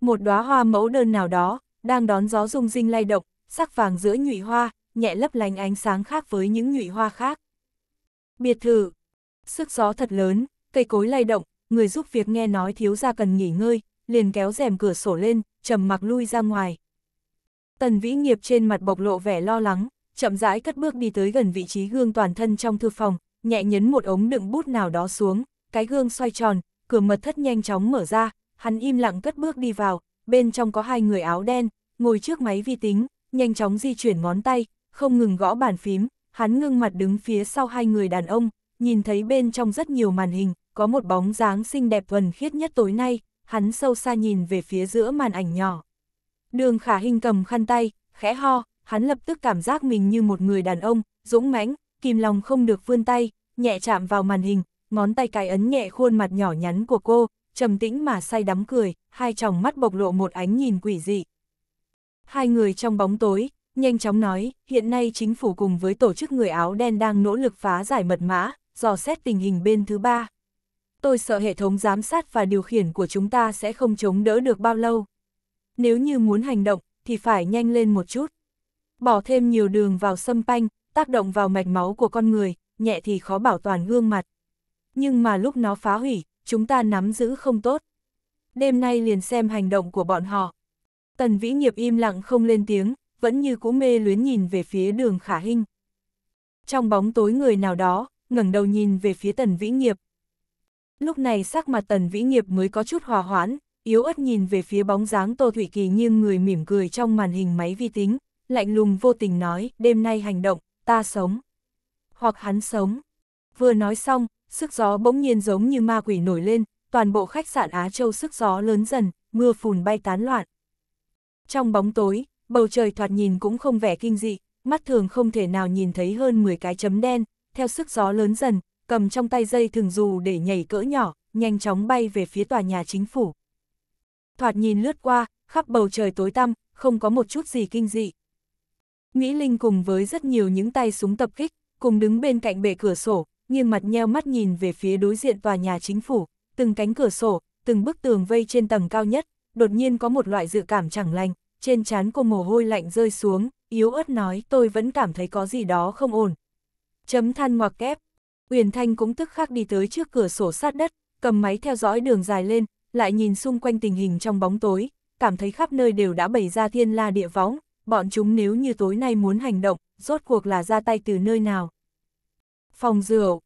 Một đóa hoa mẫu đơn nào đó, đang đón gió rung rinh lay động, sắc vàng giữa nhụy hoa, nhẹ lấp lánh ánh sáng khác với những nhụy hoa khác. Biệt thự, sức gió thật lớn, cây cối lay động, người giúp việc nghe nói thiếu gia cần nghỉ ngơi, liền kéo rèm cửa sổ lên, trầm mặc lui ra ngoài. Tần Vĩ Nghiệp trên mặt bộc lộ vẻ lo lắng, chậm rãi cất bước đi tới gần vị trí gương toàn thân trong thư phòng, nhẹ nhấn một ống đựng bút nào đó xuống, cái gương xoay tròn, cửa mật thất nhanh chóng mở ra, hắn im lặng cất bước đi vào, bên trong có hai người áo đen, ngồi trước máy vi tính, nhanh chóng di chuyển ngón tay, không ngừng gõ bàn phím, hắn ngưng mặt đứng phía sau hai người đàn ông, nhìn thấy bên trong rất nhiều màn hình, có một bóng dáng xinh đẹp thuần khiết nhất tối nay, hắn sâu xa nhìn về phía giữa màn ảnh nhỏ. Đường khả hình cầm khăn tay, khẽ ho, hắn lập tức cảm giác mình như một người đàn ông, dũng mãnh, kìm lòng không được vươn tay, nhẹ chạm vào màn hình, ngón tay cái ấn nhẹ khuôn mặt nhỏ nhắn của cô, trầm tĩnh mà say đắm cười, hai tròng mắt bộc lộ một ánh nhìn quỷ dị. Hai người trong bóng tối, nhanh chóng nói, hiện nay chính phủ cùng với tổ chức người áo đen đang nỗ lực phá giải mật mã, dò xét tình hình bên thứ ba. Tôi sợ hệ thống giám sát và điều khiển của chúng ta sẽ không chống đỡ được bao lâu. Nếu như muốn hành động, thì phải nhanh lên một chút. Bỏ thêm nhiều đường vào sâm panh, tác động vào mạch máu của con người, nhẹ thì khó bảo toàn gương mặt. Nhưng mà lúc nó phá hủy, chúng ta nắm giữ không tốt. Đêm nay liền xem hành động của bọn họ. Tần Vĩ Nghiệp im lặng không lên tiếng, vẫn như cũ mê luyến nhìn về phía đường khả hình. Trong bóng tối người nào đó, ngẩng đầu nhìn về phía Tần Vĩ Nghiệp. Lúc này sắc mặt Tần Vĩ Nghiệp mới có chút hòa hoãn, yếu ớt nhìn về phía bóng dáng Tô Thủy Kỳ nghiêng người mỉm cười trong màn hình máy vi tính, lạnh lùng vô tình nói, đêm nay hành động, ta sống. Hoặc hắn sống. Vừa nói xong, sức gió bỗng nhiên giống như ma quỷ nổi lên, toàn bộ khách sạn Á Châu sức gió lớn dần, mưa phùn bay tán loạn. Trong bóng tối, bầu trời thoạt nhìn cũng không vẻ kinh dị, mắt thường không thể nào nhìn thấy hơn 10 cái chấm đen, theo sức gió lớn dần, cầm trong tay dây thường dù để nhảy cỡ nhỏ, nhanh chóng bay về phía tòa nhà chính phủ. Thoạt nhìn lướt qua, khắp bầu trời tối tăm, không có một chút gì kinh dị. Mỹ Linh cùng với rất nhiều những tay súng tập kích, cùng đứng bên cạnh bệ cửa sổ, nghiêng mặt nheo mắt nhìn về phía đối diện tòa nhà chính phủ, từng cánh cửa sổ, từng bức tường vây trên tầng cao nhất, đột nhiên có một loại dự cảm chẳng lành, trên trán cô mồ hôi lạnh rơi xuống, yếu ớt nói tôi vẫn cảm thấy có gì đó không ổn, Chấm than ngoặc kép. Uyển Thanh cũng tức khắc đi tới trước cửa sổ sát đất, cầm máy theo dõi đường dài lên, lại nhìn xung quanh tình hình trong bóng tối, cảm thấy khắp nơi đều đã bày ra thiên la địa võng, bọn chúng nếu như tối nay muốn hành động, rốt cuộc là ra tay từ nơi nào. Phòng rượu.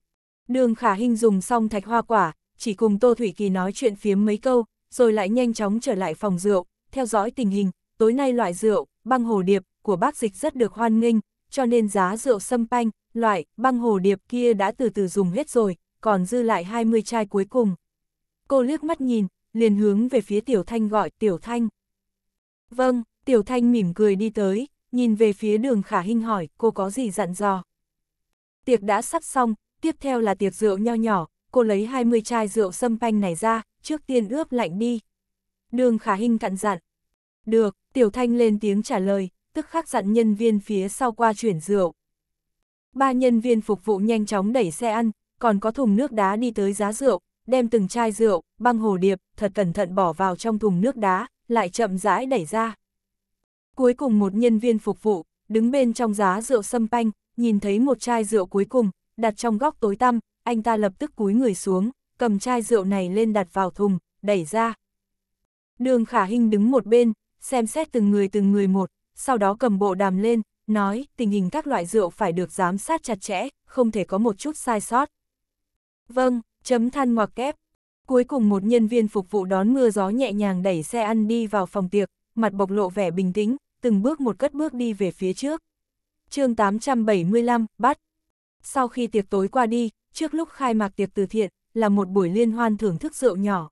Đường khả hình dùng xong thạch hoa quả, chỉ cùng Tô Thủy Kỳ nói chuyện phiếm mấy câu, rồi lại nhanh chóng trở lại phòng rượu, theo dõi tình hình, tối nay loại rượu, băng hồ điệp, của bác dịch rất được hoan nghênh, cho nên giá rượu sâm panh, loại băng hồ điệp kia đã từ từ dùng hết rồi, còn dư lại 20 chai cuối cùng. Cô liếc mắt nhìn, liền hướng về phía Tiểu Thanh gọi Tiểu Thanh. Vâng, Tiểu Thanh mỉm cười đi tới, nhìn về phía đường khả hình hỏi cô có gì dặn dò. Tiệc đã sắp xong, tiếp theo là tiệc rượu nho nhỏ, cô lấy 20 chai rượu sâm panh này ra, trước tiên ướp lạnh đi. Đường khả hình cặn dặn. Được, Tiểu Thanh lên tiếng trả lời, tức khắc dặn nhân viên phía sau qua chuyển rượu, ba nhân viên phục vụ nhanh chóng đẩy xe ăn, còn có thùng nước đá đi tới giá rượu, đem từng chai rượu, băng hồ điệp, thật cẩn thận bỏ vào trong thùng nước đá, lại chậm rãi đẩy ra. Cuối cùng một nhân viên phục vụ, đứng bên trong giá rượu xâm panh, nhìn thấy một chai rượu cuối cùng, đặt trong góc tối tăm, anh ta lập tức cúi người xuống, cầm chai rượu này lên đặt vào thùng, đẩy ra. Đường Khả Hinh đứng một bên, xem xét từng người từng người một, sau đó cầm bộ đàm lên, nói tình hình các loại rượu phải được giám sát chặt chẽ, không thể có một chút sai sót. Vâng, chấm than ngoặc kép. Cuối cùng một nhân viên phục vụ đón mưa gió nhẹ nhàng đẩy xe ăn đi vào phòng tiệc, mặt bộc lộ vẻ bình tĩnh, từng bước một cất bước đi về phía trước. chương 875, bắt. Sau khi tiệc tối qua đi, trước lúc khai mạc tiệc từ thiện, là một buổi liên hoan thưởng thức rượu nhỏ.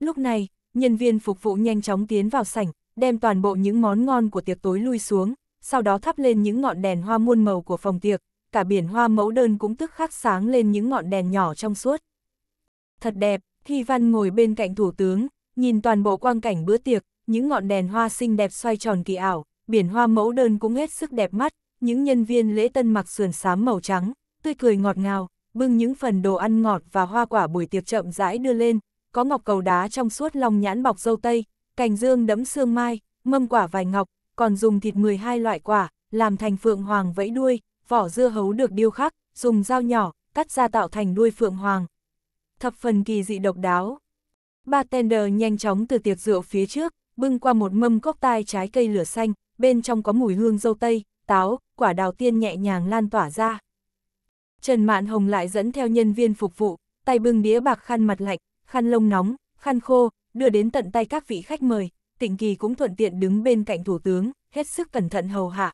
Lúc này, nhân viên phục vụ nhanh chóng tiến vào sảnh, đem toàn bộ những món ngon của tiệc tối lui xuống, sau đó thắp lên những ngọn đèn hoa muôn màu của phòng tiệc, cả biển hoa mẫu đơn cũng tức khắc sáng lên những ngọn đèn nhỏ trong suốt. Thật đẹp, Thi Văn ngồi bên cạnh thủ tướng, nhìn toàn bộ quang cảnh bữa tiệc, những ngọn đèn hoa xinh đẹp xoay tròn kỳ ảo, biển hoa mẫu đơn cũng hết sức đẹp mắt, những nhân viên lễ tân mặc sườn xám màu trắng, tươi cười ngọt ngào, bưng những phần đồ ăn ngọt và hoa quả buổi tiệc chậm rãi đưa lên, có ngọc cầu đá trong suốt lòng nhãn bọc dâu tây, cành dương đẫm sương mai, mâm quả vài ngọc, còn dùng thịt 12 loại quả, làm thành phượng hoàng vẫy đuôi, vỏ dưa hấu được điêu khắc, dùng dao nhỏ, cắt ra tạo thành đuôi phượng hoàng. Thập phần kỳ dị độc đáo. Bartender nhanh chóng từ tiệc rượu phía trước, bưng qua một mâm cốc tai trái cây lửa xanh, bên trong có mùi hương dâu tây, táo, quả đào tiên nhẹ nhàng lan tỏa ra. Trần Mạn Hồng lại dẫn theo nhân viên phục vụ, tay bưng đĩa bạc khăn mặt lạnh, khăn lông nóng, khăn khô, đưa đến tận tay các vị khách mời, Tịnh Kỳ cũng thuận tiện đứng bên cạnh thủ tướng, hết sức cẩn thận hầu hạ.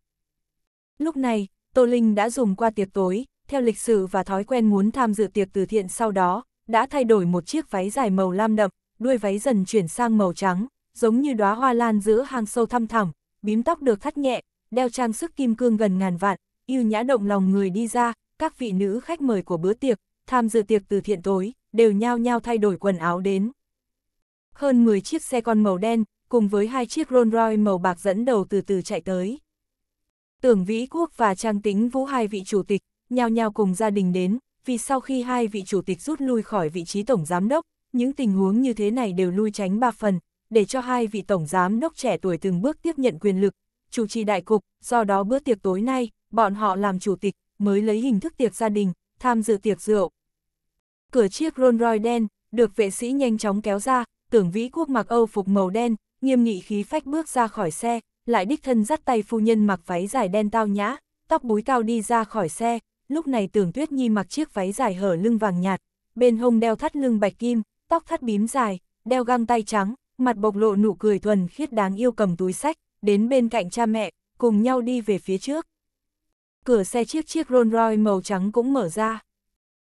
Lúc này, Tô Linh đã dùng qua tiệc tối, theo lịch sử và thói quen muốn tham dự tiệc từ thiện sau đó, đã thay đổi một chiếc váy dài màu lam đậm, đuôi váy dần chuyển sang màu trắng, giống như đóa hoa lan giữa hang sâu thăm thẳm, bím tóc được thắt nhẹ, đeo trang sức kim cương gần ngàn vạn, yêu nhã động lòng người đi ra, các vị nữ khách mời của bữa tiệc, tham dự tiệc từ thiện tối, đều nhao nhao thay đổi quần áo đến. Hơn 10 chiếc xe con màu đen, cùng với hai chiếc Rolls Royce màu bạc dẫn đầu từ từ chạy tới. Tưởng Vĩ Quốc và Trang Tính Vũ hai vị chủ tịch, nhao nhao cùng gia đình đến, vì sau khi hai vị chủ tịch rút lui khỏi vị trí tổng giám đốc, những tình huống như thế này đều lui tránh ba phần, để cho hai vị tổng giám đốc trẻ tuổi từng bước tiếp nhận quyền lực, chủ trì đại cục, do đó bữa tiệc tối nay, bọn họ làm chủ tịch, mới lấy hình thức tiệc gia đình, tham dự tiệc rượu. Cửa chiếc Rolls Royce đen, được vệ sĩ nhanh chóng kéo ra, tưởng vĩ quốc mặc âu phục màu đen, nghiêm nghị khí phách bước ra khỏi xe, lại đích thân dắt tay phu nhân mặc váy dài đen tao nhã, tóc búi cao đi ra khỏi xe, lúc này tưởng tuyết nhi mặc chiếc váy dài hở lưng vàng nhạt, bên hông đeo thắt lưng bạch kim, tóc thắt bím dài, đeo găng tay trắng, mặt bộc lộ nụ cười thuần khiết đáng yêu cầm túi sách, đến bên cạnh cha mẹ, cùng nhau đi về phía trước. Cửa xe chiếc chiếc Rolls Royce màu trắng cũng mở ra.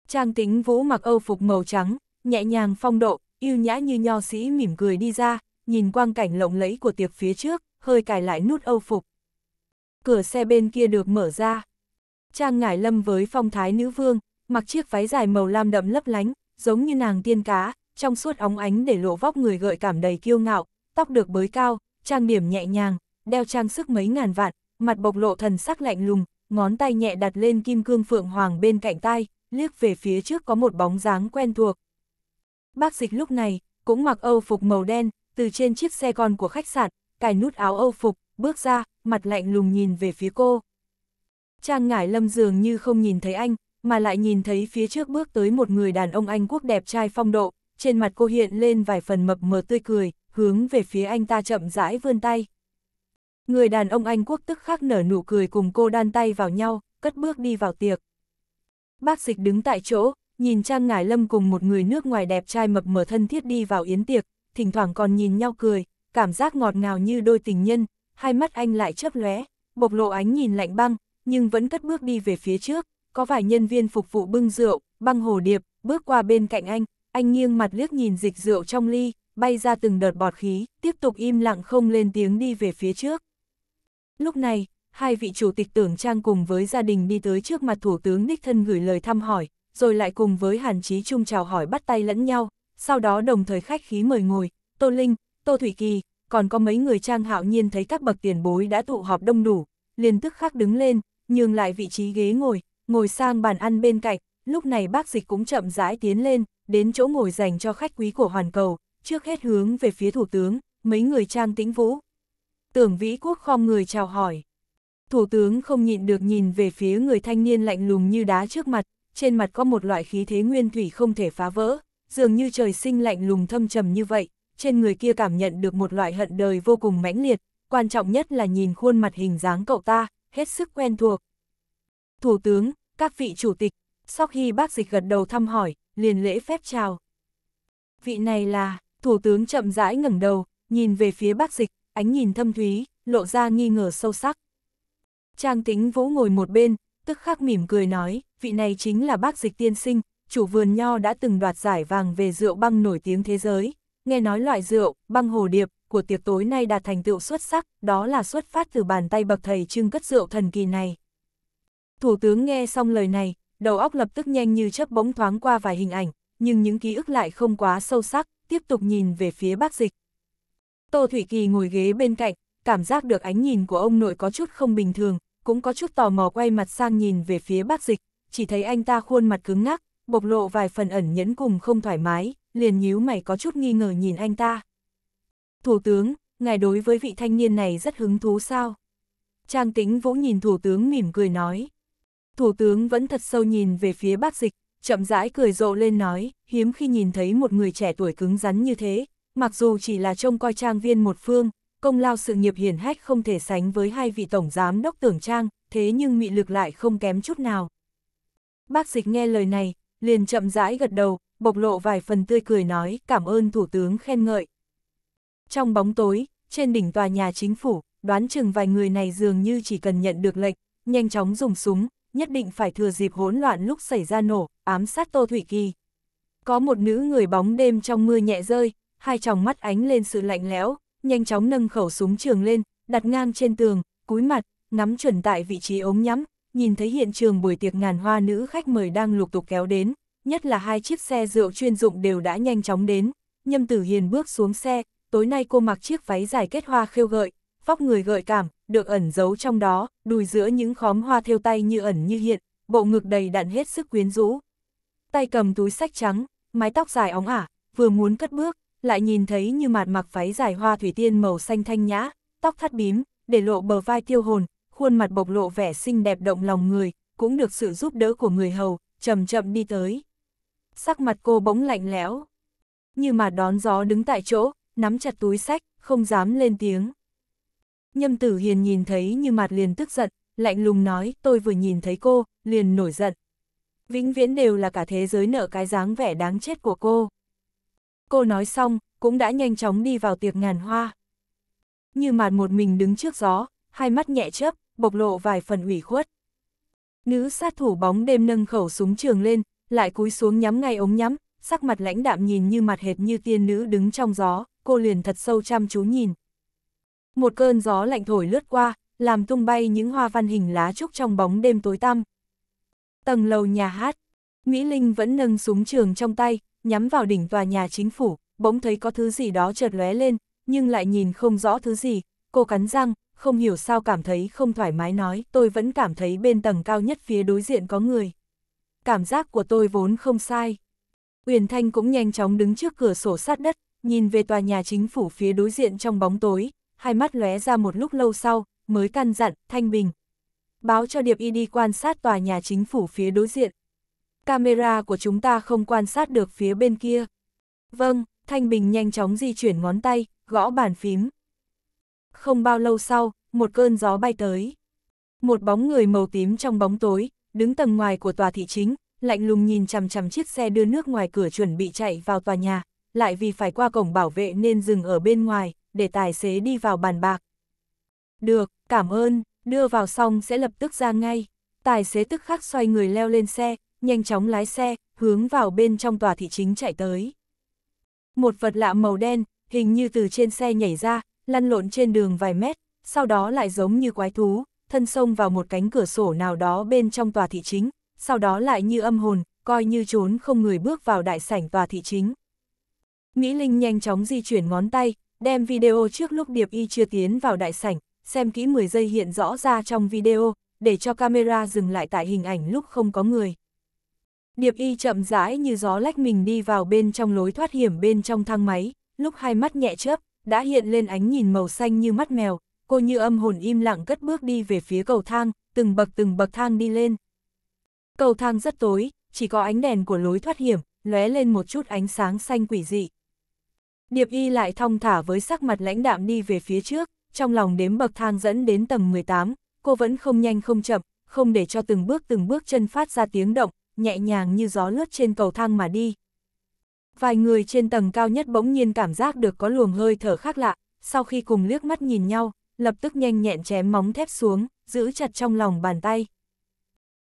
Trang tính vũ mặc âu phục màu trắng, nhẹ nhàng phong độ, yêu nhã như nho sĩ mỉm cười đi ra, nhìn quang cảnh lộng lẫy của tiệc phía trước, hơi cài lại nút âu phục. Cửa xe bên kia được mở ra. Trang Ngải Lâm với phong thái nữ vương, mặc chiếc váy dài màu lam đậm lấp lánh, giống như nàng tiên cá, trong suốt óng ánh để lộ vóc người gợi cảm đầy kiêu ngạo, tóc được bới cao, trang điểm nhẹ nhàng, đeo trang sức mấy ngàn vạn, mặt bộc lộ thần sắc lạnh lùng, ngón tay nhẹ đặt lên kim cương phượng hoàng bên cạnh tai, liếc về phía trước có một bóng dáng quen thuộc. Bác dịch lúc này, cũng mặc âu phục màu đen, từ trên chiếc xe con của khách sạn, cài nút áo âu phục, bước ra, mặt lạnh lùng nhìn về phía cô. Trang Ngải Lâm dường như không nhìn thấy anh, mà lại nhìn thấy phía trước bước tới một người đàn ông Anh quốc đẹp trai phong độ, trên mặt cô hiện lên vài phần mập mờ tươi cười, hướng về phía anh ta chậm rãi vươn tay. Người đàn ông Anh quốc tức khắc nở nụ cười cùng cô đan tay vào nhau, cất bước đi vào tiệc. Bác dịch đứng tại chỗ, nhìn Trang Ngải Lâm cùng một người nước ngoài đẹp trai mập mờ thân thiết đi vào yến tiệc, thỉnh thoảng còn nhìn nhau cười, cảm giác ngọt ngào như đôi tình nhân, hai mắt anh lại chớp lóe, bộc lộ ánh nhìn lạnh băng, nhưng vẫn cất bước đi về phía trước, có vài nhân viên phục vụ bưng rượu, băng hồ điệp, bước qua bên cạnh anh, anh nghiêng mặt liếc nhìn dịch rượu trong ly, bay ra từng đợt bọt khí, tiếp tục im lặng không lên tiếng đi về phía trước. Lúc này, hai vị chủ tịch tưởng trang cùng với gia đình đi tới trước mặt Thủ tướng Đích Thân gửi lời thăm hỏi, rồi lại cùng với Hàn Chí Trung chào hỏi bắt tay lẫn nhau, sau đó đồng thời khách khí mời ngồi, Tô Linh, Tô Thủy Kỳ, còn có mấy người trang hạo nhiên thấy các bậc tiền bối đã tụ họp đông đủ, liền tức khắc đứng lên, nhường lại vị trí ghế ngồi, ngồi sang bàn ăn bên cạnh, lúc này bác dịch cũng chậm rãi tiến lên, đến chỗ ngồi dành cho khách quý của hoàn cầu, trước hết hướng về phía thủ tướng, mấy người trang tĩnh vũ. Tưởng vĩ quốc khom người chào hỏi. Thủ tướng không nhịn được nhìn về phía người thanh niên lạnh lùng như đá trước mặt, trên mặt có một loại khí thế nguyên thủy không thể phá vỡ, dường như trời sinh lạnh lùng thâm trầm như vậy, trên người kia cảm nhận được một loại hận đời vô cùng mãnh liệt, quan trọng nhất là nhìn khuôn mặt hình dáng cậu ta, hết sức quen thuộc. Thủ tướng, các vị chủ tịch, sau khi bác dịch gật đầu thăm hỏi, liền lễ phép chào. Vị này là, thủ tướng chậm rãi ngẩng đầu, nhìn về phía bác dịch, ánh nhìn thâm thúy, lộ ra nghi ngờ sâu sắc. Trang tính vũ ngồi một bên, tức khắc mỉm cười nói, vị này chính là bác dịch tiên sinh, chủ vườn nho đã từng đoạt giải vàng về rượu băng nổi tiếng thế giới. Nghe nói loại rượu, băng hồ điệp, của tiệc tối nay đạt thành tựu xuất sắc, đó là xuất phát từ bàn tay bậc thầy trưng cất rượu thần kỳ này. Thủ tướng nghe xong lời này, đầu óc lập tức nhanh như chớp bỗng thoáng qua vài hình ảnh, nhưng những ký ức lại không quá sâu sắc, tiếp tục nhìn về phía bác dịch. Tô Thủy Kỳ ngồi ghế bên cạnh, cảm giác được ánh nhìn của ông nội có chút không bình thường, cũng có chút tò mò quay mặt sang nhìn về phía bác dịch, chỉ thấy anh ta khuôn mặt cứng ngắc, bộc lộ vài phần ẩn nhẫn cùng không thoải mái, liền nhíu mày có chút nghi ngờ nhìn anh ta. Thủ tướng, ngài đối với vị thanh niên này rất hứng thú sao? Trang tính vũ nhìn thủ tướng mỉm cười nói. Thủ tướng vẫn thật sâu nhìn về phía bác dịch, chậm rãi cười rộ lên nói, hiếm khi nhìn thấy một người trẻ tuổi cứng rắn như thế, mặc dù chỉ là trông coi trang viên một phương, công lao sự nghiệp hiển hách không thể sánh với hai vị tổng giám đốc tưởng trang, thế nhưng mị lực lại không kém chút nào. Bác dịch nghe lời này, liền chậm rãi gật đầu, bộc lộ vài phần tươi cười nói cảm ơn Thủ tướng khen ngợi. Trong bóng tối, trên đỉnh tòa nhà chính phủ, đoán chừng vài người này dường như chỉ cần nhận được lệnh, nhanh chóng dùng súng, nhất định phải thừa dịp hỗn loạn lúc xảy ra nổ, ám sát Tô Thủy Kỳ. Có một nữ người bóng đêm trong mưa nhẹ rơi, hai tròng mắt ánh lên sự lạnh lẽo, nhanh chóng nâng khẩu súng trường lên, đặt ngang trên tường, cúi mặt, ngắm chuẩn tại vị trí ống nhắm, nhìn thấy hiện trường buổi tiệc ngàn hoa nữ khách mời đang lục tục kéo đến, nhất là hai chiếc xe rượu chuyên dụng đều đã nhanh chóng đến, Nhâm Tử Hiền bước xuống xe, tối nay cô mặc chiếc váy dài kết hoa khêu gợi, vóc người gợi cảm, được ẩn giấu trong đó, đùi giữa những khóm hoa thêu tay như ẩn như hiện, bộ ngực đầy đặn hết sức quyến rũ. Tay cầm túi sách trắng, mái tóc dài óng ả, vừa muốn cất bước, lại nhìn thấy như mạt mặc váy dài hoa thủy tiên màu xanh thanh nhã, tóc thắt bím, để lộ bờ vai tiêu hồn, khuôn mặt bộc lộ vẻ xinh đẹp động lòng người, cũng được sự giúp đỡ của người hầu, chậm chậm đi tới. Sắc mặt cô bỗng lạnh lẽo, như mà đón gió đứng tại chỗ, nắm chặt túi sách, không dám lên tiếng. Nhâm tử hiền nhìn thấy như mặt liền tức giận, lạnh lùng nói tôi vừa nhìn thấy cô, liền nổi giận. Vĩnh viễn đều là cả thế giới nợ cái dáng vẻ đáng chết của cô. Cô nói xong, cũng đã nhanh chóng đi vào tiệc ngàn hoa. Như mặt một mình đứng trước gió, hai mắt nhẹ chớp, bộc lộ vài phần ủy khuất. Nữ sát thủ bóng đêm nâng khẩu súng trường lên, lại cúi xuống nhắm ngay ống nhắm, sắc mặt lãnh đạm nhìn như mặt hệt như tiên nữ đứng trong gió, cô liền thật sâu chăm chú nhìn. Một cơn gió lạnh thổi lướt qua, làm tung bay những hoa văn hình lá trúc trong bóng đêm tối tăm. Tầng lầu nhà hát, Mỹ Linh vẫn nâng súng trường trong tay, nhắm vào đỉnh tòa nhà chính phủ, bỗng thấy có thứ gì đó chợt lóe lên, nhưng lại nhìn không rõ thứ gì, cô cắn răng, không hiểu sao cảm thấy không thoải mái nói, tôi vẫn cảm thấy bên tầng cao nhất phía đối diện có người. Cảm giác của tôi vốn không sai. Uyển Thanh cũng nhanh chóng đứng trước cửa sổ sát đất, nhìn về tòa nhà chính phủ phía đối diện trong bóng tối, hai mắt lóe ra một lúc lâu sau, mới căn dặn, Thanh Bình. Báo cho Điệp Y đi quan sát tòa nhà chính phủ phía đối diện. Camera của chúng ta không quan sát được phía bên kia. Vâng, Thanh Bình nhanh chóng di chuyển ngón tay, gõ bàn phím không bao lâu sau, một cơn gió bay tới. Một bóng người màu tím trong bóng tối, đứng tầng ngoài của tòa thị chính, lạnh lùng nhìn chằm chằm chiếc xe đưa nước ngoài cửa chuẩn bị chạy vào tòa nhà, lại vì phải qua cổng bảo vệ nên dừng ở bên ngoài, để tài xế đi vào bàn bạc. Được, cảm ơn, đưa vào xong sẽ lập tức ra ngay. Tài xế tức khắc xoay người leo lên xe, nhanh chóng lái xe, hướng vào bên trong tòa thị chính chạy tới. Một vật lạ màu đen, hình như từ trên xe nhảy ra, lăn lộn trên đường vài mét, sau đó lại giống như quái thú, thân xông vào một cánh cửa sổ nào đó bên trong tòa thị chính, sau đó lại như âm hồn, coi như trốn không người bước vào đại sảnh tòa thị chính. Mỹ Linh nhanh chóng di chuyển ngón tay, đem video trước lúc Điệp Y chưa tiến vào đại sảnh, xem kỹ 10 giây hiện rõ ra trong video, để cho camera dừng lại tại hình ảnh lúc không có người. Điệp Y chậm rãi như gió lách mình đi vào bên trong lối thoát hiểm bên trong thang máy, lúc hai mắt nhẹ chớp, đã hiện lên ánh nhìn màu xanh như mắt mèo, cô như âm hồn im lặng cất bước đi về phía cầu thang, từng bậc từng bậc thang đi lên. Cầu thang rất tối, chỉ có ánh đèn của lối thoát hiểm, lóe lên một chút ánh sáng xanh quỷ dị. Điệp y lại thong thả với sắc mặt lãnh đạm đi về phía trước, trong lòng đếm bậc thang dẫn đến tầng 18, cô vẫn không nhanh không chậm, không để cho từng bước từng bước chân phát ra tiếng động, nhẹ nhàng như gió lướt trên cầu thang mà đi, vài người trên tầng cao nhất bỗng nhiên cảm giác được có luồng hơi thở khác lạ, sau khi cùng liếc mắt nhìn nhau, lập tức nhanh nhẹn chém móng thép xuống, giữ chặt trong lòng bàn tay.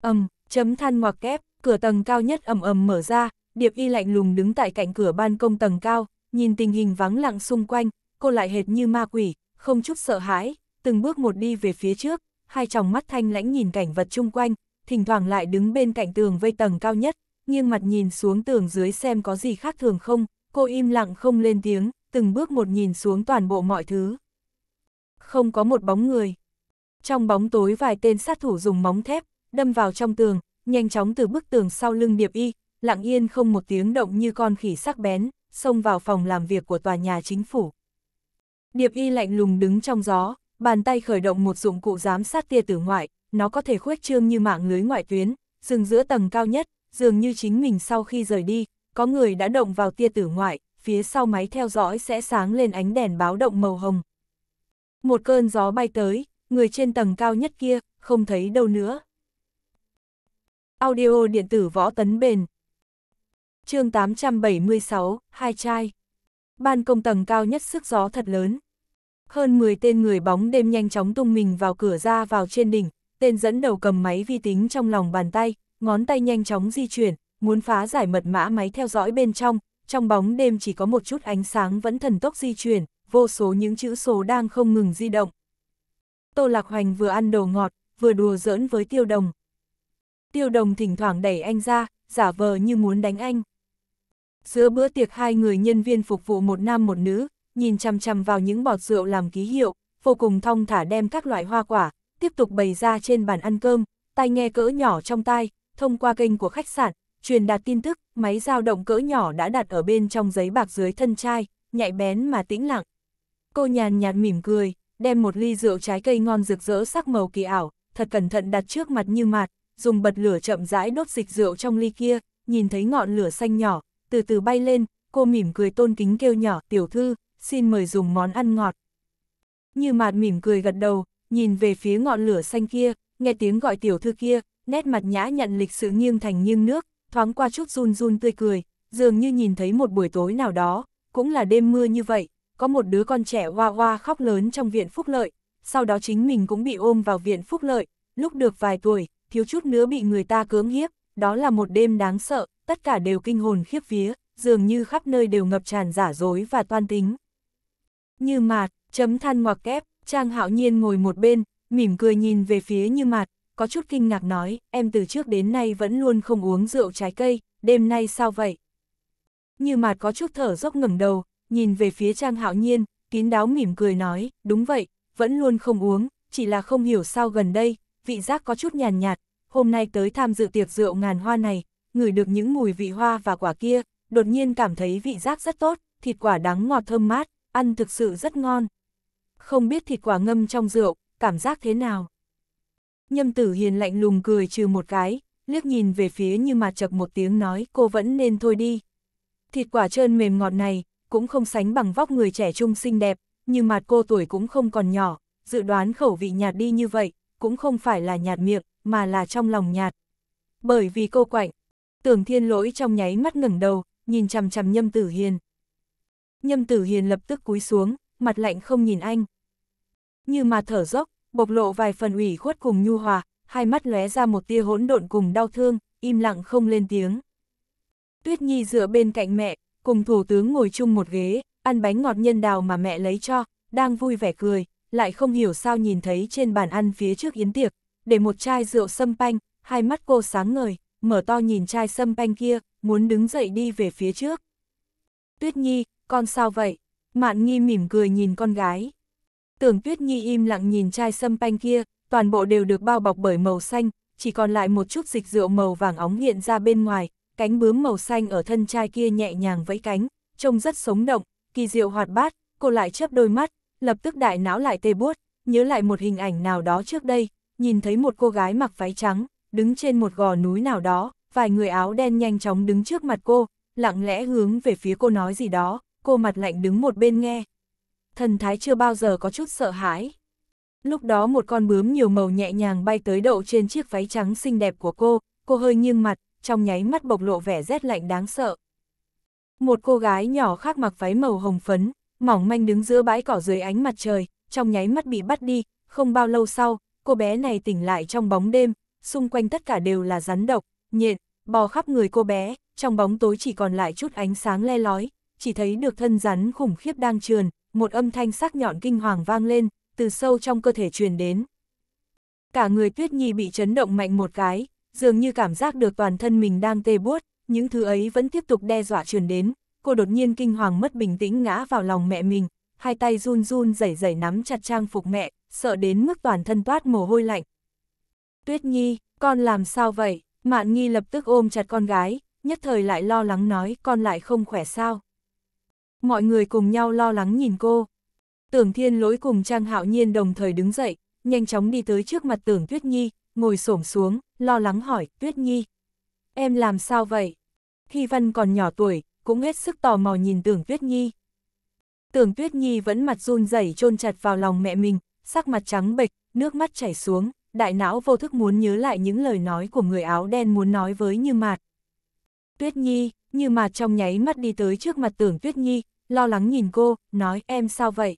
ầm, chấm than ngoặc kép, cửa tầng cao nhất ầm ầm mở ra, Điệp Y lạnh lùng đứng tại cạnh cửa ban công tầng cao, nhìn tình hình vắng lặng xung quanh, cô lại hệt như ma quỷ, không chút sợ hãi, từng bước một đi về phía trước, hai tròng mắt thanh lãnh nhìn cảnh vật chung quanh, thỉnh thoảng lại đứng bên cạnh tường vây tầng cao nhất, nghiêng mặt nhìn xuống tường dưới xem có gì khác thường không, cô im lặng không lên tiếng, từng bước một nhìn xuống toàn bộ mọi thứ. Không có một bóng người. Trong bóng tối vài tên sát thủ dùng móng thép, đâm vào trong tường, nhanh chóng từ bức tường sau lưng điệp y, lặng yên không một tiếng động như con khỉ sắc bén, xông vào phòng làm việc của tòa nhà chính phủ. Điệp y lạnh lùng đứng trong gió, bàn tay khởi động một dụng cụ giám sát tia tử ngoại, nó có thể khuếch trương như mạng lưới ngoại tuyến, dừng giữa tầng cao nhất, dường như chính mình sau khi rời đi, có người đã động vào tia tử ngoại, phía sau máy theo dõi sẽ sáng lên ánh đèn báo động màu hồng. Một cơn gió bay tới, người trên tầng cao nhất kia, không thấy đâu nữa. Audio điện tử võ tấn bền. chương 876, hai trai. Ban công tầng cao nhất sức gió thật lớn. Hơn 10 tên người bóng đêm nhanh chóng tung mình vào cửa ra vào trên đỉnh, tên dẫn đầu cầm máy vi tính trong lòng bàn tay, ngón tay nhanh chóng di chuyển, muốn phá giải mật mã máy theo dõi bên trong, trong bóng đêm chỉ có một chút ánh sáng vẫn thần tốc di chuyển, vô số những chữ số đang không ngừng di động. Tô Lạc Hoành vừa ăn đồ ngọt, vừa đùa giỡn với Tiêu Đồng. Tiêu Đồng thỉnh thoảng đẩy anh ra, giả vờ như muốn đánh anh. Giữa bữa tiệc hai người nhân viên phục vụ một nam một nữ, nhìn chằm chằm vào những bọt rượu làm ký hiệu, vô cùng thong thả đem các loại hoa quả, tiếp tục bày ra trên bàn ăn cơm, tai nghe cỡ nhỏ trong tai, thông qua kênh của khách sạn, truyền đạt tin tức, máy dao động cỡ nhỏ đã đặt ở bên trong giấy bạc dưới thân chai, nhạy bén mà tĩnh lặng. Cô nhàn nhạt mỉm cười, đem một ly rượu trái cây ngon rực rỡ sắc màu kỳ ảo, thật cẩn thận đặt trước mặt như mạt, dùng bật lửa chậm rãi đốt dịch rượu trong ly kia, nhìn thấy ngọn lửa xanh nhỏ, từ từ bay lên, cô mỉm cười tôn kính kêu nhỏ, tiểu thư, xin mời dùng món ăn ngọt. Như mạt mỉm cười gật đầu, nhìn về phía ngọn lửa xanh kia, nghe tiếng gọi tiểu thư kia, nét mặt nhã nhận lịch sự nghiêng thành nghiêng nước, thoáng qua chút run run tươi cười, dường như nhìn thấy một buổi tối nào đó, cũng là đêm mưa như vậy, có một đứa con trẻ hoa hoa khóc lớn trong viện phúc lợi, sau đó chính mình cũng bị ôm vào viện phúc lợi, lúc được vài tuổi, thiếu chút nữa bị người ta cưỡng hiếp, đó là một đêm đáng sợ, tất cả đều kinh hồn khiếp vía, dường như khắp nơi đều ngập tràn giả dối và toan tính. Như mạt, chấm than ngoặc kép, Trang Hạo Nhiên ngồi một bên, mỉm cười nhìn về phía Như mạt, có chút kinh ngạc nói, em từ trước đến nay vẫn luôn không uống rượu trái cây, đêm nay sao vậy? Như mạt có chút thở dốc ngẩng đầu, nhìn về phía Trang Hạo Nhiên, kín đáo mỉm cười nói, đúng vậy, vẫn luôn không uống, chỉ là không hiểu sao gần đây, vị giác có chút nhàn nhạt, hôm nay tới tham dự tiệc rượu ngàn hoa này, ngửi được những mùi vị hoa và quả kia, đột nhiên cảm thấy vị giác rất tốt, thịt quả đắng ngọt thơm mát, ăn thực sự rất ngon. Không biết thịt quả ngâm trong rượu, cảm giác thế nào? Nhâm tử hiền lạnh lùng cười trừ một cái, liếc nhìn về phía như mà chập một tiếng nói cô vẫn nên thôi đi. Thịt quả trơn mềm ngọt này, cũng không sánh bằng vóc người trẻ trung xinh đẹp, nhưng mà cô tuổi cũng không còn nhỏ, dự đoán khẩu vị nhạt đi như vậy, cũng không phải là nhạt miệng, mà là trong lòng nhạt. Bởi vì cô quạnh, tưởng thiên lỗi trong nháy mắt ngẩng đầu, nhìn chằm chằm nhâm tử hiền. Nhâm tử hiền lập tức cúi xuống, mặt lạnh không nhìn anh. Như mà thở dốc, bộc lộ vài phần ủy khuất cùng nhu hòa, hai mắt lóe ra một tia hỗn độn cùng đau thương, im lặng không lên tiếng. Tuyết Nhi dựa bên cạnh mẹ, cùng thủ tướng ngồi chung một ghế, ăn bánh ngọt nhân đào mà mẹ lấy cho, đang vui vẻ cười, lại không hiểu sao nhìn thấy trên bàn ăn phía trước yến tiệc, để một chai rượu sâm panh, hai mắt cô sáng ngời, mở to nhìn chai sâm panh kia, muốn đứng dậy đi về phía trước. Tuyết Nhi, con sao vậy? Mạn Nghi mỉm cười nhìn con gái. Tưởng Tuyết Nhi im lặng nhìn chai sâm panh kia, toàn bộ đều được bao bọc bởi màu xanh, chỉ còn lại một chút dịch rượu màu vàng óng hiện ra bên ngoài, cánh bướm màu xanh ở thân chai kia nhẹ nhàng vẫy cánh, trông rất sống động, kỳ diệu hoạt bát, cô lại chớp đôi mắt, lập tức đại não lại tê buốt, nhớ lại một hình ảnh nào đó trước đây, nhìn thấy một cô gái mặc váy trắng, đứng trên một gò núi nào đó, vài người áo đen nhanh chóng đứng trước mặt cô, lặng lẽ hướng về phía cô nói gì đó, cô mặt lạnh đứng một bên nghe thần thái chưa bao giờ có chút sợ hãi. Lúc đó một con bướm nhiều màu nhẹ nhàng bay tới đậu trên chiếc váy trắng xinh đẹp của cô, cô hơi nghiêng mặt, trong nháy mắt bộc lộ vẻ rét lạnh đáng sợ. Một cô gái nhỏ khác mặc váy màu hồng phấn, mỏng manh đứng giữa bãi cỏ dưới ánh mặt trời, trong nháy mắt bị bắt đi, không bao lâu sau, cô bé này tỉnh lại trong bóng đêm, xung quanh tất cả đều là rắn độc, nhện, bò khắp người cô bé, trong bóng tối chỉ còn lại chút ánh sáng le lói, chỉ thấy được thân rắn khủng khiếp đang trườn, một âm thanh sắc nhọn kinh hoàng vang lên, từ sâu trong cơ thể truyền đến. Cả người Tuyết Nhi bị chấn động mạnh một cái, dường như cảm giác được toàn thân mình đang tê buốt, những thứ ấy vẫn tiếp tục đe dọa truyền đến, cô đột nhiên kinh hoàng mất bình tĩnh ngã vào lòng mẹ mình, hai tay run run rẩy rẩy nắm chặt trang phục mẹ, sợ đến mức toàn thân toát mồ hôi lạnh. Tuyết Nhi, con làm sao vậy? Mạn Nghi lập tức ôm chặt con gái, nhất thời lại lo lắng nói con lại không khỏe sao mọi người cùng nhau lo lắng nhìn cô. Tưởng thiên lỗi cùng Trang Hạo Nhiên đồng thời đứng dậy, nhanh chóng đi tới trước mặt tưởng Tuyết Nhi, ngồi xổm xuống, lo lắng hỏi, Tuyết Nhi, em làm sao vậy? Thi Văn còn nhỏ tuổi, cũng hết sức tò mò nhìn tưởng Tuyết Nhi. Tưởng Tuyết Nhi vẫn mặt run rẩy chôn chặt vào lòng mẹ mình, sắc mặt trắng bệch, nước mắt chảy xuống, đại não vô thức muốn nhớ lại những lời nói của người áo đen muốn nói với Như Mạt. Tuyết Nhi, Như Mạt trong nháy mắt đi tới trước mặt tưởng Tuyết Nhi, lo lắng nhìn cô, nói em sao vậy?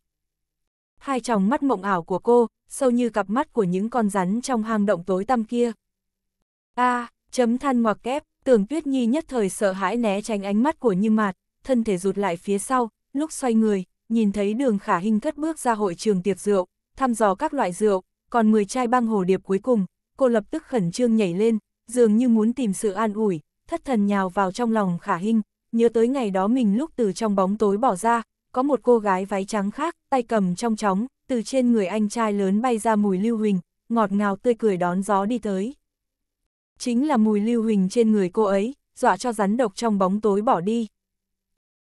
Hai tròng mắt mộng ảo của cô, sâu như cặp mắt của những con rắn trong hang động tối tăm kia. A, à, chấm than ngoặc kép, tưởng tuyết nhi nhất thời sợ hãi né tránh ánh mắt của như mạt, thân thể rụt lại phía sau, lúc xoay người, nhìn thấy đường khả hình cất bước ra hội trường tiệc rượu, thăm dò các loại rượu, còn 10 chai băng hồ điệp cuối cùng, cô lập tức khẩn trương nhảy lên, dường như muốn tìm sự an ủi, thất thần nhào vào trong lòng khả hình, nhớ tới ngày đó mình lúc từ trong bóng tối bỏ ra, có một cô gái váy trắng khác, tay cầm trong chóng, từ trên người anh trai lớn bay ra mùi lưu huỳnh, ngọt ngào tươi cười đón gió đi tới. Chính là mùi lưu huỳnh trên người cô ấy, dọa cho rắn độc trong bóng tối bỏ đi.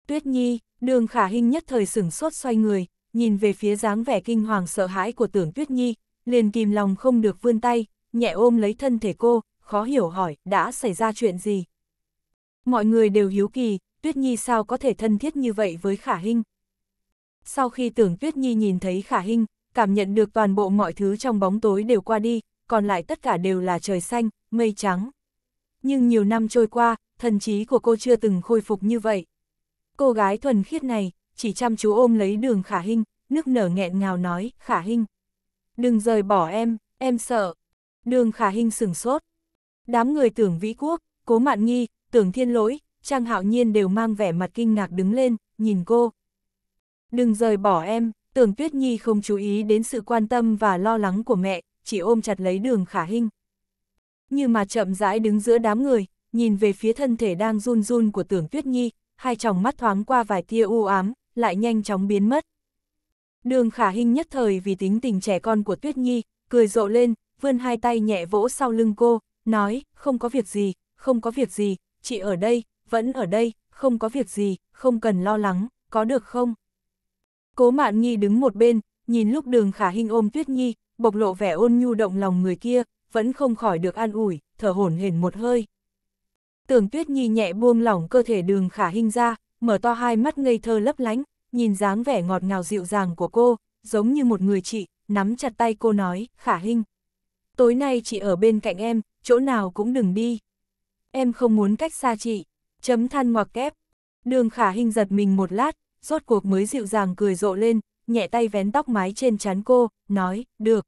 Tuyết Nhi, đường khả hình nhất thời sửng sốt xoay người, nhìn về phía dáng vẻ kinh hoàng sợ hãi của tưởng Tuyết Nhi, liền kìm lòng không được vươn tay, nhẹ ôm lấy thân thể cô, khó hiểu hỏi đã xảy ra chuyện gì. Mọi người đều hiếu kỳ, Tuyết Nhi sao có thể thân thiết như vậy với Khả Hinh. Sau khi tưởng Tuyết Nhi nhìn thấy Khả Hinh, cảm nhận được toàn bộ mọi thứ trong bóng tối đều qua đi, còn lại tất cả đều là trời xanh, mây trắng. Nhưng nhiều năm trôi qua, thần trí của cô chưa từng khôi phục như vậy. Cô gái thuần khiết này, chỉ chăm chú ôm lấy đường Khả Hinh, nước nở nghẹn ngào nói, Khả Hinh. Đừng rời bỏ em, em sợ. Đường Khả Hinh sừng sốt. Đám người tưởng Vĩ Quốc, Cố Mạn Nghi, tưởng thiên lỗi, Trang Hạo Nhiên đều mang vẻ mặt kinh ngạc đứng lên, nhìn cô. Đừng rời bỏ em, tưởng Tuyết Nhi không chú ý đến sự quan tâm và lo lắng của mẹ, chỉ ôm chặt lấy đường khả hinh. Như mà chậm rãi đứng giữa đám người, nhìn về phía thân thể đang run run của tưởng Tuyết Nhi, hai tròng mắt thoáng qua vài tia u ám, lại nhanh chóng biến mất. Đường khả hinh nhất thời vì tính tình trẻ con của Tuyết Nhi, cười rộ lên, vươn hai tay nhẹ vỗ sau lưng cô, nói, không có việc gì, không có việc gì, chị ở đây, vẫn ở đây, không có việc gì, không cần lo lắng, có được không? Cố Mạn Nhi đứng một bên, nhìn lúc đường khả hình ôm Tuyết Nhi, bộc lộ vẻ ôn nhu động lòng người kia, vẫn không khỏi được an ủi, thở hổn hển một hơi. Tưởng Tuyết Nhi nhẹ buông lỏng cơ thể đường khả hình ra, mở to hai mắt ngây thơ lấp lánh, nhìn dáng vẻ ngọt ngào dịu dàng của cô, giống như một người chị, nắm chặt tay cô nói, khả hình. Tối nay chị ở bên cạnh em, chỗ nào cũng đừng đi em không muốn cách xa chị, chấm than ngoặc kép. Đường khả hình giật mình một lát, rốt cuộc mới dịu dàng cười rộ lên, nhẹ tay vén tóc mái trên chán cô, nói, được.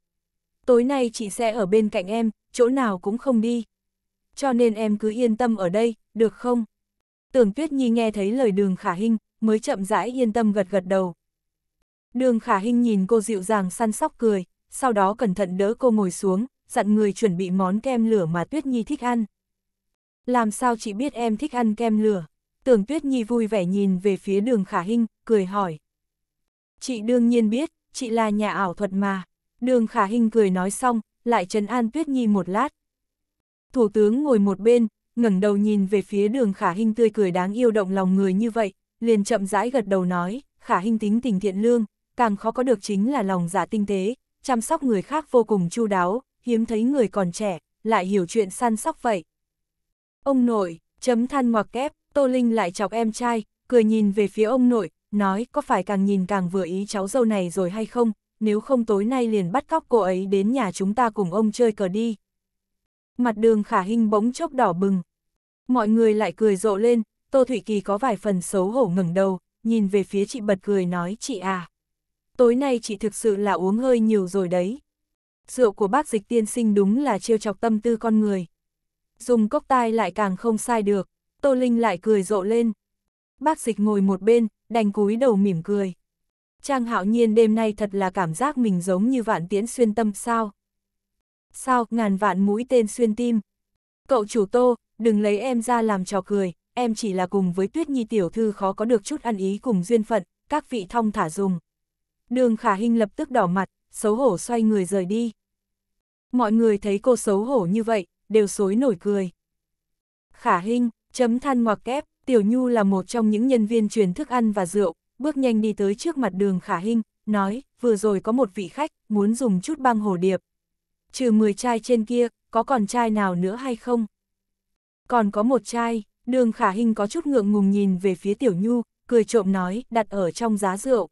Tối nay chị sẽ ở bên cạnh em, chỗ nào cũng không đi. Cho nên em cứ yên tâm ở đây, được không? Tưởng Tuyết Nhi nghe thấy lời đường khả hình, mới chậm rãi yên tâm gật gật đầu. Đường khả hình nhìn cô dịu dàng săn sóc cười, sau đó cẩn thận đỡ cô ngồi xuống, dặn người chuẩn bị món kem lửa mà Tuyết Nhi thích ăn làm sao chị biết em thích ăn kem lửa? Tưởng Tuyết Nhi vui vẻ nhìn về phía đường Khả Hinh, cười hỏi. Chị đương nhiên biết, chị là nhà ảo thuật mà. Đường Khả Hinh cười nói xong, lại trấn an Tuyết Nhi một lát. Thủ tướng ngồi một bên, ngẩng đầu nhìn về phía đường Khả Hinh tươi cười đáng yêu động lòng người như vậy, liền chậm rãi gật đầu nói, Khả Hinh tính tình thiện lương, càng khó có được chính là lòng giả dạ tinh tế, chăm sóc người khác vô cùng chu đáo, hiếm thấy người còn trẻ, lại hiểu chuyện săn sóc vậy, Ông nội, chấm than ngoặc kép, Tô Linh lại chọc em trai, cười nhìn về phía ông nội, nói có phải càng nhìn càng vừa ý cháu dâu này rồi hay không, nếu không tối nay liền bắt cóc cô ấy đến nhà chúng ta cùng ông chơi cờ đi. Mặt đường khả hình bỗng chốc đỏ bừng. Mọi người lại cười rộ lên, Tô Thủy Kỳ có vài phần xấu hổ ngẩng đầu, nhìn về phía chị bật cười nói chị à. Tối nay chị thực sự là uống hơi nhiều rồi đấy. Rượu của bác dịch tiên sinh đúng là trêu chọc tâm tư con người dùng cốc tai lại càng không sai được, Tô Linh lại cười rộ lên. Bác dịch ngồi một bên, đành cúi đầu mỉm cười. Trang hạo nhiên đêm nay thật là cảm giác mình giống như vạn tiễn xuyên tâm sao. Sao, ngàn vạn mũi tên xuyên tim. Cậu chủ Tô, đừng lấy em ra làm trò cười, em chỉ là cùng với Tuyết Nhi tiểu thư khó có được chút ăn ý cùng duyên phận, các vị thông thả dùng. Đường khả hình lập tức đỏ mặt, xấu hổ xoay người rời đi. Mọi người thấy cô xấu hổ như vậy, đều xối nổi cười. Khả Hinh, chấm than ngoặc kép, Tiểu Nhu là một trong những nhân viên truyền thức ăn và rượu, bước nhanh đi tới trước mặt đường Khả Hinh, nói, vừa rồi có một vị khách, muốn dùng chút băng hồ điệp. Trừ 10 chai trên kia, có còn chai nào nữa hay không? Còn có một chai, đường Khả Hinh có chút ngượng ngùng nhìn về phía Tiểu Nhu, cười trộm nói, đặt ở trong giá rượu.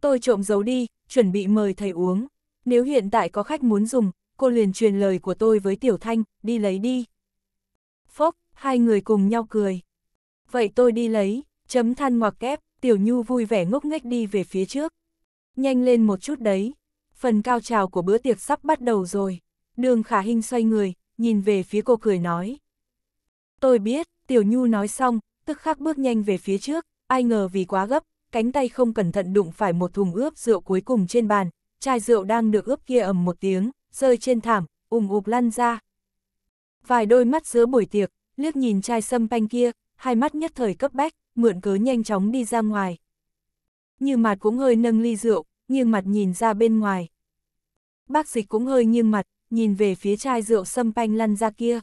Tôi trộm giấu đi, chuẩn bị mời thầy uống. Nếu hiện tại có khách muốn dùng, cô liền truyền lời của tôi với Tiểu Thanh, đi lấy đi. Phốc, hai người cùng nhau cười. Vậy tôi đi lấy, chấm than ngoặc kép, Tiểu Nhu vui vẻ ngốc nghếch đi về phía trước. Nhanh lên một chút đấy, phần cao trào của bữa tiệc sắp bắt đầu rồi. Đường khả hình xoay người, nhìn về phía cô cười nói. Tôi biết, Tiểu Nhu nói xong, tức khắc bước nhanh về phía trước, ai ngờ vì quá gấp, cánh tay không cẩn thận đụng phải một thùng ướp rượu cuối cùng trên bàn, chai rượu đang được ướp kia ầm một tiếng, rơi trên thảm, ùm ụp lăn ra. Vài đôi mắt giữa buổi tiệc, liếc nhìn chai sâm panh kia, hai mắt nhất thời cấp bách, mượn cớ nhanh chóng đi ra ngoài. Như mặt cũng hơi nâng ly rượu, nghiêng mặt nhìn ra bên ngoài. Bác dịch cũng hơi nghiêng mặt, nhìn về phía chai rượu sâm panh lăn ra kia.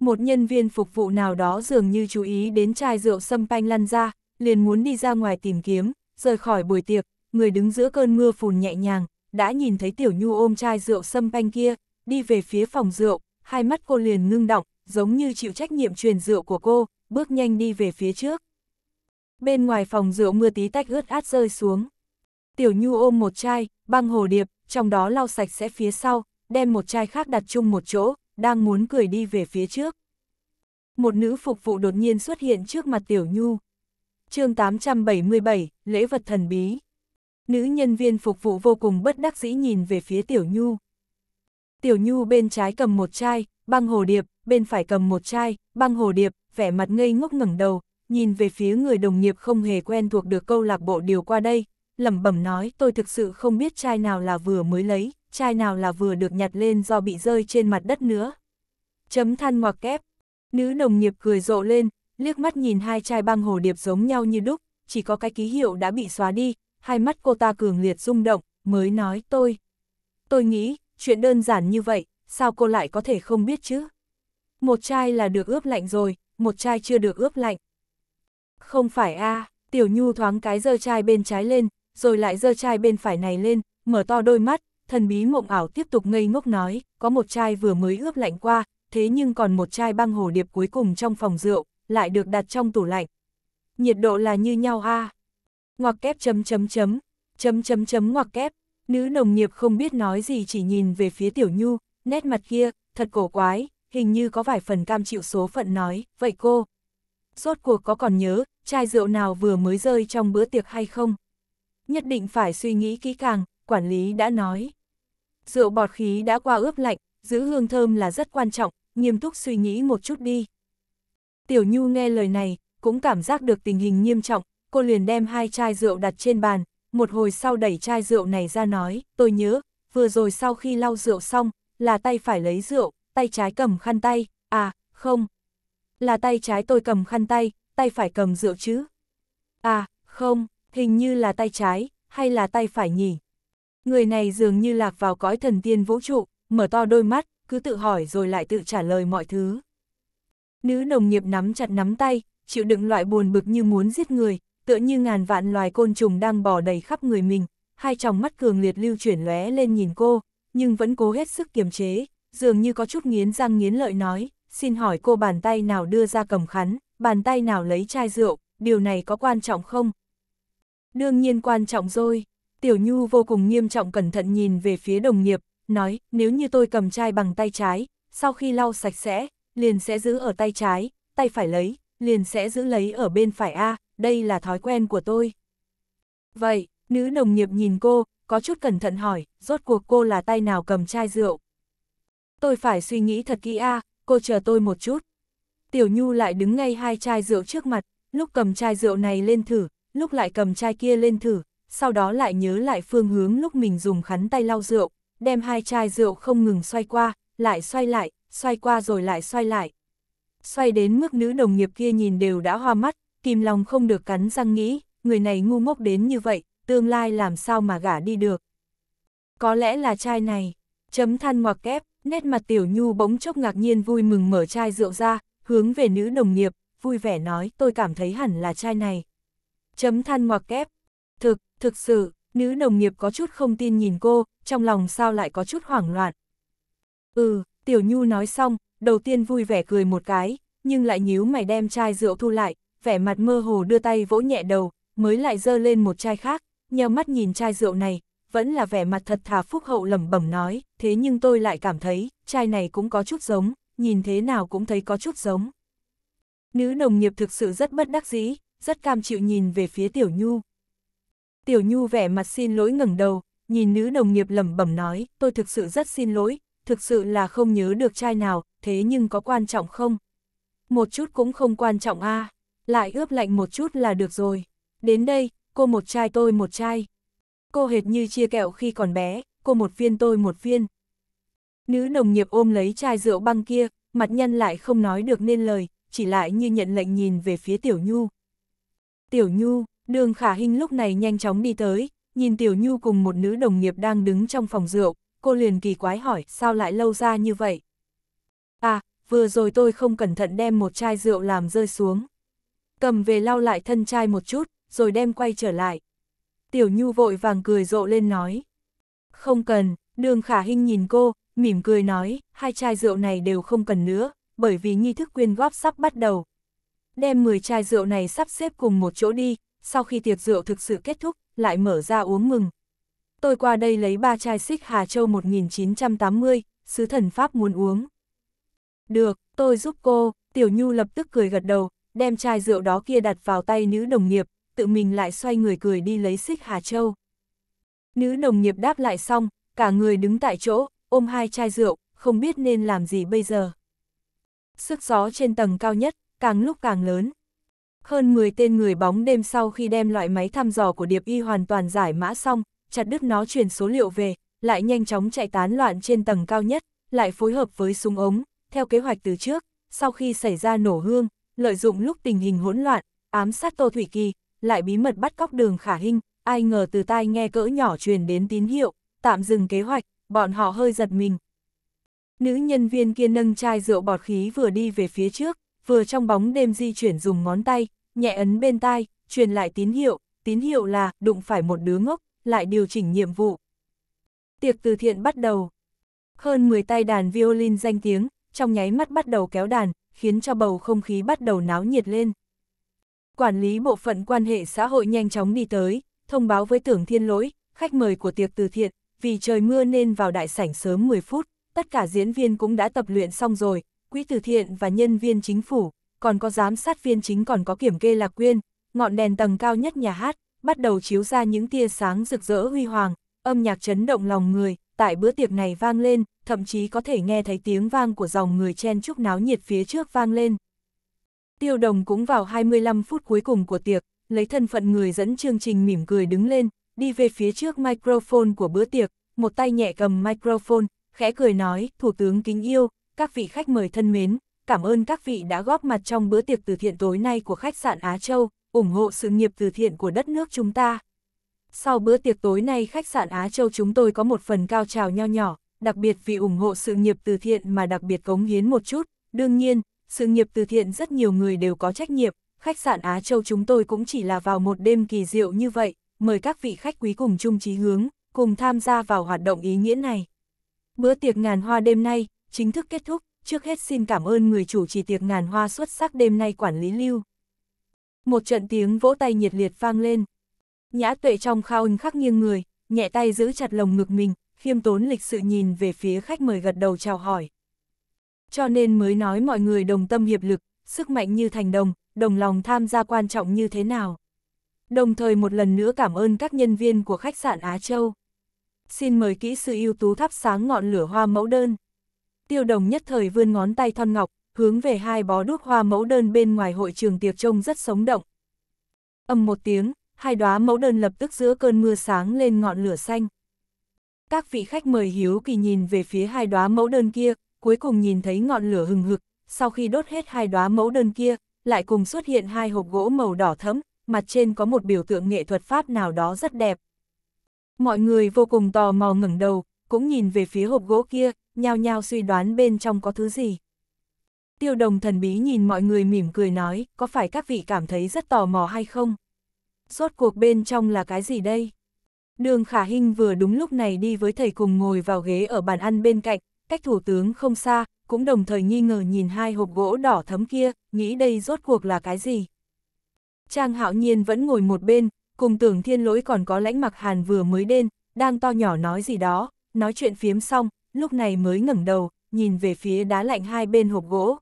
Một nhân viên phục vụ nào đó dường như chú ý đến chai rượu sâm panh lăn ra, liền muốn đi ra ngoài tìm kiếm, rời khỏi buổi tiệc, người đứng giữa cơn mưa phùn nhẹ nhàng, đã nhìn thấy Tiểu Nhu ôm chai rượu sâm panh kia, đi về phía phòng rượu, hai mắt cô liền ngưng động, giống như chịu trách nhiệm truyền rượu của cô, bước nhanh đi về phía trước. Bên ngoài phòng rượu mưa tí tách ướt át rơi xuống. Tiểu Nhu ôm một chai, băng hồ điệp, trong đó lau sạch sẽ phía sau, đem một chai khác đặt chung một chỗ, đang muốn cười đi về phía trước. Một nữ phục vụ đột nhiên xuất hiện trước mặt Tiểu Nhu. chương 877, lễ vật thần bí nữ nhân viên phục vụ vô cùng bất đắc dĩ nhìn về phía Tiểu Nhu. Tiểu Nhu bên trái cầm một chai, băng hồ điệp, bên phải cầm một chai, băng hồ điệp, vẻ mặt ngây ngốc ngẩng đầu, nhìn về phía người đồng nghiệp không hề quen thuộc được câu lạc bộ điều qua đây, lẩm bẩm nói tôi thực sự không biết chai nào là vừa mới lấy, chai nào là vừa được nhặt lên do bị rơi trên mặt đất nữa. Chấm than ngoặc kép, nữ đồng nghiệp cười rộ lên, liếc mắt nhìn hai chai băng hồ điệp giống nhau như đúc, chỉ có cái ký hiệu đã bị xóa đi, hai mắt cô ta cường liệt rung động, mới nói tôi. Tôi nghĩ, chuyện đơn giản như vậy, sao cô lại có thể không biết chứ? Một chai là được ướp lạnh rồi, một chai chưa được ướp lạnh. Không phải a à, Tiểu Nhu thoáng cái dơ chai bên trái lên, rồi lại dơ chai bên phải này lên, mở to đôi mắt, thần bí mộng ảo tiếp tục ngây ngốc nói, có một chai vừa mới ướp lạnh qua, thế nhưng còn một chai băng hồ điệp cuối cùng trong phòng rượu, lại được đặt trong tủ lạnh. Nhiệt độ là như nhau a à ngoặc kép chấm chấm chấm, chấm chấm chấm ngoặc kép, nữ nồng nghiệp không biết nói gì chỉ nhìn về phía tiểu nhu, nét mặt kia, thật cổ quái, hình như có vài phần cam chịu số phận nói, vậy cô, rốt cuộc có còn nhớ, chai rượu nào vừa mới rơi trong bữa tiệc hay không? Nhất định phải suy nghĩ kỹ càng, quản lý đã nói. Rượu bọt khí đã qua ướp lạnh, giữ hương thơm là rất quan trọng, nghiêm túc suy nghĩ một chút đi. Tiểu Nhu nghe lời này, cũng cảm giác được tình hình nghiêm trọng, cô liền đem hai chai rượu đặt trên bàn, một hồi sau đẩy chai rượu này ra nói, tôi nhớ, vừa rồi sau khi lau rượu xong, là tay phải lấy rượu, tay trái cầm khăn tay, à, không, là tay trái tôi cầm khăn tay, tay phải cầm rượu chứ. À, không, hình như là tay trái, hay là tay phải nhỉ? Người này dường như lạc vào cõi thần tiên vũ trụ, mở to đôi mắt, cứ tự hỏi rồi lại tự trả lời mọi thứ. Nữ nồng nghiệp nắm chặt nắm tay, chịu đựng loại buồn bực như muốn giết người, tựa như ngàn vạn loài côn trùng đang bò đầy khắp người mình, hai tròng mắt cường liệt lưu chuyển lóe lên nhìn cô, nhưng vẫn cố hết sức kiềm chế, dường như có chút nghiến răng nghiến lợi nói, xin hỏi cô bàn tay nào đưa ra cầm khắn, bàn tay nào lấy chai rượu, điều này có quan trọng không? Đương nhiên quan trọng rồi, Tiểu Nhu vô cùng nghiêm trọng cẩn thận nhìn về phía đồng nghiệp, nói, nếu như tôi cầm chai bằng tay trái, sau khi lau sạch sẽ, liền sẽ giữ ở tay trái, tay phải lấy, liền sẽ giữ lấy ở bên phải A, đây là thói quen của tôi. Vậy, nữ đồng nghiệp nhìn cô, có chút cẩn thận hỏi, rốt cuộc cô là tay nào cầm chai rượu. Tôi phải suy nghĩ thật kỹ a, cô chờ tôi một chút. Tiểu Nhu lại đứng ngay hai chai rượu trước mặt, lúc cầm chai rượu này lên thử, lúc lại cầm chai kia lên thử, sau đó lại nhớ lại phương hướng lúc mình dùng khắn tay lau rượu, đem hai chai rượu không ngừng xoay qua, lại xoay lại, xoay qua rồi lại xoay lại. Xoay đến mức nữ đồng nghiệp kia nhìn đều đã hoa mắt, Kim Long không được cắn răng nghĩ, người này ngu ngốc đến như vậy, tương lai làm sao mà gả đi được. Có lẽ là chai này, chấm than ngoặc kép, nét mặt tiểu nhu bỗng chốc ngạc nhiên vui mừng mở chai rượu ra, hướng về nữ đồng nghiệp, vui vẻ nói tôi cảm thấy hẳn là chai này. Chấm than ngoặc kép, thực, thực sự, nữ đồng nghiệp có chút không tin nhìn cô, trong lòng sao lại có chút hoảng loạn. Ừ, tiểu nhu nói xong, đầu tiên vui vẻ cười một cái, nhưng lại nhíu mày đem chai rượu thu lại, vẻ mặt mơ hồ đưa tay vỗ nhẹ đầu, mới lại dơ lên một chai khác, nheo mắt nhìn chai rượu này, vẫn là vẻ mặt thật thà phúc hậu lẩm bẩm nói, thế nhưng tôi lại cảm thấy, chai này cũng có chút giống, nhìn thế nào cũng thấy có chút giống. Nữ nồng nghiệp thực sự rất bất đắc dĩ, rất cam chịu nhìn về phía Tiểu Nhu. Tiểu Nhu vẻ mặt xin lỗi ngẩng đầu, nhìn nữ đồng nghiệp lẩm bẩm nói, tôi thực sự rất xin lỗi, thực sự là không nhớ được chai nào, thế nhưng có quan trọng không? Một chút cũng không quan trọng a. À lại ướp lạnh một chút là được rồi. Đến đây, cô một chai tôi một chai. Cô hệt như chia kẹo khi còn bé, cô một viên tôi một viên. Nữ nồng nghiệp ôm lấy chai rượu băng kia, mặt nhân lại không nói được nên lời, chỉ lại như nhận lệnh nhìn về phía Tiểu Nhu. Tiểu Nhu, đường khả hình lúc này nhanh chóng đi tới, nhìn Tiểu Nhu cùng một nữ đồng nghiệp đang đứng trong phòng rượu, cô liền kỳ quái hỏi sao lại lâu ra như vậy. À, vừa rồi tôi không cẩn thận đem một chai rượu làm rơi xuống cầm về lau lại thân trai một chút, rồi đem quay trở lại. Tiểu Nhu vội vàng cười rộ lên nói. Không cần, đường khả hình nhìn cô, mỉm cười nói, hai chai rượu này đều không cần nữa, bởi vì nghi thức quyên góp sắp bắt đầu. Đem 10 chai rượu này sắp xếp cùng một chỗ đi, sau khi tiệc rượu thực sự kết thúc, lại mở ra uống mừng. Tôi qua đây lấy ba chai xích Hà Châu 1980, sứ thần Pháp muốn uống. Được, tôi giúp cô, Tiểu Nhu lập tức cười gật đầu, đem chai rượu đó kia đặt vào tay nữ đồng nghiệp, tự mình lại xoay người cười đi lấy xích Hà Châu. Nữ đồng nghiệp đáp lại xong, cả người đứng tại chỗ, ôm hai chai rượu, không biết nên làm gì bây giờ. Sức gió trên tầng cao nhất, càng lúc càng lớn. Hơn 10 tên người bóng đêm sau khi đem loại máy thăm dò của Điệp Y hoàn toàn giải mã xong, chặt đứt nó truyền số liệu về, lại nhanh chóng chạy tán loạn trên tầng cao nhất, lại phối hợp với súng ống, theo kế hoạch từ trước, sau khi xảy ra nổ hương, lợi dụng lúc tình hình hỗn loạn, ám sát Tô Thủy Kỳ, lại bí mật bắt cóc đường khả hình, ai ngờ từ tai nghe cỡ nhỏ truyền đến tín hiệu, tạm dừng kế hoạch, bọn họ hơi giật mình. Nữ nhân viên kia nâng chai rượu bọt khí vừa đi về phía trước, vừa trong bóng đêm di chuyển dùng ngón tay, nhẹ ấn bên tai, truyền lại tín hiệu, tín hiệu là đụng phải một đứa ngốc, lại điều chỉnh nhiệm vụ. Tiệc từ thiện bắt đầu. Hơn 10 tay đàn violin danh tiếng, trong nháy mắt bắt đầu kéo đàn, khiến cho bầu không khí bắt đầu náo nhiệt lên. Quản lý bộ phận quan hệ xã hội nhanh chóng đi tới, thông báo với tưởng thiên lỗi, khách mời của tiệc từ thiện, vì trời mưa nên vào đại sảnh sớm 10 phút, tất cả diễn viên cũng đã tập luyện xong rồi, quỹ từ thiện và nhân viên chính phủ, còn có giám sát viên chính còn có kiểm kê lạc quyên, ngọn đèn tầng cao nhất nhà hát, bắt đầu chiếu ra những tia sáng rực rỡ huy hoàng, âm nhạc chấn động lòng người, tại bữa tiệc này vang lên, thậm chí có thể nghe thấy tiếng vang của dòng người chen chúc náo nhiệt phía trước vang lên. Tiêu đồng cũng vào 25 phút cuối cùng của tiệc, lấy thân phận người dẫn chương trình mỉm cười đứng lên, đi về phía trước microphone của bữa tiệc, một tay nhẹ cầm microphone, khẽ cười nói, Thủ tướng kính yêu, các vị khách mời thân mến, cảm ơn các vị đã góp mặt trong bữa tiệc từ thiện tối nay của khách sạn Á Châu, ủng hộ sự nghiệp từ thiện của đất nước chúng ta sau bữa tiệc tối nay khách sạn Á Châu chúng tôi có một phần cao trào nho nhỏ, đặc biệt vì ủng hộ sự nghiệp từ thiện mà đặc biệt cống hiến một chút. Đương nhiên, sự nghiệp từ thiện rất nhiều người đều có trách nhiệm, khách sạn Á Châu chúng tôi cũng chỉ là vào một đêm kỳ diệu như vậy, mời các vị khách quý cùng chung chí hướng, cùng tham gia vào hoạt động ý nghĩa này. Bữa tiệc ngàn hoa đêm nay, chính thức kết thúc, trước hết xin cảm ơn người chủ trì tiệc ngàn hoa xuất sắc đêm nay quản lý lưu. Một trận tiếng vỗ tay nhiệt liệt vang lên, Nhã tuệ trong khao ưng khắc nghiêng người, nhẹ tay giữ chặt lồng ngực mình, khiêm tốn lịch sự nhìn về phía khách mời gật đầu chào hỏi. Cho nên mới nói mọi người đồng tâm hiệp lực, sức mạnh như thành đồng, đồng lòng tham gia quan trọng như thế nào. Đồng thời một lần nữa cảm ơn các nhân viên của khách sạn Á Châu. Xin mời kỹ sư ưu tú thắp sáng ngọn lửa hoa mẫu đơn. Tiêu đồng nhất thời vươn ngón tay thon ngọc, hướng về hai bó đuốc hoa mẫu đơn bên ngoài hội trường tiệc trông rất sống động. Âm một tiếng, hai đóa mẫu đơn lập tức giữa cơn mưa sáng lên ngọn lửa xanh. Các vị khách mời hiếu kỳ nhìn về phía hai đóa mẫu đơn kia, cuối cùng nhìn thấy ngọn lửa hừng hực, sau khi đốt hết hai đóa mẫu đơn kia, lại cùng xuất hiện hai hộp gỗ màu đỏ thẫm, mặt trên có một biểu tượng nghệ thuật pháp nào đó rất đẹp. Mọi người vô cùng tò mò ngẩng đầu, cũng nhìn về phía hộp gỗ kia, nhao nhao suy đoán bên trong có thứ gì. Tiêu đồng thần bí nhìn mọi người mỉm cười nói, có phải các vị cảm thấy rất tò mò hay không? Rốt cuộc bên trong là cái gì đây? Đường Khả Hinh vừa đúng lúc này đi với thầy cùng ngồi vào ghế ở bàn ăn bên cạnh, cách thủ tướng không xa, cũng đồng thời nghi ngờ nhìn hai hộp gỗ đỏ thấm kia, nghĩ đây rốt cuộc là cái gì. Trang Hạo Nhiên vẫn ngồi một bên, cùng tưởng thiên lỗi còn có lãnh mặc hàn vừa mới đen, đang to nhỏ nói gì đó, nói chuyện phiếm xong, lúc này mới ngẩng đầu, nhìn về phía đá lạnh hai bên hộp gỗ.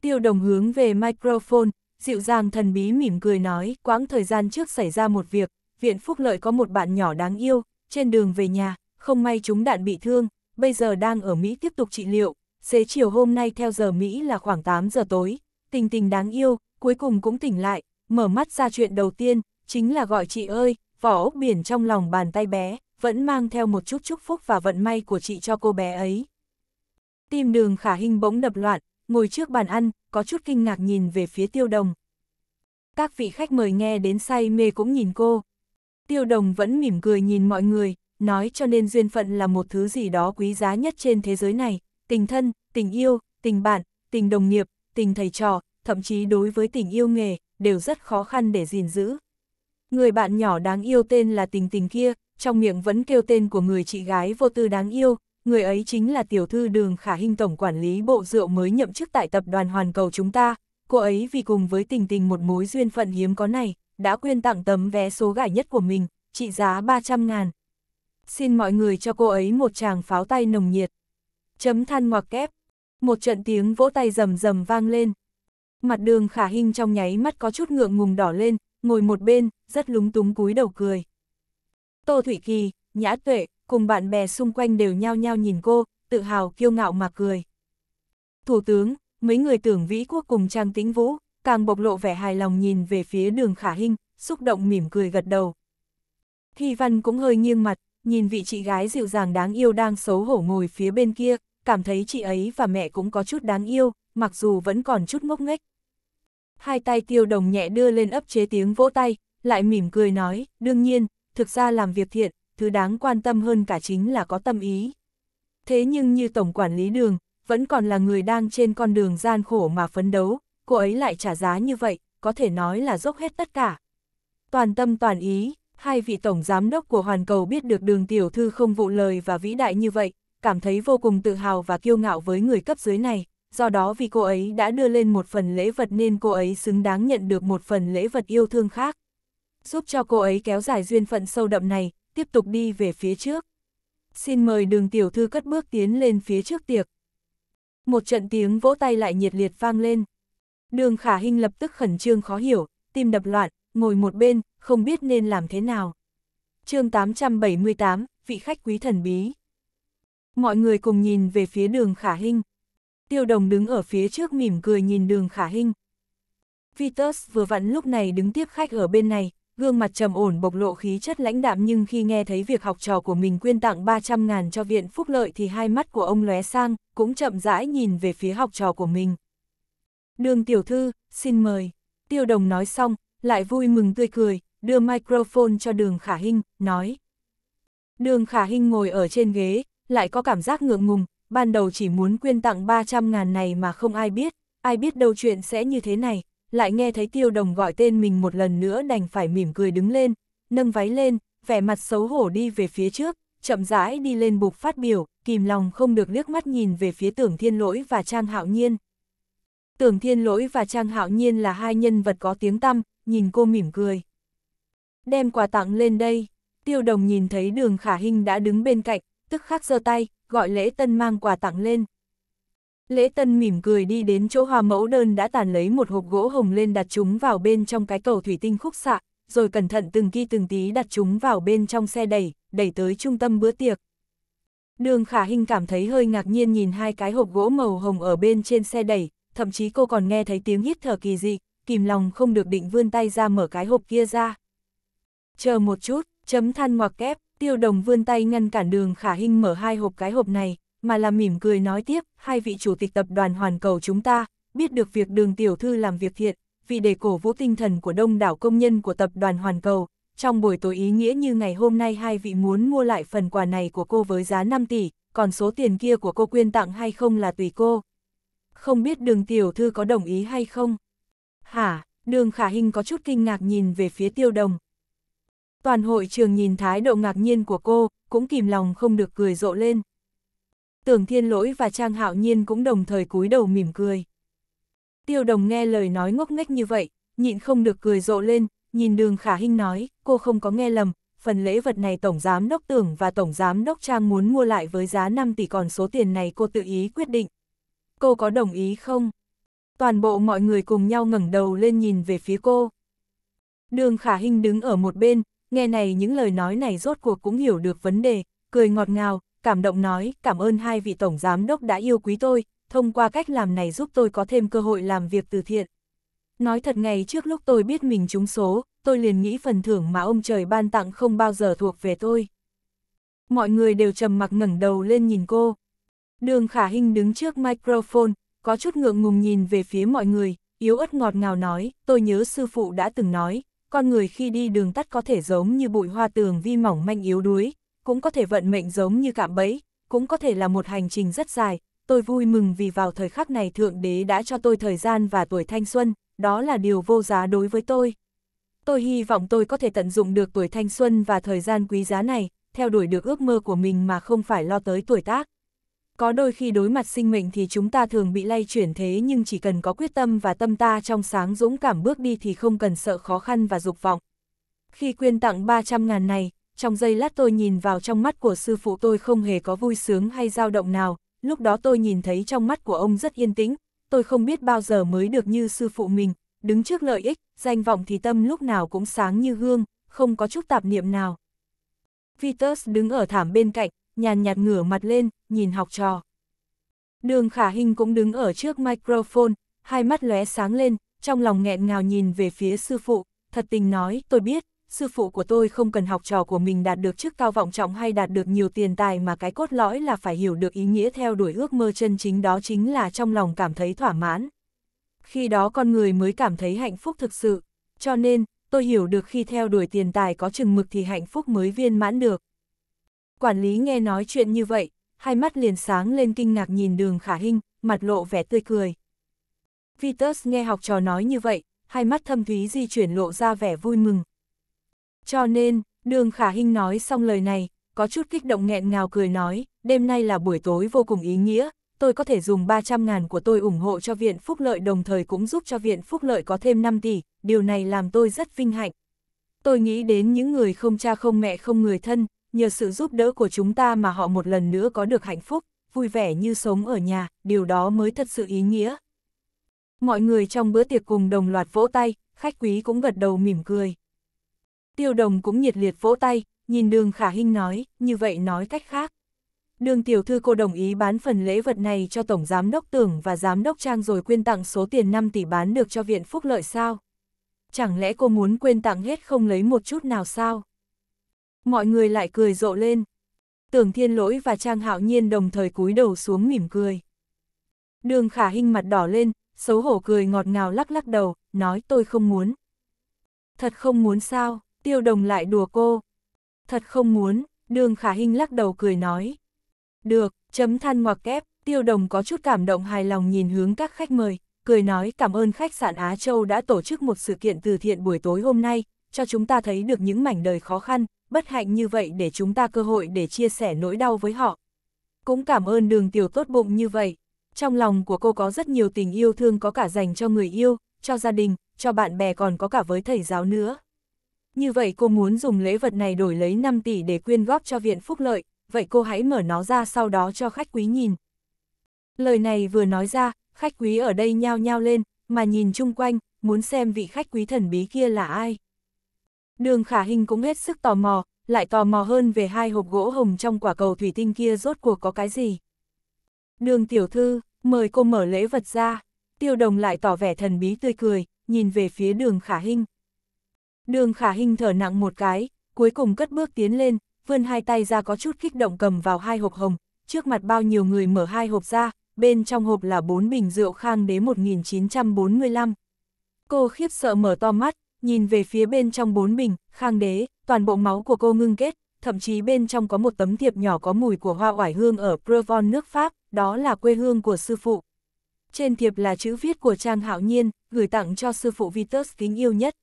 Tiêu đồng hướng về microphone, dịu dàng thần bí mỉm cười nói, quãng thời gian trước xảy ra một việc, viện phúc lợi có một bạn nhỏ đáng yêu, trên đường về nhà, không may chúng đạn bị thương, bây giờ đang ở Mỹ tiếp tục trị liệu, xế chiều hôm nay theo giờ Mỹ là khoảng 8 giờ tối, tình tình đáng yêu, cuối cùng cũng tỉnh lại, mở mắt ra chuyện đầu tiên, chính là gọi chị ơi, vỏ ốc biển trong lòng bàn tay bé, vẫn mang theo một chút chúc phúc và vận may của chị cho cô bé ấy. Tim đường khả hình bỗng đập loạn, ngồi trước bàn ăn, có chút kinh ngạc nhìn về phía tiêu đồng. Các vị khách mời nghe đến say mê cũng nhìn cô. Tiêu đồng vẫn mỉm cười nhìn mọi người, nói cho nên duyên phận là một thứ gì đó quý giá nhất trên thế giới này, tình thân, tình yêu, tình bạn, tình đồng nghiệp, tình thầy trò, thậm chí đối với tình yêu nghề, đều rất khó khăn để gìn giữ. Người bạn nhỏ đáng yêu tên là tình tình kia, trong miệng vẫn kêu tên của người chị gái vô tư đáng yêu, người ấy chính là tiểu thư đường khả hình tổng quản lý bộ rượu mới nhậm chức tại tập đoàn hoàn cầu chúng ta, cô ấy vì cùng với tình tình một mối duyên phận hiếm có này, đã quyên tặng tấm vé số gải nhất của mình, trị giá 300 ngàn. Xin mọi người cho cô ấy một tràng pháo tay nồng nhiệt. Chấm than ngoặc kép. Một trận tiếng vỗ tay rầm rầm vang lên. Mặt đường khả hình trong nháy mắt có chút ngượng ngùng đỏ lên, ngồi một bên, rất lúng túng cúi đầu cười. Tô Thủy Kỳ, Nhã Tuệ, cùng bạn bè xung quanh đều nhao nhao nhìn cô, tự hào kiêu ngạo mà cười. Thủ tướng, mấy người tưởng vĩ quốc cùng Trang Tĩnh Vũ, càng bộc lộ vẻ hài lòng nhìn về phía đường khả hinh, xúc động mỉm cười gật đầu. Thi văn cũng hơi nghiêng mặt, nhìn vị chị gái dịu dàng đáng yêu đang xấu hổ ngồi phía bên kia, cảm thấy chị ấy và mẹ cũng có chút đáng yêu, mặc dù vẫn còn chút ngốc nghếch. Hai tay tiêu đồng nhẹ đưa lên ấp chế tiếng vỗ tay, lại mỉm cười nói, đương nhiên, thực ra làm việc thiện, thứ đáng quan tâm hơn cả chính là có tâm ý. Thế nhưng như Tổng Quản lý Đường, vẫn còn là người đang trên con đường gian khổ mà phấn đấu, cô ấy lại trả giá như vậy, có thể nói là dốc hết tất cả. Toàn tâm toàn ý, hai vị Tổng Giám đốc của Hoàn Cầu biết được đường tiểu thư không vụ lời và vĩ đại như vậy, cảm thấy vô cùng tự hào và kiêu ngạo với người cấp dưới này, do đó vì cô ấy đã đưa lên một phần lễ vật nên cô ấy xứng đáng nhận được một phần lễ vật yêu thương khác. Giúp cho cô ấy kéo dài duyên phận sâu đậm này, tiếp tục đi về phía trước. Xin mời đường tiểu thư cất bước tiến lên phía trước tiệc. Một trận tiếng vỗ tay lại nhiệt liệt vang lên. Đường khả hình lập tức khẩn trương khó hiểu, tim đập loạn, ngồi một bên, không biết nên làm thế nào. chương 878, vị khách quý thần bí. Mọi người cùng nhìn về phía đường khả hình. Tiêu đồng đứng ở phía trước mỉm cười nhìn đường khả hình. Vitus vừa vặn lúc này đứng tiếp khách ở bên này, gương mặt trầm ổn bộc lộ khí chất lãnh đạm nhưng khi nghe thấy việc học trò của mình quyên tặng 300 ngàn cho viện phúc lợi thì hai mắt của ông lóe sang, cũng chậm rãi nhìn về phía học trò của mình. Đường tiểu thư, xin mời. Tiêu đồng nói xong, lại vui mừng tươi cười, đưa microphone cho đường khả hinh, nói. Đường khả hinh ngồi ở trên ghế, lại có cảm giác ngượng ngùng, ban đầu chỉ muốn quyên tặng 300 ngàn này mà không ai biết, ai biết đâu chuyện sẽ như thế này, lại nghe thấy tiêu đồng gọi tên mình một lần nữa đành phải mỉm cười đứng lên, nâng váy lên, vẻ mặt xấu hổ đi về phía trước, chậm rãi đi lên bục phát biểu, kìm lòng không được liếc mắt nhìn về phía tưởng thiên lỗi và Trang Hạo Nhiên. Tưởng thiên lỗi và Trang Hạo Nhiên là hai nhân vật có tiếng tăm, nhìn cô mỉm cười. Đem quà tặng lên đây, tiêu đồng nhìn thấy đường khả hình đã đứng bên cạnh, tức khắc giơ tay, gọi lễ tân mang quà tặng lên. Lễ Tân mỉm cười đi đến chỗ hòa mẫu đơn đã tàn lấy một hộp gỗ hồng lên đặt chúng vào bên trong cái cầu thủy tinh khúc xạ, rồi cẩn thận từng ki từng tí đặt chúng vào bên trong xe đẩy, đẩy tới trung tâm bữa tiệc. Đường Khả Hinh cảm thấy hơi ngạc nhiên nhìn hai cái hộp gỗ màu hồng ở bên trên xe đẩy, thậm chí cô còn nghe thấy tiếng hít thở kỳ dị, kìm lòng không được định vươn tay ra mở cái hộp kia ra. Chờ một chút, chấm than ngoặc kép, tiêu đồng vươn tay ngăn cản đường Khả Hinh mở hai hộp cái hộp này, mà là mỉm cười nói tiếp, hai vị chủ tịch tập đoàn hoàn cầu chúng ta, biết được việc đường tiểu thư làm việc thiện, vì để cổ vũ tinh thần của đông đảo công nhân của tập đoàn hoàn cầu, trong buổi tối ý nghĩa như ngày hôm nay hai vị muốn mua lại phần quà này của cô với giá 5 tỷ, còn số tiền kia của cô quyên tặng hay không là tùy cô. Không biết đường tiểu thư có đồng ý hay không? Hả, đường khả hình có chút kinh ngạc nhìn về phía tiêu đồng. Toàn hội trường nhìn thái độ ngạc nhiên của cô, cũng kìm lòng không được cười rộ lên tưởng thiên lỗi và Trang Hạo Nhiên cũng đồng thời cúi đầu mỉm cười. Tiêu đồng nghe lời nói ngốc nghếch như vậy, nhịn không được cười rộ lên, nhìn đường khả hinh nói, cô không có nghe lầm, phần lễ vật này Tổng Giám Đốc Tưởng và Tổng Giám Đốc Trang muốn mua lại với giá 5 tỷ còn số tiền này cô tự ý quyết định. Cô có đồng ý không? Toàn bộ mọi người cùng nhau ngẩng đầu lên nhìn về phía cô. Đường khả hinh đứng ở một bên, nghe này những lời nói này rốt cuộc cũng hiểu được vấn đề, cười ngọt ngào, cảm động nói, cảm ơn hai vị tổng giám đốc đã yêu quý tôi, thông qua cách làm này giúp tôi có thêm cơ hội làm việc từ thiện. Nói thật ngày trước lúc tôi biết mình trúng số, tôi liền nghĩ phần thưởng mà ông trời ban tặng không bao giờ thuộc về tôi. Mọi người đều trầm mặc ngẩng đầu lên nhìn cô. Đường Khả hình đứng trước microphone, có chút ngượng ngùng nhìn về phía mọi người, yếu ớt ngọt ngào nói, tôi nhớ sư phụ đã từng nói, con người khi đi đường tắt có thể giống như bụi hoa tường vi mỏng manh yếu đuối, cũng có thể vận mệnh giống như cạm bẫy, cũng có thể là một hành trình rất dài, tôi vui mừng vì vào thời khắc này Thượng Đế đã cho tôi thời gian và tuổi thanh xuân, đó là điều vô giá đối với tôi. Tôi hy vọng tôi có thể tận dụng được tuổi thanh xuân và thời gian quý giá này, theo đuổi được ước mơ của mình mà không phải lo tới tuổi tác. Có đôi khi đối mặt sinh mệnh thì chúng ta thường bị lay chuyển thế nhưng chỉ cần có quyết tâm và tâm ta trong sáng dũng cảm bước đi thì không cần sợ khó khăn và dục vọng. Khi quyên tặng 300 ngàn này, trong giây lát tôi nhìn vào trong mắt của sư phụ tôi không hề có vui sướng hay dao động nào, lúc đó tôi nhìn thấy trong mắt của ông rất yên tĩnh, tôi không biết bao giờ mới được như sư phụ mình, đứng trước lợi ích, danh vọng thì tâm lúc nào cũng sáng như gương, không có chút tạp niệm nào. Vitus đứng ở thảm bên cạnh, nhàn nhạt ngửa mặt lên, nhìn học trò. Đường khả hình cũng đứng ở trước microphone, hai mắt lóe sáng lên, trong lòng nghẹn ngào nhìn về phía sư phụ, thật tình nói, tôi biết, sư phụ của tôi không cần học trò của mình đạt được chức cao vọng trọng hay đạt được nhiều tiền tài mà cái cốt lõi là phải hiểu được ý nghĩa theo đuổi ước mơ chân chính đó chính là trong lòng cảm thấy thỏa mãn. Khi đó con người mới cảm thấy hạnh phúc thực sự, cho nên, tôi hiểu được khi theo đuổi tiền tài có chừng mực thì hạnh phúc mới viên mãn được. Quản lý nghe nói chuyện như vậy, hai mắt liền sáng lên kinh ngạc nhìn đường khả hình, mặt lộ vẻ tươi cười. Vitus nghe học trò nói như vậy, hai mắt thâm thúy di chuyển lộ ra vẻ vui mừng, cho nên, đường khả hinh nói xong lời này, có chút kích động nghẹn ngào cười nói, đêm nay là buổi tối vô cùng ý nghĩa, tôi có thể dùng 300 ngàn của tôi ủng hộ cho Viện Phúc Lợi đồng thời cũng giúp cho Viện Phúc Lợi có thêm 5 tỷ, điều này làm tôi rất vinh hạnh. Tôi nghĩ đến những người không cha không mẹ không người thân, nhờ sự giúp đỡ của chúng ta mà họ một lần nữa có được hạnh phúc, vui vẻ như sống ở nhà, điều đó mới thật sự ý nghĩa. Mọi người trong bữa tiệc cùng đồng loạt vỗ tay, khách quý cũng gật đầu mỉm cười. Tiêu đồng cũng nhiệt liệt vỗ tay, nhìn đường khả hinh nói, như vậy nói cách khác. Đường tiểu thư cô đồng ý bán phần lễ vật này cho Tổng Giám Đốc Tưởng và Giám Đốc Trang rồi quyên tặng số tiền 5 tỷ bán được cho Viện Phúc Lợi sao? Chẳng lẽ cô muốn quên tặng hết không lấy một chút nào sao? Mọi người lại cười rộ lên. Tưởng Thiên Lỗi và Trang Hạo Nhiên đồng thời cúi đầu xuống mỉm cười. Đường khả hinh mặt đỏ lên, xấu hổ cười ngọt ngào lắc lắc đầu, nói tôi không muốn. Thật không muốn sao? Tiêu đồng lại đùa cô. Thật không muốn, đường khả hình lắc đầu cười nói. Được, chấm than ngoặc kép, tiêu đồng có chút cảm động hài lòng nhìn hướng các khách mời, cười nói cảm ơn khách sạn Á Châu đã tổ chức một sự kiện từ thiện buổi tối hôm nay, cho chúng ta thấy được những mảnh đời khó khăn, bất hạnh như vậy để chúng ta cơ hội để chia sẻ nỗi đau với họ. Cũng cảm ơn đường tiểu tốt bụng như vậy. Trong lòng của cô có rất nhiều tình yêu thương có cả dành cho người yêu, cho gia đình, cho bạn bè còn có cả với thầy giáo nữa. Như vậy cô muốn dùng lễ vật này đổi lấy 5 tỷ để quyên góp cho viện phúc lợi, vậy cô hãy mở nó ra sau đó cho khách quý nhìn. Lời này vừa nói ra, khách quý ở đây nhao nhao lên, mà nhìn chung quanh, muốn xem vị khách quý thần bí kia là ai. Đường khả hình cũng hết sức tò mò, lại tò mò hơn về hai hộp gỗ hồng trong quả cầu thủy tinh kia rốt cuộc có cái gì. Đường tiểu thư, mời cô mở lễ vật ra, tiêu đồng lại tỏ vẻ thần bí tươi cười, nhìn về phía đường khả hình. Đường khả hình thở nặng một cái, cuối cùng cất bước tiến lên, vươn hai tay ra có chút kích động cầm vào hai hộp hồng, trước mặt bao nhiêu người mở hai hộp ra, bên trong hộp là bốn bình rượu khang đế 1945. Cô khiếp sợ mở to mắt, nhìn về phía bên trong bốn bình, khang đế, toàn bộ máu của cô ngưng kết, thậm chí bên trong có một tấm thiệp nhỏ có mùi của hoa oải hương ở Provence nước Pháp, đó là quê hương của sư phụ. Trên thiệp là chữ viết của Trang Hạo Nhiên, gửi tặng cho sư phụ Vitus kính yêu nhất,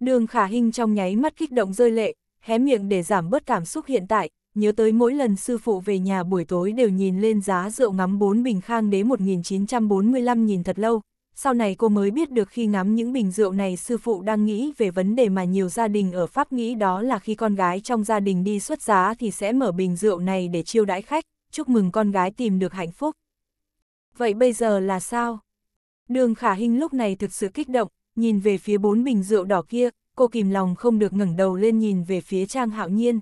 Đường khả hình trong nháy mắt kích động rơi lệ, hé miệng để giảm bớt cảm xúc hiện tại, nhớ tới mỗi lần sư phụ về nhà buổi tối đều nhìn lên giá rượu ngắm bốn bình khang đế 1945 nhìn thật lâu. Sau này cô mới biết được khi ngắm những bình rượu này sư phụ đang nghĩ về vấn đề mà nhiều gia đình ở Pháp nghĩ đó là khi con gái trong gia đình đi xuất giá thì sẽ mở bình rượu này để chiêu đãi khách, chúc mừng con gái tìm được hạnh phúc. Vậy bây giờ là sao? Đường khả hình lúc này thực sự kích động, nhìn về phía bốn bình rượu đỏ kia, cô kìm lòng không được ngẩng đầu lên nhìn về phía Trang Hạo Nhiên.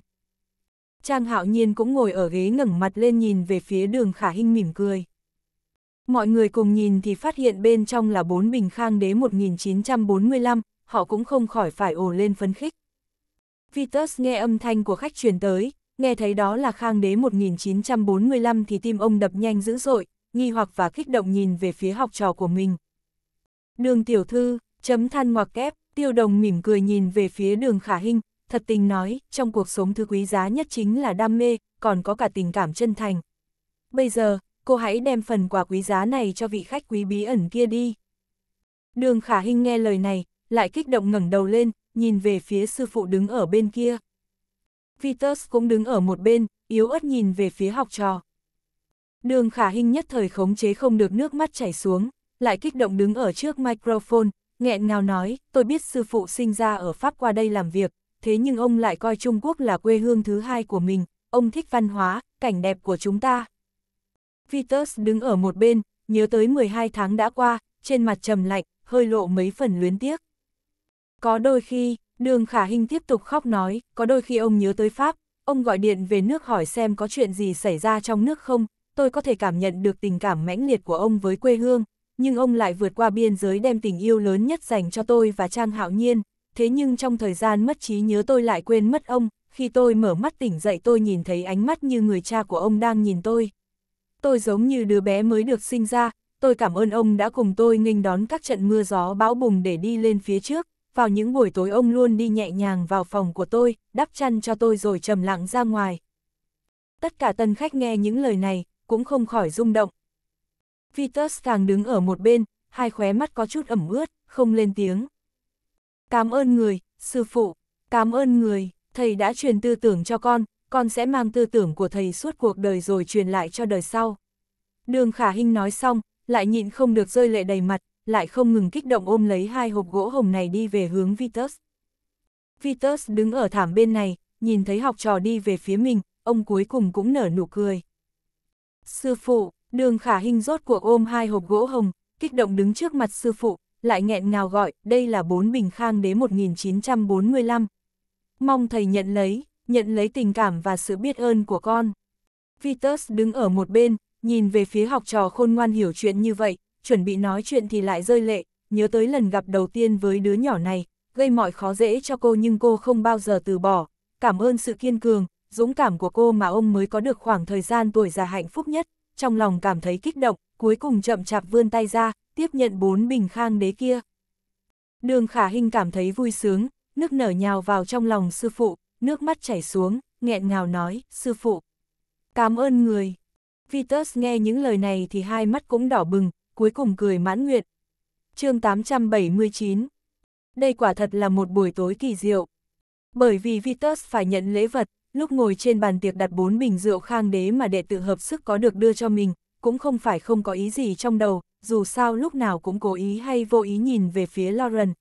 Trang Hạo Nhiên cũng ngồi ở ghế ngẩng mặt lên nhìn về phía đường khả hinh mỉm cười. Mọi người cùng nhìn thì phát hiện bên trong là bốn bình khang đế 1945, họ cũng không khỏi phải ồ lên phấn khích. Vitus nghe âm thanh của khách truyền tới, nghe thấy đó là khang đế 1945 thì tim ông đập nhanh dữ dội, nghi hoặc và kích động nhìn về phía học trò của mình. Đường tiểu thư, Chấm than ngoặc kép, tiêu đồng mỉm cười nhìn về phía đường khả hình, thật tình nói, trong cuộc sống thứ quý giá nhất chính là đam mê, còn có cả tình cảm chân thành. Bây giờ, cô hãy đem phần quà quý giá này cho vị khách quý bí ẩn kia đi. Đường khả hình nghe lời này, lại kích động ngẩng đầu lên, nhìn về phía sư phụ đứng ở bên kia. Vitus cũng đứng ở một bên, yếu ớt nhìn về phía học trò. Đường khả hình nhất thời khống chế không được nước mắt chảy xuống, lại kích động đứng ở trước microphone, nghẹn ngào nói, tôi biết sư phụ sinh ra ở Pháp qua đây làm việc, thế nhưng ông lại coi Trung Quốc là quê hương thứ hai của mình, ông thích văn hóa, cảnh đẹp của chúng ta. Vitus đứng ở một bên, nhớ tới 12 tháng đã qua, trên mặt trầm lạnh, hơi lộ mấy phần luyến tiếc. Có đôi khi, đường khả hình tiếp tục khóc nói, có đôi khi ông nhớ tới Pháp, ông gọi điện về nước hỏi xem có chuyện gì xảy ra trong nước không, tôi có thể cảm nhận được tình cảm mãnh liệt của ông với quê hương nhưng ông lại vượt qua biên giới đem tình yêu lớn nhất dành cho tôi và Trang Hạo Nhiên, thế nhưng trong thời gian mất trí nhớ tôi lại quên mất ông, khi tôi mở mắt tỉnh dậy tôi nhìn thấy ánh mắt như người cha của ông đang nhìn tôi. Tôi giống như đứa bé mới được sinh ra, tôi cảm ơn ông đã cùng tôi nghênh đón các trận mưa gió bão bùng để đi lên phía trước, vào những buổi tối ông luôn đi nhẹ nhàng vào phòng của tôi, đắp chăn cho tôi rồi trầm lặng ra ngoài. Tất cả tân khách nghe những lời này, cũng không khỏi rung động, Vitus càng đứng ở một bên, hai khóe mắt có chút ẩm ướt, không lên tiếng. Cảm ơn người, sư phụ, cảm ơn người, thầy đã truyền tư tưởng cho con, con sẽ mang tư tưởng của thầy suốt cuộc đời rồi truyền lại cho đời sau. Đường Khả Hinh nói xong, lại nhịn không được rơi lệ đầy mặt, lại không ngừng kích động ôm lấy hai hộp gỗ hồng này đi về hướng Vitus. Vitus đứng ở thảm bên này, nhìn thấy học trò đi về phía mình, ông cuối cùng cũng nở nụ cười. Sư phụ, Đường khả hình rốt cuộc ôm hai hộp gỗ hồng, kích động đứng trước mặt sư phụ, lại nghẹn ngào gọi, đây là bốn bình khang đế 1945. Mong thầy nhận lấy, nhận lấy tình cảm và sự biết ơn của con. Vitus đứng ở một bên, nhìn về phía học trò khôn ngoan hiểu chuyện như vậy, chuẩn bị nói chuyện thì lại rơi lệ, nhớ tới lần gặp đầu tiên với đứa nhỏ này, gây mọi khó dễ cho cô nhưng cô không bao giờ từ bỏ. Cảm ơn sự kiên cường, dũng cảm của cô mà ông mới có được khoảng thời gian tuổi già hạnh phúc nhất trong lòng cảm thấy kích động, cuối cùng chậm chạp vươn tay ra, tiếp nhận bốn bình khang đế kia. Đường khả hình cảm thấy vui sướng, nước nở nhào vào trong lòng sư phụ, nước mắt chảy xuống, nghẹn ngào nói, sư phụ. Cảm ơn người. Vitus nghe những lời này thì hai mắt cũng đỏ bừng, cuối cùng cười mãn nguyện. chương 879 Đây quả thật là một buổi tối kỳ diệu. Bởi vì Vitus phải nhận lễ vật, lúc ngồi trên bàn tiệc đặt bốn bình rượu khang đế mà đệ tự hợp sức có được đưa cho mình, cũng không phải không có ý gì trong đầu, dù sao lúc nào cũng cố ý hay vô ý nhìn về phía Lauren.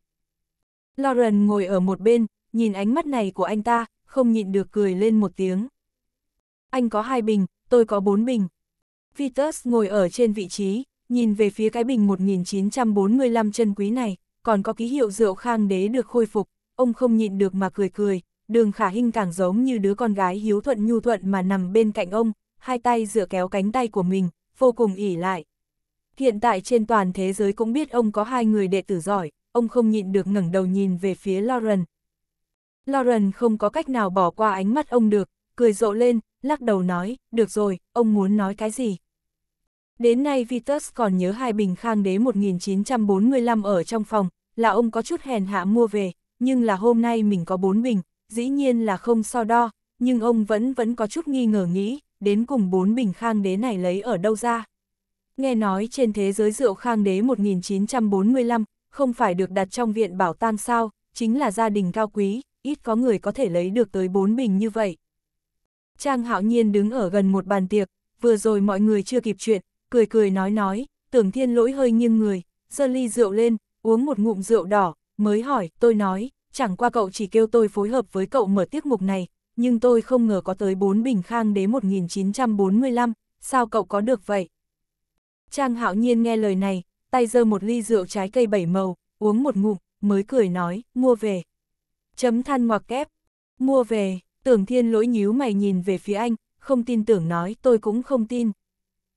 Lauren ngồi ở một bên, nhìn ánh mắt này của anh ta, không nhịn được cười lên một tiếng. Anh có hai bình, tôi có bốn bình. Vitus ngồi ở trên vị trí, nhìn về phía cái bình 1945 chân quý này, còn có ký hiệu rượu khang đế được khôi phục, ông không nhịn được mà cười cười, đường khả hinh càng giống như đứa con gái hiếu thuận nhu thuận mà nằm bên cạnh ông, hai tay dựa kéo cánh tay của mình, vô cùng ỉ lại. Hiện tại trên toàn thế giới cũng biết ông có hai người đệ tử giỏi, ông không nhịn được ngẩng đầu nhìn về phía Lauren. Lauren không có cách nào bỏ qua ánh mắt ông được, cười rộ lên, lắc đầu nói, được rồi, ông muốn nói cái gì? Đến nay Vitus còn nhớ hai bình khang đế 1945 ở trong phòng, là ông có chút hèn hạ mua về, nhưng là hôm nay mình có bốn bình, dĩ nhiên là không so đo, nhưng ông vẫn vẫn có chút nghi ngờ nghĩ, đến cùng bốn bình khang đế này lấy ở đâu ra. Nghe nói trên thế giới rượu khang đế 1945, không phải được đặt trong viện bảo tàng sao, chính là gia đình cao quý, ít có người có thể lấy được tới bốn bình như vậy. Trang hạo nhiên đứng ở gần một bàn tiệc, vừa rồi mọi người chưa kịp chuyện, cười cười nói nói, tưởng thiên lỗi hơi nghiêng người, giơ ly rượu lên, uống một ngụm rượu đỏ, mới hỏi, tôi nói, chẳng qua cậu chỉ kêu tôi phối hợp với cậu mở tiết mục này, nhưng tôi không ngờ có tới 4 bình khang đế 1945, sao cậu có được vậy? Trang hạo nhiên nghe lời này, tay giơ một ly rượu trái cây bảy màu, uống một ngụm, mới cười nói, mua về. Chấm than ngoặc kép, mua về, tưởng thiên lỗi nhíu mày nhìn về phía anh, không tin tưởng nói, tôi cũng không tin.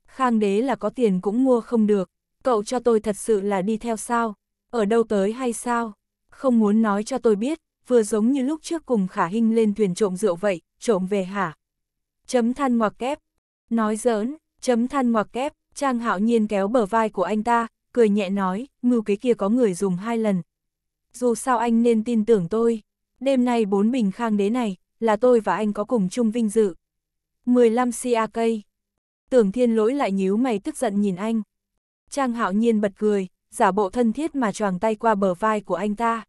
Khang đế là có tiền cũng mua không được, cậu cho tôi thật sự là đi theo sao, ở đâu tới hay sao? không muốn nói cho tôi biết, vừa giống như lúc trước cùng khả hinh lên thuyền trộm rượu vậy, trộm về hả? Chấm than ngoặc kép. Nói giỡn, chấm than ngoặc kép, Trang hạo nhiên kéo bờ vai của anh ta, cười nhẹ nói, mưu kế kia có người dùng hai lần. Dù sao anh nên tin tưởng tôi, đêm nay bốn bình khang đế này, là tôi và anh có cùng chung vinh dự. 15 CAK Tưởng thiên lỗi lại nhíu mày tức giận nhìn anh. Trang hạo nhiên bật cười, giả bộ thân thiết mà choàng tay qua bờ vai của anh ta.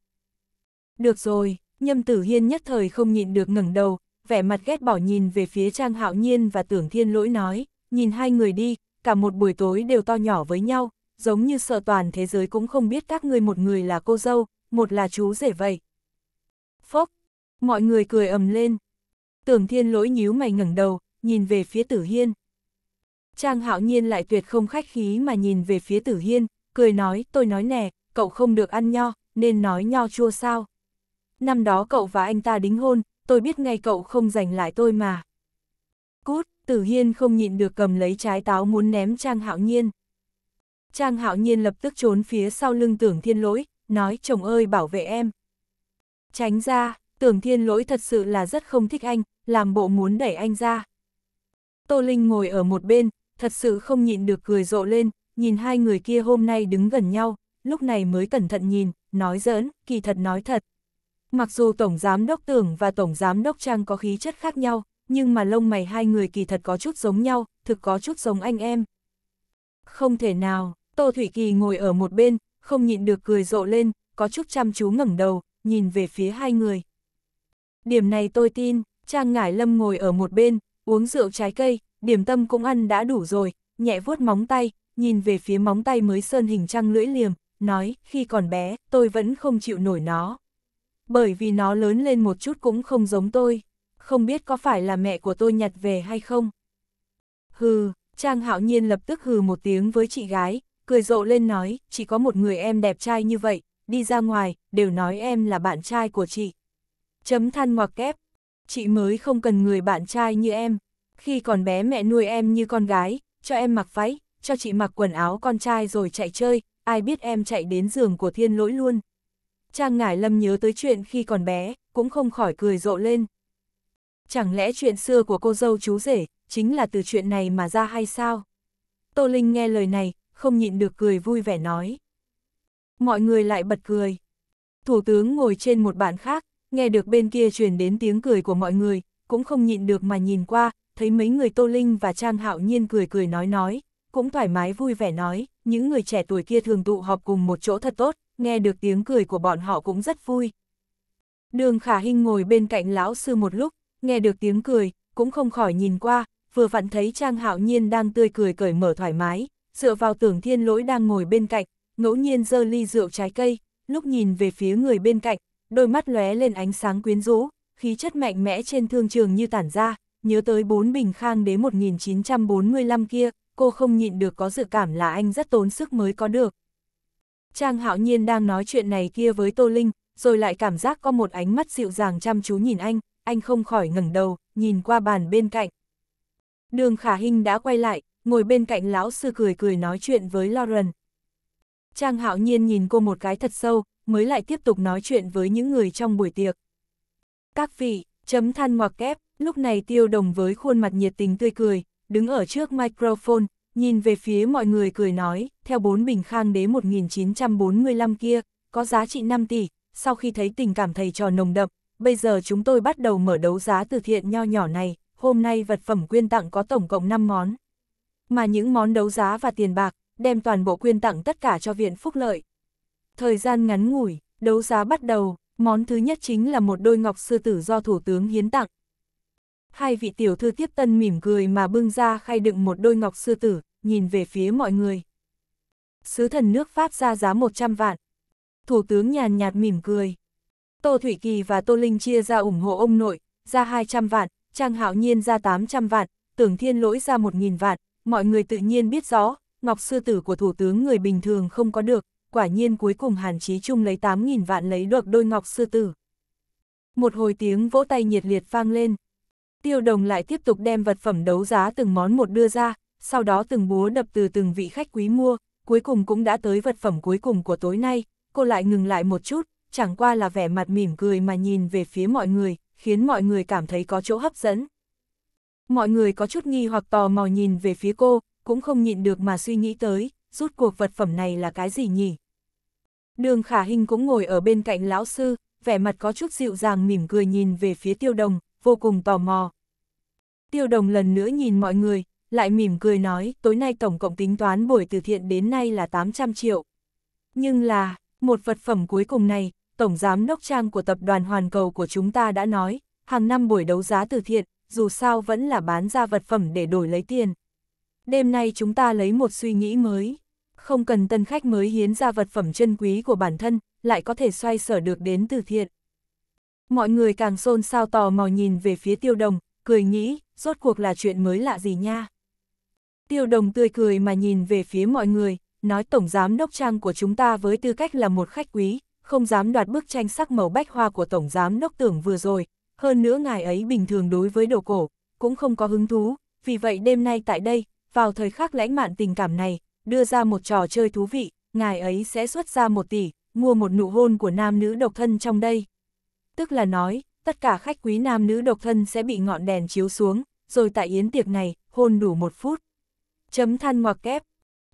Được rồi, nhâm tử hiên nhất thời không nhịn được ngẩng đầu, vẻ mặt ghét bỏ nhìn về phía Trang Hạo Nhiên và Tưởng Thiên Lỗi nói, nhìn hai người đi, cả một buổi tối đều to nhỏ với nhau, giống như sợ toàn thế giới cũng không biết các ngươi một người là cô dâu, một là chú rể vậy. Phốc, mọi người cười ầm lên. Tưởng Thiên Lỗi nhíu mày ngẩng đầu, nhìn về phía Tử Hiên. Trang Hạo Nhiên lại tuyệt không khách khí mà nhìn về phía Tử Hiên, cười nói, tôi nói nè, cậu không được ăn nho, nên nói nho chua sao. Năm đó cậu và anh ta đính hôn, tôi biết ngay cậu không giành lại tôi mà. Cút, Tử Hiên không nhịn được cầm lấy trái táo muốn ném Trang Hạo Nhiên. Trang Hạo Nhiên lập tức trốn phía sau lưng Tưởng Thiên Lỗi, nói chồng ơi bảo vệ em. Tránh ra, Tưởng Thiên Lỗi thật sự là rất không thích anh, làm bộ muốn đẩy anh ra. Tô Linh ngồi ở một bên, thật sự không nhịn được cười rộ lên, nhìn hai người kia hôm nay đứng gần nhau, lúc này mới cẩn thận nhìn, nói giỡn, kỳ thật nói thật. Mặc dù Tổng Giám Đốc Tưởng và Tổng Giám Đốc Trang có khí chất khác nhau, nhưng mà lông mày hai người kỳ thật có chút giống nhau, thực có chút giống anh em. Không thể nào, Tô Thủy Kỳ ngồi ở một bên, không nhịn được cười rộ lên, có chút chăm chú ngẩng đầu, nhìn về phía hai người. Điểm này tôi tin, Trang Ngải Lâm ngồi ở một bên, uống rượu trái cây, điểm tâm cũng ăn đã đủ rồi, nhẹ vuốt móng tay, nhìn về phía móng tay mới sơn hình trăng lưỡi liềm, nói, khi còn bé, tôi vẫn không chịu nổi nó. Bởi vì nó lớn lên một chút cũng không giống tôi, không biết có phải là mẹ của tôi nhặt về hay không. Hừ, Trang Hạo Nhiên lập tức hừ một tiếng với chị gái, cười rộ lên nói, chỉ có một người em đẹp trai như vậy, đi ra ngoài, đều nói em là bạn trai của chị. Chấm than ngoặc kép, chị mới không cần người bạn trai như em. Khi còn bé mẹ nuôi em như con gái, cho em mặc váy, cho chị mặc quần áo con trai rồi chạy chơi, ai biết em chạy đến giường của thiên lỗi luôn. Trang Ngải Lâm nhớ tới chuyện khi còn bé, cũng không khỏi cười rộ lên. Chẳng lẽ chuyện xưa của cô dâu chú rể, chính là từ chuyện này mà ra hay sao? Tô Linh nghe lời này, không nhịn được cười vui vẻ nói. Mọi người lại bật cười. Thủ tướng ngồi trên một bàn khác, nghe được bên kia truyền đến tiếng cười của mọi người, cũng không nhịn được mà nhìn qua, thấy mấy người Tô Linh và Trang Hạo Nhiên cười cười nói nói, cũng thoải mái vui vẻ nói, những người trẻ tuổi kia thường tụ họp cùng một chỗ thật tốt, nghe được tiếng cười của bọn họ cũng rất vui. Đường Khả Hinh ngồi bên cạnh lão sư một lúc, nghe được tiếng cười, cũng không khỏi nhìn qua, vừa vặn thấy Trang Hạo Nhiên đang tươi cười cởi mở thoải mái, dựa vào tưởng thiên lỗi đang ngồi bên cạnh, ngẫu nhiên dơ ly rượu trái cây, lúc nhìn về phía người bên cạnh, đôi mắt lóe lên ánh sáng quyến rũ, khí chất mạnh mẽ trên thương trường như tản ra, nhớ tới bốn bình khang đế 1945 kia, cô không nhịn được có dự cảm là anh rất tốn sức mới có được. Trang hạo nhiên đang nói chuyện này kia với Tô Linh, rồi lại cảm giác có một ánh mắt dịu dàng chăm chú nhìn anh, anh không khỏi ngẩng đầu, nhìn qua bàn bên cạnh. Đường Khả Hinh đã quay lại, ngồi bên cạnh lão sư cười cười nói chuyện với Lauren. Trang hạo nhiên nhìn cô một cái thật sâu, mới lại tiếp tục nói chuyện với những người trong buổi tiệc. Các vị, chấm than ngoặc kép, lúc này tiêu đồng với khuôn mặt nhiệt tình tươi cười, đứng ở trước microphone, nhìn về phía mọi người cười nói, theo bốn bình khang đế 1945 kia, có giá trị 5 tỷ, sau khi thấy tình cảm thầy trò nồng đậm, bây giờ chúng tôi bắt đầu mở đấu giá từ thiện nho nhỏ này, hôm nay vật phẩm quyên tặng có tổng cộng 5 món. Mà những món đấu giá và tiền bạc, đem toàn bộ quyên tặng tất cả cho Viện Phúc Lợi. Thời gian ngắn ngủi, đấu giá bắt đầu, món thứ nhất chính là một đôi ngọc sư tử do Thủ tướng hiến tặng, hai vị tiểu thư tiếp tân mỉm cười mà bưng ra khay đựng một đôi ngọc sư tử, nhìn về phía mọi người. Sứ thần nước Pháp ra giá 100 vạn. Thủ tướng nhàn nhạt mỉm cười. Tô Thủy Kỳ và Tô Linh chia ra ủng hộ ông nội, ra 200 vạn, Trang Hạo Nhiên ra 800 vạn, Tưởng Thiên Lỗi ra 1.000 vạn, mọi người tự nhiên biết rõ, ngọc sư tử của thủ tướng người bình thường không có được, quả nhiên cuối cùng Hàn Chí Trung lấy 8.000 vạn lấy được đôi ngọc sư tử. Một hồi tiếng vỗ tay nhiệt liệt vang lên tiêu đồng lại tiếp tục đem vật phẩm đấu giá từng món một đưa ra, sau đó từng búa đập từ từng vị khách quý mua, cuối cùng cũng đã tới vật phẩm cuối cùng của tối nay, cô lại ngừng lại một chút, chẳng qua là vẻ mặt mỉm cười mà nhìn về phía mọi người, khiến mọi người cảm thấy có chỗ hấp dẫn. Mọi người có chút nghi hoặc tò mò nhìn về phía cô, cũng không nhịn được mà suy nghĩ tới, rút cuộc vật phẩm này là cái gì nhỉ? Đường Khả Hinh cũng ngồi ở bên cạnh lão sư, vẻ mặt có chút dịu dàng mỉm cười nhìn về phía tiêu đồng, vô cùng tò mò, Tiêu đồng lần nữa nhìn mọi người, lại mỉm cười nói, tối nay tổng cộng tính toán buổi từ thiện đến nay là 800 triệu. Nhưng là, một vật phẩm cuối cùng này, Tổng Giám Đốc Trang của Tập đoàn Hoàn Cầu của chúng ta đã nói, hàng năm buổi đấu giá từ thiện, dù sao vẫn là bán ra vật phẩm để đổi lấy tiền. Đêm nay chúng ta lấy một suy nghĩ mới, không cần tân khách mới hiến ra vật phẩm chân quý của bản thân, lại có thể xoay sở được đến từ thiện. Mọi người càng xôn xao tò mò nhìn về phía tiêu đồng, cười nghĩ, rốt cuộc là chuyện mới lạ gì nha. Tiêu đồng tươi cười mà nhìn về phía mọi người, nói tổng giám đốc trang của chúng ta với tư cách là một khách quý, không dám đoạt bức tranh sắc màu bách hoa của tổng giám đốc tưởng vừa rồi, hơn nữa ngài ấy bình thường đối với đồ cổ, cũng không có hứng thú, vì vậy đêm nay tại đây, vào thời khắc lãnh mạn tình cảm này, đưa ra một trò chơi thú vị, ngài ấy sẽ xuất ra một tỷ, mua một nụ hôn của nam nữ độc thân trong đây. Tức là nói, tất cả khách quý nam nữ độc thân sẽ bị ngọn đèn chiếu xuống, rồi tại yến tiệc này, hôn đủ một phút. Chấm than ngoặc kép.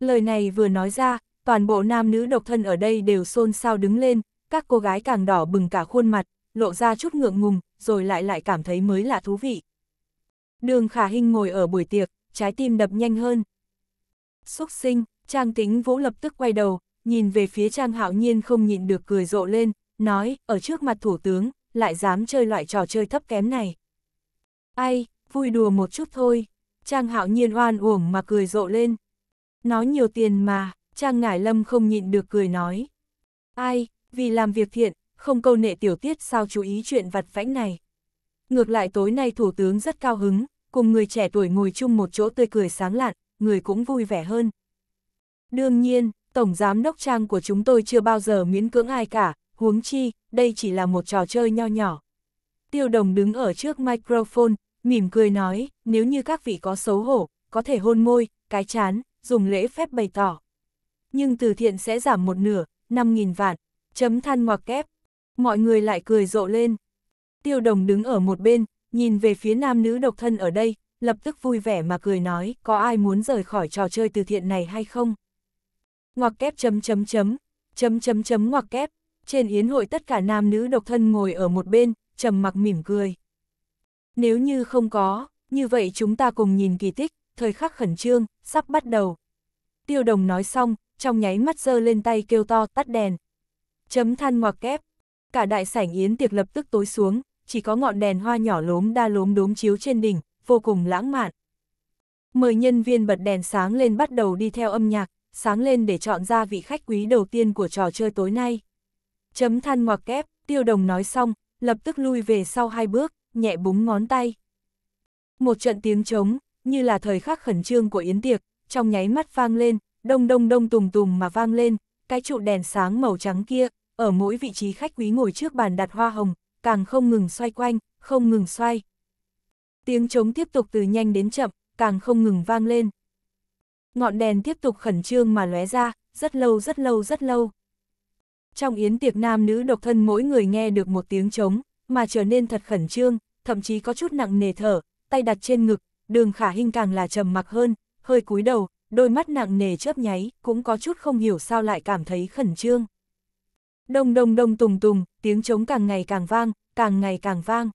Lời này vừa nói ra, toàn bộ nam nữ độc thân ở đây đều xôn xao đứng lên, các cô gái càng đỏ bừng cả khuôn mặt, lộ ra chút ngượng ngùng, rồi lại lại cảm thấy mới lạ thú vị. Đường Khả hình ngồi ở buổi tiệc, trái tim đập nhanh hơn. Xúc sinh, Trang Tính Vũ lập tức quay đầu, nhìn về phía Trang Hạo Nhiên không nhịn được cười rộ lên, nói, ở trước mặt thủ tướng, lại dám chơi loại trò chơi thấp kém này. Ai, vui đùa một chút thôi, Trang hạo nhiên oan uổng mà cười rộ lên. Nói nhiều tiền mà, Trang ngải lâm không nhịn được cười nói. Ai, vì làm việc thiện, không câu nệ tiểu tiết sao chú ý chuyện vặt vãnh này. Ngược lại tối nay thủ tướng rất cao hứng, cùng người trẻ tuổi ngồi chung một chỗ tươi cười sáng lạn, người cũng vui vẻ hơn. Đương nhiên, Tổng Giám Đốc Trang của chúng tôi chưa bao giờ miễn cưỡng ai cả, huống chi, đây chỉ là một trò chơi nho nhỏ. Tiêu đồng đứng ở trước microphone, mỉm cười nói, nếu như các vị có xấu hổ, có thể hôn môi, cái chán, dùng lễ phép bày tỏ. Nhưng từ thiện sẽ giảm một nửa, 5.000 vạn, chấm than ngoặc kép. Mọi người lại cười rộ lên. Tiêu đồng đứng ở một bên, nhìn về phía nam nữ độc thân ở đây, lập tức vui vẻ mà cười nói, có ai muốn rời khỏi trò chơi từ thiện này hay không? Ngoặc kép chấm chấm chấm, chấm chấm chấm ngoặc kép trên yến hội tất cả nam nữ độc thân ngồi ở một bên, trầm mặc mỉm cười. Nếu như không có, như vậy chúng ta cùng nhìn kỳ tích, thời khắc khẩn trương, sắp bắt đầu. Tiêu đồng nói xong, trong nháy mắt giơ lên tay kêu to tắt đèn. Chấm than ngoặc kép. Cả đại sảnh yến tiệc lập tức tối xuống, chỉ có ngọn đèn hoa nhỏ lốm đa lốm đốm chiếu trên đỉnh, vô cùng lãng mạn. Mời nhân viên bật đèn sáng lên bắt đầu đi theo âm nhạc, sáng lên để chọn ra vị khách quý đầu tiên của trò chơi tối nay. Chấm than ngoặc kép, tiêu đồng nói xong, lập tức lui về sau hai bước, nhẹ búng ngón tay. Một trận tiếng trống, như là thời khắc khẩn trương của yến tiệc, trong nháy mắt vang lên, đông đông đông tùng tùng mà vang lên, cái trụ đèn sáng màu trắng kia, ở mỗi vị trí khách quý ngồi trước bàn đặt hoa hồng, càng không ngừng xoay quanh, không ngừng xoay. Tiếng trống tiếp tục từ nhanh đến chậm, càng không ngừng vang lên. Ngọn đèn tiếp tục khẩn trương mà lóe ra, rất lâu rất lâu rất lâu. Trong yến tiệc nam nữ độc thân mỗi người nghe được một tiếng trống, mà trở nên thật khẩn trương, thậm chí có chút nặng nề thở, tay đặt trên ngực, đường khả hình càng là trầm mặc hơn, hơi cúi đầu, đôi mắt nặng nề chớp nháy, cũng có chút không hiểu sao lại cảm thấy khẩn trương. Đông đông đông tùng tùng, tiếng trống càng ngày càng vang, càng ngày càng vang.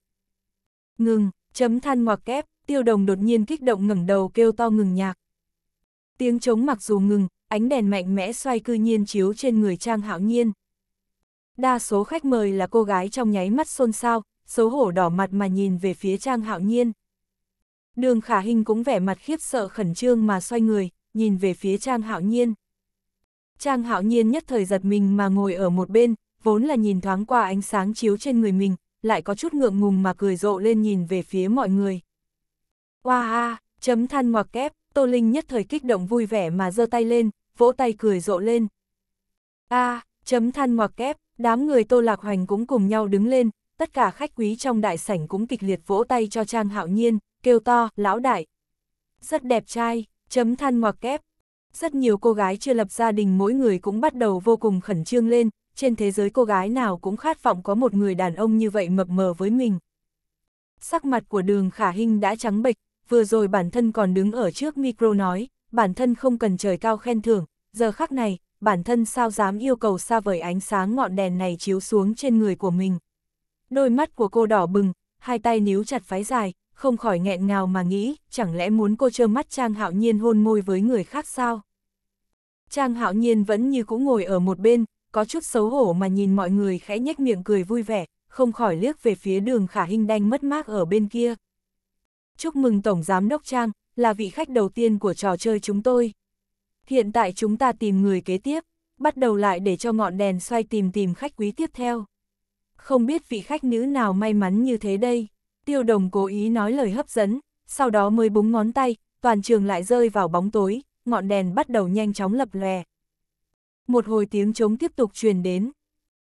Ngừng, chấm than ngoặc kép, tiêu đồng đột nhiên kích động ngẩng đầu kêu to ngừng nhạc. Tiếng trống mặc dù ngừng, ánh đèn mạnh mẽ xoay cư nhiên chiếu trên người Trang Hạo Nhiên đa số khách mời là cô gái trong nháy mắt xôn xao, xấu hổ đỏ mặt mà nhìn về phía Trang Hạo Nhiên. Đường Khả Hinh cũng vẻ mặt khiếp sợ khẩn trương mà xoay người, nhìn về phía Trang Hạo Nhiên. Trang Hạo Nhiên nhất thời giật mình mà ngồi ở một bên, vốn là nhìn thoáng qua ánh sáng chiếu trên người mình, lại có chút ngượng ngùng mà cười rộ lên nhìn về phía mọi người. Hoa wow, ha, chấm than ngoặc kép, Tô Linh nhất thời kích động vui vẻ mà giơ tay lên, vỗ tay cười rộ lên. A, à, chấm than ngoặc kép, Đám người Tô Lạc Hoành cũng cùng nhau đứng lên, tất cả khách quý trong đại sảnh cũng kịch liệt vỗ tay cho Trang Hạo Nhiên, kêu to, lão đại. Rất đẹp trai, chấm than ngoặc kép. Rất nhiều cô gái chưa lập gia đình mỗi người cũng bắt đầu vô cùng khẩn trương lên, trên thế giới cô gái nào cũng khát vọng có một người đàn ông như vậy mập mờ với mình. Sắc mặt của đường khả hình đã trắng bệch, vừa rồi bản thân còn đứng ở trước micro nói, bản thân không cần trời cao khen thưởng, giờ khắc này, bản thân sao dám yêu cầu xa vời ánh sáng ngọn đèn này chiếu xuống trên người của mình. Đôi mắt của cô đỏ bừng, hai tay níu chặt phái dài, không khỏi nghẹn ngào mà nghĩ, chẳng lẽ muốn cô trơ mắt Trang Hạo Nhiên hôn môi với người khác sao? Trang Hạo Nhiên vẫn như cũ ngồi ở một bên, có chút xấu hổ mà nhìn mọi người khẽ nhếch miệng cười vui vẻ, không khỏi liếc về phía đường khả hình đanh mất mát ở bên kia. Chúc mừng Tổng Giám Đốc Trang, là vị khách đầu tiên của trò chơi chúng tôi. Hiện tại chúng ta tìm người kế tiếp, bắt đầu lại để cho ngọn đèn xoay tìm tìm khách quý tiếp theo. Không biết vị khách nữ nào may mắn như thế đây, tiêu đồng cố ý nói lời hấp dẫn, sau đó mới búng ngón tay, toàn trường lại rơi vào bóng tối, ngọn đèn bắt đầu nhanh chóng lập lè Một hồi tiếng trống tiếp tục truyền đến.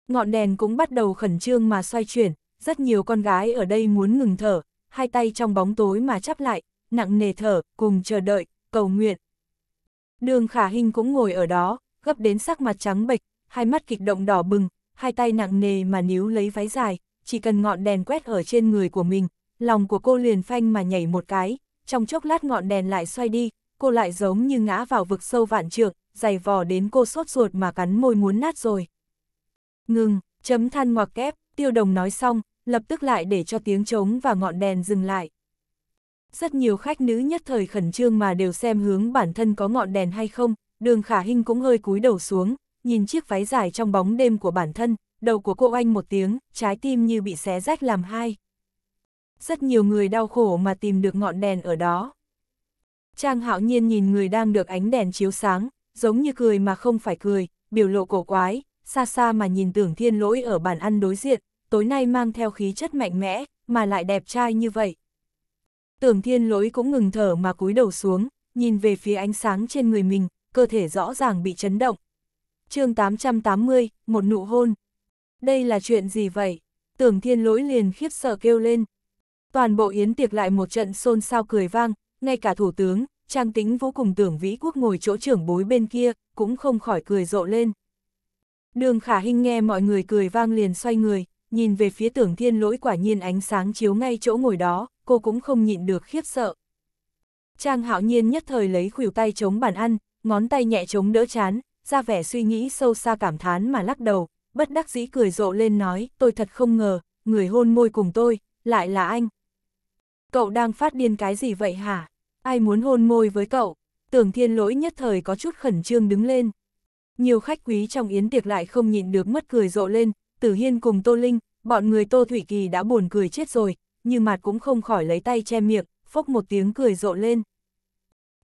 Ngọn đèn cũng bắt đầu khẩn trương mà xoay chuyển, rất nhiều con gái ở đây muốn ngừng thở, hai tay trong bóng tối mà chắp lại, nặng nề thở, cùng chờ đợi, cầu nguyện, Đường khả hình cũng ngồi ở đó, gấp đến sắc mặt trắng bệch, hai mắt kịch động đỏ bừng, hai tay nặng nề mà níu lấy váy dài, chỉ cần ngọn đèn quét ở trên người của mình, lòng của cô liền phanh mà nhảy một cái, trong chốc lát ngọn đèn lại xoay đi, cô lại giống như ngã vào vực sâu vạn trượng, dày vò đến cô sốt ruột mà cắn môi muốn nát rồi. Ngừng, chấm than ngoặc kép, tiêu đồng nói xong, lập tức lại để cho tiếng trống và ngọn đèn dừng lại, rất nhiều khách nữ nhất thời khẩn trương mà đều xem hướng bản thân có ngọn đèn hay không, đường khả hình cũng hơi cúi đầu xuống, nhìn chiếc váy dài trong bóng đêm của bản thân, đầu của cô anh một tiếng, trái tim như bị xé rách làm hai. Rất nhiều người đau khổ mà tìm được ngọn đèn ở đó. Trang hạo nhiên nhìn người đang được ánh đèn chiếu sáng, giống như cười mà không phải cười, biểu lộ cổ quái, xa xa mà nhìn tưởng thiên lỗi ở bàn ăn đối diện, tối nay mang theo khí chất mạnh mẽ, mà lại đẹp trai như vậy. Tưởng thiên lỗi cũng ngừng thở mà cúi đầu xuống, nhìn về phía ánh sáng trên người mình, cơ thể rõ ràng bị chấn động. chương 880, một nụ hôn. Đây là chuyện gì vậy? Tưởng thiên lỗi liền khiếp sợ kêu lên. Toàn bộ yến tiệc lại một trận xôn xao cười vang, ngay cả thủ tướng, trang tính vô cùng tưởng vĩ quốc ngồi chỗ trưởng bối bên kia, cũng không khỏi cười rộ lên. Đường khả hinh nghe mọi người cười vang liền xoay người, nhìn về phía tưởng thiên lỗi quả nhiên ánh sáng chiếu ngay chỗ ngồi đó, cô cũng không nhịn được khiếp sợ. Trang hạo nhiên nhất thời lấy khuỷu tay chống bàn ăn, ngón tay nhẹ chống đỡ chán, ra vẻ suy nghĩ sâu xa cảm thán mà lắc đầu, bất đắc dĩ cười rộ lên nói, tôi thật không ngờ, người hôn môi cùng tôi, lại là anh. Cậu đang phát điên cái gì vậy hả? Ai muốn hôn môi với cậu? Tưởng thiên lỗi nhất thời có chút khẩn trương đứng lên. Nhiều khách quý trong yến tiệc lại không nhịn được mất cười rộ lên, Tử Hiên cùng Tô Linh, bọn người Tô Thủy Kỳ đã buồn cười chết rồi, như mặt cũng không khỏi lấy tay che miệng, phốc một tiếng cười rộ lên.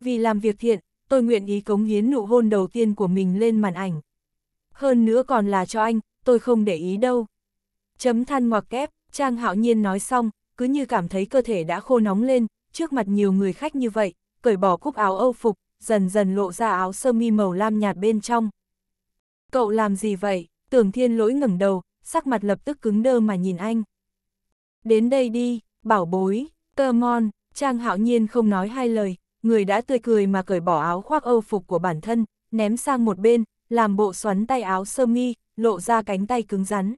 Vì làm việc thiện, tôi nguyện ý cống hiến nụ hôn đầu tiên của mình lên màn ảnh. Hơn nữa còn là cho anh, tôi không để ý đâu. Chấm than ngoặc kép, Trang hạo nhiên nói xong, cứ như cảm thấy cơ thể đã khô nóng lên, trước mặt nhiều người khách như vậy, cởi bỏ cúc áo âu phục, dần dần lộ ra áo sơ mi màu lam nhạt bên trong. Cậu làm gì vậy? Tưởng thiên lỗi ngẩng đầu, sắc mặt lập tức cứng đơ mà nhìn anh. Đến đây đi, bảo bối, cơ mon, Trang hạo nhiên không nói hai lời, người đã tươi cười mà cởi bỏ áo khoác âu phục của bản thân, ném sang một bên, làm bộ xoắn tay áo sơ mi, lộ ra cánh tay cứng rắn.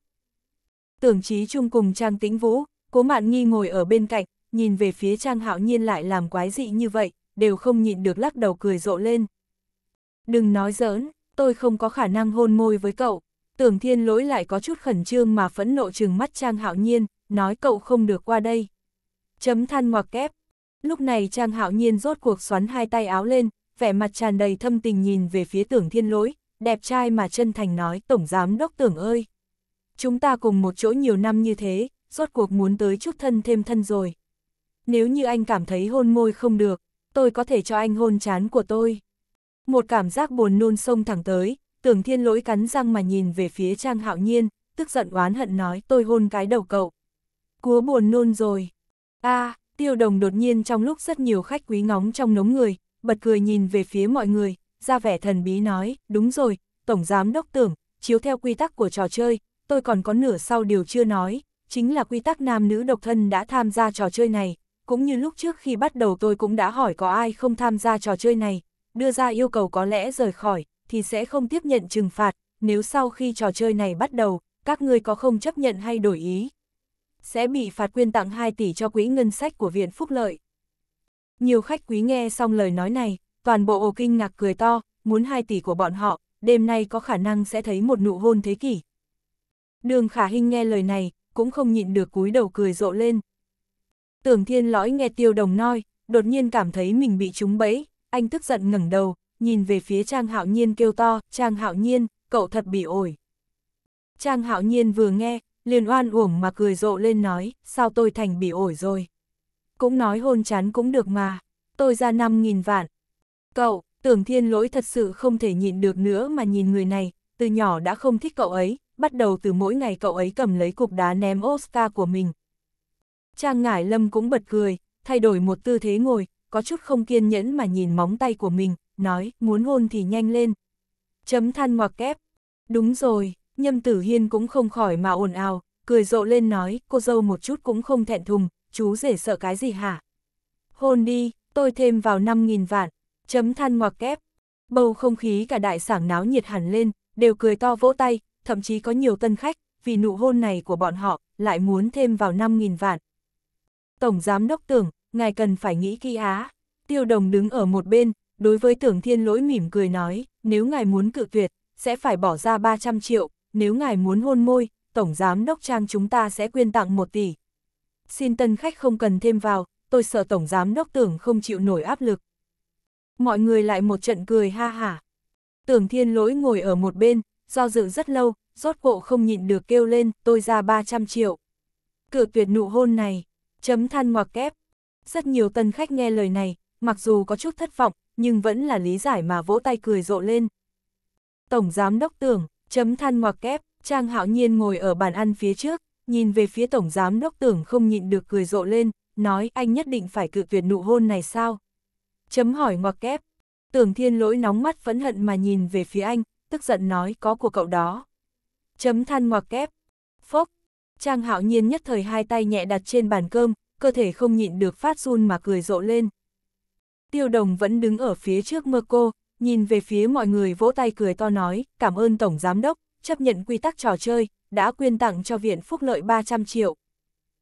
Tưởng trí chung cùng Trang tĩnh vũ, cố mạn nghi ngồi ở bên cạnh, nhìn về phía Trang hạo nhiên lại làm quái dị như vậy, đều không nhịn được lắc đầu cười rộ lên. Đừng nói giỡn, tôi không có khả năng hôn môi với cậu. Tưởng thiên lỗi lại có chút khẩn trương mà phẫn nộ trừng mắt Trang hạo nhiên, nói cậu không được qua đây. Chấm than ngoặc kép. Lúc này Trang Hạo Nhiên rốt cuộc xoắn hai tay áo lên, vẻ mặt tràn đầy thâm tình nhìn về phía tưởng thiên lỗi, đẹp trai mà chân thành nói Tổng Giám Đốc Tưởng ơi. Chúng ta cùng một chỗ nhiều năm như thế, rốt cuộc muốn tới chút thân thêm thân rồi. Nếu như anh cảm thấy hôn môi không được, tôi có thể cho anh hôn chán của tôi. Một cảm giác buồn nôn sông thẳng tới, tưởng thiên lỗi cắn răng mà nhìn về phía Trang Hạo Nhiên, tức giận oán hận nói tôi hôn cái đầu cậu. Cúa buồn nôn rồi. a à, tiêu đồng đột nhiên trong lúc rất nhiều khách quý ngóng trong nống người, bật cười nhìn về phía mọi người, ra vẻ thần bí nói, đúng rồi, Tổng Giám Đốc tưởng, chiếu theo quy tắc của trò chơi, tôi còn có nửa sau điều chưa nói, chính là quy tắc nam nữ độc thân đã tham gia trò chơi này, cũng như lúc trước khi bắt đầu tôi cũng đã hỏi có ai không tham gia trò chơi này, đưa ra yêu cầu có lẽ rời khỏi, thì sẽ không tiếp nhận trừng phạt, nếu sau khi trò chơi này bắt đầu, các ngươi có không chấp nhận hay đổi ý, sẽ bị phạt quyên tặng 2 tỷ cho quỹ ngân sách của Viện Phúc Lợi. Nhiều khách quý nghe xong lời nói này, toàn bộ ồ kinh ngạc cười to, muốn 2 tỷ của bọn họ, đêm nay có khả năng sẽ thấy một nụ hôn thế kỷ. Đường Khả Hinh nghe lời này, cũng không nhịn được cúi đầu cười rộ lên. Tưởng Thiên Lõi nghe Tiêu Đồng nói, đột nhiên cảm thấy mình bị trúng bẫy, anh tức giận ngẩng đầu, nhìn về phía Trang Hạo Nhiên kêu to, Trang Hạo Nhiên, cậu thật bị ổi. Trang Hạo Nhiên vừa nghe, liền oan uổng mà cười rộ lên nói, sao tôi thành bị ổi rồi. Cũng nói hôn chán cũng được mà, tôi ra 5.000 vạn. Cậu, tưởng thiên lỗi thật sự không thể nhịn được nữa mà nhìn người này, từ nhỏ đã không thích cậu ấy, bắt đầu từ mỗi ngày cậu ấy cầm lấy cục đá ném Oscar của mình. Trang Ngải Lâm cũng bật cười, thay đổi một tư thế ngồi, có chút không kiên nhẫn mà nhìn móng tay của mình, nói, muốn hôn thì nhanh lên. Chấm than ngoặc kép. Đúng rồi, Nhâm Tử Hiên cũng không khỏi mà ồn ào, cười rộ lên nói, cô dâu một chút cũng không thẹn thùng, chú rể sợ cái gì hả? Hôn đi, tôi thêm vào 5.000 vạn, chấm than ngoặc kép. Bầu không khí cả đại sảng náo nhiệt hẳn lên, đều cười to vỗ tay, thậm chí có nhiều tân khách, vì nụ hôn này của bọn họ, lại muốn thêm vào 5.000 vạn. Tổng Giám Đốc Tưởng, ngài cần phải nghĩ kỹ á. Tiêu Đồng đứng ở một bên, đối với Tưởng Thiên Lỗi mỉm cười nói, nếu ngài muốn cự tuyệt, sẽ phải bỏ ra 300 triệu, nếu ngài muốn hôn môi, Tổng Giám Đốc Trang chúng ta sẽ quyên tặng một tỷ. Xin tân khách không cần thêm vào, tôi sợ Tổng Giám Đốc tưởng không chịu nổi áp lực. Mọi người lại một trận cười ha hả. Tưởng thiên lỗi ngồi ở một bên, do dự rất lâu, rốt bộ không nhịn được kêu lên, tôi ra 300 triệu. Cự tuyệt nụ hôn này, chấm than ngoặc kép. Rất nhiều tân khách nghe lời này, mặc dù có chút thất vọng, nhưng vẫn là lý giải mà vỗ tay cười rộ lên. Tổng Giám Đốc Tưởng, Chấm than ngoặc kép, Trang Hạo Nhiên ngồi ở bàn ăn phía trước, nhìn về phía Tổng Giám Đốc Tưởng không nhịn được cười rộ lên, nói anh nhất định phải cự tuyệt nụ hôn này sao? Chấm hỏi ngoặc kép, Tưởng Thiên Lỗi nóng mắt phẫn hận mà nhìn về phía anh, tức giận nói có của cậu đó. Chấm than ngoặc kép, phốc, Trang Hạo Nhiên nhất thời hai tay nhẹ đặt trên bàn cơm, cơ thể không nhịn được phát run mà cười rộ lên. Tiêu đồng vẫn đứng ở phía trước mơ cô, nhìn về phía mọi người vỗ tay cười to nói, cảm ơn Tổng Giám Đốc, chấp nhận quy tắc trò chơi, đã quyên tặng cho Viện Phúc Lợi 300 triệu.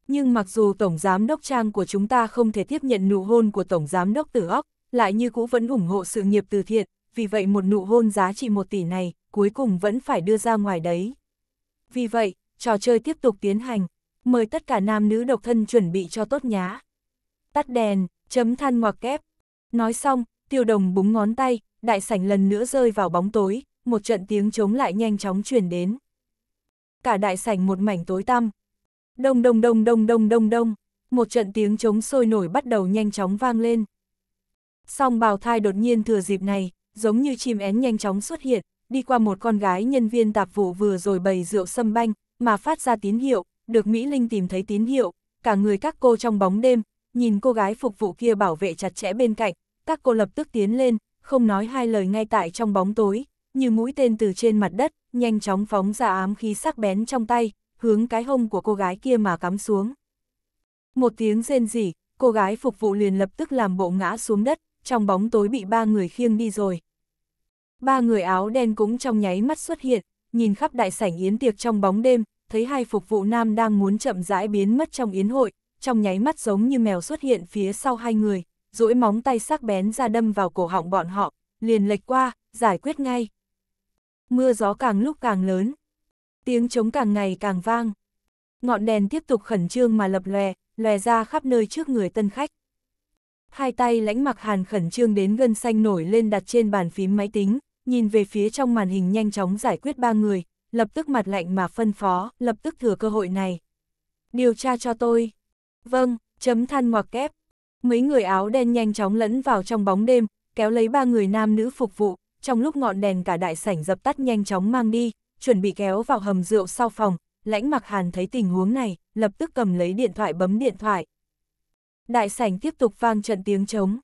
Nhưng mặc dù Tổng Giám Đốc Trang của chúng ta không thể tiếp nhận nụ hôn của Tổng Giám Đốc Tử ốc lại như cũ vẫn ủng hộ sự nghiệp từ thiện, vì vậy một nụ hôn giá trị 1 tỷ này, cuối cùng vẫn phải đưa ra ngoài đấy. Vì vậy, trò chơi tiếp tục tiến hành, mời tất cả nam nữ độc thân chuẩn bị cho tốt nhá. Tắt đèn, chấm than ngoặc kép. Nói xong, tiêu đồng búng ngón tay, đại sảnh lần nữa rơi vào bóng tối, một trận tiếng chống lại nhanh chóng truyền đến. Cả đại sảnh một mảnh tối tăm. Đông đông đông đông đông đông đông, một trận tiếng chống sôi nổi bắt đầu nhanh chóng vang lên. Song bào thai đột nhiên thừa dịp này, giống như chim én nhanh chóng xuất hiện, đi qua một con gái nhân viên tạp vụ vừa rồi bày rượu sâm banh, mà phát ra tín hiệu, được Mỹ Linh tìm thấy tín hiệu, cả người các cô trong bóng đêm, nhìn cô gái phục vụ kia bảo vệ chặt chẽ bên cạnh, các cô lập tức tiến lên, không nói hai lời ngay tại trong bóng tối, như mũi tên từ trên mặt đất, nhanh chóng phóng ra ám khí sắc bén trong tay, hướng cái hông của cô gái kia mà cắm xuống. Một tiếng rên rỉ, cô gái phục vụ liền lập tức làm bộ ngã xuống đất, trong bóng tối bị ba người khiêng đi rồi. Ba người áo đen cũng trong nháy mắt xuất hiện, nhìn khắp đại sảnh yến tiệc trong bóng đêm, thấy hai phục vụ nam đang muốn chậm rãi biến mất trong yến hội, trong nháy mắt giống như mèo xuất hiện phía sau hai người, duỗi móng tay sắc bén ra đâm vào cổ họng bọn họ, liền lệch qua, giải quyết ngay. Mưa gió càng lúc càng lớn, tiếng trống càng ngày càng vang. Ngọn đèn tiếp tục khẩn trương mà lập lòe, lòe ra khắp nơi trước người tân khách. Hai tay lãnh mặc hàn khẩn trương đến gân xanh nổi lên đặt trên bàn phím máy tính, nhìn về phía trong màn hình nhanh chóng giải quyết ba người, lập tức mặt lạnh mà phân phó, lập tức thừa cơ hội này. Điều tra cho tôi. Vâng, chấm than ngoặc kép. Mấy người áo đen nhanh chóng lẫn vào trong bóng đêm, kéo lấy ba người nam nữ phục vụ, trong lúc ngọn đèn cả đại sảnh dập tắt nhanh chóng mang đi, chuẩn bị kéo vào hầm rượu sau phòng, lãnh mặc hàn thấy tình huống này, lập tức cầm lấy điện thoại bấm điện thoại. Đại sảnh tiếp tục vang trận tiếng trống.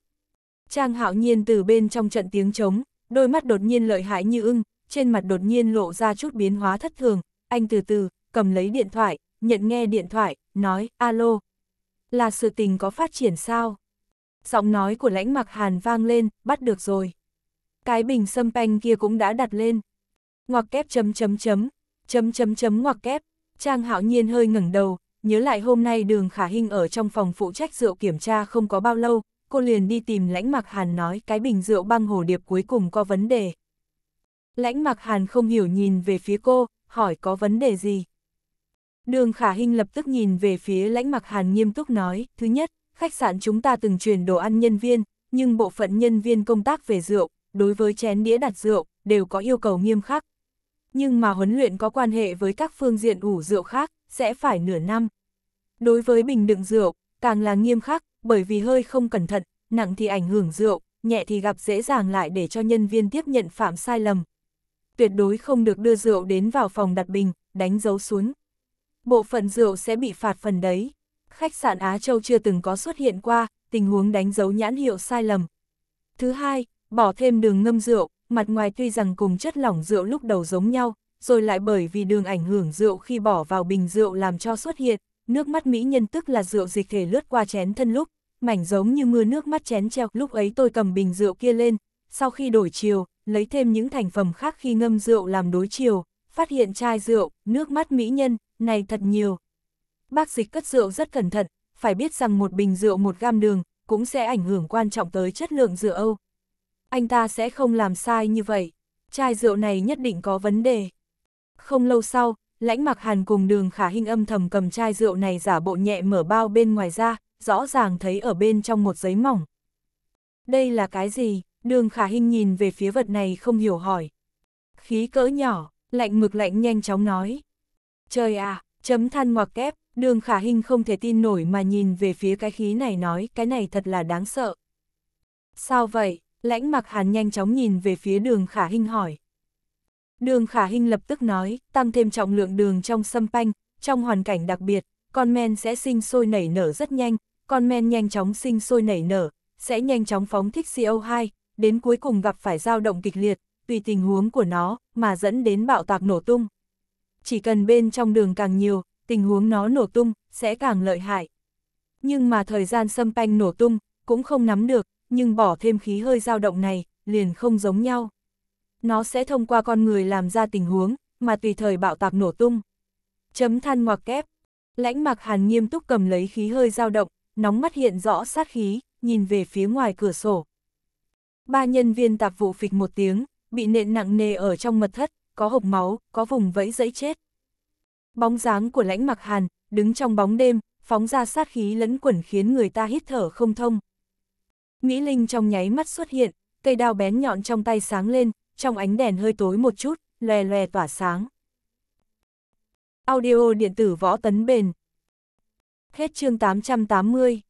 Trang hạo nhiên từ bên trong trận tiếng trống, đôi mắt đột nhiên lợi hại như ưng, trên mặt đột nhiên lộ ra chút biến hóa thất thường, anh từ từ, cầm lấy điện thoại, nhận nghe điện thoại, nói, alo, là sự tình có phát triển sao? Giọng nói của lãnh mặc hàn vang lên, bắt được rồi. Cái bình sâm panh kia cũng đã đặt lên. Ngoặc kép chấm chấm chấm, chấm chấm chấm ngoặc kép. Trang hạo nhiên hơi ngẩng đầu, nhớ lại hôm nay đường khả hình ở trong phòng phụ trách rượu kiểm tra không có bao lâu, cô liền đi tìm lãnh mặc hàn nói cái bình rượu băng hồ điệp cuối cùng có vấn đề. Lãnh mặc hàn không hiểu nhìn về phía cô, hỏi có vấn đề gì. Đường khả Hinh lập tức nhìn về phía lãnh mặc hàn nghiêm túc nói, thứ nhất, khách sạn chúng ta từng chuyển đồ ăn nhân viên, nhưng bộ phận nhân viên công tác về rượu, đối với chén đĩa đặt rượu, đều có yêu cầu nghiêm khắc. Nhưng mà huấn luyện có quan hệ với các phương diện ủ rượu khác, sẽ phải nửa năm. Đối với bình đựng rượu, càng là nghiêm khắc, bởi vì hơi không cẩn thận, nặng thì ảnh hưởng rượu, nhẹ thì gặp dễ dàng lại để cho nhân viên tiếp nhận phạm sai lầm. Tuyệt đối không được đưa rượu đến vào phòng đặt bình, đánh dấu xuống bộ phận rượu sẽ bị phạt phần đấy. Khách sạn Á Châu chưa từng có xuất hiện qua, tình huống đánh dấu nhãn hiệu sai lầm. Thứ hai, bỏ thêm đường ngâm rượu, mặt ngoài tuy rằng cùng chất lỏng rượu lúc đầu giống nhau, rồi lại bởi vì đường ảnh hưởng rượu khi bỏ vào bình rượu làm cho xuất hiện, nước mắt mỹ nhân tức là rượu dịch thể lướt qua chén thân lúc, mảnh giống như mưa nước mắt chén treo, lúc ấy tôi cầm bình rượu kia lên, sau khi đổi chiều, lấy thêm những thành phẩm khác khi ngâm rượu làm đối chiều, phát hiện chai rượu, nước mắt mỹ nhân, này thật nhiều. Bác dịch cất rượu rất cẩn thận, phải biết rằng một bình rượu một gam đường cũng sẽ ảnh hưởng quan trọng tới chất lượng rượu Âu. Anh ta sẽ không làm sai như vậy, chai rượu này nhất định có vấn đề. Không lâu sau, lãnh mặc hàn cùng đường khả hình âm thầm cầm chai rượu này giả bộ nhẹ mở bao bên ngoài ra, rõ ràng thấy ở bên trong một giấy mỏng. Đây là cái gì? Đường khả hình nhìn về phía vật này không hiểu hỏi. Khí cỡ nhỏ, lạnh mực lạnh nhanh chóng nói. Trời à, chấm than ngoặc kép, đường khả hình không thể tin nổi mà nhìn về phía cái khí này nói cái này thật là đáng sợ. Sao vậy? Lãnh mặc hàn nhanh chóng nhìn về phía đường khả hình hỏi. Đường khả hình lập tức nói, tăng thêm trọng lượng đường trong sâm panh, trong hoàn cảnh đặc biệt, con men sẽ sinh sôi nảy nở rất nhanh, con men nhanh chóng sinh sôi nảy nở, sẽ nhanh chóng phóng thích CO2, đến cuối cùng gặp phải dao động kịch liệt, tùy tình huống của nó, mà dẫn đến bạo tạc nổ tung chỉ cần bên trong đường càng nhiều, tình huống nó nổ tung, sẽ càng lợi hại. Nhưng mà thời gian xâm panh nổ tung, cũng không nắm được, nhưng bỏ thêm khí hơi dao động này, liền không giống nhau. Nó sẽ thông qua con người làm ra tình huống, mà tùy thời bạo tạc nổ tung. Chấm than ngoặc kép. Lãnh mặc hàn nghiêm túc cầm lấy khí hơi dao động, nóng mắt hiện rõ sát khí, nhìn về phía ngoài cửa sổ. Ba nhân viên tạp vụ phịch một tiếng, bị nện nặng nề ở trong mật thất, có hộp máu, có vùng vẫy dẫy chết. Bóng dáng của lãnh mặc hàn, đứng trong bóng đêm, phóng ra sát khí lẫn quẩn khiến người ta hít thở không thông. Mỹ Linh trong nháy mắt xuất hiện, cây đao bén nhọn trong tay sáng lên, trong ánh đèn hơi tối một chút, lòe lòe tỏa sáng. Audio điện tử võ tấn bền. Hết chương 880